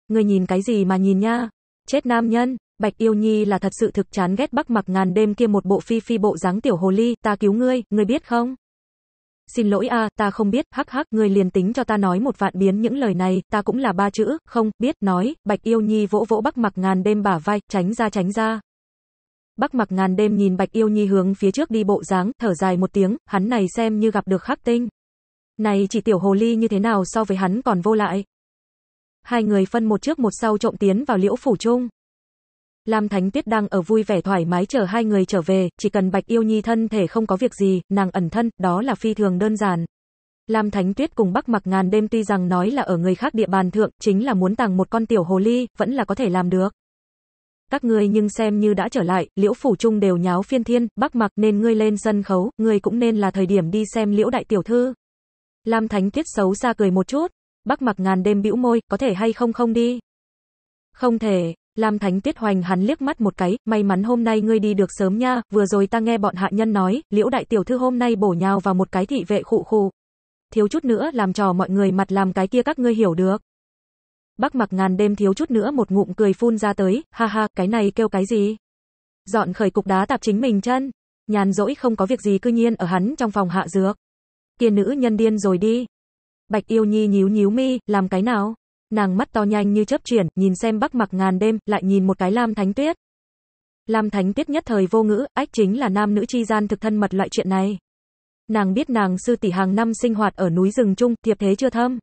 Người nhìn cái gì mà nhìn nha, chết nam nhân. Bạch Yêu Nhi là thật sự thực chán ghét Bắc Mặc Ngàn đêm kia một bộ phi phi bộ dáng tiểu hồ ly, ta cứu ngươi, ngươi biết không? Xin lỗi a, ta không biết, hắc hắc, ngươi liền tính cho ta nói một vạn biến những lời này, ta cũng là ba chữ, không, biết, nói, Bạch Yêu Nhi vỗ vỗ Bắc Mặc Ngàn đêm bả vai, tránh ra tránh ra. Bắc mặc ngàn đêm nhìn Bạch Yêu Nhi hướng phía trước đi bộ dáng, thở dài một tiếng, hắn này xem như gặp được khắc tinh. Này chỉ tiểu hồ ly như thế nào so với hắn còn vô lại. Hai người phân một trước một sau trộm tiến vào liễu phủ chung. Lam Thánh Tuyết đang ở vui vẻ thoải mái chờ hai người trở về, chỉ cần Bạch Yêu Nhi thân thể không có việc gì, nàng ẩn thân, đó là phi thường đơn giản. Lam Thánh Tuyết cùng Bắc Mặc Ngàn đêm tuy rằng nói là ở người khác địa bàn thượng, chính là muốn tàng một con tiểu hồ ly, vẫn là có thể làm được các ngươi nhưng xem như đã trở lại, liễu phủ trung đều nháo phiên thiên, bắc mặc nên ngươi lên sân khấu, ngươi cũng nên là thời điểm đi xem liễu đại tiểu thư. Lam Thánh tiết xấu xa cười một chút, bắc mặc ngàn đêm bĩu môi, có thể hay không không đi. Không thể, Lam Thánh tiết hoành hắn liếc mắt một cái, may mắn hôm nay ngươi đi được sớm nha, vừa rồi ta nghe bọn hạ nhân nói, liễu đại tiểu thư hôm nay bổ nhào vào một cái thị vệ khụ khụ. Thiếu chút nữa làm trò mọi người mặt làm cái kia các ngươi hiểu được. Bác mặc ngàn đêm thiếu chút nữa một ngụm cười phun ra tới, ha ha, cái này kêu cái gì? Dọn khởi cục đá tạp chính mình chân. Nhàn rỗi không có việc gì cư nhiên ở hắn trong phòng hạ dược. Kia nữ nhân điên rồi đi. Bạch yêu nhi nhíu nhíu mi, làm cái nào? Nàng mắt to nhanh như chớp chuyển, nhìn xem bắc mặc ngàn đêm, lại nhìn một cái lam thánh tuyết. Lam thánh tuyết nhất thời vô ngữ, ách chính là nam nữ chi gian thực thân mật loại chuyện này. Nàng biết nàng sư tỷ hàng năm sinh hoạt ở núi rừng chung, thiệp thế chưa thâm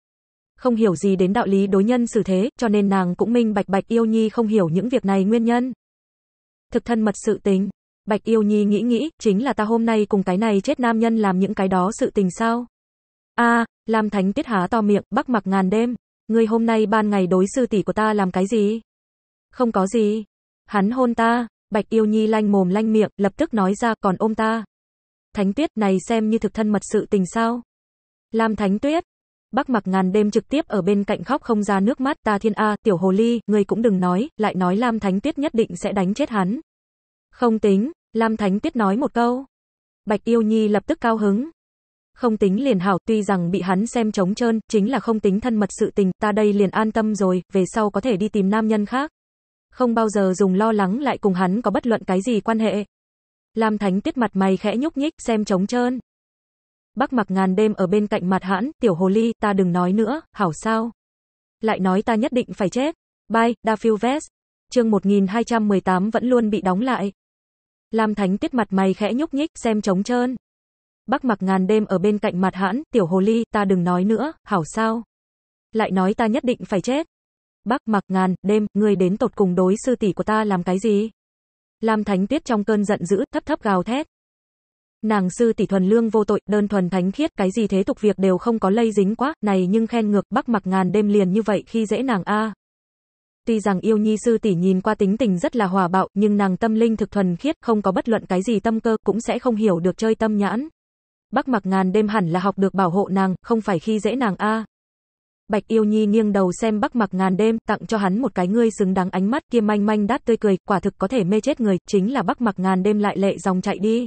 không hiểu gì đến đạo lý đối nhân xử thế, cho nên nàng cũng minh bạch Bạch Yêu Nhi không hiểu những việc này nguyên nhân. Thực thân mật sự tình. Bạch Yêu Nhi nghĩ nghĩ, chính là ta hôm nay cùng cái này chết nam nhân làm những cái đó sự tình sao? A, à, Lam Thánh Tiết há to miệng, bắc mặc ngàn đêm, ngươi hôm nay ban ngày đối sư tỷ của ta làm cái gì? Không có gì. Hắn hôn ta, Bạch Yêu Nhi lanh mồm lanh miệng, lập tức nói ra còn ôm ta. Thánh Tuyết này xem như thực thân mật sự tình sao? Lam Thánh Tuyết, Bác mặc ngàn đêm trực tiếp ở bên cạnh khóc không ra nước mắt, ta thiên A, tiểu hồ ly, người cũng đừng nói, lại nói Lam Thánh Tuyết nhất định sẽ đánh chết hắn. Không tính, Lam Thánh Tuyết nói một câu. Bạch Yêu Nhi lập tức cao hứng. Không tính liền hảo, tuy rằng bị hắn xem trống trơn, chính là không tính thân mật sự tình, ta đây liền an tâm rồi, về sau có thể đi tìm nam nhân khác. Không bao giờ dùng lo lắng lại cùng hắn có bất luận cái gì quan hệ. Lam Thánh Tuyết mặt mày khẽ nhúc nhích, xem trống trơn. Bắc mặc ngàn đêm ở bên cạnh mặt hãn, tiểu hồ ly, ta đừng nói nữa, hảo sao. Lại nói ta nhất định phải chết. Bye, Da Phiêu Vest. Chương 1218 vẫn luôn bị đóng lại. Lam Thánh Tuyết mặt mày khẽ nhúc nhích, xem trống trơn. Bắc mặc ngàn đêm ở bên cạnh mặt hãn, tiểu hồ ly, ta đừng nói nữa, hảo sao. Lại nói ta nhất định phải chết. Bắc mặc ngàn, đêm, người đến tột cùng đối sư tỷ của ta làm cái gì? Lam Thánh Tuyết trong cơn giận dữ, thấp thấp gào thét. Nàng sư tỷ thuần lương vô tội, đơn thuần thánh khiết, cái gì thế tục việc đều không có lây dính quá, này nhưng khen ngược, bắc mặc ngàn đêm liền như vậy khi dễ nàng a. Tuy rằng yêu nhi sư tỷ nhìn qua tính tình rất là hòa bạo, nhưng nàng tâm linh thực thuần khiết, không có bất luận cái gì tâm cơ, cũng sẽ không hiểu được chơi tâm nhãn. Bắc mặc ngàn đêm hẳn là học được bảo hộ nàng, không phải khi dễ nàng a. Bạch yêu nhi nghiêng đầu xem bắc mặc ngàn đêm, tặng cho hắn một cái ngươi xứng đáng ánh mắt kia manh manh đát tươi cười, quả thực có thể mê chết người, chính là bắc mặc ngàn đêm lại lệ dòng chạy đi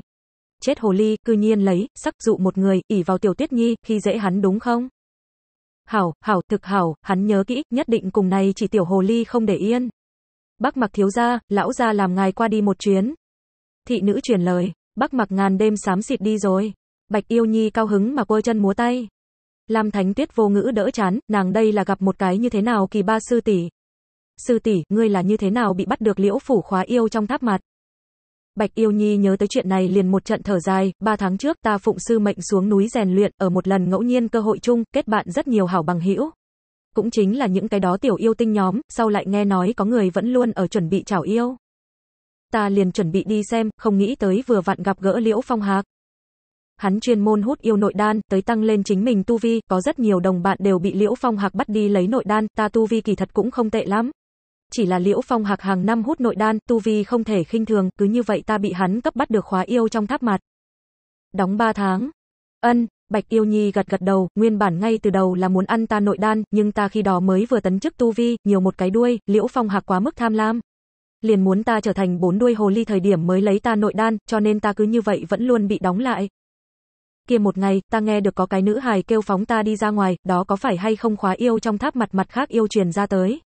chết hồ ly, cư nhiên lấy, sắc dụ một người, ỉ vào tiểu tuyết nhi, khi dễ hắn đúng không? Hảo, hảo, thực hảo, hắn nhớ kỹ, nhất định cùng này chỉ tiểu hồ ly không để yên. Bác mặc thiếu gia, lão gia làm ngài qua đi một chuyến. Thị nữ truyền lời, bác mặc ngàn đêm xám xịt đi rồi. Bạch yêu nhi cao hứng mà quơ chân múa tay. Lam thánh tuyết vô ngữ đỡ chán, nàng đây là gặp một cái như thế nào kỳ ba sư tỷ. Sư tỷ, ngươi là như thế nào bị bắt được liễu phủ khóa yêu trong tháp mặt? Bạch Yêu Nhi nhớ tới chuyện này liền một trận thở dài, ba tháng trước ta phụng sư mệnh xuống núi rèn luyện, ở một lần ngẫu nhiên cơ hội chung, kết bạn rất nhiều hảo bằng hữu. Cũng chính là những cái đó tiểu yêu tinh nhóm, sau lại nghe nói có người vẫn luôn ở chuẩn bị chảo yêu. Ta liền chuẩn bị đi xem, không nghĩ tới vừa vặn gặp gỡ Liễu Phong Hạc. Hắn chuyên môn hút yêu nội đan, tới tăng lên chính mình tu vi, có rất nhiều đồng bạn đều bị Liễu Phong Hạc bắt đi lấy nội đan, ta tu vi kỳ thật cũng không tệ lắm, chỉ là Liễu Phong Hạc hàng năm hút nội đan, tu vi không thể khinh thường, cứ như vậy ta bị hắn cấp bắt được khóa yêu trong tháp mặt. Đóng 3 tháng. Ân, Bạch Yêu Nhi gật gật đầu, nguyên bản ngay từ đầu là muốn ăn ta nội đan, nhưng ta khi đó mới vừa tấn chức tu vi, nhiều một cái đuôi, Liễu Phong Hạc quá mức tham lam. Liền muốn ta trở thành bốn đuôi hồ ly thời điểm mới lấy ta nội đan, cho nên ta cứ như vậy vẫn luôn bị đóng lại. Kia một ngày, ta nghe được có cái nữ hài kêu phóng ta đi ra ngoài, đó có phải hay không khóa yêu trong tháp mặt mặt khác yêu truyền ra tới.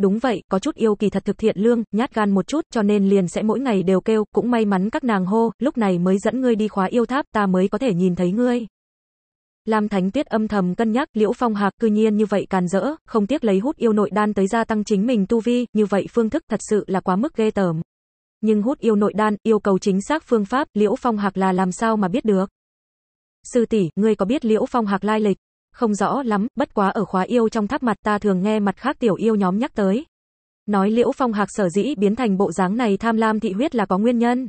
Đúng vậy, có chút yêu kỳ thật thực thiện lương, nhát gan một chút, cho nên liền sẽ mỗi ngày đều kêu, cũng may mắn các nàng hô, lúc này mới dẫn ngươi đi khóa yêu tháp, ta mới có thể nhìn thấy ngươi. Lam Thánh Tuyết âm thầm cân nhắc, Liễu Phong Hạc cư nhiên như vậy càn rỡ, không tiếc lấy hút yêu nội đan tới gia tăng chính mình tu vi, như vậy phương thức thật sự là quá mức ghê tởm. Nhưng hút yêu nội đan, yêu cầu chính xác phương pháp, Liễu Phong Hạc là làm sao mà biết được. Sư tỷ, ngươi có biết Liễu Phong Hạc lai lịch? Không rõ lắm, bất quá ở khóa yêu trong tháp mặt ta thường nghe mặt khác tiểu yêu nhóm nhắc tới. Nói Liễu Phong Hạc sở dĩ biến thành bộ dáng này tham lam thị huyết là có nguyên nhân.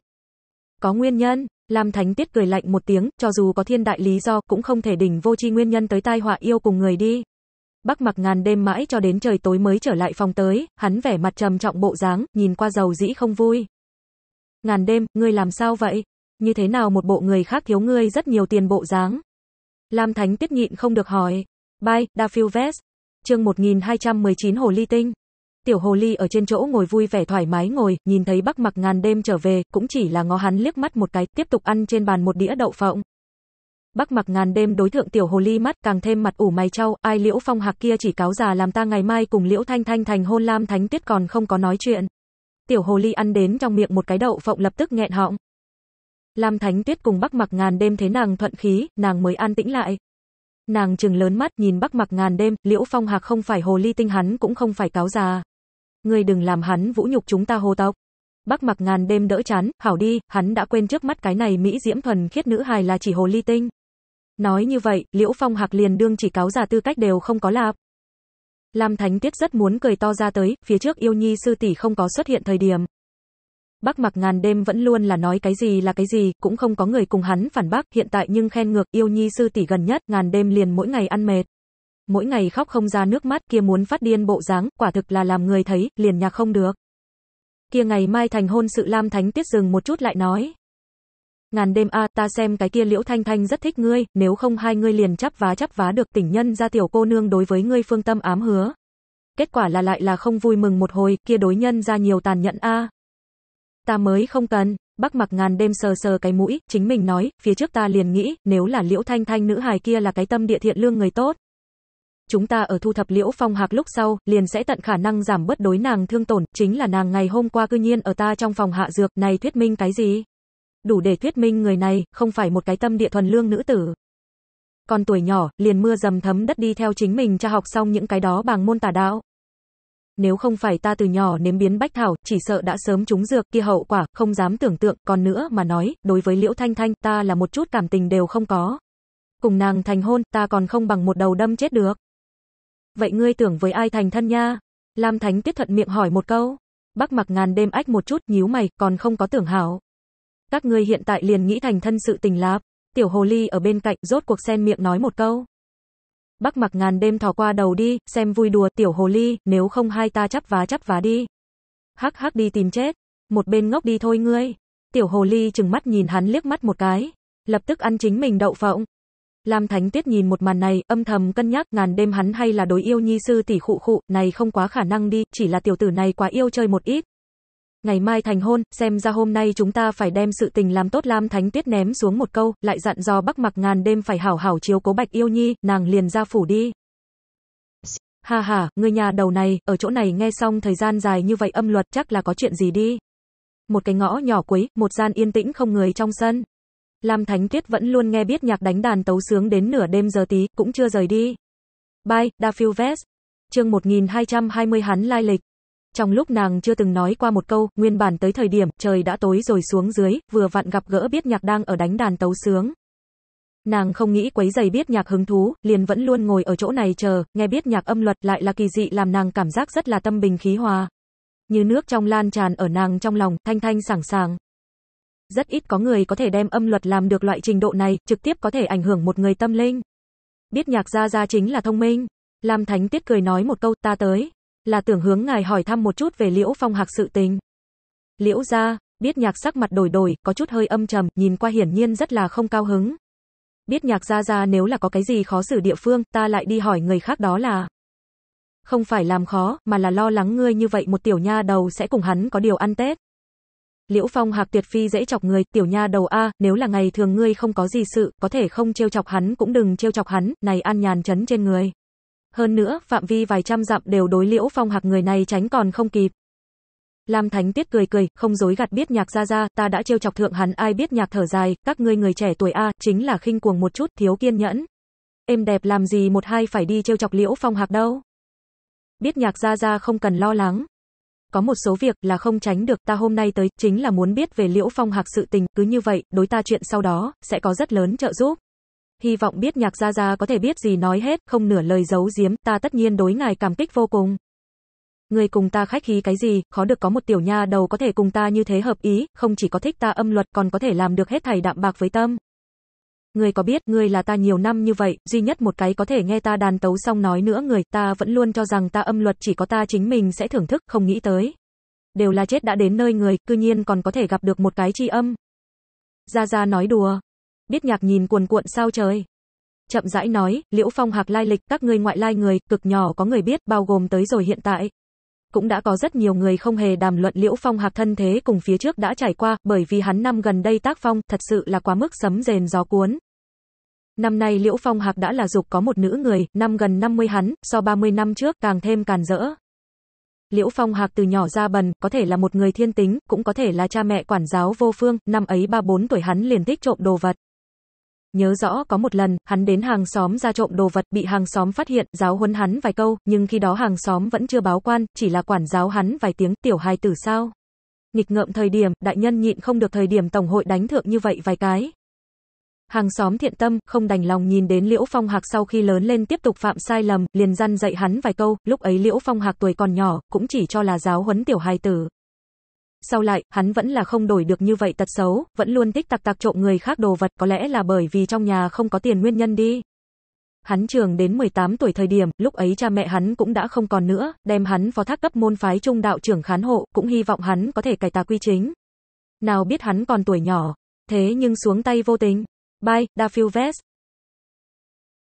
Có nguyên nhân, Lam Thánh Tiết cười lạnh một tiếng, cho dù có thiên đại lý do cũng không thể đỉnh vô chi nguyên nhân tới tai họa yêu cùng người đi. Bắc mặc ngàn đêm mãi cho đến trời tối mới trở lại phòng tới, hắn vẻ mặt trầm trọng bộ dáng, nhìn qua dầu dĩ không vui. Ngàn đêm, ngươi làm sao vậy? Như thế nào một bộ người khác thiếu ngươi rất nhiều tiền bộ dáng? Lam Thánh Tiết nhịn không được hỏi. Bay, Daphil Vest. Chương 1219 Hồ Ly Tinh. Tiểu Hồ Ly ở trên chỗ ngồi vui vẻ thoải mái ngồi, nhìn thấy Bắc Mặc ngàn đêm trở về, cũng chỉ là ngó hắn liếc mắt một cái, tiếp tục ăn trên bàn một đĩa đậu phộng. Bắc Mặc ngàn đêm đối thượng Tiểu Hồ Ly mắt, càng thêm mặt ủ mày trâu, ai Liễu Phong Hạc kia chỉ cáo già làm ta ngày mai cùng Liễu Thanh Thanh thành hôn Lam Thánh Tiết còn không có nói chuyện. Tiểu Hồ Ly ăn đến trong miệng một cái đậu phộng lập tức nghẹn họng. Lam Thánh Tuyết cùng Bắc Mặc Ngàn đêm thế nàng thuận khí, nàng mới an tĩnh lại. Nàng trừng lớn mắt nhìn Bắc Mặc Ngàn đêm, Liễu Phong Hạc không phải hồ ly tinh hắn cũng không phải cáo già. Ngươi đừng làm hắn vũ nhục chúng ta hồ tộc. Bắc Mặc Ngàn đêm đỡ chán, hảo đi, hắn đã quên trước mắt cái này mỹ diễm thuần khiết nữ hài là chỉ hồ ly tinh. Nói như vậy, Liễu Phong Hạc liền đương chỉ cáo già tư cách đều không có lạp. Lam Thánh Tuyết rất muốn cười to ra tới, phía trước yêu nhi sư tỷ không có xuất hiện thời điểm, Bác mặc ngàn đêm vẫn luôn là nói cái gì là cái gì, cũng không có người cùng hắn phản bác, hiện tại nhưng khen ngược, yêu nhi sư tỷ gần nhất, ngàn đêm liền mỗi ngày ăn mệt. Mỗi ngày khóc không ra nước mắt kia muốn phát điên bộ dáng, quả thực là làm người thấy, liền nhạc không được. Kia ngày mai thành hôn sự Lam Thánh Tiết dừng một chút lại nói. Ngàn đêm a ta xem cái kia liễu thanh thanh rất thích ngươi, nếu không hai ngươi liền chắp vá chắp vá được tỉnh nhân ra tiểu cô nương đối với ngươi phương tâm ám hứa. Kết quả là lại là không vui mừng một hồi, kia đối nhân ra nhiều tàn nhẫn a ta mới không cần. Bắc mặc ngàn đêm sờ sờ cái mũi, chính mình nói, phía trước ta liền nghĩ, nếu là liễu thanh thanh nữ hài kia là cái tâm địa thiện lương người tốt. Chúng ta ở thu thập liễu phong hạc lúc sau, liền sẽ tận khả năng giảm bớt đối nàng thương tổn, chính là nàng ngày hôm qua cư nhiên ở ta trong phòng hạ dược, này thuyết minh cái gì? Đủ để thuyết minh người này, không phải một cái tâm địa thuần lương nữ tử. Còn tuổi nhỏ, liền mưa dầm thấm đất đi theo chính mình cha học xong những cái đó bằng môn tà đạo. Nếu không phải ta từ nhỏ nếm biến bách thảo, chỉ sợ đã sớm trúng dược, kia hậu quả, không dám tưởng tượng, còn nữa mà nói, đối với Liễu Thanh Thanh, ta là một chút cảm tình đều không có. Cùng nàng thành hôn, ta còn không bằng một đầu đâm chết được. Vậy ngươi tưởng với ai thành thân nha? Lam Thánh Tuyết thuận miệng hỏi một câu. Bác mặc ngàn đêm ách một chút, nhíu mày, còn không có tưởng hảo. Các ngươi hiện tại liền nghĩ thành thân sự tình lạp. Tiểu Hồ Ly ở bên cạnh, rốt cuộc sen miệng nói một câu. Bắc mặc ngàn đêm thò qua đầu đi, xem vui đùa tiểu hồ ly, nếu không hai ta chắp vá chắp vá đi. Hắc hắc đi tìm chết. Một bên ngốc đi thôi ngươi. Tiểu hồ ly chừng mắt nhìn hắn liếc mắt một cái. Lập tức ăn chính mình đậu phộng. Lam Thánh Tiết nhìn một màn này, âm thầm cân nhắc ngàn đêm hắn hay là đối yêu nhi sư tỷ khụ khụ, này không quá khả năng đi, chỉ là tiểu tử này quá yêu chơi một ít, ngày mai thành hôn, xem ra hôm nay chúng ta phải đem sự tình làm tốt Lam Thánh Tuyết ném xuống một câu, lại dặn dò Bắc Mặc ngàn đêm phải hảo hảo chiếu cố Bạch Yêu Nhi, nàng liền ra phủ đi. Ha ha, người nhà đầu này, ở chỗ này nghe xong thời gian dài như vậy âm luật chắc là có chuyện gì đi. Một cái ngõ nhỏ quấy, một gian yên tĩnh không người trong sân. Lam Thánh Tuyết vẫn luôn nghe biết nhạc đánh đàn tấu sướng đến nửa đêm giờ tí, cũng chưa rời đi. Bye, Da Phil Vest. Chương 1220 hắn lai lịch. Trong lúc nàng chưa từng nói qua một câu, nguyên bản tới thời điểm trời đã tối rồi xuống dưới, vừa vặn gặp gỡ biết nhạc đang ở đánh đàn tấu sướng. Nàng không nghĩ quấy giày biết nhạc hứng thú, liền vẫn luôn ngồi ở chỗ này chờ, nghe biết nhạc âm luật lại là kỳ dị làm nàng cảm giác rất là tâm bình khí hòa. Như nước trong lan tràn ở nàng trong lòng, thanh thanh sảng sàng. Rất ít có người có thể đem âm luật làm được loại trình độ này, trực tiếp có thể ảnh hưởng một người tâm linh. Biết nhạc ra ra chính là thông minh. Lam Thánh Tiết cười nói một câu ta tới là tưởng hướng ngài hỏi thăm một chút về Liễu Phong Hạc sự tình. Liễu gia, biết nhạc sắc mặt đổi đổi, có chút hơi âm trầm, nhìn qua hiển nhiên rất là không cao hứng. Biết nhạc gia gia nếu là có cái gì khó xử địa phương, ta lại đi hỏi người khác đó là. Không phải làm khó, mà là lo lắng ngươi như vậy một tiểu nha đầu sẽ cùng hắn có điều ăn Tết. Liễu Phong Hạc tuyệt phi dễ chọc người, tiểu nha đầu a, nếu là ngày thường ngươi không có gì sự, có thể không trêu chọc hắn cũng đừng trêu chọc hắn, này an nhàn chấn trên người. Hơn nữa, phạm vi vài trăm dặm đều đối liễu phong hạc người này tránh còn không kịp. Lam Thánh Tiết cười cười, không dối gạt biết nhạc ra ra, ta đã trêu chọc thượng hắn ai biết nhạc thở dài, các ngươi người trẻ tuổi A, chính là khinh cuồng một chút, thiếu kiên nhẫn. Em đẹp làm gì một hai phải đi trêu chọc liễu phong hạc đâu. Biết nhạc ra ra không cần lo lắng. Có một số việc là không tránh được ta hôm nay tới, chính là muốn biết về liễu phong hạc sự tình, cứ như vậy, đối ta chuyện sau đó, sẽ có rất lớn trợ giúp hy vọng biết nhạc gia gia có thể biết gì nói hết, không nửa lời giấu giếm, ta tất nhiên đối ngài cảm kích vô cùng. Người cùng ta khách khí cái gì, khó được có một tiểu nha đầu có thể cùng ta như thế hợp ý, không chỉ có thích ta âm luật còn có thể làm được hết thảy đạm bạc với tâm. Người có biết, người là ta nhiều năm như vậy, duy nhất một cái có thể nghe ta đàn tấu xong nói nữa người, ta vẫn luôn cho rằng ta âm luật chỉ có ta chính mình sẽ thưởng thức, không nghĩ tới. Đều là chết đã đến nơi người, cư nhiên còn có thể gặp được một cái chi âm. Gia Gia nói đùa, biết nhạc nhìn cuồn cuộn sao trời. Chậm rãi nói, Liễu Phong Hạc lai lịch các ngươi ngoại lai người, cực nhỏ có người biết, bao gồm tới rồi hiện tại. Cũng đã có rất nhiều người không hề đàm luận Liễu Phong Hạc thân thế cùng phía trước đã trải qua, bởi vì hắn năm gần đây tác phong, thật sự là quá mức sấm rền gió cuốn. Năm nay Liễu Phong Hạc đã là dục có một nữ người, năm gần 50 hắn, so 30 năm trước càng thêm càn rỡ. Liễu Phong Hạc từ nhỏ ra bần, có thể là một người thiên tính, cũng có thể là cha mẹ quản giáo vô phương, năm ấy 3-4 tuổi hắn liền thích trộm đồ vật. Nhớ rõ có một lần, hắn đến hàng xóm ra trộm đồ vật, bị hàng xóm phát hiện, giáo huấn hắn vài câu, nhưng khi đó hàng xóm vẫn chưa báo quan, chỉ là quản giáo hắn vài tiếng, tiểu hài tử sao? Nghịch ngợm thời điểm, đại nhân nhịn không được thời điểm tổng hội đánh thượng như vậy vài cái. Hàng xóm thiện tâm, không đành lòng nhìn đến Liễu Phong Hạc sau khi lớn lên tiếp tục phạm sai lầm, liền răn dạy hắn vài câu, lúc ấy Liễu Phong Hạc tuổi còn nhỏ, cũng chỉ cho là giáo huấn tiểu hài tử. Sau lại, hắn vẫn là không đổi được như vậy tật xấu, vẫn luôn thích tặc tặc trộm người khác đồ vật, có lẽ là bởi vì trong nhà không có tiền nguyên nhân đi. Hắn trường đến 18 tuổi thời điểm, lúc ấy cha mẹ hắn cũng đã không còn nữa, đem hắn phó thác cấp môn phái trung đạo trưởng khán hộ, cũng hy vọng hắn có thể cải tà quy chính. Nào biết hắn còn tuổi nhỏ, thế nhưng xuống tay vô tình. Bye, Da Vest.